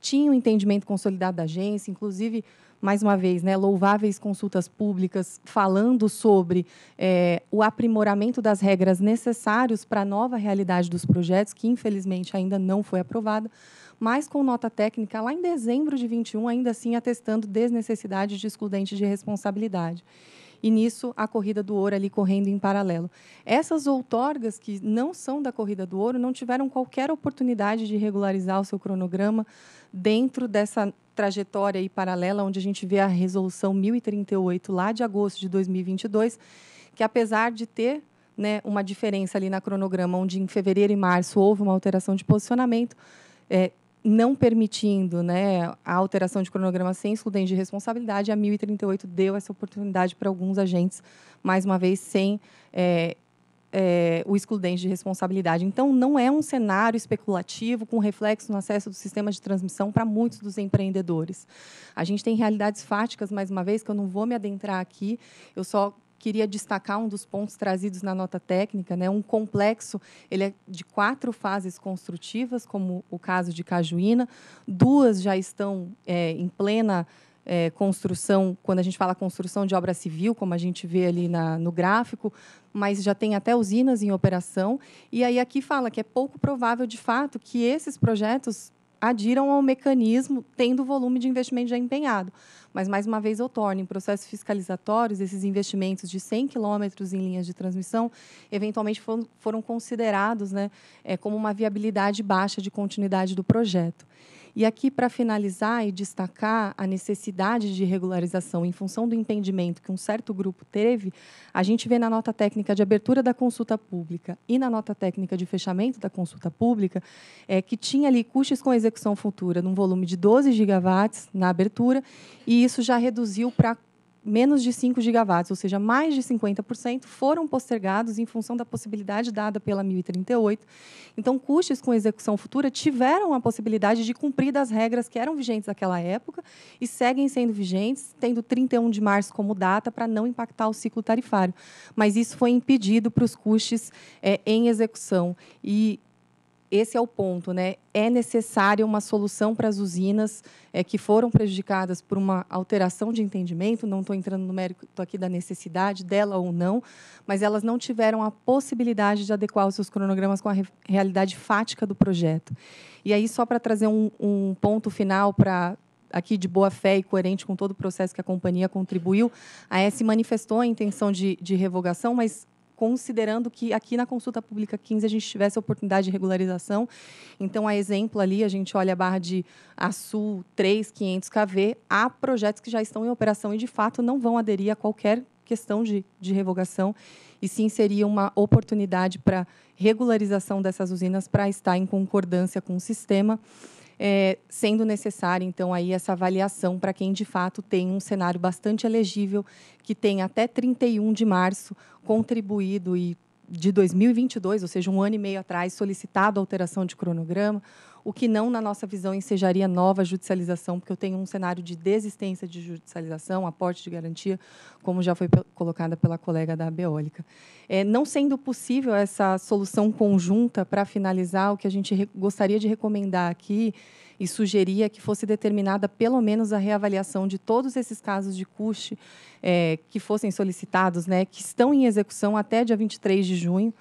tinha o um entendimento consolidado da agência, inclusive, mais uma vez, né, louváveis consultas públicas falando sobre é, o aprimoramento das regras necessários para a nova realidade dos projetos, que infelizmente ainda não foi aprovada mas com nota técnica lá em dezembro de 21, ainda assim atestando desnecessidade de excludente de responsabilidade e nisso a corrida do ouro ali correndo em paralelo. Essas outorgas que não são da corrida do ouro não tiveram qualquer oportunidade de regularizar o seu cronograma dentro dessa trajetória aí paralela, onde a gente vê a resolução 1038 lá de agosto de 2022, que apesar de ter né, uma diferença ali na cronograma, onde em fevereiro e março houve uma alteração de posicionamento, é, não permitindo né, a alteração de cronograma sem excludente de responsabilidade, a 1038 deu essa oportunidade para alguns agentes, mais uma vez, sem é, é, o excludente de responsabilidade. Então, não é um cenário especulativo com reflexo no acesso do sistema de transmissão para muitos dos empreendedores. A gente tem realidades fáticas, mais uma vez, que eu não vou me adentrar aqui, eu só queria destacar um dos pontos trazidos na nota técnica, né? Um complexo, ele é de quatro fases construtivas, como o caso de Cajuína, duas já estão é, em plena é, construção, quando a gente fala construção de obra civil, como a gente vê ali na, no gráfico, mas já tem até usinas em operação. E aí aqui fala que é pouco provável, de fato, que esses projetos adiram ao mecanismo tendo o volume de investimento já empenhado. Mas, mais uma vez, eu torno em processos fiscalizatórios esses investimentos de 100 quilômetros em linhas de transmissão, eventualmente foram, foram considerados né, é, como uma viabilidade baixa de continuidade do projeto. E aqui, para finalizar e destacar a necessidade de regularização em função do entendimento que um certo grupo teve, a gente vê na nota técnica de abertura da consulta pública e na nota técnica de fechamento da consulta pública, é, que tinha ali custos com execução futura num volume de 12 gigawatts na abertura, e isso já reduziu para menos de 5 gigawatts, ou seja, mais de 50%, foram postergados em função da possibilidade dada pela 1038. Então, custos com execução futura tiveram a possibilidade de cumprir das regras que eram vigentes naquela época e seguem sendo vigentes, tendo 31 de março como data para não impactar o ciclo tarifário. Mas isso foi impedido para os custos é, em execução. E esse é o ponto, né? É necessária uma solução para as usinas é, que foram prejudicadas por uma alteração de entendimento. Não estou entrando no mérito aqui da necessidade dela ou não, mas elas não tiveram a possibilidade de adequar os seus cronogramas com a re realidade fática do projeto. E aí, só para trazer um, um ponto final para aqui de boa fé e coerente com todo o processo que a companhia contribuiu, a S manifestou a intenção de, de revogação, mas considerando que aqui na consulta pública 15 a gente tivesse a oportunidade de regularização. Então, a exemplo ali, a gente olha a barra de Açu 3, 500 KV, há projetos que já estão em operação e, de fato, não vão aderir a qualquer questão de, de revogação, e sim seria uma oportunidade para regularização dessas usinas para estar em concordância com o sistema é, sendo necessária, então, aí essa avaliação para quem, de fato, tem um cenário bastante elegível, que tem até 31 de março contribuído e de 2022, ou seja, um ano e meio atrás, solicitado alteração de cronograma, o que não, na nossa visão, ensejaria nova judicialização, porque eu tenho um cenário de desistência de judicialização, aporte de garantia, como já foi colocada pela colega da Beólica. É, não sendo possível essa solução conjunta, para finalizar, o que a gente gostaria de recomendar aqui e sugeria que fosse determinada pelo menos a reavaliação de todos esses casos de custe é, que fossem solicitados, né, que estão em execução até dia 23 de junho,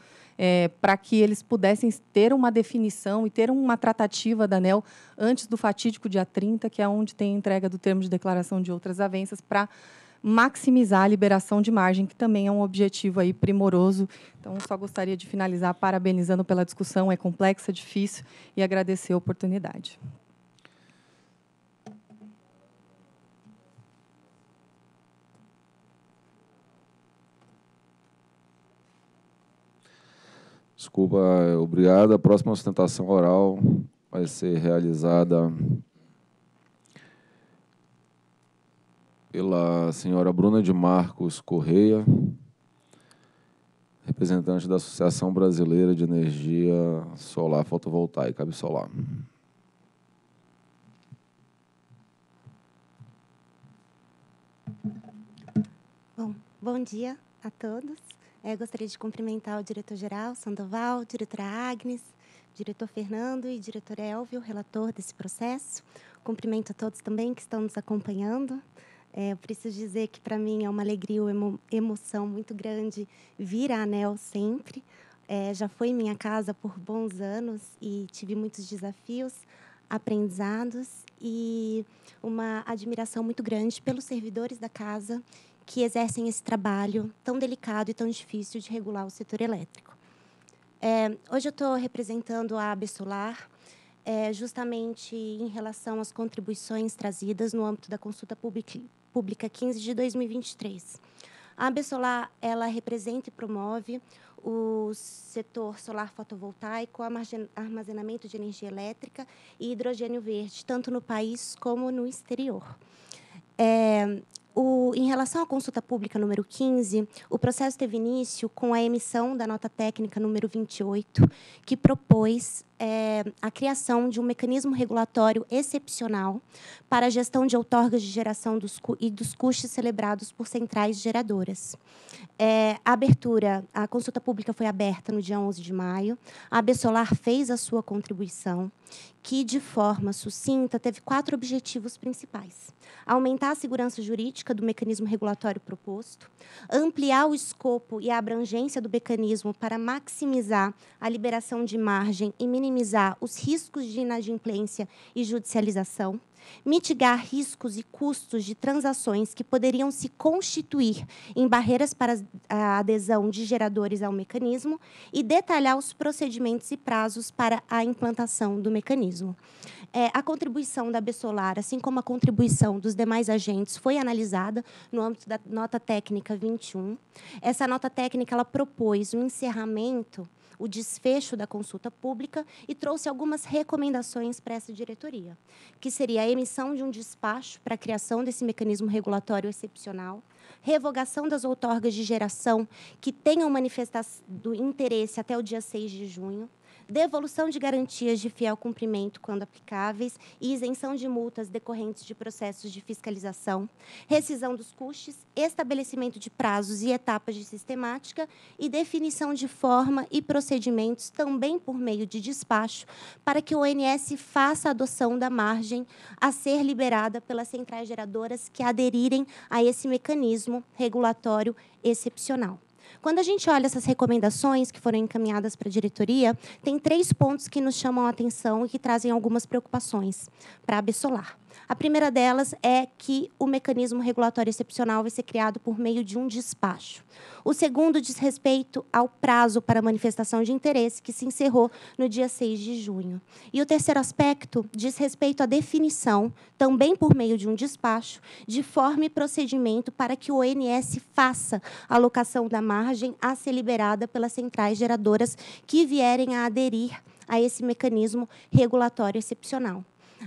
é, para que eles pudessem ter uma definição e ter uma tratativa da ANEL antes do fatídico dia 30, que é onde tem a entrega do termo de declaração de outras avanças, para maximizar a liberação de margem, que também é um objetivo aí primoroso. Então, só gostaria de finalizar parabenizando pela discussão, é complexa, difícil, e agradecer a oportunidade. Desculpa, obrigado. A próxima sustentação oral vai ser realizada pela senhora Bruna de Marcos Correia, representante da Associação Brasileira de Energia Solar Fotovoltaica, Absolar. Bom, bom dia a todos. É, gostaria de cumprimentar o diretor-geral Sandoval, diretora Agnes, diretor Fernando e diretor Elvio, relator desse processo. Cumprimento a todos também que estão nos acompanhando. É, eu preciso dizer que para mim é uma alegria, uma emoção muito grande vir à ANEL sempre. É, já foi minha casa por bons anos e tive muitos desafios, aprendizados e uma admiração muito grande pelos servidores da casa que exercem esse trabalho tão delicado e tão difícil de regular o setor elétrico. É, hoje eu estou representando a AB Solar, é, justamente em relação às contribuições trazidas no âmbito da consulta pública 15 de 2023. A AB Solar ela representa e promove o setor solar fotovoltaico, armazenamento de energia elétrica e hidrogênio verde, tanto no país como no exterior. É, o, em relação à consulta pública número 15, o processo teve início com a emissão da nota técnica número 28, que propôs é, a criação de um mecanismo regulatório excepcional para a gestão de outorgas de geração dos, e dos custos celebrados por centrais geradoras. É, a abertura, a consulta pública foi aberta no dia 11 de maio, a AB Solar fez a sua contribuição, que, de forma sucinta, teve quatro objetivos principais. Aumentar a segurança jurídica do mecanismo regulatório proposto, ampliar o escopo e a abrangência do mecanismo para maximizar a liberação de margem e minimizar minimizar os riscos de inadimplência e judicialização, mitigar riscos e custos de transações que poderiam se constituir em barreiras para a adesão de geradores ao mecanismo e detalhar os procedimentos e prazos para a implantação do mecanismo. É, a contribuição da Bessolar, assim como a contribuição dos demais agentes, foi analisada no âmbito da nota técnica 21. Essa nota técnica ela propôs o um encerramento o desfecho da consulta pública e trouxe algumas recomendações para essa diretoria, que seria a emissão de um despacho para a criação desse mecanismo regulatório excepcional, revogação das outorgas de geração que tenham manifestado interesse até o dia 6 de junho, devolução de garantias de fiel cumprimento quando aplicáveis e isenção de multas decorrentes de processos de fiscalização, rescisão dos custos, estabelecimento de prazos e etapas de sistemática e definição de forma e procedimentos também por meio de despacho para que o ONS faça a adoção da margem a ser liberada pelas centrais geradoras que aderirem a esse mecanismo regulatório excepcional. Quando a gente olha essas recomendações que foram encaminhadas para a diretoria, tem três pontos que nos chamam a atenção e que trazem algumas preocupações para a Bessolar. A primeira delas é que o mecanismo regulatório excepcional vai ser criado por meio de um despacho. O segundo diz respeito ao prazo para manifestação de interesse, que se encerrou no dia 6 de junho. E o terceiro aspecto diz respeito à definição, também por meio de um despacho, de forma e procedimento para que o ONS faça a alocação da margem a ser liberada pelas centrais geradoras que vierem a aderir a esse mecanismo regulatório excepcional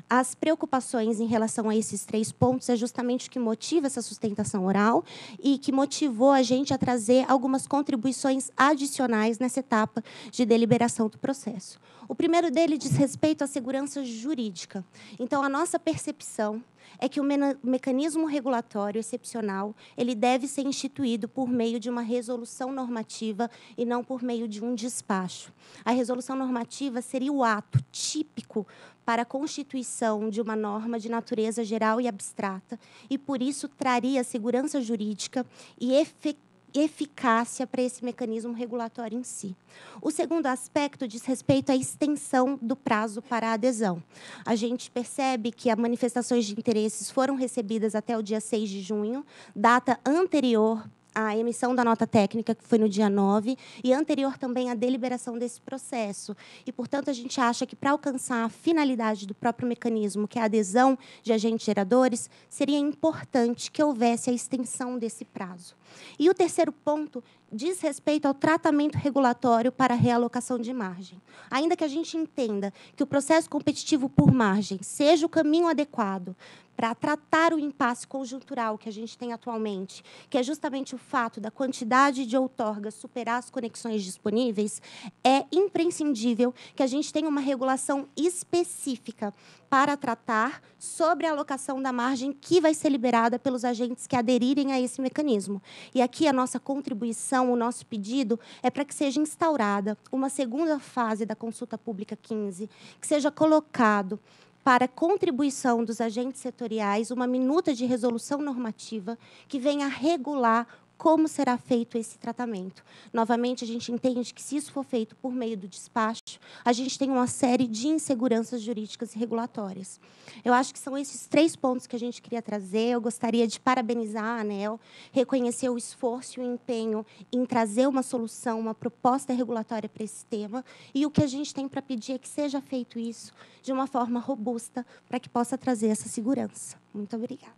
as preocupações em relação a esses três pontos é justamente o que motiva essa sustentação oral e que motivou a gente a trazer algumas contribuições adicionais nessa etapa de deliberação do processo. O primeiro dele diz respeito à segurança jurídica. Então, a nossa percepção é que o mecanismo regulatório excepcional ele deve ser instituído por meio de uma resolução normativa e não por meio de um despacho. A resolução normativa seria o ato típico para a constituição de uma norma de natureza geral e abstrata e, por isso, traria segurança jurídica e efetividade eficácia para esse mecanismo regulatório em si. O segundo aspecto diz respeito à extensão do prazo para a adesão. A gente percebe que as manifestações de interesses foram recebidas até o dia 6 de junho, data anterior a emissão da nota técnica, que foi no dia 9, e anterior também à deliberação desse processo. E, portanto, a gente acha que, para alcançar a finalidade do próprio mecanismo, que é a adesão de agentes geradores, seria importante que houvesse a extensão desse prazo. E o terceiro ponto diz respeito ao tratamento regulatório para realocação de margem. Ainda que a gente entenda que o processo competitivo por margem seja o caminho adequado para tratar o impasse conjuntural que a gente tem atualmente, que é justamente o fato da quantidade de outorgas superar as conexões disponíveis, é imprescindível que a gente tenha uma regulação específica para tratar sobre a alocação da margem que vai ser liberada pelos agentes que aderirem a esse mecanismo. E aqui a nossa contribuição, o nosso pedido é para que seja instaurada uma segunda fase da consulta pública 15, que seja colocado para contribuição dos agentes setoriais uma minuta de resolução normativa que venha regular como será feito esse tratamento. Novamente, a gente entende que, se isso for feito por meio do despacho, a gente tem uma série de inseguranças jurídicas e regulatórias. Eu acho que são esses três pontos que a gente queria trazer. Eu gostaria de parabenizar a ANEL, reconhecer o esforço e o empenho em trazer uma solução, uma proposta regulatória para esse tema. E o que a gente tem para pedir é que seja feito isso de uma forma robusta, para que possa trazer essa segurança. Muito obrigada.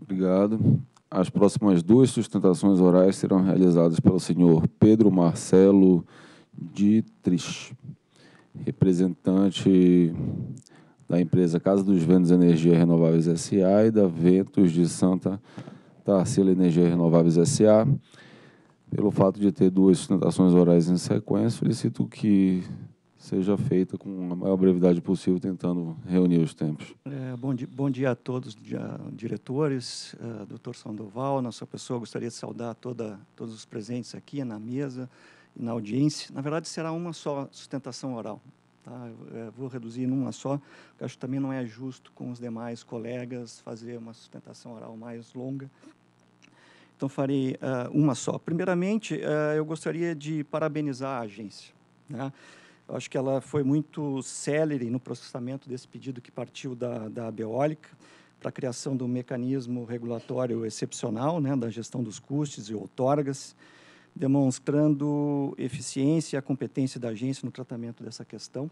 Obrigado. As próximas duas sustentações orais serão realizadas pelo senhor Pedro Marcelo Dietrich, representante da empresa Casa dos Ventos Energia Renováveis SA e da Ventos de Santa Tarsila Energia Renováveis SA. Pelo fato de ter duas sustentações orais em sequência, solicito que seja feita com a maior brevidade possível, tentando reunir os tempos. É, bom, bom, dia a todos, dia, diretores, uh, doutor Sandoval, na sua pessoa, gostaria de saudar toda, todos os presentes aqui na mesa e na audiência. Na verdade, será uma só sustentação oral. Tá? Eu, é, vou reduzir numa só, porque acho que também não é justo com os demais colegas fazer uma sustentação oral mais longa. Então, farei uh, uma só. Primeiramente, uh, eu gostaria de parabenizar a agência. Né? acho que ela foi muito célere no processamento desse pedido que partiu da, da Beólica para a criação do mecanismo regulatório excepcional né, da gestão dos custos e outorgas, demonstrando eficiência e a competência da agência no tratamento dessa questão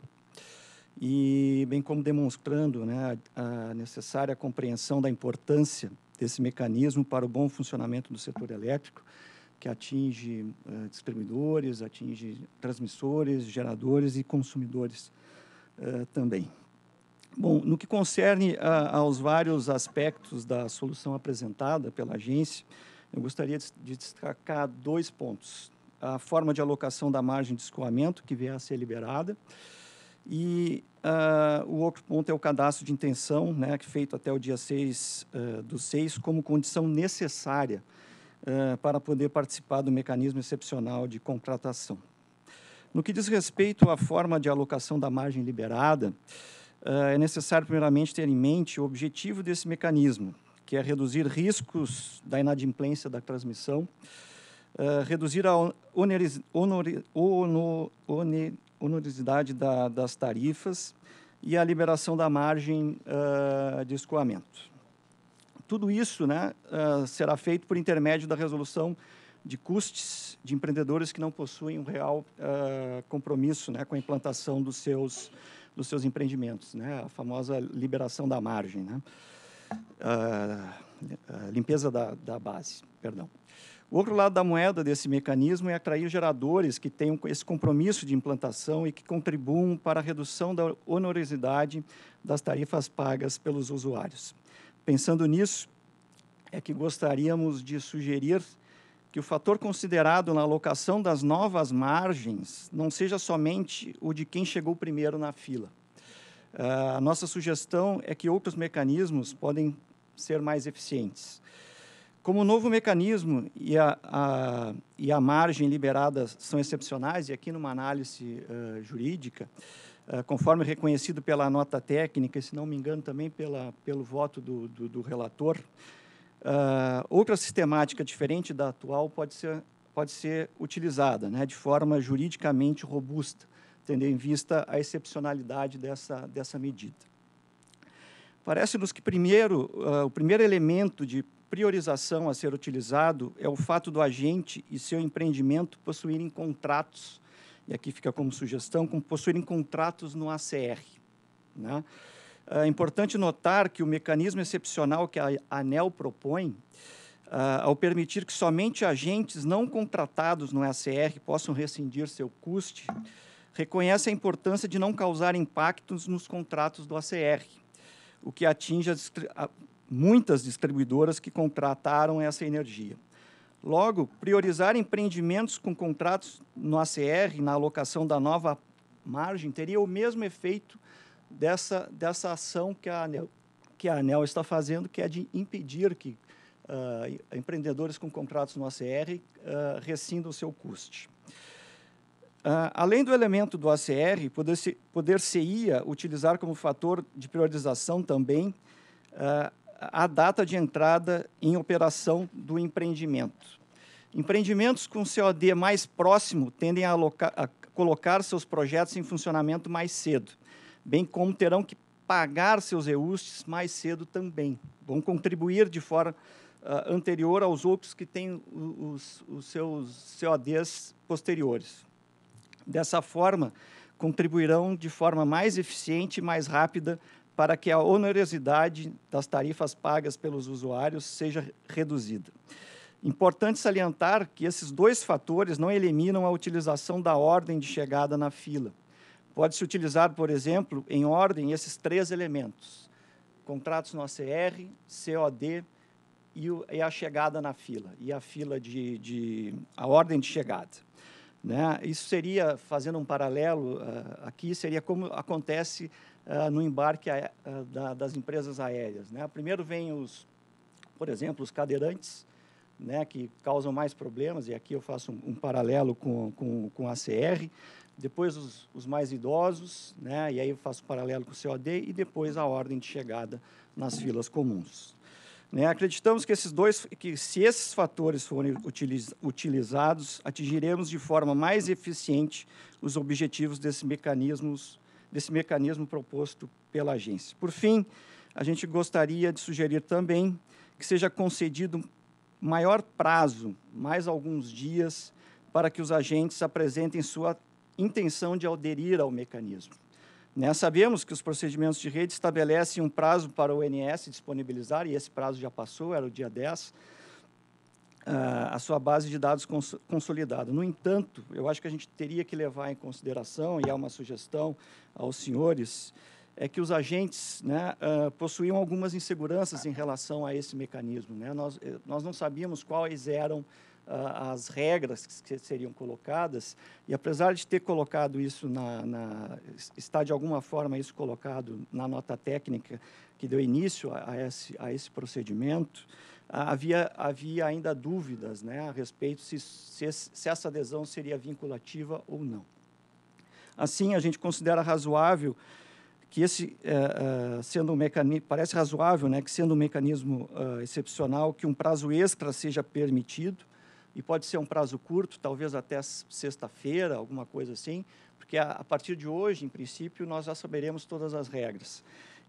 e bem como demonstrando né, a necessária compreensão da importância desse mecanismo para o bom funcionamento do setor elétrico, que atinge uh, distribuidores, atinge transmissores, geradores e consumidores uh, também. Bom, no que concerne ah, aos vários aspectos da solução apresentada pela agência, eu gostaria de destacar dois pontos. A forma de alocação da margem de escoamento, que vier a ser liberada, e uh, o outro ponto é o cadastro de intenção, né, feito até o dia 6 uh, eh, do 6, como condição necessária eh, para poder participar do mecanismo excepcional de contratação. No que diz respeito à forma de alocação da margem liberada, uh, é necessário, primeiramente, ter em mente o objetivo desse mecanismo, que é reduzir riscos da inadimplência da transmissão, uh, reduzir a onorosidade onerosidade da, das tarifas e a liberação da margem uh, de escoamento tudo isso né, uh, será feito por intermédio da resolução de custos de empreendedores que não possuem um real uh, compromisso né, com a implantação dos seus, dos seus empreendimentos, né, a famosa liberação da margem, né, uh, limpeza da, da base, perdão. O outro lado da moeda desse mecanismo é atrair geradores que tenham esse compromisso de implantação e que contribuam para a redução da onerosidade das tarifas pagas pelos usuários. Pensando nisso, é que gostaríamos de sugerir que o fator considerado na alocação das novas margens não seja somente o de quem chegou primeiro na fila. Ah, a nossa sugestão é que outros mecanismos podem ser mais eficientes. Como o novo mecanismo e a, a, e a margem liberada são excepcionais, e aqui numa análise uh, jurídica, ah, conforme reconhecido pela nota técnica, e se não me engano também pela, pelo voto do, do, do relator, uh, outra sistemática diferente da atual pode ser, pode ser utilizada né, de forma juridicamente robusta, tendo em vista a excepcionalidade dessa, dessa medida. Parece-nos que primeiro, uh, o primeiro elemento de priorização a ser utilizado é o fato do agente e seu empreendimento possuírem contratos e aqui fica como sugestão, como possuírem contratos no ACR. Né? É importante notar que o mecanismo excepcional que a ANEL propõe, uh, ao permitir que somente agentes não contratados no ACR possam rescindir seu custe, reconhece a importância de não causar impactos nos contratos do ACR, o que atinge distri muitas distribuidoras que contrataram essa energia. Logo, priorizar empreendimentos com contratos no ACR, na alocação da nova margem, teria o mesmo efeito dessa, dessa ação que a, ANEL, que a ANEL está fazendo, que é de impedir que uh, empreendedores com contratos no ACR uh, ah, rescindam seu custe. Uh, além do elemento do ACR, poder-se-ia poder utilizar como fator de priorização também a data de entrada em operação do empreendimento. Empreendimentos com COD mais próximo tendem a, a colocar seus projetos em funcionamento mais cedo, bem como terão que pagar seus EUSTs mais cedo também. Vão contribuir de forma uh, anterior aos outros que têm os, os seus CODs posteriores. Dessa forma, contribuirão de forma mais eficiente e mais rápida para que a onerosidade das tarifas pagas pelos usuários seja reduzida. Importante salientar que esses dois fatores não eliminam a utilização da ordem de chegada na fila. Pode-se utilizar, por exemplo, em ordem esses três elementos: contratos no ACR, COD e, a chegada na fila, e a fila de, de a ordem de chegada. Né? Isso seria, fazendo um paralelo uh, aqui, seria como acontece uh, no embarque a, uh, eh, da, das empresas aéreas. Né? Primeiro vem os, por exemplo, os cadeirantes, né, que causam mais problemas, e aqui eu faço um, um paralelo com, com, com a CR, depois os, os, mais idosos, né, e aí eu faço um paralelo com o COD, e depois a ordem de chegada nas filas comuns. Né, acreditamos que esses dois, que se esses fatores forem utiliz, utilizados, atingiremos de forma mais eficiente os objetivos desses mecanismos desse mecanismo proposto pela agência. Por fim, a gente gostaria de sugerir também que seja concedido maior prazo, mais alguns dias, para que os agentes apresentem sua intenção de aderir ao mecanismo. Né? Sabemos que os procedimentos de rede estabelecem um prazo para o ONS disponibilizar, e esse prazo já passou, era o dia 10 ah, a sua base de dados cons consolidada. No entanto, eu acho que a gente teria que levar em consideração, e é uma sugestão aos senhores, é que os agentes né, uh, possuíam algumas inseguranças em relação a esse mecanismo. Né? Nós, eh, nós não sabíamos quais eram uh, as regras que seriam colocadas, e apesar de ter colocado isso na, na. está de alguma forma isso colocado na nota técnica que deu início a, a, esse, a esse procedimento. Ah, havia, havia ainda dúvidas né, a respeito se, se, se essa adesão seria vinculativa ou não. Assim, a gente considera razoável que esse eh, eh sendo um mecanismo parece razoável, né, que sendo um mecanismo eh, excepcional que um prazo extra seja permitido e pode ser um prazo curto, talvez até sexta-feira, alguma coisa assim, porque a, a, partir de hoje, em princípio, nós já saberemos todas as regras.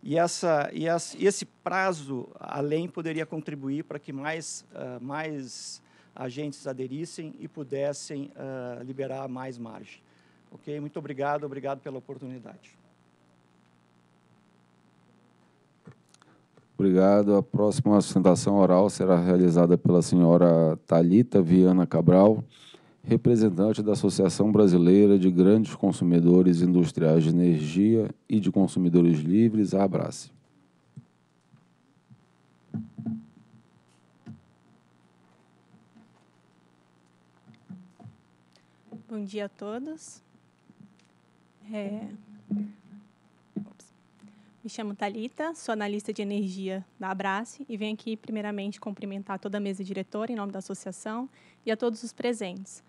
E, essa, e as, esse prazo além poderia contribuir para que mais, uh, mais agentes aderissem e pudessem uh, liberar mais margem. Ok? Muito obrigado, obrigado pela oportunidade. Obrigado. A próxima sustentação oral será realizada pela senhora Talita Viana Cabral representante da Associação Brasileira de Grandes Consumidores Industriais de Energia e de Consumidores Livres, a Abrace. Bom dia a todos. É... Me chamo Talita, sou analista de energia da Abrace e venho aqui primeiramente cumprimentar toda a mesa diretora em nome da associação e a todos os presentes.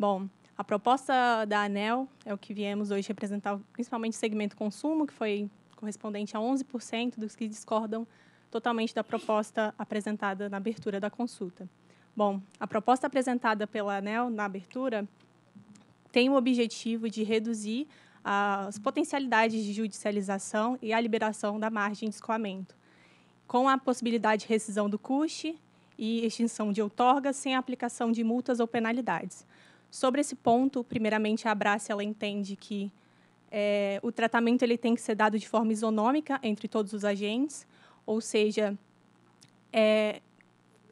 Bom, a proposta da ANEL é o que viemos hoje representar, principalmente o segmento consumo, que foi correspondente a 11% dos que discordam totalmente da proposta apresentada na abertura da consulta. Bom, a proposta apresentada pela ANEL na abertura tem o objetivo de reduzir as potencialidades de judicialização e a liberação da margem de escoamento, com a possibilidade de rescisão do custe e extinção de outorga sem aplicação de multas ou penalidades. Sobre esse ponto, primeiramente, a Abrace ela entende que é, o tratamento ele tem que ser dado de forma isonômica entre todos os agentes, ou seja, é,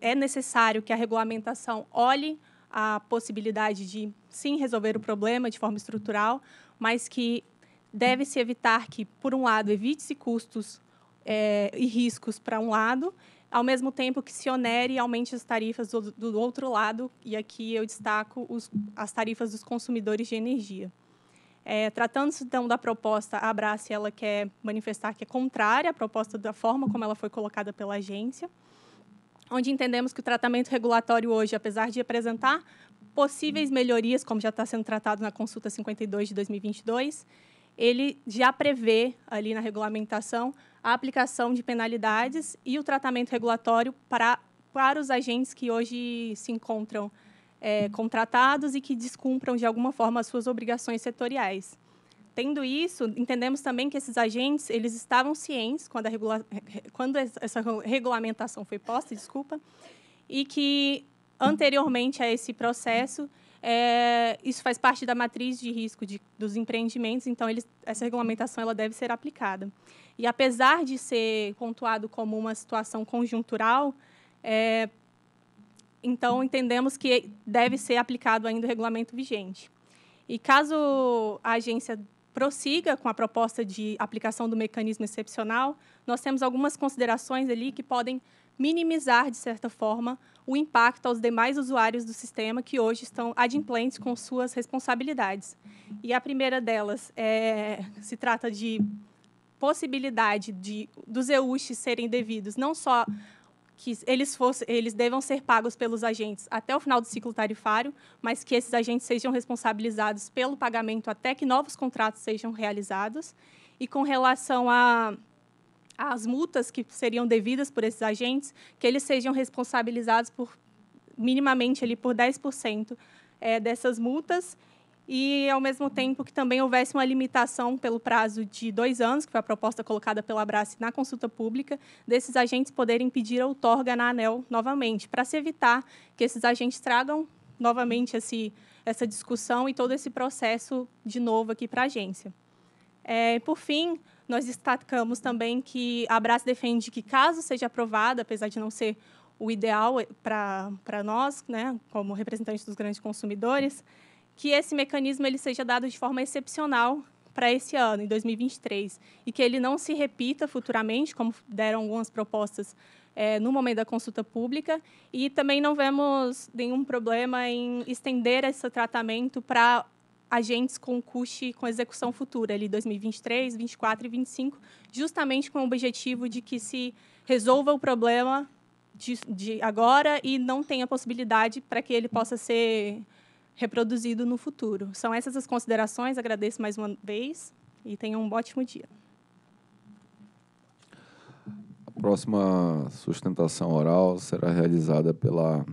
é necessário que a regulamentação olhe a possibilidade de, sim, resolver o problema de forma estrutural, mas que deve-se evitar que, por um lado, evite-se custos é, e riscos para um lado, ao mesmo tempo que se onere e aumente as tarifas do, do outro lado, e aqui eu destaco os, as tarifas dos consumidores de energia. É, Tratando-se, então, da proposta, a Abrace ela quer manifestar que é contrária à proposta da forma como ela foi colocada pela agência, onde entendemos que o tratamento regulatório hoje, apesar de apresentar possíveis melhorias, como já está sendo tratado na Consulta 52 de 2022, ele já prevê ali na regulamentação a aplicação de penalidades e o tratamento regulatório para, para os agentes que hoje se encontram é, contratados e que descumpram, de alguma forma, as suas obrigações setoriais. Tendo isso, entendemos também que esses agentes eles estavam cientes quando, regula... quando essa regulamentação foi posta, desculpa, e que anteriormente a esse processo é, isso faz parte da matriz de risco de, dos empreendimentos, então eles, essa regulamentação ela deve ser aplicada. E apesar de ser pontuado como uma situação conjuntural, é, então entendemos que deve ser aplicado ainda o regulamento vigente. E caso a agência prossiga com a proposta de aplicação do mecanismo excepcional, nós temos algumas considerações ali que podem minimizar, de certa forma, o impacto aos demais usuários do sistema que hoje estão adimplentes com suas responsabilidades. E a primeira delas é, se trata de possibilidade de, dos EUSH serem devidos, não só que eles, fossem, eles devam ser pagos pelos agentes até o final do ciclo tarifário, mas que esses agentes sejam responsabilizados pelo pagamento até que novos contratos sejam realizados. E com relação a as multas que seriam devidas por esses agentes, que eles sejam responsabilizados por minimamente ali por 10% é, eh, dessas multas e, ao mesmo tempo, que também houvesse uma limitação pelo prazo de dois anos, que foi a proposta colocada pela Abrace na consulta pública, desses agentes poderem pedir a outorga na ANEL novamente, para se evitar que esses agentes tragam novamente esse, essa discussão e todo esse processo de novo aqui para a agência. É, por fim, nós destacamos também que a Abrace defende que, caso seja aprovada, apesar de não ser o ideal é, para nós, né, como representantes dos grandes consumidores, que esse mecanismo ele seja dado de forma excepcional para esse ano, em 2023, e que ele não se repita futuramente, como deram algumas propostas é, no momento da consulta pública, e também não vemos nenhum problema em estender esse tratamento para agentes com CUSH com execução futura, ali 2023, 24 e 25, justamente com o objetivo de que se resolva o problema de, de agora e não tenha possibilidade para que ele possa ser reproduzido no futuro. São essas as considerações. Agradeço mais uma vez e tenham um ótimo dia. A próxima sustentação oral será realizada pela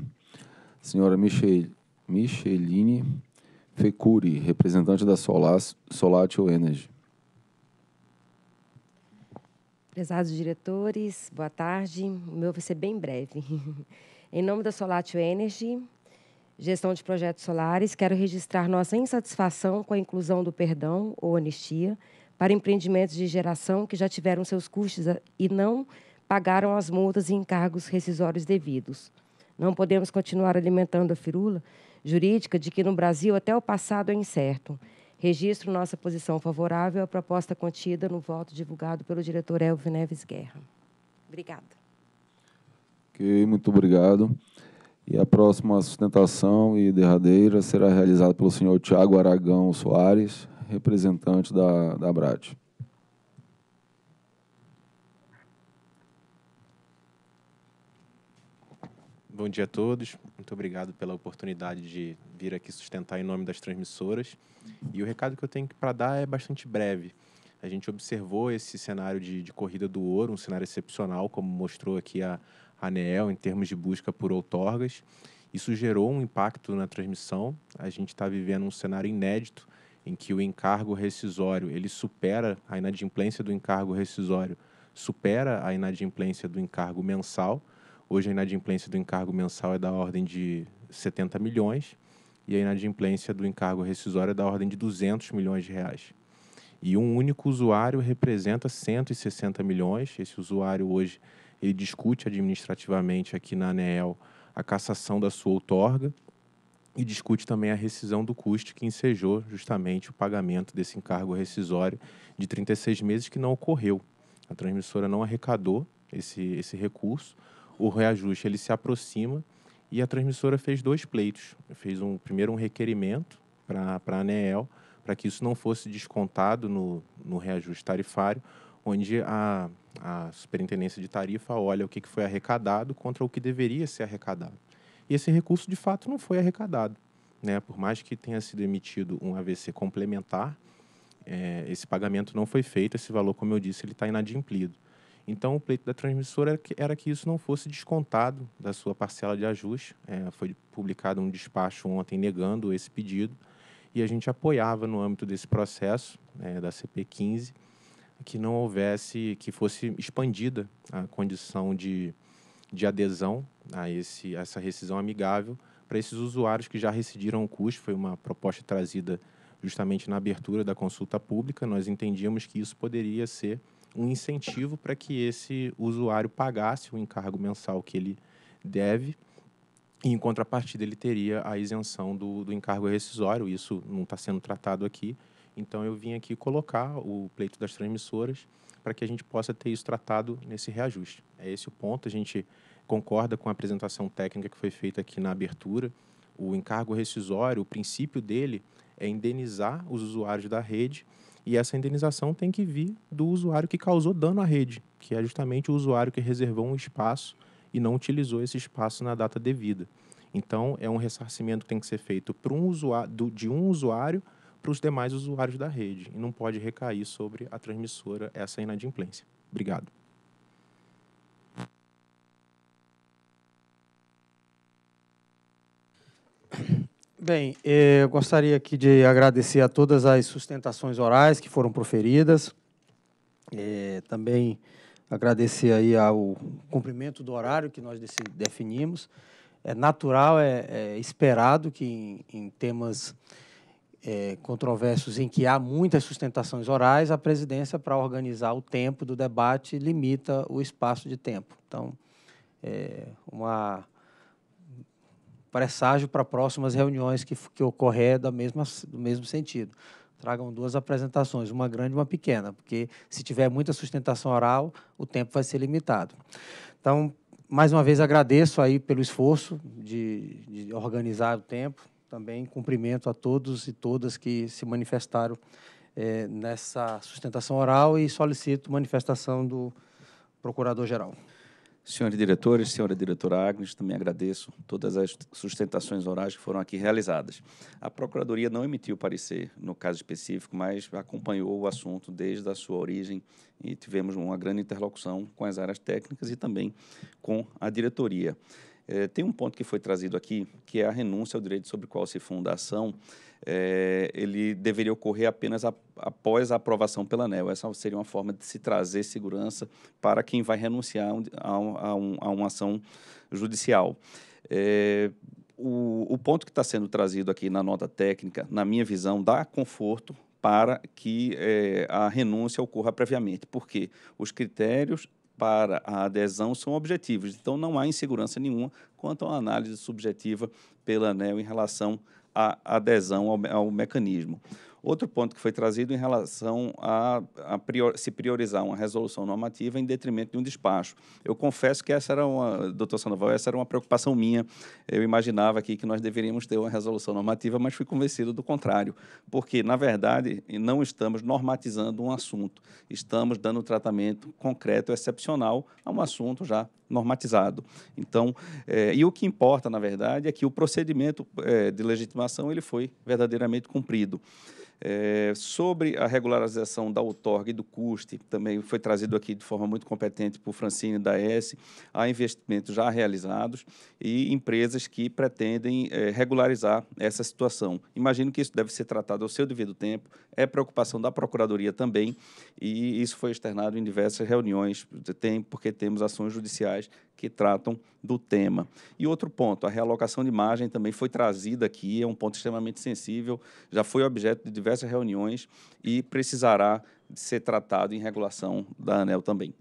senhora Micheline Fecuri, representante da Solatio Energy. Prezados diretores, boa tarde. O meu vai ser bem breve. em nome da Solatio Energy, Gestão de projetos solares, quero registrar nossa insatisfação com a inclusão do perdão ou anistia para empreendimentos de geração que já tiveram seus custos e não pagaram as multas e encargos rescisórios devidos. Não podemos continuar alimentando a firula jurídica de que no Brasil até o passado é incerto. Registro nossa posição favorável à proposta contida no voto divulgado pelo diretor Elvio Neves Guerra. Obrigada. Ok, muito obrigado. E a próxima sustentação e derradeira será realizada pelo senhor Tiago Aragão Soares, representante da, da BRAT. Bom dia a todos. Muito obrigado pela oportunidade de vir aqui sustentar em nome das transmissoras. E o recado que eu tenho para dar é bastante breve. A gente observou esse cenário de, de corrida do ouro, um cenário excepcional, como mostrou aqui a, ANEEL em termos de busca por outorgas. Isso gerou um impacto na transmissão. A gente está vivendo um cenário inédito em que o encargo rescisório ele supera a inadimplência do encargo rescisório supera a inadimplência do encargo mensal. Hoje a inadimplência do encargo mensal é da ordem de 70 milhões e a inadimplência do encargo rescisório é da ordem de 200 milhões de reais. E um único usuário representa 160 milhões. Esse usuário hoje ele discute administrativamente aqui na ANEEL a cassação da sua outorga e discute também a rescisão do custo que ensejou justamente o pagamento desse encargo rescisório de 36 meses que não ocorreu. A transmissora não arrecadou esse, esse recurso, o reajuste ele se aproxima e a transmissora fez dois pleitos. Fez um primeiro um requerimento para a ANEEL para que isso não fosse descontado no, no reajuste tarifário, onde a, a superintendência de tarifa olha o que, que foi arrecadado contra o que deveria ser arrecadado. E esse recurso, de fato, não foi arrecadado. Né? Por mais que tenha sido emitido um AVC complementar, é, esse pagamento não foi feito, esse valor, como eu disse, ele está inadimplido. Então, o pleito da transmissora era que, era que, isso não fosse descontado da sua parcela de ajuste. É, foi publicado um despacho ontem negando esse pedido e a gente apoiava no âmbito desse processo é, da CP 15 que não houvesse, que fosse expandida a condição de, de adesão a, esse, essa rescisão amigável para esses usuários que já rescindiram o custo. Foi uma proposta trazida justamente na abertura da consulta pública. Nós entendíamos que isso poderia ser um incentivo para que esse usuário pagasse o encargo mensal que ele deve e, em contrapartida, ele teria a isenção do, do encargo rescisório. Isso não está sendo tratado aqui então eu vim aqui colocar o pleito das transmissoras para que a gente possa ter isso tratado nesse reajuste. É esse o ponto. A gente concorda com a apresentação técnica que foi feita aqui na abertura. O encargo rescisório, o princípio dele é indenizar os usuários da rede e essa indenização tem que vir do usuário que causou dano à rede, que é justamente o usuário que reservou um espaço e não utilizou esse espaço na data devida. Então, é um ressarcimento que tem que ser feito um usuário, de um usuário para os demais usuários da rede e não pode recair sobre a transmissora essa inadimplência. Obrigado. Bem, eh, eu gostaria aqui de agradecer a todas as sustentações orais que foram proferidas. Eh, também agradecer aí ao cumprimento do horário que nós definimos. É natural, é, é esperado que em, em temas é, controversos em que há muitas sustentações orais, a presidência, para organizar o tempo do debate, limita o espaço de tempo. Então, é uma presságio para próximas reuniões que, que ocorrer da mesma, do mesmo sentido. Tragam duas apresentações, uma grande e uma pequena, porque se tiver muita sustentação oral, o tempo vai ser limitado. Então, mais uma vez agradeço aí pelo esforço de, de organizar o tempo também cumprimento a todos e todas que se manifestaram é, nessa sustentação oral e solicito manifestação do Procurador-Geral. Senhores diretores, senhora diretora Agnes, também agradeço todas as sustentações orais que foram aqui realizadas. A Procuradoria não emitiu parecer no caso específico, mas acompanhou o assunto desde a sua origem e tivemos uma grande interlocução com as áreas técnicas e também com a diretoria. É, tem um ponto que foi trazido aqui, que é a renúncia ao direito sobre o qual se funda a ação, é, ele deveria ocorrer apenas a, após a aprovação pela ANEL. Essa seria uma forma de se trazer segurança para quem vai renunciar a, a, um, a uma ação judicial. É, o, o ponto que está sendo trazido aqui na nota técnica, na minha visão, dá conforto para que é, a renúncia ocorra previamente, porque os critérios para a adesão são objetivos. Então, não há insegurança nenhuma quanto à análise subjetiva pela ANEL em relação à adesão ao, ao mecanismo. Outro ponto que foi trazido em relação a, a prior, se priorizar uma resolução normativa em detrimento de um despacho. Eu confesso que essa era uma, doutor Sandoval, essa era uma preocupação minha. Eu imaginava aqui que nós deveríamos ter uma resolução normativa, mas fui convencido do contrário, porque, na verdade, não estamos normatizando um assunto, estamos dando tratamento concreto, excepcional, a um assunto já normatizado. Então, é, e o que importa, na verdade, é que o procedimento é, de legitimação ele foi verdadeiramente cumprido. É, sobre a regularização da outorga e do custe, também foi trazido aqui de forma muito competente por Francine da S, há investimentos já realizados e empresas que pretendem é, regularizar essa situação. Imagino que isso deve ser tratado ao seu devido tempo, é preocupação da Procuradoria também, e isso foi externado em diversas reuniões, tem, porque temos ações judiciais que tratam do tema. E outro ponto, a realocação de margem também foi trazida aqui, é um ponto extremamente sensível, já foi objeto de diversas reuniões e precisará ser tratado em regulação da ANEL também.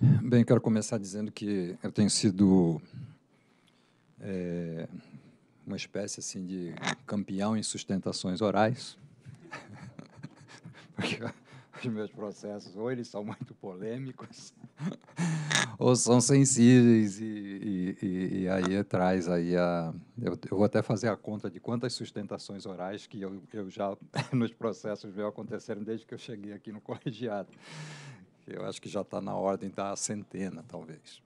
Bem, quero começar dizendo que eu tenho sido é, uma espécie assim de campeão em sustentações orais, porque os meus processos, ou eles são muito polêmicos, ou são sensíveis, e, e, e aí traz aí a. Eu, eu, vou até fazer a conta de quantas sustentações orais que eu, eu já, nos processos, veio aconteceram desde que eu cheguei aqui no colegiado. Eu acho que já está na ordem da centena, talvez.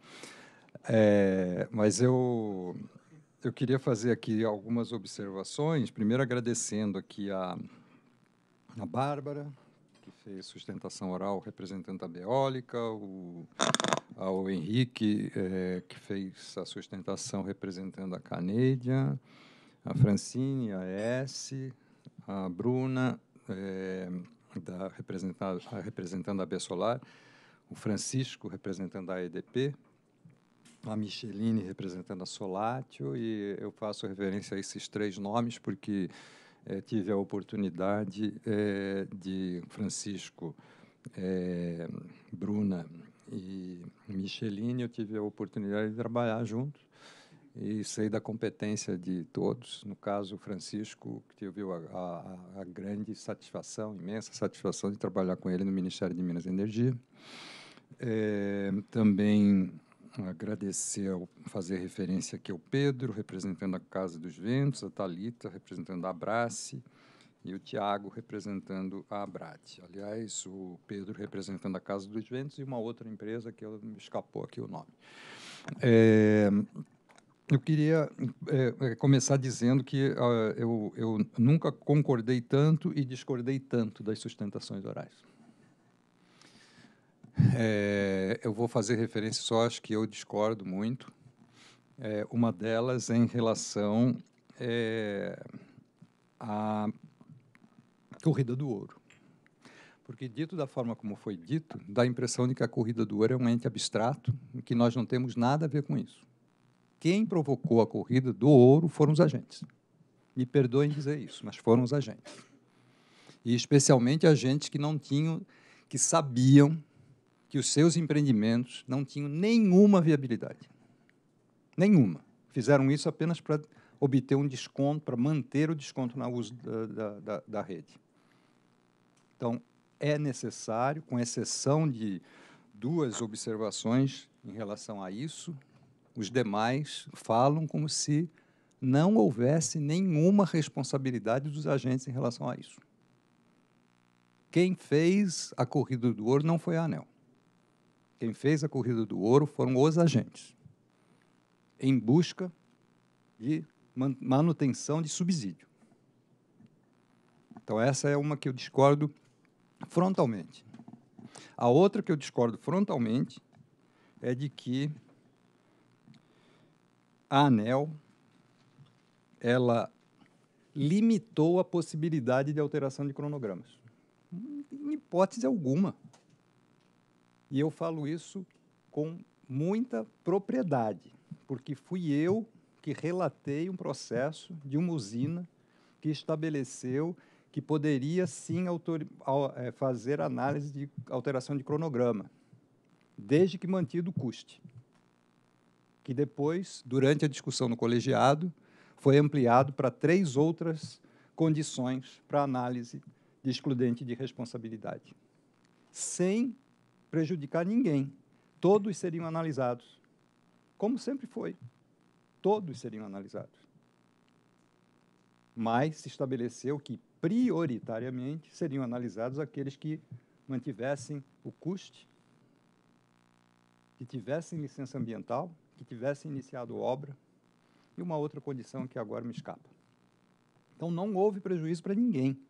É, mas eu, eu queria fazer aqui algumas observações. Primeiro, agradecendo aqui a, a Bárbara, ter sustentação oral representando a Beólica, o, ao Henrique, é, que fez a sustentação representando a Canadian, a Francine, a S, a Bruna, é, da, representando, representando a B Solar, o Francisco representando a EDP, a Micheline representando a Solatio, e eu faço referência a esses três nomes porque eh, tive a oportunidade eh, de Francisco, eh, Bruna e Micheline, eu tive a oportunidade de trabalhar juntos e sei da competência de todos. No caso, Francisco, que tive a, a, a grande satisfação, imensa satisfação de trabalhar com ele no Ministério de Minas e Energia. também agradecer, fazer referência aqui ao Pedro, representando a Casa dos Ventos, a Talita representando a Abrace e o Tiago representando a Abrat. Aliás, o Pedro representando a Casa dos Ventos e uma outra empresa que me escapou aqui o nome. É, eu queria é, é começar dizendo que uh, eu, eu nunca concordei tanto e discordei tanto das sustentações orais. É, eu vou fazer referência só acho que eu discordo muito. É, uma delas em relação é, à corrida do ouro. Porque, dito da forma como foi dito, dá a impressão de que a corrida do ouro é um ente abstrato e que nós não temos nada a ver com isso. Quem provocou a corrida do ouro foram os agentes. Me perdoem dizer isso, mas foram os agentes. E especialmente agentes que não tinham, que sabiam que os seus empreendimentos não tinham nenhuma viabilidade. Nenhuma. Fizeram isso apenas para obter um desconto, para manter o desconto na uso da, da, da rede. Então, é necessário, com exceção de duas observações em relação a isso, os demais falam como se não houvesse nenhuma responsabilidade dos agentes em relação a isso. Quem fez a corrida do ouro não foi a ANEL. Quem fez a corrida do ouro foram os agentes, em busca de manutenção de subsídio. Então, essa é uma que eu discordo frontalmente. A outra que eu discordo frontalmente é de que a ANEL ela limitou a possibilidade de alteração de cronogramas. Em hipótese alguma. E eu falo isso com muita propriedade, porque fui eu que relatei um processo de uma usina que estabeleceu que poderia sim é, fazer análise de alteração de cronograma, desde que mantido o custe. Que depois, durante a discussão no colegiado, foi ampliado para três outras condições para análise de excludente de responsabilidade, sem prejudicar ninguém. Todos seriam analisados, como sempre foi. Todos seriam analisados. Mas se estabeleceu que, prioritariamente, seriam analisados aqueles que mantivessem o custe, que tivessem licença ambiental, que tivessem iniciado obra, e uma outra condição que agora me escapa. Então não houve prejuízo para ninguém.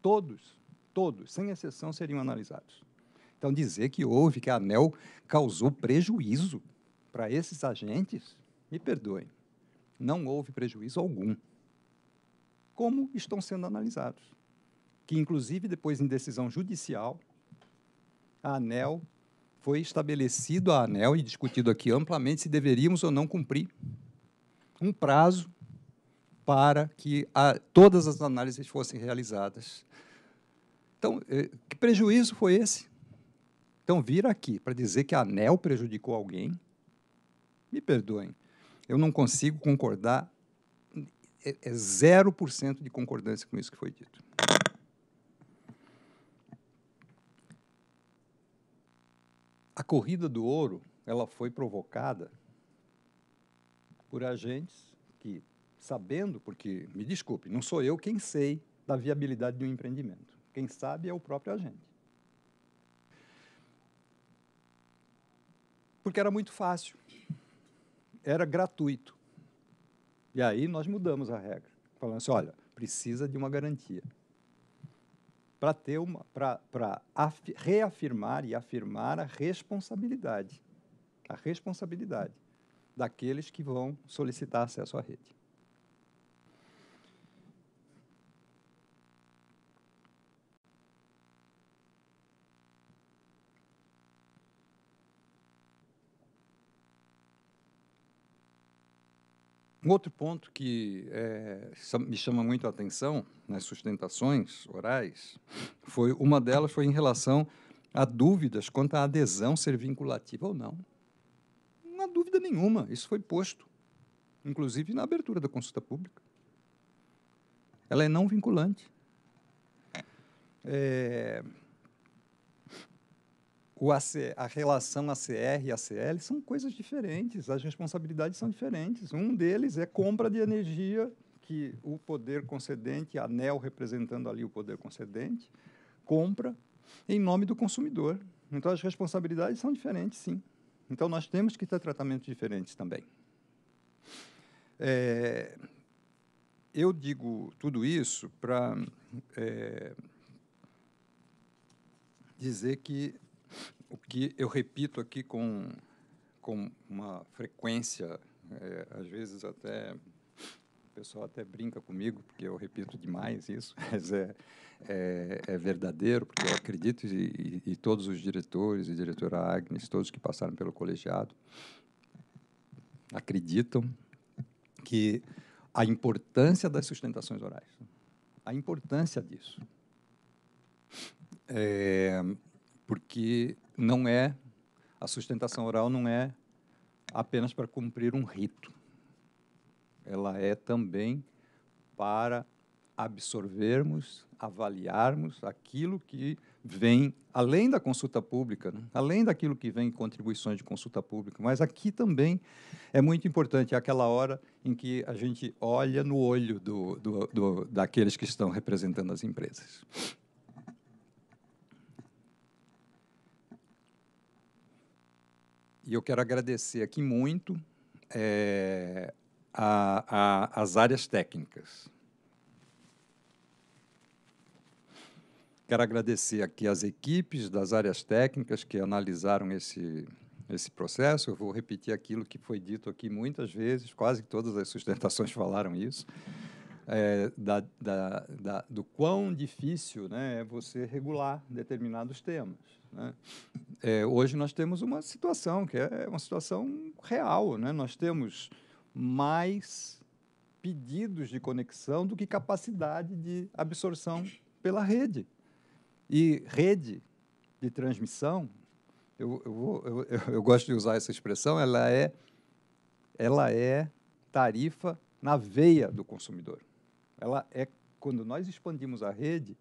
Todos, todos, sem exceção, seriam analisados. Então, dizer que houve, que a ANEL causou prejuízo para esses agentes, me perdoem, não houve prejuízo algum. Como estão sendo analisados? Que, inclusive, depois em decisão judicial, a ANEL foi estabelecido a ANEL e discutido aqui amplamente se deveríamos ou não cumprir um prazo para que a, todas as análises fossem realizadas. Então, eh, que prejuízo foi esse? Então, vir aqui para dizer que a ANEL prejudicou alguém, me perdoem, eu não consigo concordar, é, é 0% de concordância com isso que foi dito. A corrida do ouro, ela foi provocada por agentes que, sabendo, porque, me desculpe, não sou eu quem sei da viabilidade de um empreendimento. Quem sabe é o próprio agente. porque era muito fácil, era gratuito. E aí nós mudamos a regra, falando assim, olha, precisa de uma garantia para ter uma para reafirmar e afirmar a responsabilidade, a responsabilidade daqueles que vão solicitar acesso à rede. Um outro ponto que é, me chama muito a atenção nas né, sustentações orais foi uma delas foi em relação a dúvidas quanto à adesão ser vinculativa ou não. Não há dúvida nenhuma, isso foi posto, inclusive na abertura da consulta pública. Ela é não vinculante. É, o AC, a relação ACR e ACL são coisas diferentes, as responsabilidades são diferentes. Um deles é compra de energia, que o poder concedente, a ANEL representando ali o poder concedente, compra em nome do consumidor. Então, as responsabilidades são diferentes, sim. Então, nós temos que ter tratamentos diferentes também. É, eu digo tudo isso para é, dizer que o que eu repito aqui com, com uma frequência, é, às vezes até o pessoal até brinca comigo, porque eu repito demais isso, mas é, é, é verdadeiro, porque eu acredito, e, e, e todos os diretores e diretora Agnes, todos que passaram pelo colegiado, acreditam que a importância das sustentações orais, a importância disso. É, porque não é a sustentação oral não é apenas para cumprir um rito. Ela é também para absorvermos, avaliarmos aquilo que vem além da consulta pública, né? além daquilo que vem em contribuições de consulta pública, mas aqui também é muito importante é aquela hora em que a gente olha no olho do, do, do daqueles que estão representando as empresas. E eu quero agradecer aqui muito é, a, a, as áreas técnicas. Quero agradecer aqui as equipes das áreas técnicas que analisaram esse, esse processo. Eu vou repetir aquilo que foi dito aqui muitas vezes, quase todas as sustentações falaram isso é, da, da, da, do quão difícil né, é você regular determinados temas. Né? É, hoje nós temos uma situação que é uma situação real. Né? Nós temos mais pedidos de conexão do que capacidade de absorção pela rede. E rede de transmissão, eu, eu, eu, eu gosto de usar essa expressão, ela é, ela é tarifa na veia do consumidor. Ela é quando nós expandimos a rede,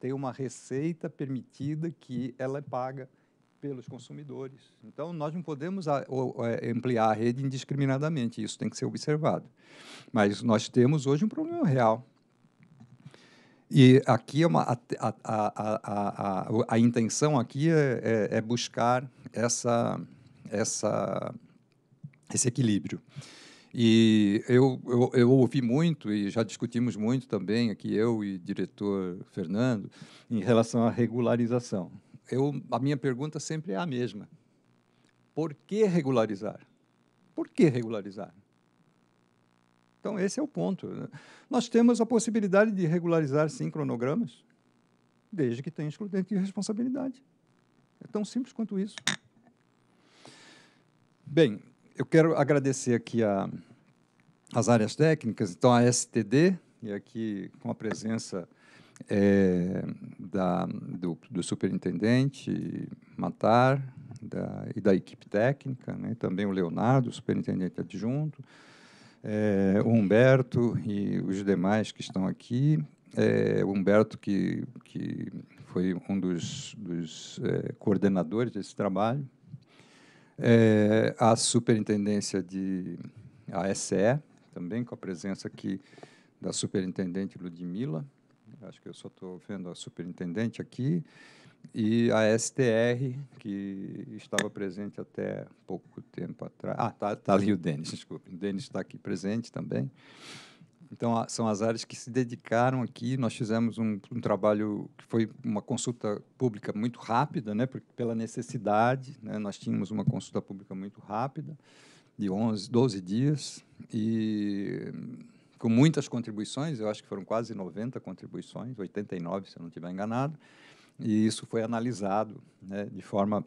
tem uma receita permitida que ela é paga pelos consumidores. Então, nós não podemos é, ampliar a rede indiscriminadamente, isso tem que ser observado. Mas nós temos hoje um problema real. E aqui é uma, a, a, a, a, a, intenção aqui é, é, é buscar essa, essa, esse equilíbrio. E eu, eu, eu, ouvi muito, e já discutimos muito também aqui, eu e o diretor Fernando, em relação à regularização. Eu, a minha pergunta sempre é a mesma. Por que regularizar? Por que regularizar? Então, esse é o ponto. Né? Nós temos a possibilidade de regularizar, sim, cronogramas, desde que tenha excludente de responsabilidade. É tão simples quanto isso. Bem, eu quero agradecer aqui a, as áreas técnicas, então a STD, e aqui com a presença é, da, do, do, superintendente Matar da, e da equipe técnica, né? também o Leonardo, superintendente adjunto, é, o Humberto e os demais que estão aqui. É, o Humberto, que, que foi um dos, dos é, coordenadores desse trabalho, é, a superintendência de a SE, também com a presença aqui da superintendente Ludmila, acho que eu só estou vendo a superintendente aqui, e a STR, que estava presente até pouco tempo atrás. Ah, está tá ali o Denis, desculpe. O Denis está aqui presente também. Então, são as áreas que se dedicaram aqui. Nós fizemos um, um trabalho que foi uma consulta pública muito rápida, né, porque pela necessidade. Né, nós tínhamos uma consulta pública muito rápida, de 11, 12 dias, e com muitas contribuições, eu acho que foram quase 90 contribuições, 89, se eu não estiver enganado, e isso foi analisado né, de forma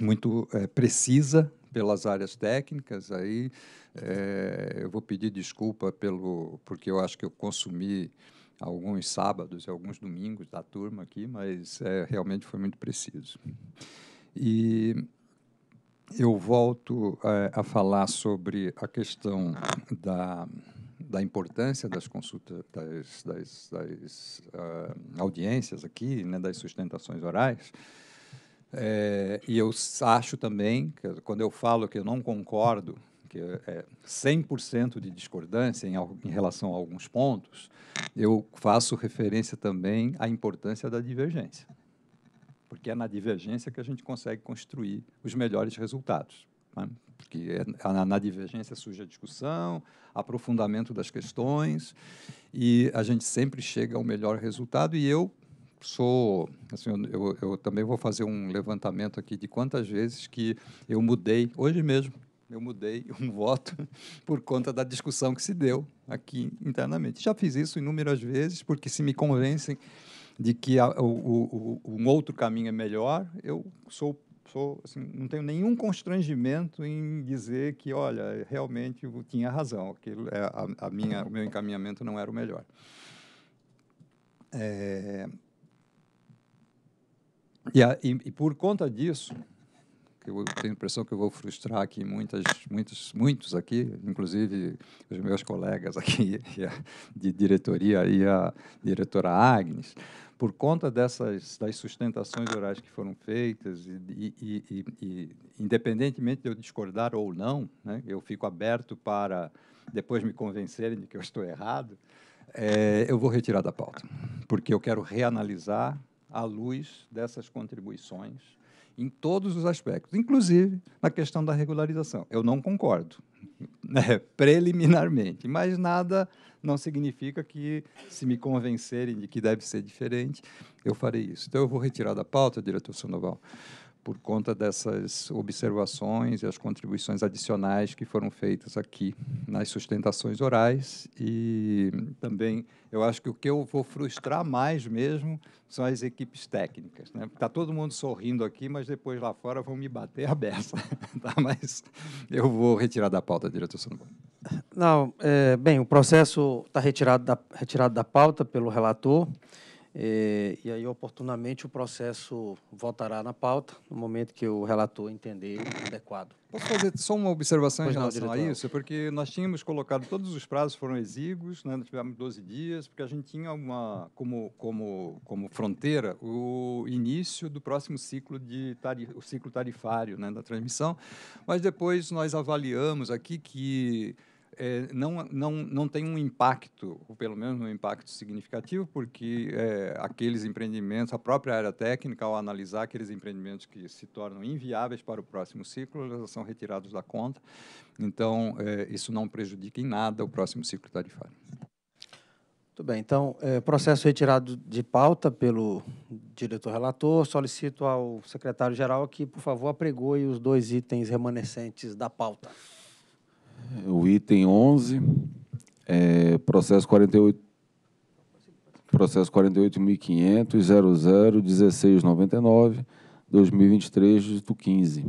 muito é, precisa pelas áreas técnicas. Aí é, eu vou pedir desculpa pelo porque eu acho que eu consumi alguns sábados e alguns domingos da turma aqui, mas é, realmente foi muito preciso. E eu volto é, a falar sobre a questão da, da importância das consultas, das, das, das uh, audiências aqui, né, das sustentações orais. É, e eu acho também, que quando eu falo que eu não concordo, que é 100% de discordância em, em relação a alguns pontos, eu faço referência também à importância da divergência. Porque é na divergência que a gente consegue construir os melhores resultados né? porque é, é na divergência surge a discussão, aprofundamento das questões, e a gente sempre chega ao melhor resultado. E eu sou, assim, eu, eu também vou fazer um levantamento aqui de quantas vezes que eu mudei, hoje mesmo, eu mudei um voto por conta da discussão que se deu aqui internamente. Já fiz isso inúmeras vezes, porque se me convencem de que a, o, o, um outro caminho é melhor, eu sou, sou assim, não tenho nenhum constrangimento em dizer que, olha, realmente eu tinha razão, aquilo é a, a minha, o meu encaminhamento não era o melhor. É, e, a, e, e, por conta disso, que eu tenho a impressão que eu vou frustrar aqui muitas, muitos, muitos aqui, inclusive os meus colegas aqui de diretoria e a diretora Agnes, por conta dessas das sustentações orais que foram feitas e, e, e, e independentemente de eu discordar ou não, né, eu fico aberto para depois me convencerem de que eu estou errado, é, eu vou retirar da pauta, porque eu quero reanalisar à luz dessas contribuições em todos os aspectos, inclusive na questão da regularização. Eu não concordo, né, preliminarmente, mas nada não significa que, se me convencerem de que deve ser diferente, eu farei isso. Então, eu vou retirar da pauta, diretor Sandoval, por conta dessas observações e as contribuições adicionais que foram feitas aqui nas sustentações orais. E também eu acho que o que eu vou frustrar mais mesmo são as equipes técnicas. Está né? Tá todo mundo sorrindo aqui, mas depois lá fora vão me bater a beça. tá? Mas eu vou retirar da pauta, diretor Sandoval. Não, é, bem, o processo está retirado da, retirado da pauta pelo relator. É, e aí, oportunamente, o processo voltará na pauta no momento que o relator entender adequado. Posso fazer só uma observação pois em relação não, a isso? Porque nós tínhamos colocado, todos os prazos foram exíguos, né? nós tivemos 12 dias, porque a gente tinha uma, como, como, como fronteira o início do próximo ciclo, de o ciclo tarifário né? da transmissão, mas depois nós avaliamos aqui que é, não, não, não tem um impacto, ou pelo menos um impacto significativo, porque é, aqueles empreendimentos, a própria área técnica, ao analisar aqueles empreendimentos que se tornam inviáveis para o próximo ciclo, eles são retirados da conta. Então, é, isso não prejudica em nada o próximo ciclo tarifário. Muito bem, então, é, processo retirado de pauta pelo diretor relator. Solicito ao secretário-geral que, por favor, apregoe os dois itens remanescentes da pauta o item 11, é, processo 48 processo 2023, do 15.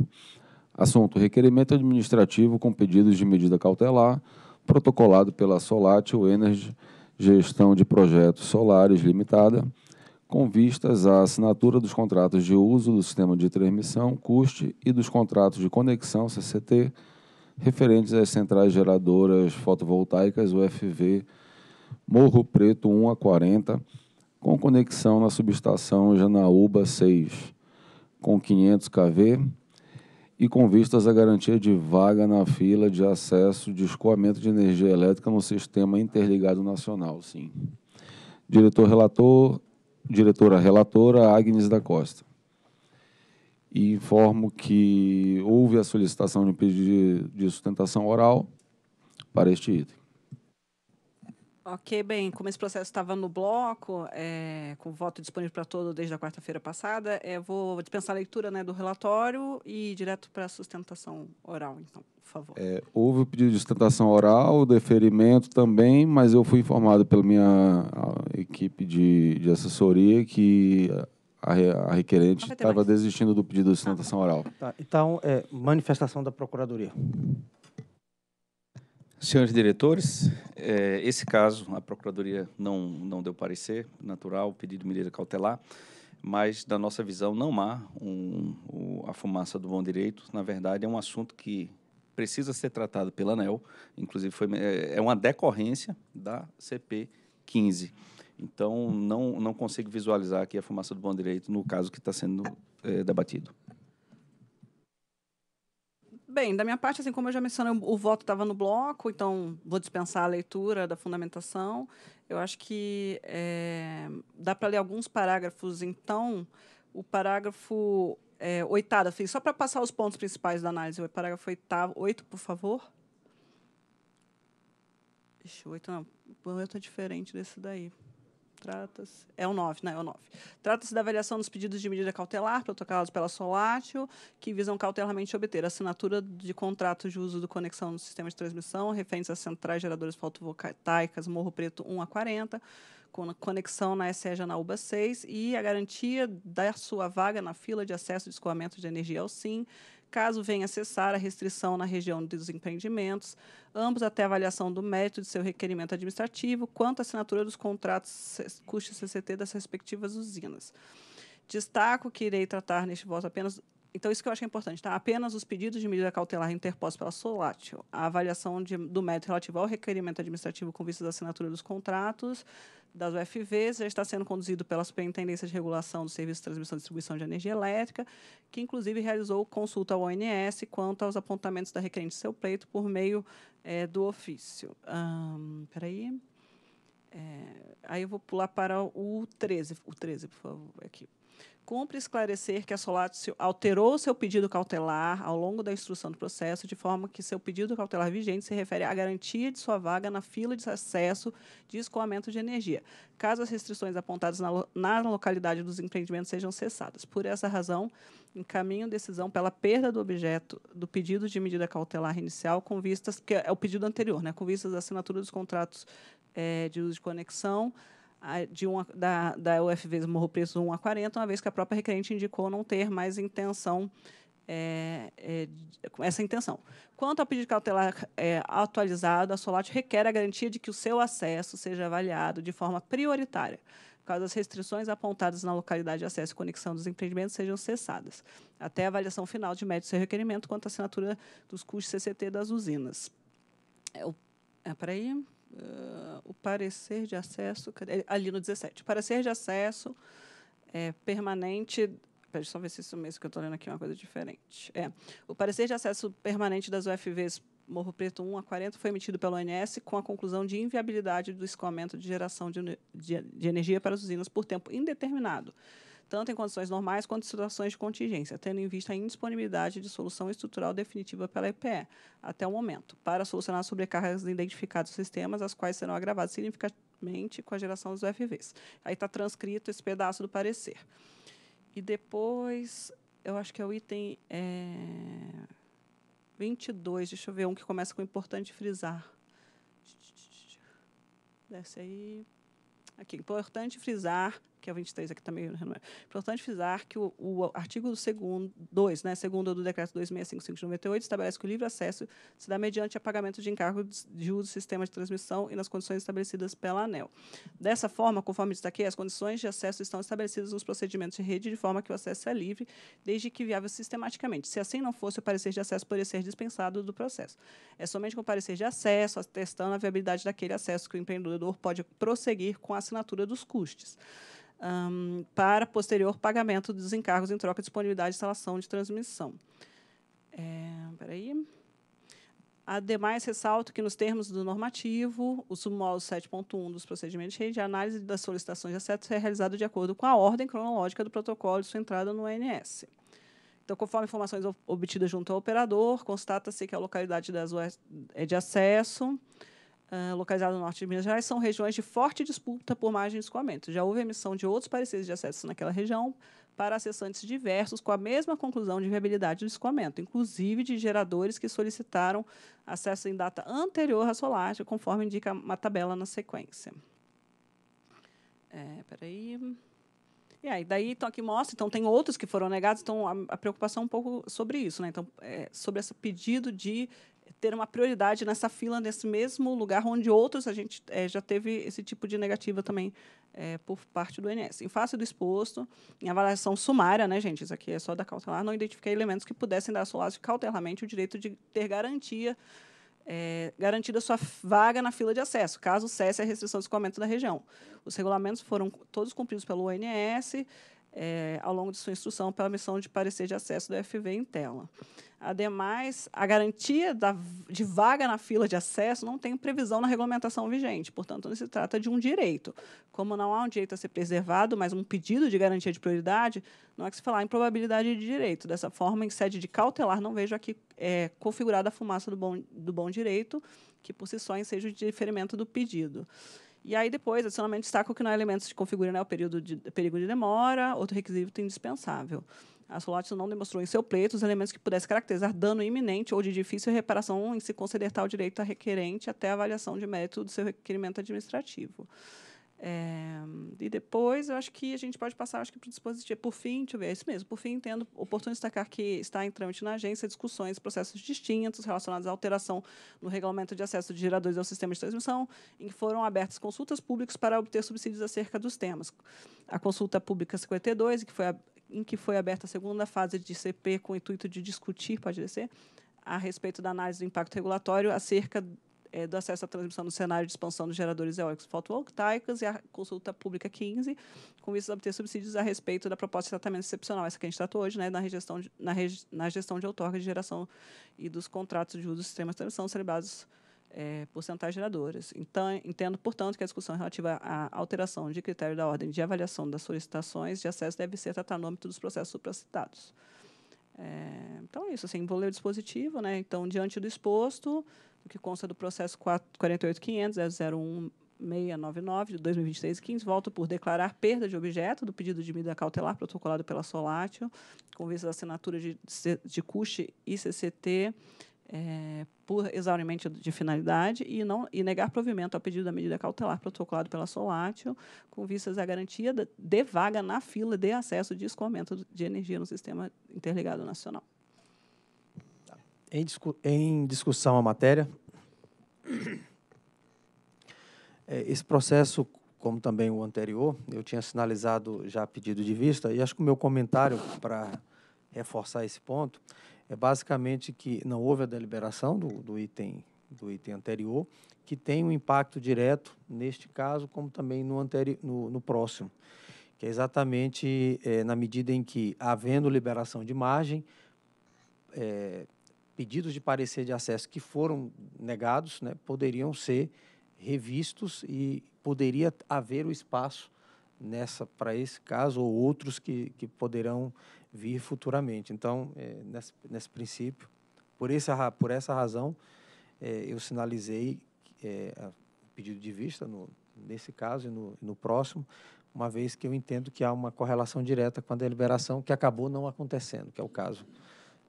Assunto: requerimento administrativo com pedidos de medida cautelar, protocolado pela Solate Energy, Gestão de Projetos Solares Limitada, com vistas à assinatura dos contratos de uso do sistema de transmissão, Custe e dos contratos de conexão, CCT, referentes às centrais geradoras fotovoltaicas UFV Morro Preto 1 a 40, com conexão na subestação Janaúba 6, com 500 kV e com vistas à garantia de vaga na fila de acesso de escoamento de energia elétrica no Sistema Interligado Nacional, sim. Diretor relator, diretora relatora Agnes da Costa e informo que houve a solicitação de pedido de sustentação oral para este item. Ok, bem, como esse processo estava no bloco, é, com voto disponível para todo desde a quarta-feira passada, é, vou dispensar a leitura né, do relatório e ir direto para a sustentação oral, então, por favor. É, houve o pedido de sustentação oral, deferimento também, mas eu fui informado pela minha equipe de, de assessoria que a, requerente estava desistindo do pedido de sustentação tá. oral. Tá, então, é, manifestação da Procuradoria. Senhores diretores, é, esse caso, a Procuradoria não, não deu parecer natural, pedido de medida cautelar, mas, da nossa visão, não há um, um, a fumaça do bom direito. Na verdade, é um assunto que precisa ser tratado pela ANEL, inclusive foi, é, é uma decorrência da CP 15. Então, não, não consigo visualizar aqui a fumaça do bom direito no caso que está sendo é, debatido. Bem, da minha parte, assim como eu já mencionei, o voto estava no bloco, então vou dispensar a leitura da fundamentação. Eu acho que é, dá para ler alguns parágrafos, então. O parágrafo é, oitavo, assim, só para passar os pontos principais da análise, o parágrafo oitavo, oito, por favor. oito não, oito é tá diferente desse daí. Trata-se. É o 9, não, né, é o 9. Trata-se da avaliação dos pedidos de medida cautelar protocolados pela Solátil, que visam cautelarmente obter assinatura de contrato de uso do conexão no sistema de transmissão referentes às centrais geradoras fotovoltaicas Morro Preto 1 a 40, com conexão na SE Janaúba 6 e a garantia da sua vaga na fila de acesso de escoamento de energia ao SIM, caso venha cessar a restrição na região dos empreendimentos, ambos até avaliação do mérito de seu requerimento administrativo, quanto à assinatura dos contratos custo CCT das respectivas usinas. Destaco que irei tratar neste voto apenas então, isso que eu acho é importante, tá? Apenas os pedidos de medida cautelar interpostos pela Solátil, a avaliação de, do mérito relativo ao requerimento administrativo com vista da assinatura dos contratos das UFVs, já está sendo conduzido pela Superintendência de Regulação do Serviço de Transmissão e Distribuição de Energia Elétrica, que inclusive realizou consulta ao ONS quanto aos apontamentos da requerente seu pleito por meio é, do ofício. Um, peraí. É, aí eu vou pular para o 13, o 13, por favor, aqui. Cumpre esclarecer que a Solatio alterou seu pedido cautelar ao longo da instrução do processo, de forma que seu pedido cautelar vigente se refere à garantia de sua vaga na fila de acesso de escoamento de energia, caso as restrições apontadas na, na localidade dos empreendimentos sejam cessadas. Por essa razão, encaminho decisão pela perda do objeto do pedido de medida cautelar inicial com vistas, que é o pedido anterior, né, com vistas à assinatura dos contratos é, de uso de conexão, de uma, da, da UFV Morro Preço 1 a 40, uma vez que a própria requerente indicou não ter mais intenção é, é, essa intenção. Quanto ao pedido cautelar é, atualizado, a Solat requer a garantia de que o seu acesso seja avaliado de forma prioritária, caso as restrições apontadas na localidade de acesso e conexão dos empreendimentos sejam cessadas, até a avaliação final de médio seu requerimento quanto à assinatura dos custos CCT das usinas. É, é para aí uh, o parecer de acesso. É, ali no 17. Parecer de acesso é, permanente. Pera, só ver se isso mesmo que eu estou lendo aqui é uma coisa diferente. É. O parecer de acesso permanente das UFVs Morro Preto 1 a 40 foi emitido pelo ONS com a conclusão de inviabilidade do escoamento de geração de, de, de energia para as usinas por tempo indeterminado tanto em condições normais quanto em situações de contingência, tendo em vista a indisponibilidade de solução estrutural definitiva pela EPE, até o momento, para solucionar sobrecargas identificadas nos sistemas, as quais serão agravadas significativamente com a geração dos UFVs. Aí está transcrito esse pedaço do parecer. E depois, eu acho que é o item é, 22, deixa eu ver, um que começa com importante frisar. Desce aí. Aqui, importante frisar que é o 23 aqui também. Né, não é. Importante frisar que o, o artigo 2, né, segundo do decreto 2655 de 98, estabelece que o livre acesso se dá mediante pagamento de encargo de uso do sistema de transmissão e nas condições estabelecidas pela ANEL. Dessa forma, conforme destaquei, as condições de acesso estão estabelecidas nos procedimentos de rede de forma que o acesso é livre, desde que viável sistematicamente. Se assim não fosse, o parecer de acesso poderia ser dispensado do processo. É somente com parecer de acesso, atestando a viabilidade daquele acesso que o empreendedor pode prosseguir com a assinatura dos custos um, para posterior pagamento dos encargos em troca de disponibilidade de instalação de transmissão. É, peraí. Ademais, ressalto que, nos termos do normativo, o submódulo 7.1 dos procedimentos de análise das solicitações de acesso é realizado de acordo com a ordem cronológica do protocolo de sua entrada no ONS. Então, conforme informações obtidas junto ao operador, constata-se que a localidade das é de acesso, ah, localizado no norte de Minas Gerais, são regiões de forte disputa por margem de escoamento. Já houve emissão de outros pareceres de acesso naquela região para acessantes diversos com a mesma conclusão de viabilidade do escoamento, inclusive de geradores que solicitaram acesso em data anterior à solagem, conforme indica uma tabela na sequência. É, aí... E aí, daí, então, aqui mostra, então, tem outros que foram negados, então, a, a preocupação é um pouco sobre isso, né? Então, é, sobre esse pedido de ter uma prioridade nessa fila, nesse mesmo lugar onde outros a gente é, já teve esse tipo de negativa também é, por parte do INS. Em face do exposto, em avaliação sumária, né, gente? Isso aqui é só da cautelar, ah, não identifiquei elementos que pudessem dar a cautelarmente o direito de ter garantia, é, eh, garantida sua vaga na fila de acesso, caso cesse a restrição de escoamento da região. Os regulamentos foram todos cumpridos pelo ONS é, ao longo de sua instrução pela missão de parecer de acesso do FV em tela. Ademais, a garantia da, de vaga na fila de acesso não tem previsão na regulamentação vigente, portanto, não se trata de um direito. Como não há um direito a ser preservado, mas um pedido de garantia de prioridade, não é que se falar em probabilidade de direito. Dessa forma, em sede de cautelar, não vejo aqui é, configurada a fumaça do bom, do bom direito, que por si só enseja o diferimento do pedido. E aí depois, adicionalmente, destaco que não há é elementos que configuram né, o período de, perigo de demora, outro requisito indispensável. A Solatio não demonstrou em seu pleito os elementos que pudessem caracterizar dano iminente ou de difícil reparação em se conceder tal direito à requerente até a avaliação de mérito do seu requerimento administrativo. É, e depois, eu acho que a gente pode passar acho que, para o dispositivo. Por fim, deixa eu ver, é isso mesmo. Por fim, entendo oportuno destacar que está em trâmite na agência discussões, processos distintos relacionados à alteração no regulamento de acesso de geradores ao sistema de transmissão, em que foram abertas consultas públicas para obter subsídios acerca dos temas. A consulta pública 52, que foi a, em que foi aberta a segunda fase de CP com o intuito de discutir, pode descer, a respeito da análise do impacto regulatório acerca é, do acesso à transmissão no cenário de expansão dos geradores eólicos fotovoltaicos e a consulta pública 15, com a obter subsídios a respeito da proposta de tratamento excepcional, essa que a gente tratou hoje, né, na, gestão de, na, na gestão de outorga de geração e dos contratos de uso dos sistemas de transmissão celebrados é, centrais geradoras. Então, entendo, portanto, que a discussão relativa à alteração de critério da ordem de avaliação das solicitações de acesso deve ser tratada no âmbito dos processos supracitados. É, então, é isso. Assim, vou ler o dispositivo. Né? Então, diante do exposto, o que consta do processo 48.500.001.699 de 2023 15, volta por declarar perda de objeto do pedido de medida cautelar protocolado pela Solatio com vista à assinatura de, de CUST e CCT, é, por exaurimento de finalidade e, não, e negar provimento ao pedido da medida cautelar protocolado pela Solatio com vistas à garantia de, de vaga na fila de acesso de escoamento de energia no Sistema Interligado Nacional. Em, discu em discussão a matéria, é, esse processo, como também o anterior, eu tinha sinalizado já pedido de vista, e acho que o meu comentário para reforçar esse ponto é basicamente que não houve a deliberação do, do item do item anterior, que tem um impacto direto neste caso, como também no, anteri no, no próximo, que é exatamente é, na medida em que, havendo liberação de margem, é, pedidos de parecer de acesso que foram negados né, poderiam ser revistos e poderia haver o espaço nessa para esse caso ou outros que, que poderão vir futuramente. Então, é, nesse, nesse princípio, por essa, por essa razão, é, eu sinalizei é, pedido de vista no, nesse caso e no, no próximo, uma vez que eu entendo que há uma correlação direta com a deliberação que acabou não acontecendo, que é o caso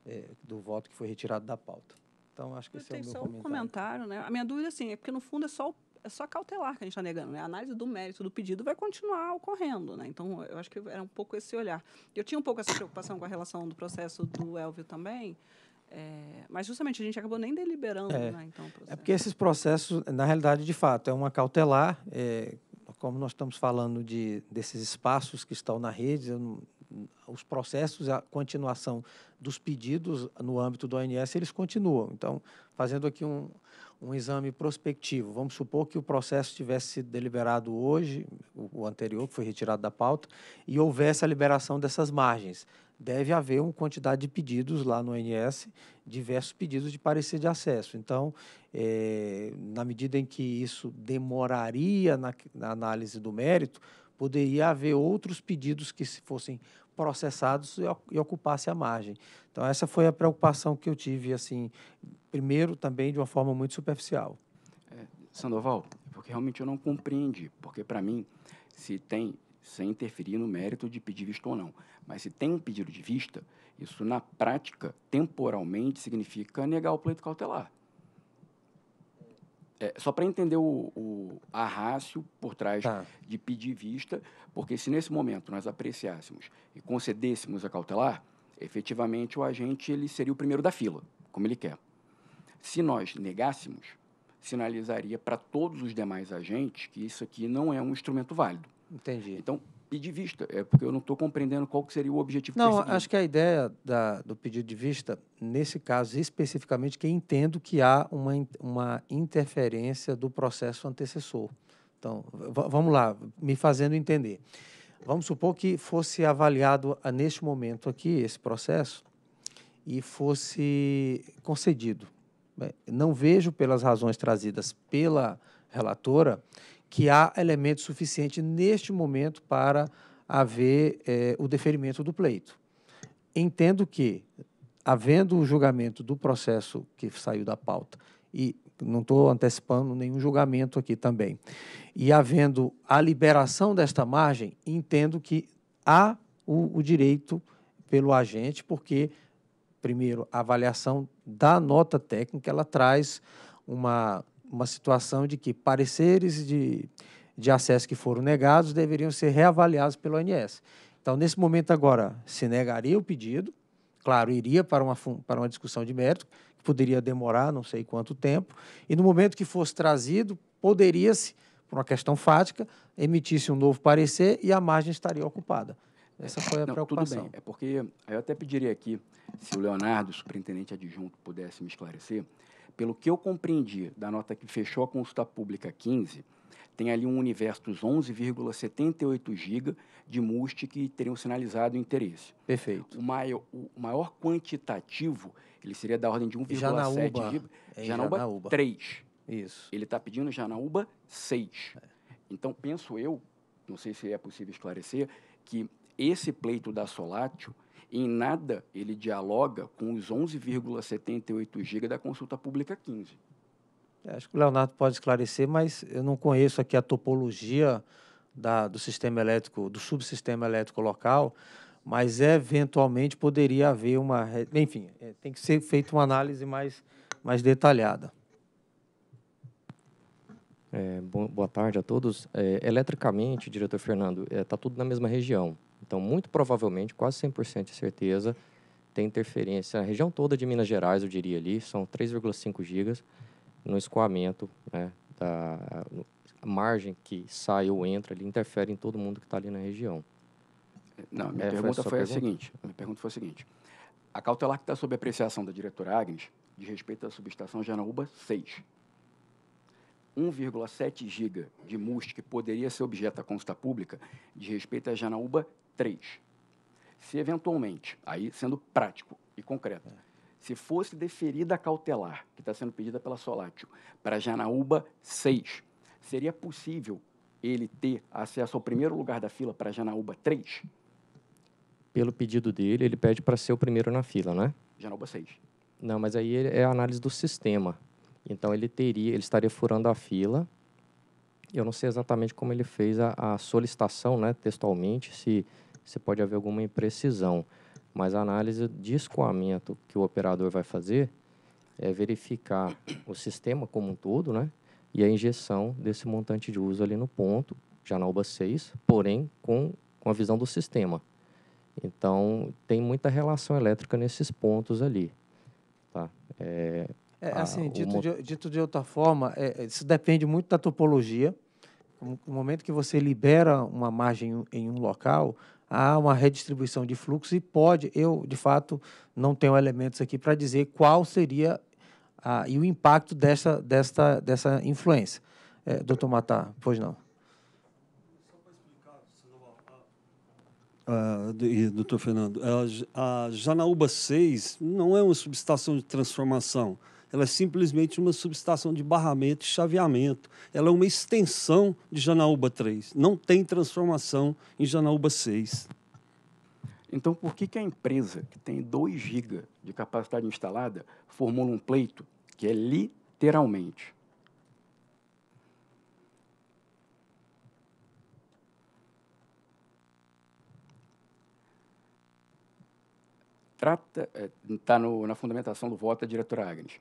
é, do voto que foi retirado da pauta. Então, acho que Eu esse é o meu só comentário. Um comentário né? A minha dúvida assim, é porque, no fundo, é só é só cautelar que a gente está negando, né? A análise do mérito do pedido vai continuar ocorrendo, né? Então, eu acho que era um pouco esse olhar. Eu tinha um pouco essa preocupação com a relação do processo do Elvio também, é, mas justamente a gente acabou nem deliberando, é, né? Então, é porque esses processos, na realidade, de fato, é uma cautelar, é, como nós estamos falando de, desses espaços que estão na rede, eu não, os processos, a continuação dos pedidos no âmbito do ONS, eles continuam. Então, fazendo aqui um, um exame prospectivo, vamos supor que o processo tivesse sido deliberado hoje, o anterior, que foi retirado da pauta, e houvesse a liberação dessas margens. Deve haver uma quantidade de pedidos lá no ONS, diversos pedidos de parecer de acesso. Então, é, na medida em que isso demoraria na, na análise do mérito, poderia haver outros pedidos que se fossem processados e ocupasse a margem. Então essa foi a preocupação que eu tive assim, primeiro também de uma forma muito superficial. É, Sandoval, é porque realmente eu não compreendi, porque para mim se tem sem interferir no mérito de pedir visto ou não, mas se tem um pedido de vista, isso na prática temporalmente significa negar o pleito cautelar. É, só para entender o, o a rácio por trás tá. de pedir vista, porque se nesse momento nós apreciássemos e concedêssemos a cautelar, efetivamente o agente ele seria o primeiro da fila, como ele quer. Se nós negássemos, sinalizaria para todos os demais agentes que isso aqui não é um instrumento válido. Entendi. Então, e de vista. É porque eu não estou compreendendo qual seria o objetivo. Não, perseguido. acho que a ideia da, do pedido de vista, nesse caso especificamente, que entendo que há uma, uma interferência do processo antecessor. Então, vamos lá, me fazendo entender. Vamos supor que fosse avaliado a, ah, neste momento aqui esse processo e fosse concedido. não vejo, pelas razões trazidas pela relatora, que há elemento suficiente neste momento para haver é, o deferimento do pleito. Entendo que, havendo o julgamento do processo que saiu da pauta, e não estou antecipando nenhum julgamento aqui também, e havendo a liberação desta margem, entendo que há o, o direito pelo agente, porque, primeiro, a avaliação da nota técnica ela traz uma uma situação de que pareceres de, de acesso que foram negados deveriam ser reavaliados pelo ONS. Então, nesse momento agora, se negaria o pedido, claro, iria para uma, para uma discussão de mérito, que poderia demorar não sei quanto tempo, e no momento que fosse trazido, poderia-se, por uma questão fática, emitisse um novo parecer e a margem estaria ocupada. Essa foi a não, preocupação. Tudo bem. É porque eu até pediria aqui, se o Leonardo, superintendente adjunto, pudesse me esclarecer, pelo que eu compreendi da nota que fechou a consulta pública 15, tem ali um universo dos 11,78 GB de MUST que teriam sinalizado interesse. Perfeito. O maior, o maior quantitativo, ele seria da ordem de 1,7 GB. É Janaúba, Janaúba, 3. Isso. Ele está pedindo Janaúba 6. É. Então, penso eu, não sei se é possível esclarecer, que esse pleito da Solátil em nada ele dialoga com os 11,78 GB da consulta pública 15. É, acho que o Leonardo pode esclarecer, mas eu não conheço aqui a topologia da, do sistema elétrico, do subsistema elétrico local, mas eventualmente poderia haver uma. Enfim, é, tem que ser feita uma análise mais, mais detalhada. É, boa tarde a todos. É, eletricamente, diretor Fernando, está é, tá tudo na mesma região. Então, muito provavelmente, quase 100% de certeza, tem interferência na região toda de Minas Gerais, eu diria ali, são 3,5 gigas no escoamento, né, da a margem que sai ou entra ali, interfere em todo mundo que está ali na região. Não, minha é, pergunta foi, foi a seguinte, minha pergunta foi a seguinte, a cautelar que está sob apreciação da diretora Agnes, de respeito à subestação Janaúba 6, 1,7 giga de MUST que poderia ser objeto da consulta pública de respeito à Janaúba é Três, se eventualmente, aí sendo prático e concreto, é. se fosse deferida a cautelar, que está sendo pedida pela Solátil, para Janaúba 6, seria possível ele ter acesso ao primeiro lugar da fila para Janaúba 3? Pelo pedido dele, ele pede para ser o primeiro na fila, né? Janaúba 6. Não, mas aí é a análise do sistema. Então ele teria, ele estaria furando a fila. Eu não sei exatamente como ele fez a, a solicitação, né, textualmente, se você pode haver alguma imprecisão. Mas a análise de escoamento que o operador vai fazer é verificar o sistema como um todo, né? E a injeção desse montante de uso ali no ponto, já na UBA 6, porém com, com a visão do sistema. Então, tem muita relação elétrica nesses pontos ali. Tá? É, é, assim, a, dito, de, dito, de, outra forma, é, é isso depende muito da topologia. No momento que você libera uma margem em um local, há uma redistribuição de fluxo e pode, eu de fato não tenho elementos aqui para dizer qual seria a, e o impacto dessa, dessa, dessa influência. É, doutor Matar, pois não. Uh, doutor Fernando, a, Janaúba 6 não é uma subestação de transformação ela é simplesmente uma subestação de barramento e chaveamento. Ela é uma extensão de Janaúba 3. Não tem transformação em Janaúba 6. Então, por que, que a empresa que tem 2 GB de capacidade instalada formula um pleito que é literalmente trata, está eh, na fundamentação do voto da diretora Agnes,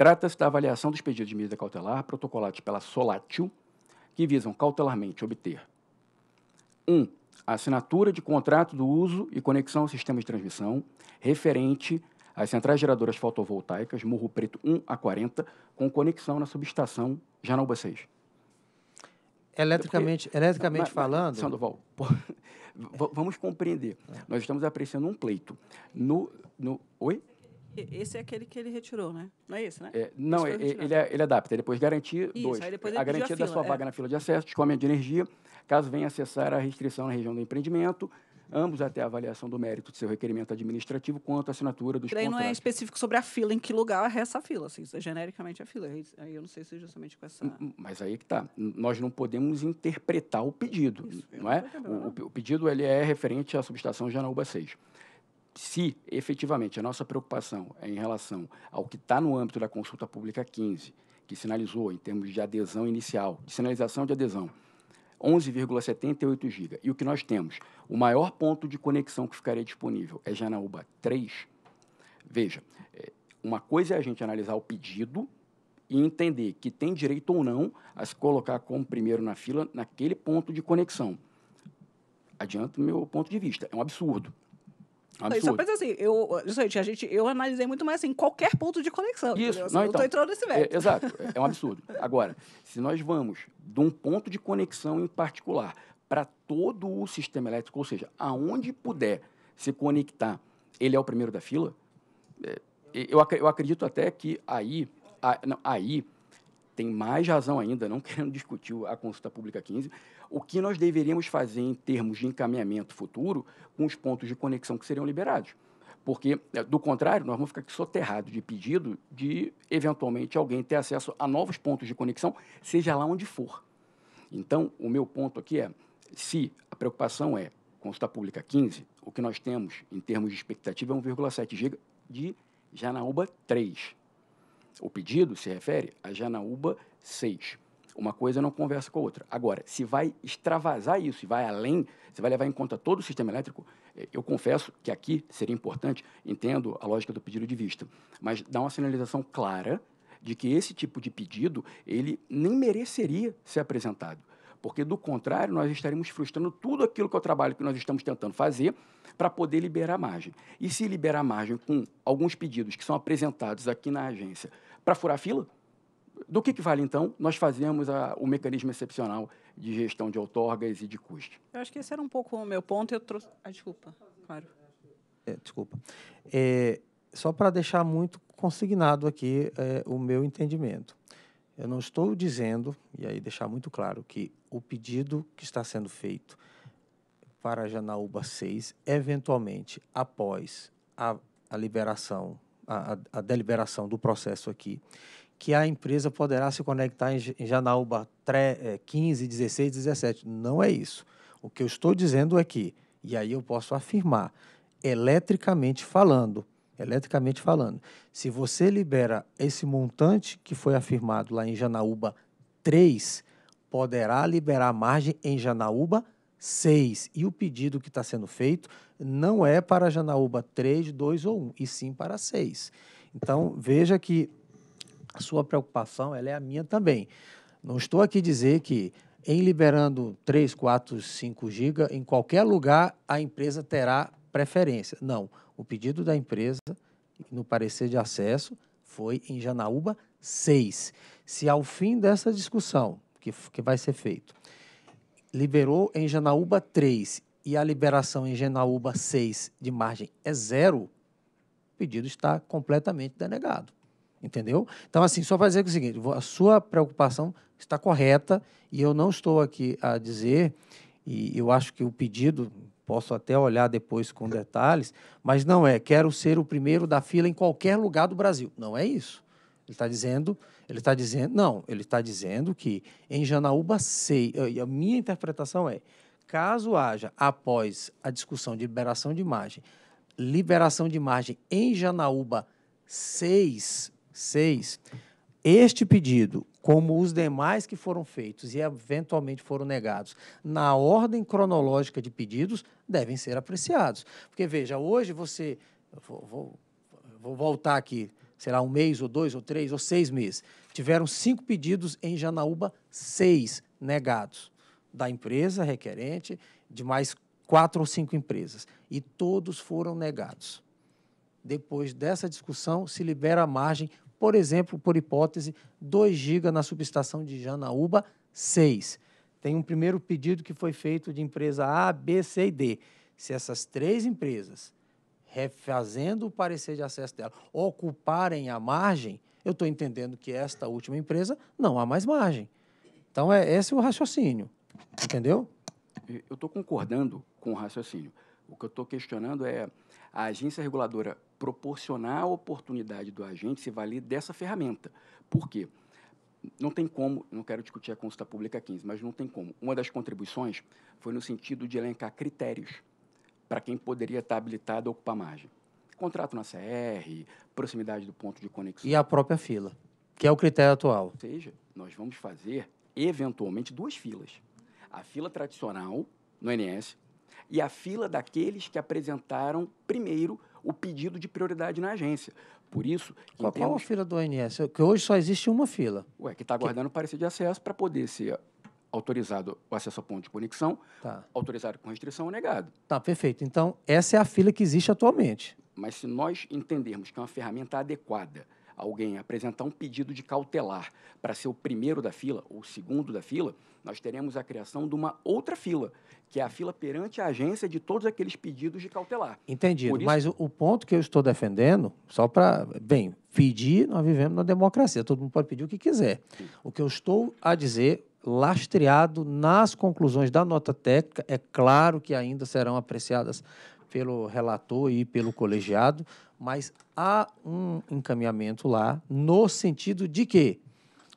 Trata-se da avaliação dos pedidos de medida cautelar protocolados pela Solatil, que visam cautelarmente obter 1. Um, a assinatura de contrato do uso e conexão ao sistema de transmissão referente às centrais geradoras fotovoltaicas Morro Preto 1 a 40 com conexão na subestação Janaúba 6. Eletricamente, Porque, eletricamente mas, falando... Sandoval, pô, vamos compreender. É. Nós estamos apreciando um pleito. No, no, oi? Esse é aquele que ele retirou, né? Não é esse, né? É, não, esse é, é, ele, ele, é adapta. Depois garantir Isso, dois. Depois a garantia a da sua é. vaga na fila de acesso, descolamento de energia, caso venha acessar a restrição na região do empreendimento, ambos até a avaliação do mérito de seu requerimento administrativo quanto à assinatura dos Daí não é específico sobre a fila, em que lugar é essa fila, assim, é genericamente a fila. Aí eu não sei se é justamente com essa... Hum, hum, mas aí que está. Nós não podemos interpretar o pedido, Isso, não é? Não o, o, pedido ele é referente à subestação Janaúba 6 se efetivamente a nossa preocupação é em relação ao que está no âmbito da consulta pública 15, que sinalizou em termos de adesão inicial, de sinalização de adesão, 11,78 GB, e o que nós temos, o maior ponto de conexão que ficaria disponível é Janaúba 3, veja, é, uma coisa é a gente analisar o pedido e entender que tem direito ou não a se colocar como primeiro na fila naquele ponto de conexão. Adianto meu ponto de vista, é um absurdo. Absurdo. Mas assim, eu, gente, a gente, eu analisei muito mais assim, qualquer ponto de conexão. Isso, assim, não, então, eu estou entrando nesse velho. É, exato, é, é um absurdo. Agora, se nós vamos de um ponto de conexão em particular para todo o sistema elétrico, ou seja, aonde puder se conectar, ele é o primeiro da fila, é, eu, ac eu acredito até que aí, a, não, aí tem mais razão ainda, não querendo discutir a consulta pública 15, o que nós deveríamos fazer em termos de encaminhamento futuro com os pontos de conexão que seriam liberados. Porque, eh, do contrário, nós vamos ficar aqui soterrados de pedido de, eventualmente, alguém ter acesso a novos pontos de conexão, seja lá onde for. Então, o meu ponto aqui é, se a preocupação é consulta pública 15, o que nós temos em termos de expectativa é 1,7 GB de Janaúba 3. O pedido se refere a Janaúba 6. Uma coisa não conversa com a outra. Agora, se vai extravasar isso, se vai além, se vai levar em conta todo o sistema elétrico, eh, eu confesso que aqui seria importante, entendo a lógica do pedido de vista, mas dá uma sinalização clara de que esse tipo de pedido, ele nem mereceria ser apresentado porque do contrário nós estaremos frustrando tudo aquilo que é o trabalho que nós estamos tentando fazer para poder liberar margem. E se liberar margem com alguns pedidos que são apresentados aqui na agência para furar fila, do que, que vale, então, nós fazemos a, o mecanismo excepcional de gestão de outorgas e de custo? Eu acho que esse era um pouco o meu ponto. Eu trouxe. Ah, desculpa, claro. É, desculpa. É, só para deixar muito consignado aqui é, o meu entendimento. Eu não estou dizendo, e aí deixar muito claro, que o pedido que está sendo feito para a Janaúba 6, eventualmente, após a, a liberação, a, a deliberação do processo aqui, que a empresa poderá se conectar em Janaúba 15, 16, 17. Não é isso. O que eu estou dizendo é que, e aí eu posso afirmar, eletricamente falando, eletricamente falando, se você libera esse montante que foi afirmado lá em Janaúba 3, poderá liberar margem em Janaúba 6. E o pedido que está sendo feito não é para Janaúba 3, 2 ou 1, e sim para 6. Então, veja que a sua preocupação ela é a minha também. Não estou aqui dizer que em liberando 3, 4, 5 GB, em qualquer lugar a empresa terá preferência. Não, o pedido da empresa no parecer de acesso foi em Janaúba 6. Se ao fim dessa discussão que, que vai ser feito, liberou em Janaúba 3 e a liberação em Janaúba 6 de margem é zero, o pedido está completamente denegado. Entendeu? Então, assim, só para dizer é o seguinte: a sua preocupação está correta e eu não estou aqui a dizer, e eu acho que o pedido, posso até olhar depois com detalhes, mas não é quero ser o primeiro da fila em qualquer lugar do Brasil. Não é isso. Ele está dizendo, ele está dizendo, não, ele está dizendo que em Janaúba sei, a minha interpretação é, caso haja após a discussão de liberação de imagem, liberação de imagem em Janaúba 6 6, este pedido, como os demais que foram feitos e eventualmente foram negados, na ordem cronológica de pedidos, devem ser apreciados. Porque, veja, hoje você. Vou, vou, vou voltar aqui, será um mês, ou dois, ou três, ou seis meses. Tiveram cinco pedidos em Janaúba, seis negados. Da empresa requerente, de mais quatro ou cinco empresas. E todos foram negados. Depois dessa discussão, se libera a margem por exemplo, por hipótese, 2 GB na subestação de Janaúba 6. Tem um primeiro pedido que foi feito de empresa A, B, C e D. Se essas três empresas, refazendo o parecer de acesso dela, ocuparem a margem, eu estou entendendo que esta última empresa não há mais margem. Então, é, esse é o raciocínio. Entendeu? Eu estou concordando com o raciocínio. O que eu estou questionando é a agência reguladora proporcionar a oportunidade do agente se valer dessa ferramenta. Por quê? Não tem como, não quero discutir a consulta pública 15, mas não tem como. Uma das contribuições foi no sentido de elencar critérios para quem poderia estar habilitado a ocupar margem. Contrato na CR, proximidade do ponto de conexão. E a própria fila, que é o critério atual. Ou seja, nós vamos fazer, eventualmente, duas filas. A fila tradicional, no NS, e a fila daqueles que apresentaram primeiro o pedido de prioridade na agência. Por isso. Qual, termos... a fila do ONS? Que hoje só existe uma fila. Ué, que está aguardando que... parecer de acesso para poder ser autorizado o acesso ao ponto de conexão, tá. autorizado com restrição ou negado. Tá, perfeito. Então, essa é a fila que existe atualmente. Mas se nós entendermos que é uma ferramenta adequada, alguém apresentar um pedido de cautelar para ser o primeiro da fila ou o segundo da fila, nós teremos a criação de uma outra fila, que é a fila perante a agência de todos aqueles pedidos de cautelar. Entendido, isso... mas o ponto que eu estou defendendo, só para. Bem, pedir, nós vivemos na democracia, todo mundo pode pedir o que quiser. Sim. O que eu estou a dizer, lastreado nas conclusões da nota técnica, é claro que ainda serão apreciadas pelo relator e pelo colegiado, mas há um encaminhamento lá no sentido de que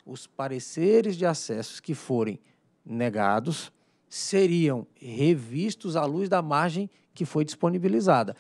os pareceres de acessos que forem negados seriam revistos à luz da margem que foi disponibilizada.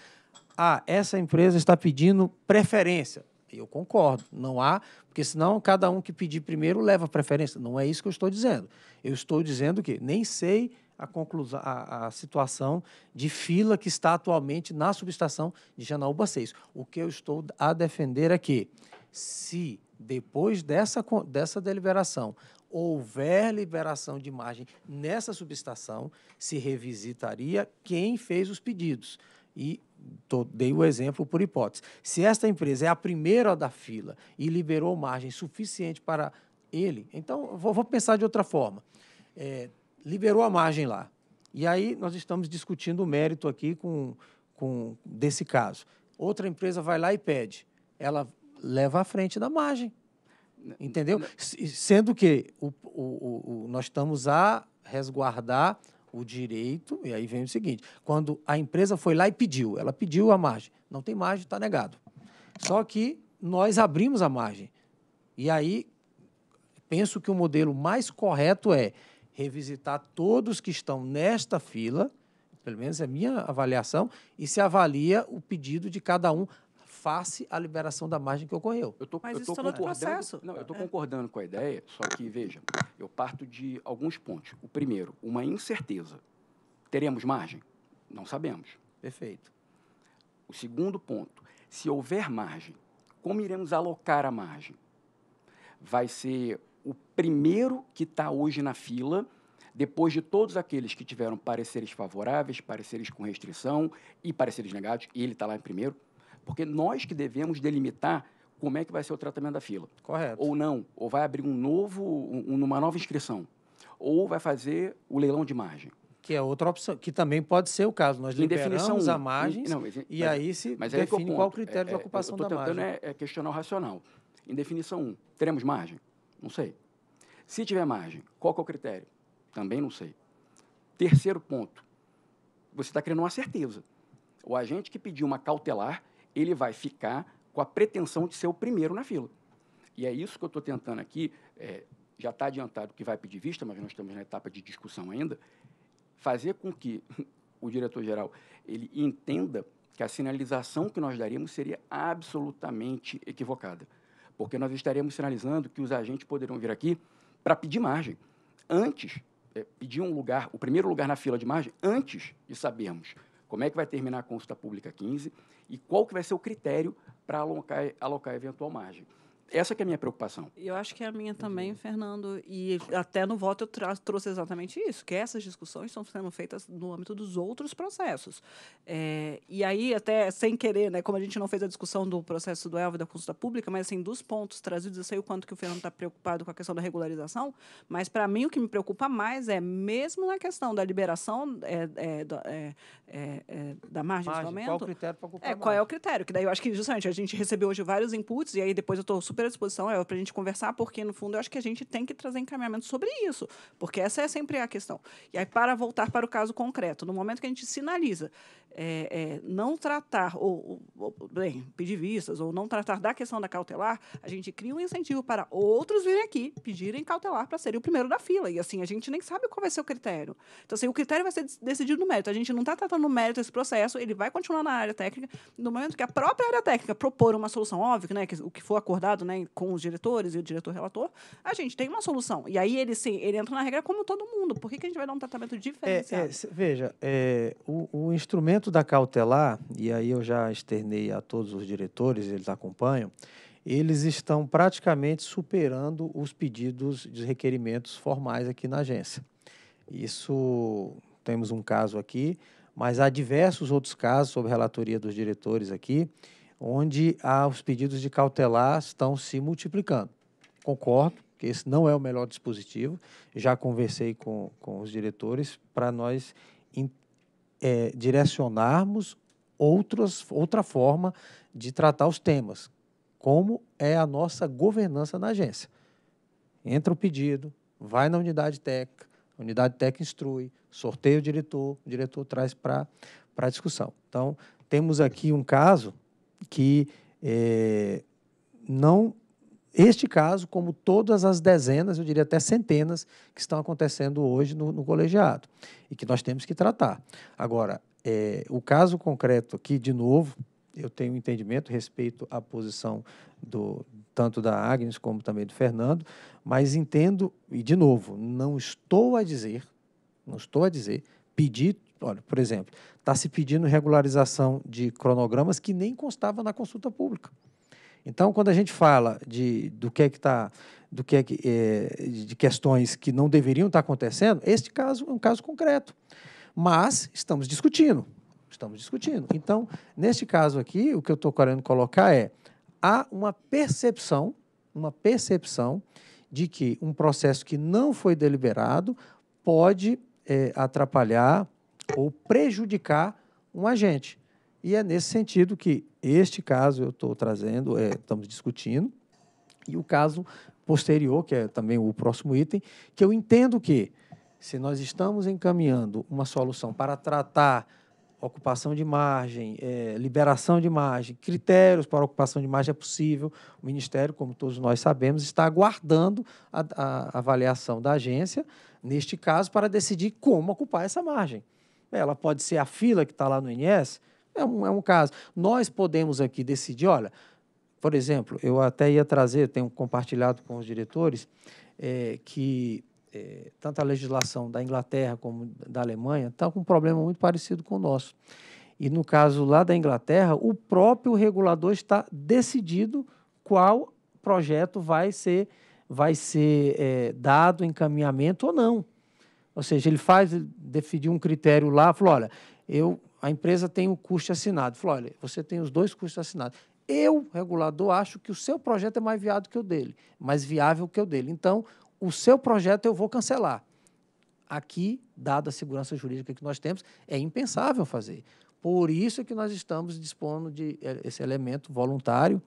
Ah, essa empresa está pedindo preferência. Eu concordo, não há, porque senão cada um que pedir primeiro leva preferência. Não é isso que eu estou dizendo. Eu estou dizendo que nem sei a, conclusão, a, a situação de fila que está atualmente na subestação de Janaúba 6. O que eu estou a defender é que, se depois dessa, dessa deliberação houver liberação de margem nessa subestação, se revisitaria quem fez os pedidos. E tô, dei o exemplo por hipótese. Se esta empresa é a primeira da fila e liberou margem suficiente para ele, então vou, vou pensar de outra forma. É, liberou a margem lá. E aí nós estamos discutindo o mérito aqui com, com desse caso. Outra empresa vai lá e pede. Ela leva à frente da margem. Entendeu? Sendo que o, o, o, nós estamos a resguardar o direito, e aí vem o seguinte: quando a empresa foi lá e pediu, ela pediu a margem, não tem margem, está negado. Só que nós abrimos a margem. E aí, penso que o modelo mais correto é revisitar todos que estão nesta fila, pelo menos é a minha avaliação, e se avalia o pedido de cada um face à liberação da margem que ocorreu. Eu tô, Mas eu isso está no processo. Não, eu estou é. concordando com a ideia, só que, veja, eu parto de alguns pontos. O primeiro, uma incerteza. Teremos margem? Não sabemos. Perfeito. O segundo ponto, se houver margem, como iremos alocar a margem? Vai ser o primeiro que está hoje na fila, depois de todos aqueles que tiveram pareceres favoráveis, pareceres com restrição e pareceres negados, e ele está lá em primeiro, porque nós que devemos delimitar como é que vai ser o tratamento da fila. Correto. Ou não, ou vai abrir um novo, um, uma nova inscrição, ou vai fazer o leilão de margem. Que é outra opção, que também pode ser o caso. Nós definição a margem é- e é- aí se mas é define é qual o critério é, de ocupação da margem. Eu é questionar o racional. Em definição 1, um, teremos margem? Não sei. Se tiver margem, qual é o critério? Também não sei. Terceiro ponto, você está criando uma certeza. O agente que pediu uma cautelar, ele vai ficar com a pretensão de ser o primeiro na fila. E é isso que eu estou tentando aqui, é, já está adiantado que vai pedir vista, mas nós estamos na etapa de discussão ainda, fazer com que o diretor-geral ele entenda que a sinalização que nós daríamos seria absolutamente equivocada, porque nós estaremos sinalizando que os agentes poderão vir aqui para pedir margem. Antes, é, pedir um lugar, o primeiro lugar na fila de margem, antes de sabermos como é que vai terminar a consulta pública 15, e qual que vai ser o critério para alocar, alocar eventual margem. Essa é a minha preocupação. Eu acho que é a minha também, Fernando. E até no voto eu tra- trouxe exatamente isso, que essas discussões estão sendo feitas no âmbito dos outros processos. É, e aí, até sem querer, né, como a gente não fez a discussão do processo do Elvio da consulta pública, mas assim, dos pontos trazidos, eu sei o quanto que o Fernando está preocupado com a questão da regularização, mas para mim o que me preocupa mais é mesmo na questão da liberação é, é, da, é, é, é, da margem, margem de aumento. Qual o critério para ocupar? É, qual é o critério? Que daí eu acho que justamente a gente recebeu hoje vários inputs, e aí depois eu estou super super à disposição, Eva, é para a gente conversar, porque no fundo eu acho que a gente tem que trazer encaminhamento sobre isso, porque essa é sempre a questão. E aí, para voltar para o caso concreto, no momento que a gente sinaliza é, é, não tratar, ou, ou, bem, pedir vistas, ou não tratar da questão da cautelar, a gente cria um incentivo para outros virem aqui pedirem cautelar para serem o primeiro da fila. E assim, a gente nem sabe qual vai ser o critério. Então, assim, o critério vai ser decidido no mérito. A gente não está tratando no mérito esse processo, ele vai continuar na área técnica. No momento que a própria área técnica propor uma solução, óbvio, né, que o que for acordado né, com os diretores e o diretor relator, a gente tem uma solução. E aí ele, sim, ele entra na regra como todo mundo. Por que, que a gente vai dar um tratamento diferenciado? É, é, veja, é, o, o instrumento momento da cautelar, e aí eu já externei a todos os diretores, eles acompanham, eles estão praticamente superando os pedidos de requerimentos formais aqui na agência. Isso, temos um caso aqui, mas há diversos outros casos sob relatoria dos diretores aqui, onde há, os pedidos de cautelar estão se multiplicando. Concordo que esse não é o melhor dispositivo, já conversei com, com os diretores para nós é, direcionarmos outra forma de tratar os temas, como é a nossa governança na agência. Entra o pedido, vai na unidade técnica, a unidade técnica instrui, sorteia o diretor, o diretor traz para a discussão. Então, temos aqui um caso que é, não este caso, como todas as dezenas, eu diria até centenas, que estão acontecendo hoje no, no colegiado e que nós temos que tratar. Agora, é, o caso concreto aqui, de novo, eu tenho entendimento, respeito à posição do, tanto da Agnes como também do Fernando, mas entendo, e de novo, não estou a dizer, não estou a dizer, pedir, olha, por exemplo, está se pedindo regularização de cronogramas que nem constava na consulta pública. Então, quando a gente fala de, do que é que está do que é que, é, de questões que não deveriam estar tá acontecendo, este caso é um caso concreto. Mas estamos discutindo, estamos discutindo. Então, neste caso aqui, o que eu estou querendo colocar é há uma percepção, uma percepção de que um processo que não foi deliberado pode é, atrapalhar ou prejudicar um agente. E é nesse sentido que este caso eu estou trazendo, é, estamos discutindo, e o caso posterior, que é também o próximo item, que eu entendo que, se nós estamos encaminhando uma solução para tratar ocupação de margem, é, liberação de margem, critérios para ocupação de margem é possível. O Ministério, como todos nós sabemos, está aguardando a, a, avaliação da agência, neste caso, para decidir como ocupar essa margem. Ela pode ser a fila que está lá no INES, é um, é um caso. Nós podemos aqui decidir, olha, por exemplo, eu até ia trazer, tenho compartilhado com os diretores, é, que é, tanto a legislação da Inglaterra como da Alemanha está com um problema muito parecido com o nosso. E no caso lá da Inglaterra, o próprio regulador está decidido qual projeto vai ser, vai ser é, dado encaminhamento ou não. Ou seja, ele faz, ele um critério lá, falou, olha, eu a empresa tem o custo assinado. Falou, olha, você tem os dois custos assinados. Eu, regulador, acho que o seu projeto é mais viável que o dele, mais viável que o dele. Então, o seu projeto eu vou cancelar. Aqui, dada a segurança jurídica que nós temos, é impensável fazer. Por isso é que nós estamos dispondo de é, esse elemento voluntário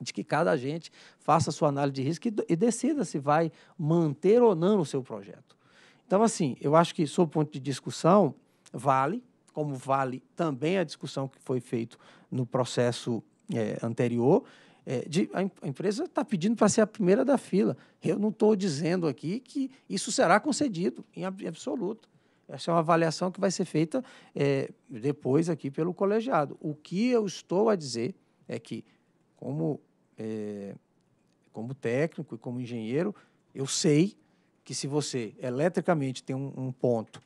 de que cada agente faça a sua análise de risco e, e decida se vai manter ou não o seu projeto. Então, assim, eu acho que, sob o ponto de discussão, vale, como vale também a discussão que foi feita no processo é, anterior, é, de, a, a empresa está pedindo para ser a primeira da fila. Eu não estou dizendo aqui que isso será concedido, em absoluto. Essa é uma avaliação que vai ser feita é, depois aqui pelo colegiado. O que eu estou a dizer é que, como, é, como técnico e como engenheiro, eu sei que se você eletricamente tem um, um ponto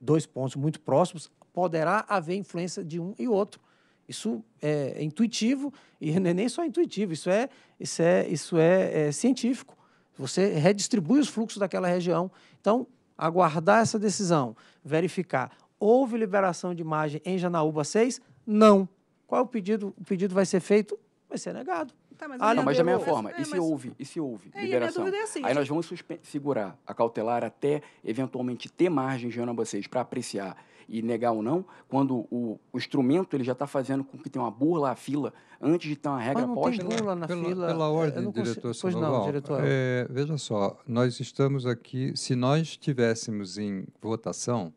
dois pontos muito próximos, poderá haver influência de um e outro. Isso é intuitivo e é nem só intuitivo, isso é, isso é, isso é, é científico. Você redistribui os fluxos daquela região. Então, aguardar essa decisão, verificar. Houve liberação de imagem em Janaúba 6? Não. Qual é o pedido? O pedido vai ser feito? Vai ser negado. Tá, mas ah, não, mas da mesma forma. É, e se houve, e se houve é, liberação? É assim, aí nós tipo vamos segurar a cautelar até eventualmente ter margem, Joana vocês, para apreciar e negar ou não, quando o, o instrumento ele já está fazendo com que tenha uma burla à fila antes de ter uma regra mas não posta. Tem burla na pela, fila. Pela ordem, não diretor Pois não, diretor. É, veja só, nós estamos aqui, se nós estivéssemos em votação,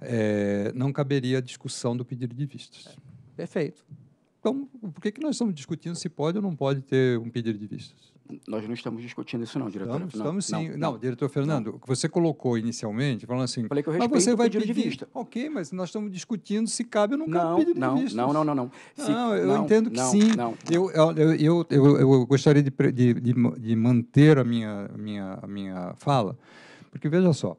é, não caberia a discussão do pedido de vistos. Perfeito estamos, por que, que nós estamos discutindo se pode ou não pode ter um pedido de vistos? Nós não estamos discutindo isso, não, diretor. Estamos, estamos não, sim. Não, não, não, diretor Fernando, o que você colocou inicialmente, falando assim. Falei que eu mas você vai pedir de vista. Ok, mas nós estamos discutindo se cabe ou não, não cabe pedido não, de vista. Não, não, não, não. Se, não, eu não, entendo que sim. Eu, eu, eu, eu, eu, gostaria de, de, de, manter a minha, minha, a minha fala, porque veja só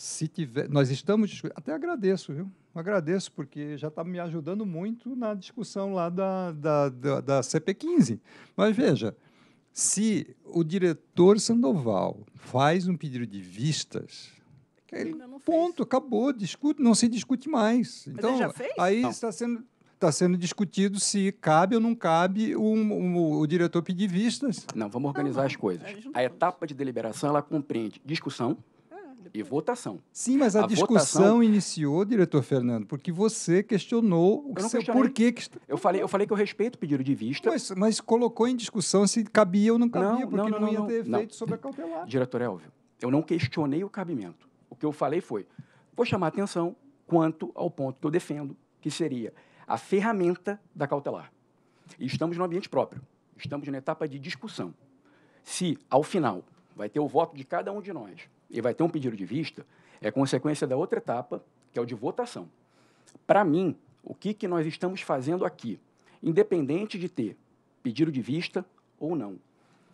se tiver, nós estamos até agradeço, viu? Agradeço porque já está me ajudando muito na discussão lá da, da, da, da CP15. Mas veja, se o diretor Sandoval faz um pedido de vistas, ele, ponto, fez. acabou, discute, não se discute mais. Mas então, aí está sendo está sendo discutido se cabe ou não cabe o, o, o diretor pedir vistas. Não, vamos organizar não, não. as coisas. É a etapa de deliberação ela compreende discussão, e votação. Sim, mas a, a discussão votação... iniciou, diretor Fernando, porque você questionou o que seu porquê que eu falei, eu falei que eu respeito o pedido de vista. Mas, mas colocou em discussão se cabia ou não cabia, não, porque não, não, não ia ter efeito sobre a cautelar. Diretor Elvio, eu não questionei o cabimento. O que eu falei foi: vou chamar atenção quanto ao ponto que eu defendo, que seria a ferramenta da cautelar. E estamos no ambiente próprio. Estamos na etapa de discussão. Se, ao final, vai ter o voto de cada um de nós e vai ter um pedido de vista, é consequência da outra etapa, que é o de votação. Para mim, o que, que nós estamos fazendo aqui, independente de ter pedido de vista ou não,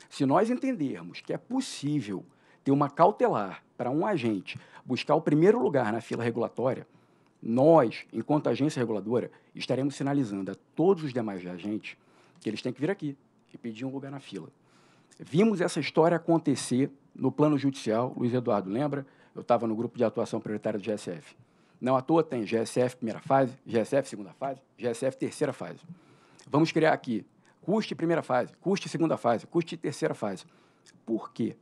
se nós entendermos que é possível ter uma cautelar para um agente buscar o primeiro lugar na fila regulatória, nós, enquanto agência reguladora, estaremos sinalizando a todos os demais agentes que eles têm que vir aqui e pedir um lugar na fila. Vimos essa história acontecer no plano judicial, Luiz Eduardo lembra, eu estava no grupo de atuação prioritária do GSF. Não à toa tem GSF primeira fase, GSF segunda fase, GSF terceira fase. Vamos criar aqui custe primeira fase, custe segunda fase, custe terceira fase. Por quê?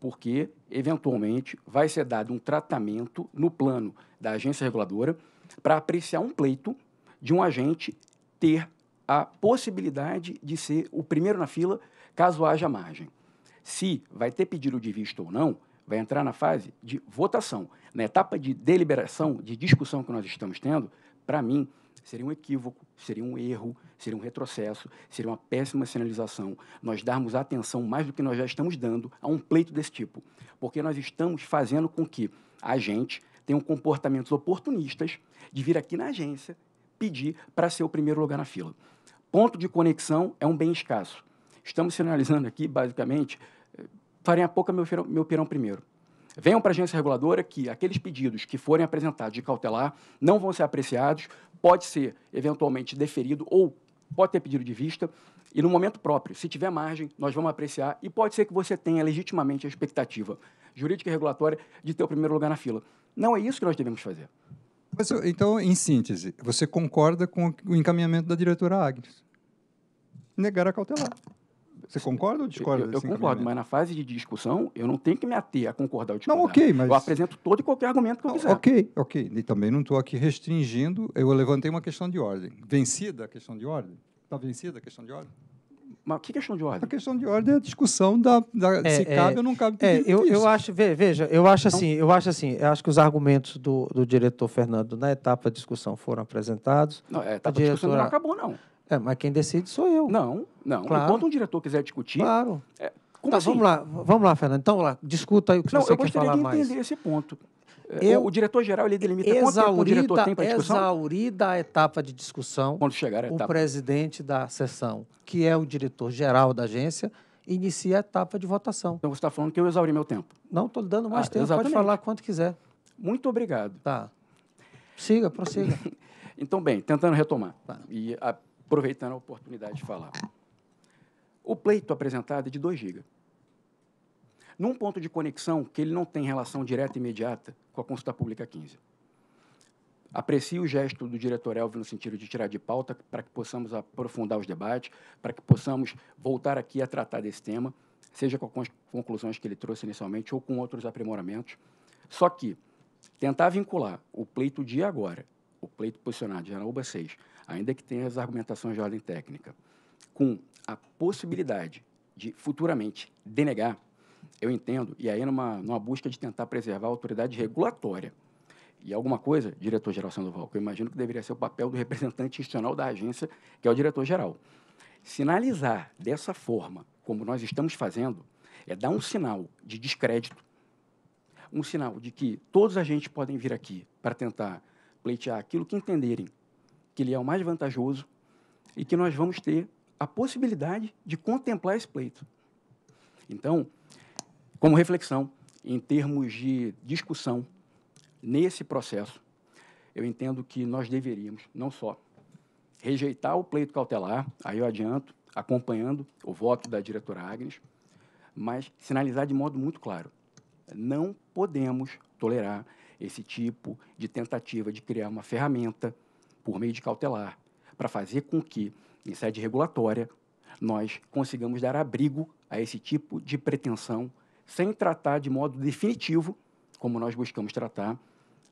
Porque, eventualmente, vai ser dado um tratamento no plano da agência reguladora para apreciar um pleito de um agente ter a possibilidade de ser o primeiro na fila caso haja margem se vai ter pedido de visto ou não, vai entrar na fase de votação. Na etapa de deliberação, de discussão que nós estamos tendo, para mim, seria um equívoco, seria um erro, seria um retrocesso, seria uma péssima sinalização nós darmos atenção mais do que nós já estamos dando a um pleito desse tipo, porque nós estamos fazendo com que a gente tenha um comportamentos oportunistas de vir aqui na agência pedir para ser o primeiro lugar na fila. Ponto de conexão é um bem escasso estamos sinalizando aqui, basicamente, eh, farem a pouca meu, meu pirão primeiro. Venham para a agência reguladora que aqueles pedidos que forem apresentados de cautelar não vão ser apreciados, pode ser eventualmente deferido ou pode ter pedido de vista, e no momento próprio, se tiver margem, nós vamos apreciar e pode ser que você tenha legitimamente a expectativa jurídica e regulatória de ter o primeiro lugar na fila. Não é isso que nós devemos fazer. Mas, então, em síntese, você concorda com o encaminhamento da diretora Agnes? Negar a cautelar. Você concorda ou discorda? Eu, eu concordo, mas na fase de discussão, eu não tenho que me ater a concordar ou discordar. Não, ok, mas... Eu apresento todo e qualquer argumento que eu quiser. Ok, ok. E também não estou aqui restringindo. Eu levantei uma questão de ordem. Vencida a questão de ordem? Está vencida a questão de ordem? Mas que é questão de ordem? A questão de ordem é a discussão da, da é, se é, cabe ou não cabe. É, eu, eu acho, veja, eu acho então assim, eu acho assim, eu acho que os argumentos do, do diretor Fernando na etapa de discussão foram apresentados. Não, é, a etapa a diretora, de discussão não acabou, não. É, mas quem decide sou eu. Não, não. Claro. Enquanto um diretor quiser discutir. Claro. É, tá, assim? vamos lá, vamos lá, Fernando. Então, lá, discuta aí o que não, você quer falar mais. Eu gostaria de entender esse ponto. É, eu, o, o diretor-geral ele delimita exaurida, quanto tempo Exaurida a etapa de discussão, Quando chegar o presidente da sessão, que é o diretor-geral da agência, inicia a etapa de votação. Então você está falando que eu exauri meu tempo? Não, estou dando mais ah, tempo. Exatamente. Pode falar quanto quiser. Muito obrigado. Tá. Siga, prossiga. então, bem, tentando retomar. Tá. E a aproveitando a oportunidade de falar. O pleito apresentado é de 2 GB. Num ponto de conexão que ele não tem relação direta e imediata com a consulta pública 15. Aprecio o gesto do diretor Elvio no sentido de tirar de pauta para que possamos aprofundar os debates, para que possamos voltar aqui a tratar desse tema, seja com as conclusões que ele trouxe inicialmente ou com outros aprimoramentos. Só que tentar vincular o pleito de agora, o pleito posicionado de Janaúba 6, ainda que tenha as argumentações de ordem técnica, com a possibilidade de futuramente denegar, eu entendo, e aí numa, numa busca de tentar preservar a autoridade regulatória. E alguma coisa, diretor-geral Sandoval, que eu imagino que deveria ser o papel do representante institucional da agência, que é o diretor-geral. Sinalizar dessa forma, como nós estamos fazendo, é dar um sinal de descrédito, um sinal de que todos a gente podem vir aqui para tentar pleitear aquilo que entenderem que ele é o mais vantajoso e que nós vamos ter a possibilidade de contemplar esse pleito. Então, como reflexão, em termos de discussão nesse processo, eu entendo que nós deveríamos não só rejeitar o pleito cautelar, aí eu adianto, acompanhando o voto da diretora Agnes, mas sinalizar de modo muito claro: não podemos tolerar esse tipo de tentativa de criar uma ferramenta por meio de cautelar, para fazer com que, em sede regulatória, nós consigamos dar abrigo a esse tipo de pretensão, sem tratar de modo definitivo, como nós buscamos tratar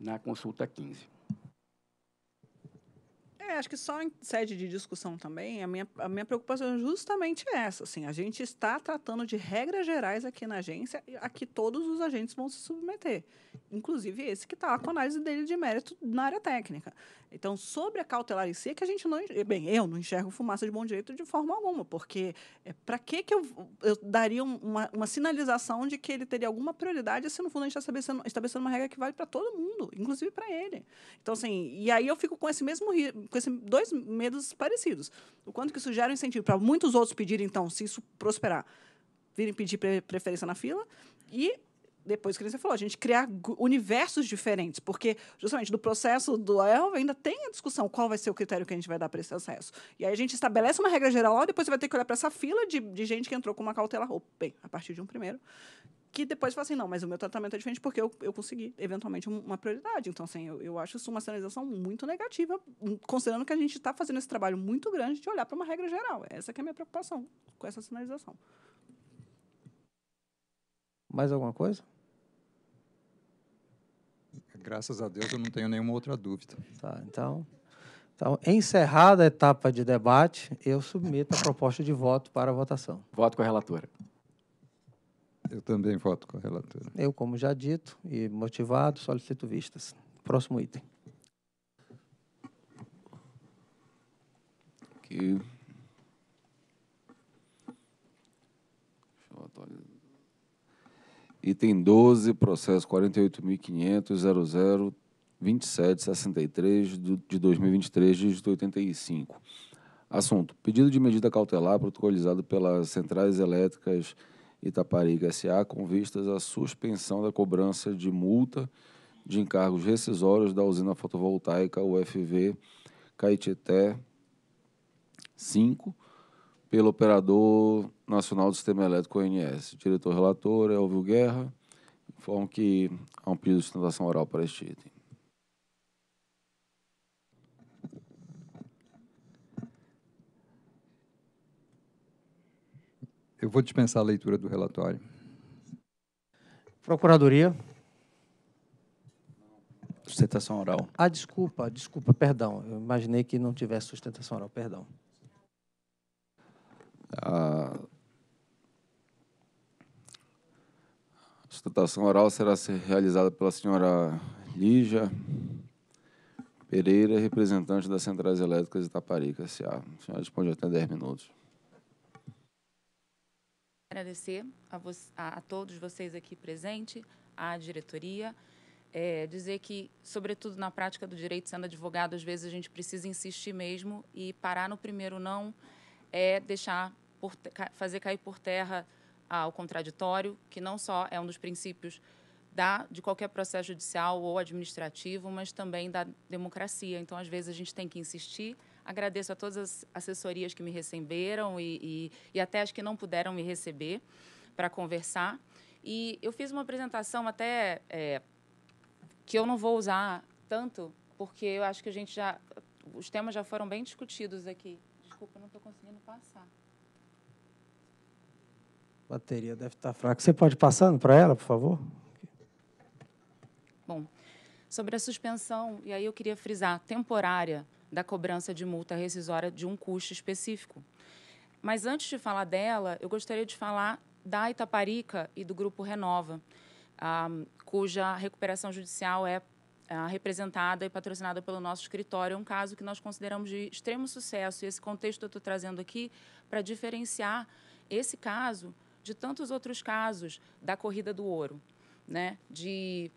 na consulta 15. É, acho que só em sede de discussão também, a minha, a minha preocupação é justamente essa. Assim, a gente está tratando de regras gerais aqui na agência, a que todos os agentes vão se submeter, inclusive esse que está com análise dele de mérito na área técnica. Então, sobre a cautelar em si, é que a gente não. Bem, eu não enxergo fumaça de bom direito de forma alguma, porque é, para que, que eu, eu daria uma, uma, sinalização de que ele teria alguma prioridade se, no fundo, a gente está estabelecendo, estabelecendo uma regra que vale para todo mundo, inclusive para ele. Então, assim, e aí eu fico com esse mesmo. com esses dois medos parecidos. O quanto que isso gera um incentivo para muitos outros pedirem, então, se isso prosperar, virem pedir pre preferência na fila, e depois que você falou, a gente criar universos diferentes, porque justamente do processo do Aelv ainda tem a discussão qual vai ser o critério que a gente vai dar para esse acesso. E aí a gente estabelece uma regra geral, depois você vai ter que olhar para essa fila de, de gente que entrou com uma cautela bem, a partir de um primeiro, que depois fala assim, não, mas o meu tratamento é diferente porque eu, eu consegui, eventualmente, uma prioridade. Então, assim, eu, eu acho isso uma sinalização muito negativa, hum, considerando que a gente está fazendo esse trabalho muito grande de olhar para uma regra geral. Essa que é a minha preocupação com essa sinalização. Mais alguma coisa? Graças a Deus eu não tenho nenhuma outra dúvida. Tá, então, então, encerrada a etapa de debate, eu submeto a proposta de voto para a votação. Voto com a relatora. Eu também voto com a relatora. Eu, como já dito e motivado, solicito vistas. Próximo item. Aqui. Deixa eu atualizar. Item 12, processo 48.500.002763 de 2023, dígito 85. Assunto: pedido de medida cautelar protocolizado pelas centrais elétricas Itapariga SA com vistas à suspensão da cobrança de multa de encargos rescisórios da usina fotovoltaica UFV Caetité 5 pelo Operador Nacional do Sistema Elétrico, ONS. O diretor relator é Elvio Guerra. Informo que há um pedido de sustentação oral para este item. Eu vou dispensar a leitura do relatório. Procuradoria. Sustentação oral. Ah, desculpa, desculpa, perdão. Eu imaginei que não tivesse sustentação oral, perdão. A sustentação oral será realizada pela senhora Lígia Pereira, representante das Centrais Elétricas Itaparica S.A. A senhora dispõe até 10 minutos. Agradecer a, a, a todos vocês aqui presentes, à diretoria, é, dizer que, sobretudo na prática do direito, sendo advogado, às vezes a gente precisa insistir mesmo e parar no primeiro não é deixar por, fazer cair por terra ah, o contraditório, que não só é um dos princípios da, de qualquer processo judicial ou administrativo, mas também da democracia. Então, às vezes, a gente tem que insistir. Agradeço a todas as assessorias que me receberam e, e, e até as que não puderam me receber para conversar. E eu fiz uma apresentação até é, que eu não vou usar tanto, porque eu acho que a gente já. Os temas já foram bem discutidos aqui. Desculpa, não estou conseguindo passar bateria deve estar tá fraca. Você pode passando para ela, por favor? Bom, sobre a suspensão, e aí eu queria frisar, temporária da cobrança de multa rescisória de um custo específico. Mas antes de falar dela, eu gostaria de falar da Itaparica e do Grupo Renova, ah, cuja recuperação judicial é ah, representada e patrocinada pelo nosso escritório. É um caso que nós consideramos de extremo sucesso. E esse contexto eu estou trazendo aqui para diferenciar esse caso de tantos outros casos da corrida do ouro, né? De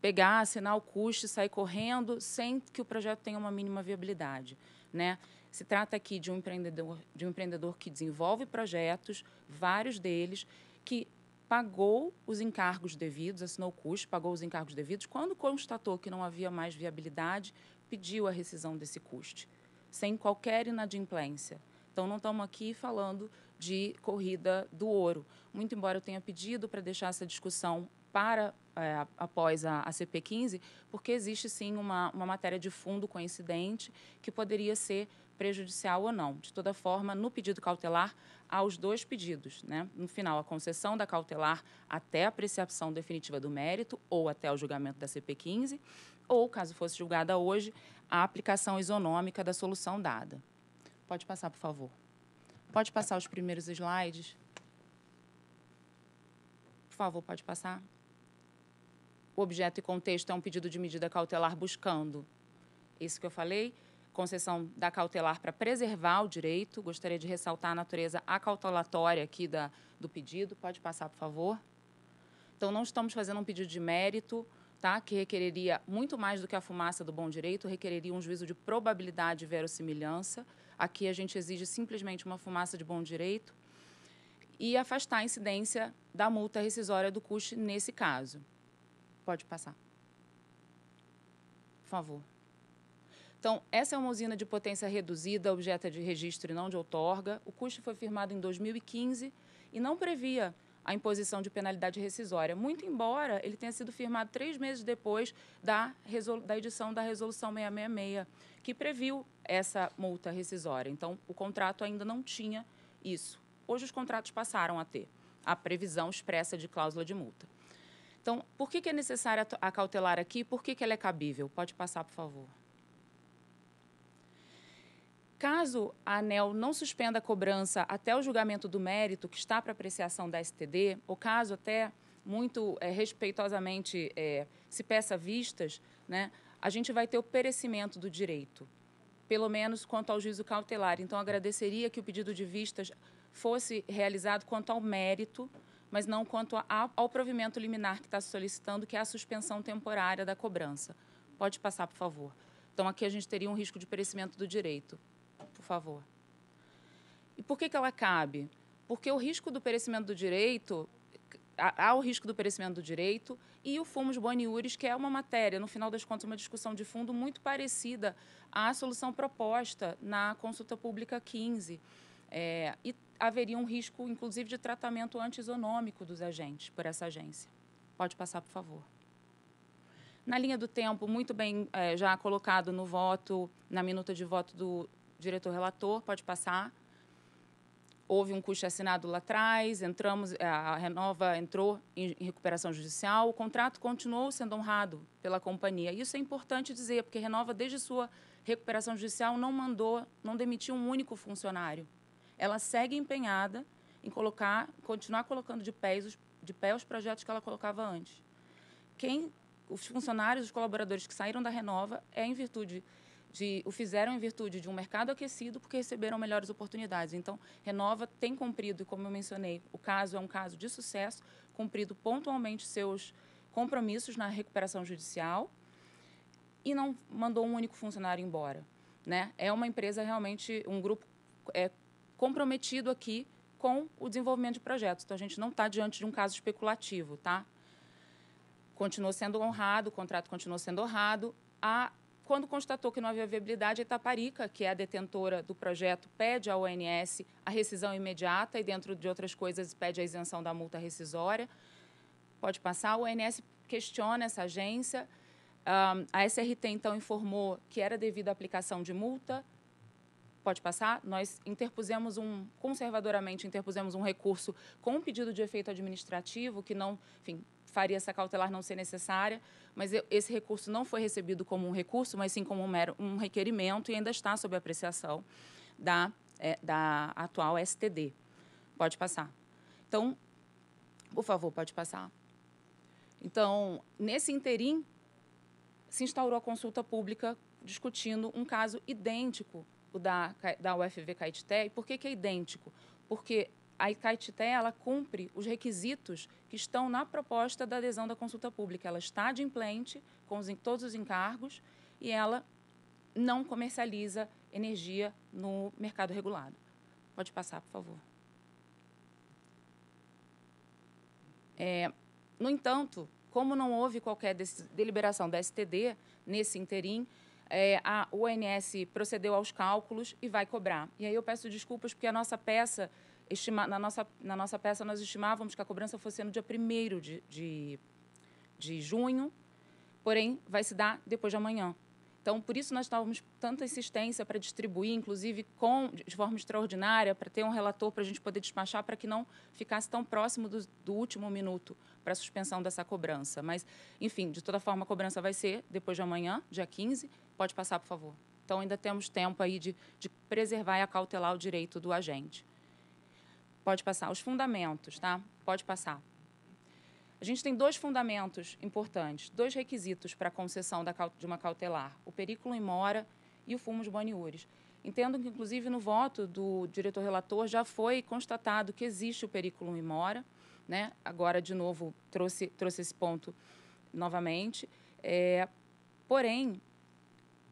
pegar, assinar o custo e sair correndo sem que o projeto tenha uma mínima viabilidade, né? Se trata aqui de um empreendedor, de um empreendedor que desenvolve projetos, vários deles, que pagou os encargos devidos, assinou o custo, pagou os encargos devidos. Quando constatou que não havia mais viabilidade, pediu a rescisão desse custo, sem qualquer inadimplência. Então, não estamos aqui falando de corrida do ouro. Muito embora eu tenha pedido para deixar essa discussão para é, após a, a CP15, porque existe sim uma, uma matéria de fundo coincidente que poderia ser prejudicial ou não. De toda forma, no pedido cautelar, há os dois pedidos. Né? No final, a concessão da cautelar até a apreciação definitiva do mérito ou até o julgamento da CP15, ou, caso fosse julgada hoje, a aplicação isonômica da solução dada. Pode passar, por favor. Pode passar os primeiros slides? Por favor, pode passar. O objeto e contexto é um pedido de medida cautelar buscando. Isso que eu falei, concessão da cautelar para preservar o direito. Gostaria de ressaltar a natureza acautelatória aqui da, do pedido. Pode passar, por favor. Então, não estamos fazendo um pedido de mérito, tá? que requereria muito mais do que a fumaça do bom direito, requereria um juízo de probabilidade e verossimilhança. Aqui a gente exige simplesmente uma fumaça de bom direito e afastar a incidência da multa rescisória do CUST nesse caso. Pode passar. Por favor. Então, essa é uma usina de potência reduzida, objeto de registro e não de outorga. O custo foi firmado em 2015 e não previa a imposição de penalidade rescisória, muito embora ele tenha sido firmado três meses depois da, da edição da Resolução 666, que previu essa multa rescisória. Então, o contrato ainda não tinha isso. Hoje, os contratos passaram a ter a previsão expressa de cláusula de multa. Então, por que, que é necessária a cautelar aqui? Por que, que ela é cabível? Pode passar, por favor. Caso a ANEL não suspenda a cobrança até o julgamento do mérito que está para apreciação da STD, ou caso até muito é, respeitosamente é, se peça vistas, né, a gente vai ter o perecimento do direito, pelo menos quanto ao juízo cautelar. Então, agradeceria que o pedido de vistas fosse realizado quanto ao mérito, mas não quanto ao provimento liminar que está solicitando, que é a suspensão temporária da cobrança. Pode passar, por favor. Então, aqui a gente teria um risco de perecimento do direito. Por favor. E por que, que ela cabe? Porque o risco do perecimento do direito há o risco do perecimento do direito e o fomos boniuris, que é uma matéria, no final das contas, uma discussão de fundo muito parecida à solução proposta na consulta pública 15. É, e haveria um risco, inclusive, de tratamento antisonômico dos agentes por essa agência. Pode passar, por favor. Na linha do tempo, muito bem é, já colocado no voto, na minuta de voto do diretor relator, pode passar houve um custo assinado lá atrás, entramos, a Renova entrou em recuperação judicial, o contrato continuou sendo honrado pela companhia. Isso é importante dizer, porque a Renova, desde sua recuperação judicial, não mandou, não demitiu um único funcionário. Ela segue empenhada em colocar, continuar colocando de pé, os, de pé os projetos que ela colocava antes. Quem, os funcionários, os colaboradores que saíram da Renova, é em virtude de, o fizeram em virtude de um mercado aquecido porque receberam melhores oportunidades. Então, Renova tem cumprido, e como eu mencionei, o caso é um caso de sucesso, cumprido pontualmente seus compromissos na recuperação judicial e não mandou um único funcionário embora. Né? É uma empresa realmente, um grupo é, comprometido aqui com o desenvolvimento de projetos. Então, a gente não está diante de um caso especulativo, tá? Continuou sendo honrado, o contrato continuou sendo honrado. A quando constatou que não havia viabilidade, a Itaparica, que é a detentora do projeto, pede à ONS a rescisão imediata e, dentro de outras coisas, pede a isenção da multa rescisória. Pode passar. A ONS questiona essa agência. a SRT, então, informou que era devido à aplicação de multa. Pode passar. Nós interpusemos um, conservadoramente, interpusemos um recurso com um pedido de efeito administrativo que não, enfim, faria essa cautelar não ser necessária, mas eu, esse recurso não foi recebido como um recurso, mas sim como um, mero, um requerimento e ainda está sob apreciação da, é, da atual STD. Pode passar. Então, por favor, pode passar. Então, nesse interim, se instaurou a consulta pública discutindo um caso idêntico o da, da UFV Caetité. E por que, que é idêntico? Porque a Icaetité ela cumpre os requisitos que estão na proposta da adesão da consulta pública. Ela está de implante com os, todos os encargos e ela não comercializa energia no mercado regulado. Pode passar, por favor. É, no entanto, como não houve qualquer deliberação da STD nesse interim, é, a ONS procedeu aos cálculos e vai cobrar. E aí eu peço desculpas porque a nossa peça estima, na, nossa, na nossa peça, nós estimávamos que a cobrança fosse no dia 1 de, de, de junho, porém, vai se dar depois de amanhã. Então, por isso nós estávamos tanta insistência para distribuir, inclusive com, de forma extraordinária, para ter um relator para a gente poder despachar, para que não ficasse tão próximo do, do último minuto para a suspensão dessa cobrança. Mas, enfim, de toda forma, a cobrança vai ser depois de amanhã, dia 15. Pode passar, por favor. Então, ainda temos tempo aí de, de preservar e acautelar o direito do agente. Pode passar. Os fundamentos, tá? Pode passar. A gente tem dois fundamentos importantes, dois requisitos para a concessão da, de uma cautelar: o perículo em mora e o fumo de boniúres. Entendo que, inclusive, no voto do diretor relator já foi constatado que existe o perículo em mora. Né? Agora, de novo, trouxe, trouxe esse ponto novamente. É, porém,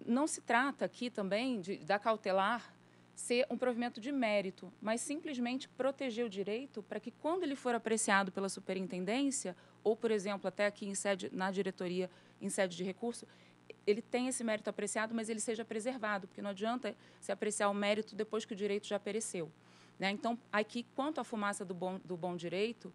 não se trata aqui também de, da cautelar ser um provimento de mérito, mas simplesmente proteger o direito para que, quando ele for apreciado pela superintendência, ou, por exemplo, até aqui em sede, na diretoria, em sede de recurso, ele tenha esse mérito apreciado, mas ele seja preservado, porque não adianta se apreciar o mérito depois que o direito já pereceu. Né? Então, aqui, quanto à fumaça do bom, do bom direito,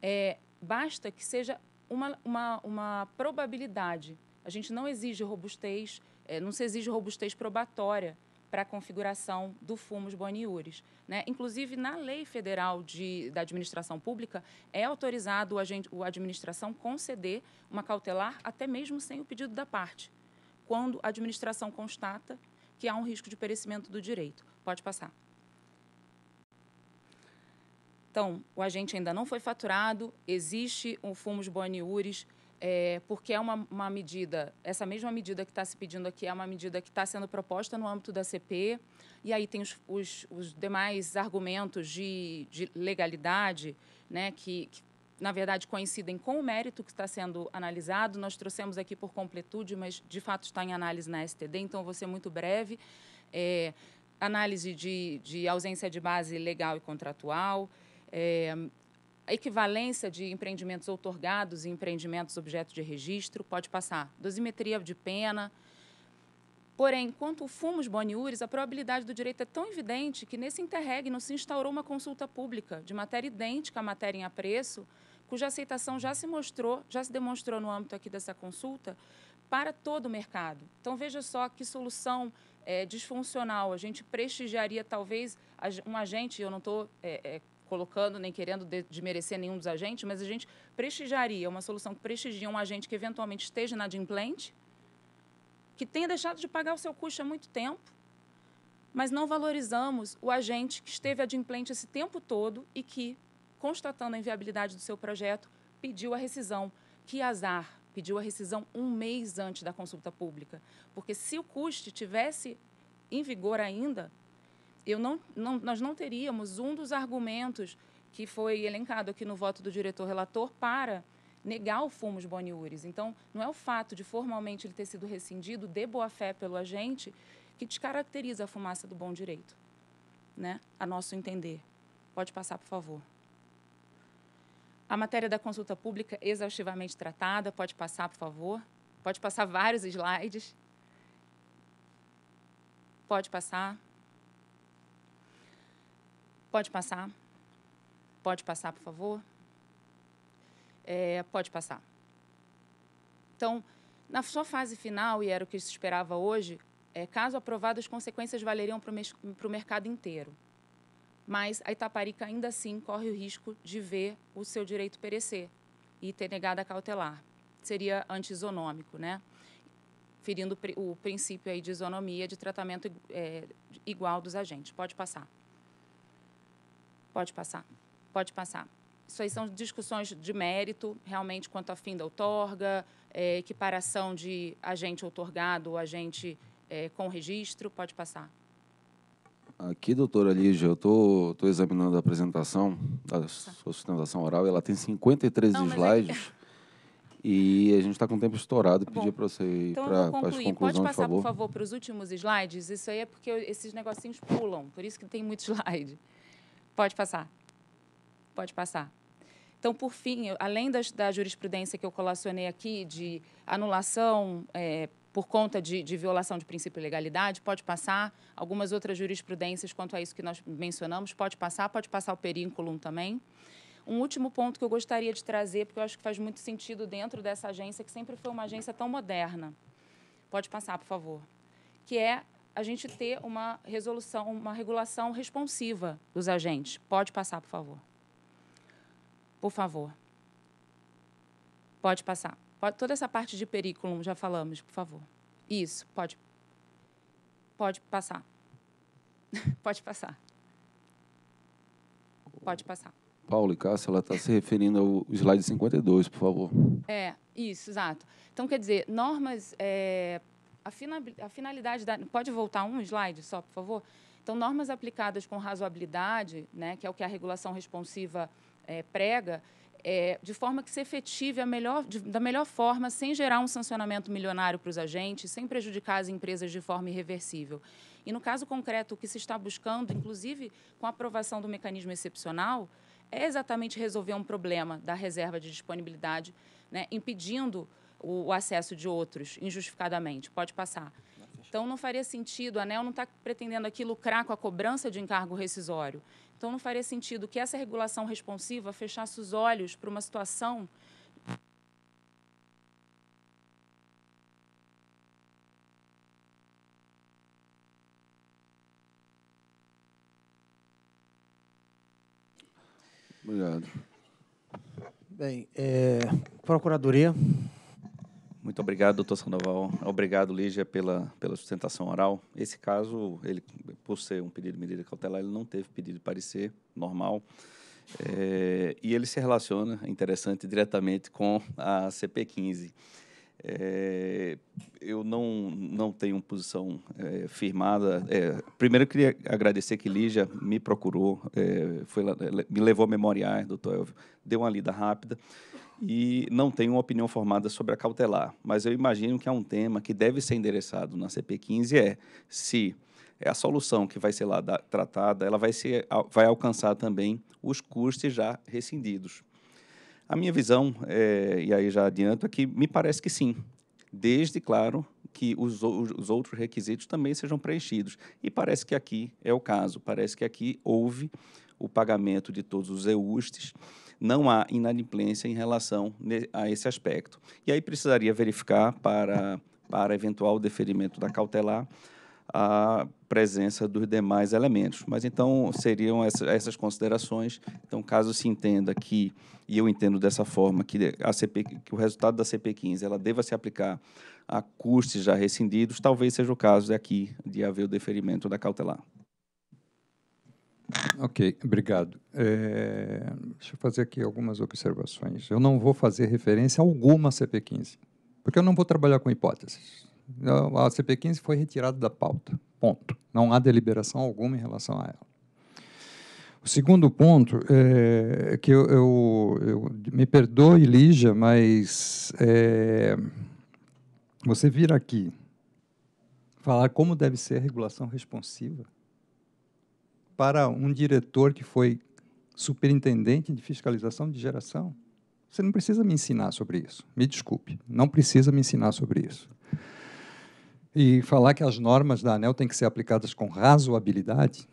é, basta que seja uma, uma, uma probabilidade. A gente não exige robustez, é, não se exige robustez probatória, para a configuração do fumos boniures. Né? Inclusive, na lei federal de, da administração pública, é autorizado a administração conceder uma cautelar até mesmo sem o pedido da parte, quando a administração constata que há um risco de perecimento do direito. Pode passar. Então, o agente ainda não foi faturado, existe um fumos boniures é, porque é uma, uma, medida, essa mesma medida que está se pedindo aqui é uma medida que está sendo proposta no âmbito da CP, e aí tem os, os, os demais argumentos de, de legalidade, né, que, que, na verdade coincidem com o mérito que está sendo analisado. Nós trouxemos aqui por completude, mas de fato está em análise na STD, então vou ser muito breve. É, análise de, de ausência de base legal e contratual. É, a equivalência de empreendimentos outorgados e empreendimentos objeto de registro pode passar dosimetria de pena. Porém, quanto ao fumos boniúris, a probabilidade do direito é tão evidente que nesse interregno se instaurou uma consulta pública de matéria idêntica à matéria em apreço, cuja aceitação já se mostrou, já se demonstrou no âmbito aqui dessa consulta, para todo o mercado. Então, veja só que solução é, disfuncional. A gente prestigiaria, talvez, um agente, eu não estou é, é, colocando nem querendo de, de merecer nenhum dos agentes, mas a gente prestigiaria é uma solução que prestigia um agente que eventualmente esteja inadimplente, que tenha deixado de pagar o seu custo há muito tempo, mas não valorizamos o agente que esteve adimplente esse tempo todo e que, constatando a inviabilidade do seu projeto, pediu a rescisão. Que azar! Pediu a rescisão um mês antes da consulta pública. Porque se o custe tivesse em vigor ainda, eu não, não, nós não teríamos um dos argumentos que foi elencado aqui no voto do diretor relator para negar o fumus boniuris. Então, não é o fato de formalmente ele ter sido rescindido de boa fé pelo agente que descaracteriza a fumaça do bom direito, né? A nosso entender. Pode passar, por favor. A matéria da consulta pública exaustivamente tratada, pode passar, por favor. Pode passar vários slides. Pode passar. Pode passar. Pode passar, por favor. É, pode passar. Então, na sua fase final, e era o que se esperava hoje, é, caso aprovado, as consequências valeriam para o mercado inteiro. Mas a Itaparica ainda assim corre o risco de ver o seu direito perecer e ter negado a cautelar. Seria antisonômico, né? Ferindo o princípio aí de isonomia de tratamento é, igual dos agentes. Pode passar. Pode passar. Pode passar. Isso aí são discussões de mérito, realmente, quanto a fim da outorga, é, equiparação de agente outorgado ou agente é, com registro. Pode passar. Aqui, doutora Lígia, eu estou tô, tô, examinando a apresentação, da tá. sua sustentação oral, ela tem 53 Não, é slides. É... E a gente está com o tempo estourado. pedir para você ir então para as conclusões, Pode passar, por favor, para os últimos slides? Isso aí é porque esses negocinhos pulam, por isso que tem muito slide. Pode passar. Pode passar. Então, por fim, além das, da jurisprudência que eu colacionei aqui de anulação é, por conta de, de, violação de princípio de legalidade, pode passar. Algumas outras jurisprudências quanto a isso que nós mencionamos, pode passar. Pode passar o perínculum também. Um último ponto que eu gostaria de trazer, porque eu acho que faz muito sentido dentro dessa agência, que sempre foi uma agência tão moderna. Pode passar, por favor. Que é a gente ter uma resolução, uma regulação responsiva dos agentes. Pode passar, por favor. Por favor. Pode passar. Pode, toda essa parte de periculum já falamos, por favor. Isso, pode. Pode passar. pode passar. Pode passar. Paulo e Cássia, ela está se referindo ao slide 52, por favor. É, isso, exato. Então, quer dizer, normas é, a, fina, a finalidade da. Pode voltar um slide só, por favor? Então, normas aplicadas com razoabilidade, né, que é o que a regulação responsiva é, prega, é, de forma que se efetive a melhor, de, da melhor forma, sem gerar um sancionamento milionário para os agentes, sem prejudicar as empresas de forma irreversível. E no caso concreto, o que se está buscando, inclusive com a aprovação do mecanismo excepcional, é exatamente resolver um problema da reserva de disponibilidade, né, impedindo o, o acesso de outros injustificadamente. Pode passar. Então não faria sentido, a ANEL não está pretendendo aqui lucrar com a cobrança de encargo rescisório. Então não faria sentido que essa regulação responsiva fechasse os olhos para uma situação Obrigado. Bem, é, Procuradoria. Muito obrigado, doutor Sandoval. Obrigado, Lígia, pela, pela sustentação oral. Esse caso, ele, por ser um pedido de medida cautelar, ele não teve pedido de parecer normal. É, e ele se relaciona, é interessante, diretamente com a CP15. É, eu não, não tenho posição é, firmada. É, primeiro, eu queria agradecer que Lígia me procurou, é, foi, me levou a memoriar, doutor Elvio, deu uma lida rápida e não tenho uma opinião formada sobre a cautelar, mas eu imagino que é um tema que deve ser endereçado na CP15 é se a solução que vai ser lá da, tratada, ela vai, ser, vai alcançar também os custos já rescindidos. A minha visão, é, e aí já adianto, é que me parece que sim, desde, claro, que os, os outros requisitos também sejam preenchidos. E parece que aqui é o caso, parece que aqui houve o pagamento de todos os EUSTs, não há inadimplência em relação a esse aspecto. E aí precisaria verificar para, para eventual deferimento da cautelar a presença dos demais elementos. Mas então seriam essa, essas considerações. Então, caso se entenda que, e eu entendo dessa forma, que, a CP, que o resultado da CP15 ela deva se aplicar a custos já rescindidos, talvez seja o caso de aqui de haver o deferimento da cautelar. Ok, obrigado. É, deixa eu fazer aqui algumas observações. Eu não vou fazer referência alguma à CP15, porque eu não vou trabalhar com hipóteses. A CP15 foi retirada da pauta, ponto. Não há deliberação alguma em relação a ela. O segundo ponto é, é que eu, eu, eu me perdoe, Lígia, mas é, você vir aqui falar como deve ser a regulação responsiva para um diretor que foi superintendente de fiscalização de geração? Você não precisa me ensinar sobre isso. Me desculpe, não precisa me ensinar sobre isso. E falar que as normas da ANEL têm que ser aplicadas com razoabilidade,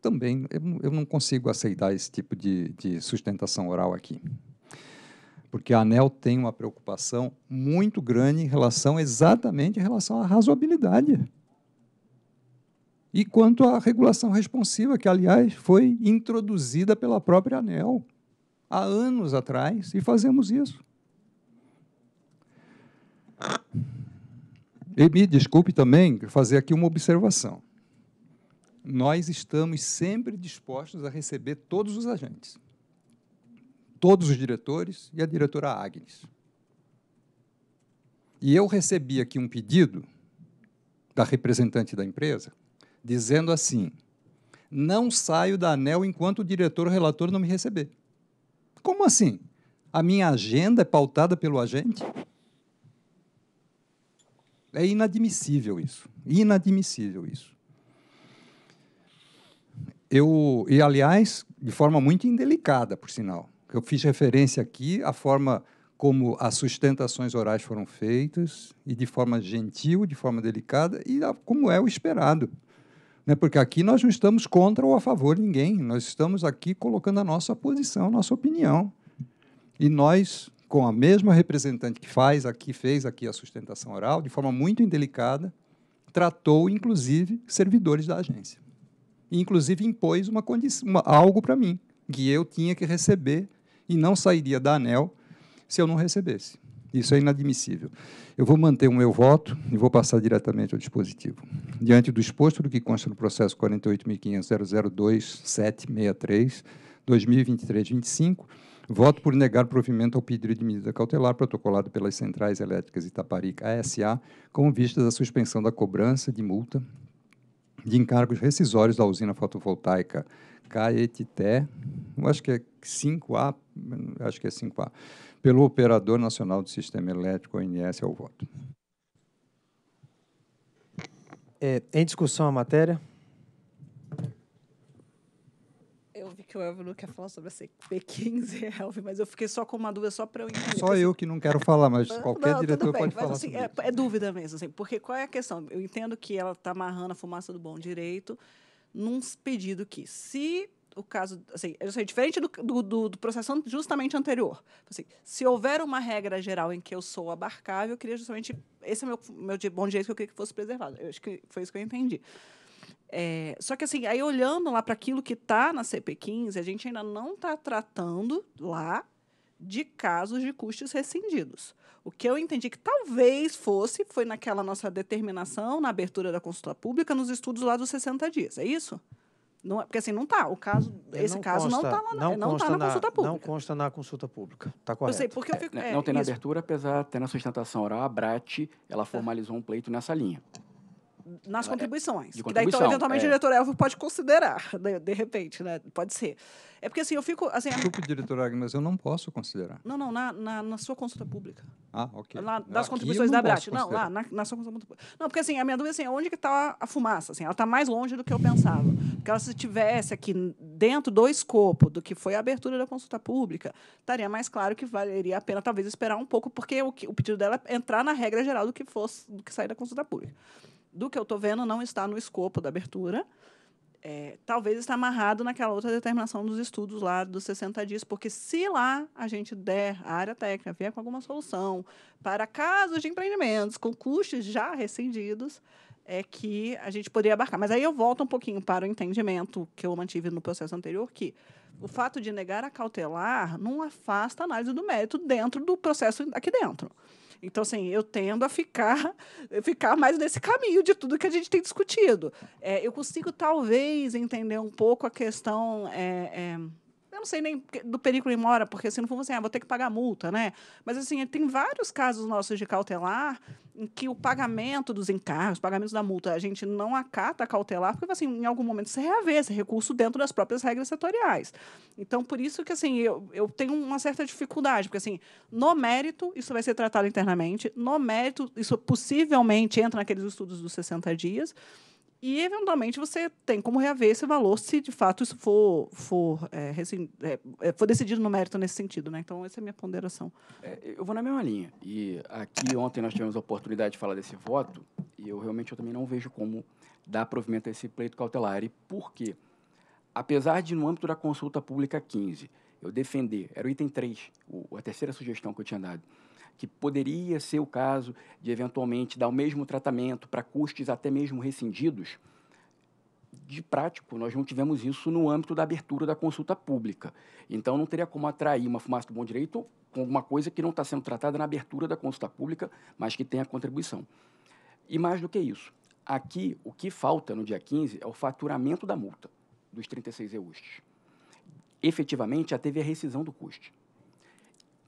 também eu, não consigo aceitar esse tipo de, de sustentação oral aqui. Porque a ANEL tem uma preocupação muito grande em relação, exatamente em relação à razoabilidade. E quanto à regulação responsiva, que, aliás, foi introduzida pela própria ANEL há anos atrás, e fazemos isso. E me desculpe também fazer aqui uma observação. Nós estamos sempre dispostos a receber todos os agentes, todos os diretores e a diretora Agnes. E eu recebi aqui um pedido da representante da empresa dizendo assim: não saio da ANEL enquanto o diretor relator não me receber. Como assim? A minha agenda é pautada pelo agente? É inadmissível isso. Inadmissível isso. Eu, e aliás, de forma muito indelicada, por sinal. Eu fiz referência aqui à forma como as sustentações orais foram feitas e de forma gentil, de forma delicada e como é o esperado né? porque aqui nós não estamos contra ou a favor de ninguém, nós estamos aqui colocando a nossa posição, a nossa opinião. E nós, com a mesma representante que faz aqui, fez aqui a sustentação oral, de forma muito indelicada, tratou, inclusive, servidores da agência. inclusive, impôs uma condição, uma, algo para mim, que eu tinha que receber e não sairia da ANEL se eu não recebesse. Isso é inadmissível. Eu vou manter o meu voto e vou passar diretamente ao dispositivo. Diante do exposto do que consta no processo 48.500.002.763.2023.25, 25 voto por negar provimento ao pedido de medida cautelar protocolado pelas Centrais Elétricas Itaparica ASA com vistas à suspensão da cobrança de multa de encargos rescisórios da usina fotovoltaica Caetité, eu acho que é 5A, acho que é 5A, pelo Operador Nacional do Sistema Elétrico, ONS, ao voto. É, em discussão a matéria? Eu vi que o Elvio quer falar sobre a CP15, Elvio, mas eu fiquei só com uma dúvida, só para eu entender. Só eu que não quero falar, mas qualquer não, diretor bem, pode falar assim, é, é, dúvida mesmo, assim, porque qual é a questão? Eu entendo que ela está amarrando a fumaça do bom direito num pedido que, se o caso, assim, é sei, assim, diferente do, do, do, do, processo justamente anterior. Então, assim, se houver uma regra geral em que eu sou abarcável, eu queria justamente. Esse é o meu, meu bom jeito que eu queria que fosse preservado. Eu acho que foi isso que eu entendi. É, só que assim, aí olhando lá para aquilo que está na CP15, a gente ainda não está tratando lá de casos de custos rescindidos. O que eu entendi que talvez fosse, foi naquela nossa determinação na abertura da consulta pública, nos estudos lá dos 60 dias, é isso? Não, é, porque assim, não está. O caso, é, esse não caso consta, não está lá não, não consta tá, tá na, na, consulta pública. Não consta na consulta pública. Está correto. Eu sei, porque eu é, fico, é, é, não tem na abertura, apesar de ter na sustentação oral, a BRAT, ela tá. formalizou um pleito nessa linha. Nas ela contribuições. É, de contribuição, daí, então, eventualmente, o diretor Elvio pode considerar, de, de repente, né? Pode ser. É porque assim, eu fico. Assim, Desculpe, diretor Agnes, mas eu não posso considerar. Não, não, na, na, na sua consulta pública. Ah, ok. Lá, das Aqui contribuições da Brat. Não, lá, na, na sua consulta pública. Não, porque assim, a minha dúvida assim, é assim, onde que está a fumaça? Assim, ela está mais longe do que eu pensava. Porque ela, se tivesse aqui dentro do escopo do que foi a abertura da consulta pública, estaria mais claro que valeria a pena talvez esperar um pouco, porque o, o pedido dela é entrar na regra geral do que fosse, do que sair da consulta pública. Do que eu estou vendo, não está no escopo da abertura é, talvez está amarrado naquela outra determinação dos estudos lá dos 60 dias, porque se lá a gente der, a área técnica vier com alguma solução para casos de empreendimentos com custos já rescindidos, é que a gente poderia abarcar. Mas aí eu volto um pouquinho para o entendimento que eu mantive no processo anterior, que o fato de negar a cautelar não afasta a análise do mérito dentro do processo aqui dentro. Então, assim, eu tendo a ficar, ficar mais nesse caminho de tudo que a gente tem discutido. É, eu consigo, talvez, entender um pouco a questão. É, é eu não sei nem do perículo em mora, porque se não for assim, ah, vou ter que pagar multa, né? Mas assim, tem vários casos nossos de cautelar em que o pagamento dos encargos, pagamentos da multa, a gente não acata a cautelar, porque assim, em algum momento você reaver esse recurso dentro das próprias regras setoriais. Então, por isso que assim, eu, eu tenho uma certa dificuldade, porque assim, no mérito, isso vai ser tratado internamente, no mérito, isso possivelmente entra naqueles estudos dos 60 dias. E, eventualmente, você tem como reaver esse valor se, de fato, isso for, for, é, é, é, for decidido no mérito nesse sentido. Né? Então, essa é a minha ponderação. É, eu vou na mesma linha. E aqui, ontem, nós tivemos a oportunidade de falar desse voto e eu realmente eu também não vejo como dar provimento a esse pleito cautelar. E por quê? Apesar de, no âmbito da consulta pública 15, eu defender, era o item 3, o, a terceira sugestão que eu tinha dado, que poderia ser o caso de eventualmente dar o mesmo tratamento para custos até mesmo rescindidos, de prático, nós não tivemos isso no âmbito da abertura da consulta pública. Então, não teria como atrair uma fumaça do bom direito com alguma coisa que não está sendo tratada na abertura da consulta pública, mas que tem a contribuição. E mais do que isso, aqui o que falta no dia 15 é o faturamento da multa dos 36 EUSTs. Efetivamente, já teve a rescisão do custo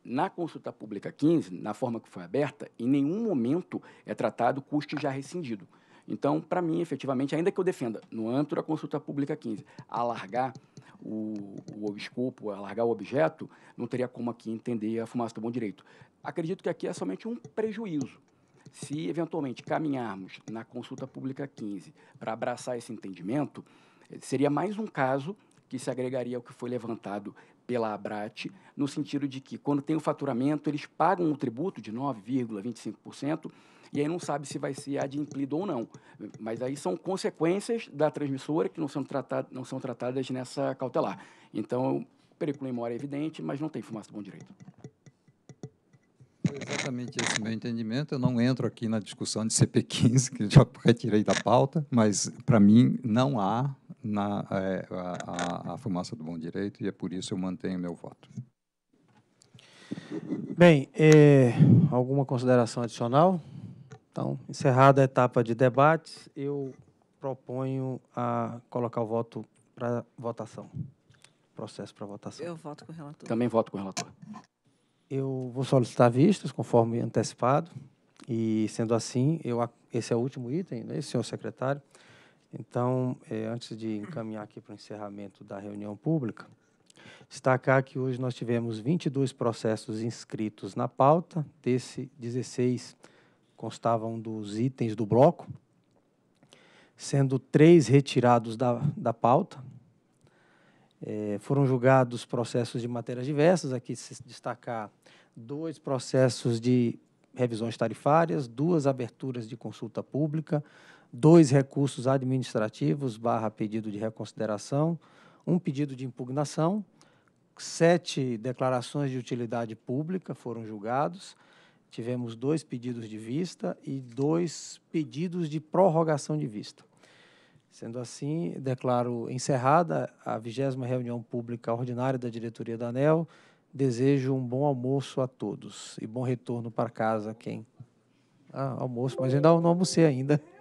na consulta pública 15, na forma que foi aberta, em nenhum momento é tratado custo já rescindido. Então, para mim, efetivamente, ainda que eu defenda, no âmbito da consulta pública 15, alargar o, o escopo, alargar o objeto, não teria como aqui entender a fumaça do bom direito. Acredito que aqui é somente um prejuízo. Se eventualmente caminharmos na consulta pública 15 para abraçar esse entendimento, eh, seria mais um caso que se agregaria ao que foi levantado pela ABRAT, no sentido de que, quando tem o faturamento, eles pagam um tributo de 9,25%, e aí não sabe se vai ser adimplido ou não. Mas aí são consequências da transmissora que não são, tratado, não são tratadas nessa cautelar. Então, periculo em mora é evidente, mas não tem fumaça do bom direito. É exatamente esse meu entendimento. Eu não entro aqui na discussão de CP15, que já retirei da pauta, mas, para mim, não há na é, a, a, a fumaça do bom direito e é por isso eu mantenho meu voto. Bem, é, alguma consideração adicional? Então, encerrada a etapa de debates, eu proponho a colocar o voto para votação. Processo para votação. Eu voto com o relator. Também voto com o relator. Eu vou solicitar vistas, conforme antecipado. E, sendo assim, eu, esse é o último item, né, senhor secretário? Então, eh, antes de encaminhar aqui para o encerramento da reunião pública, destacar que hoje nós tivemos 22 processos inscritos na pauta, desse 16 constavam dos itens do bloco, sendo três retirados da, da pauta. Eh, foram julgados processos de matérias diversas, aqui se destacar dois processos de revisões tarifárias, duas aberturas de consulta pública, dois recursos administrativos barra pedido de reconsideração, um pedido de impugnação, sete declarações de utilidade pública foram julgados, tivemos dois pedidos de vista e dois pedidos de prorrogação de vista. Sendo assim, declaro encerrada a vigésima reunião pública ordinária da diretoria da ANEL. Desejo um bom almoço a todos e bom retorno para casa quem ah, almoço, mas ainda não almocei ainda.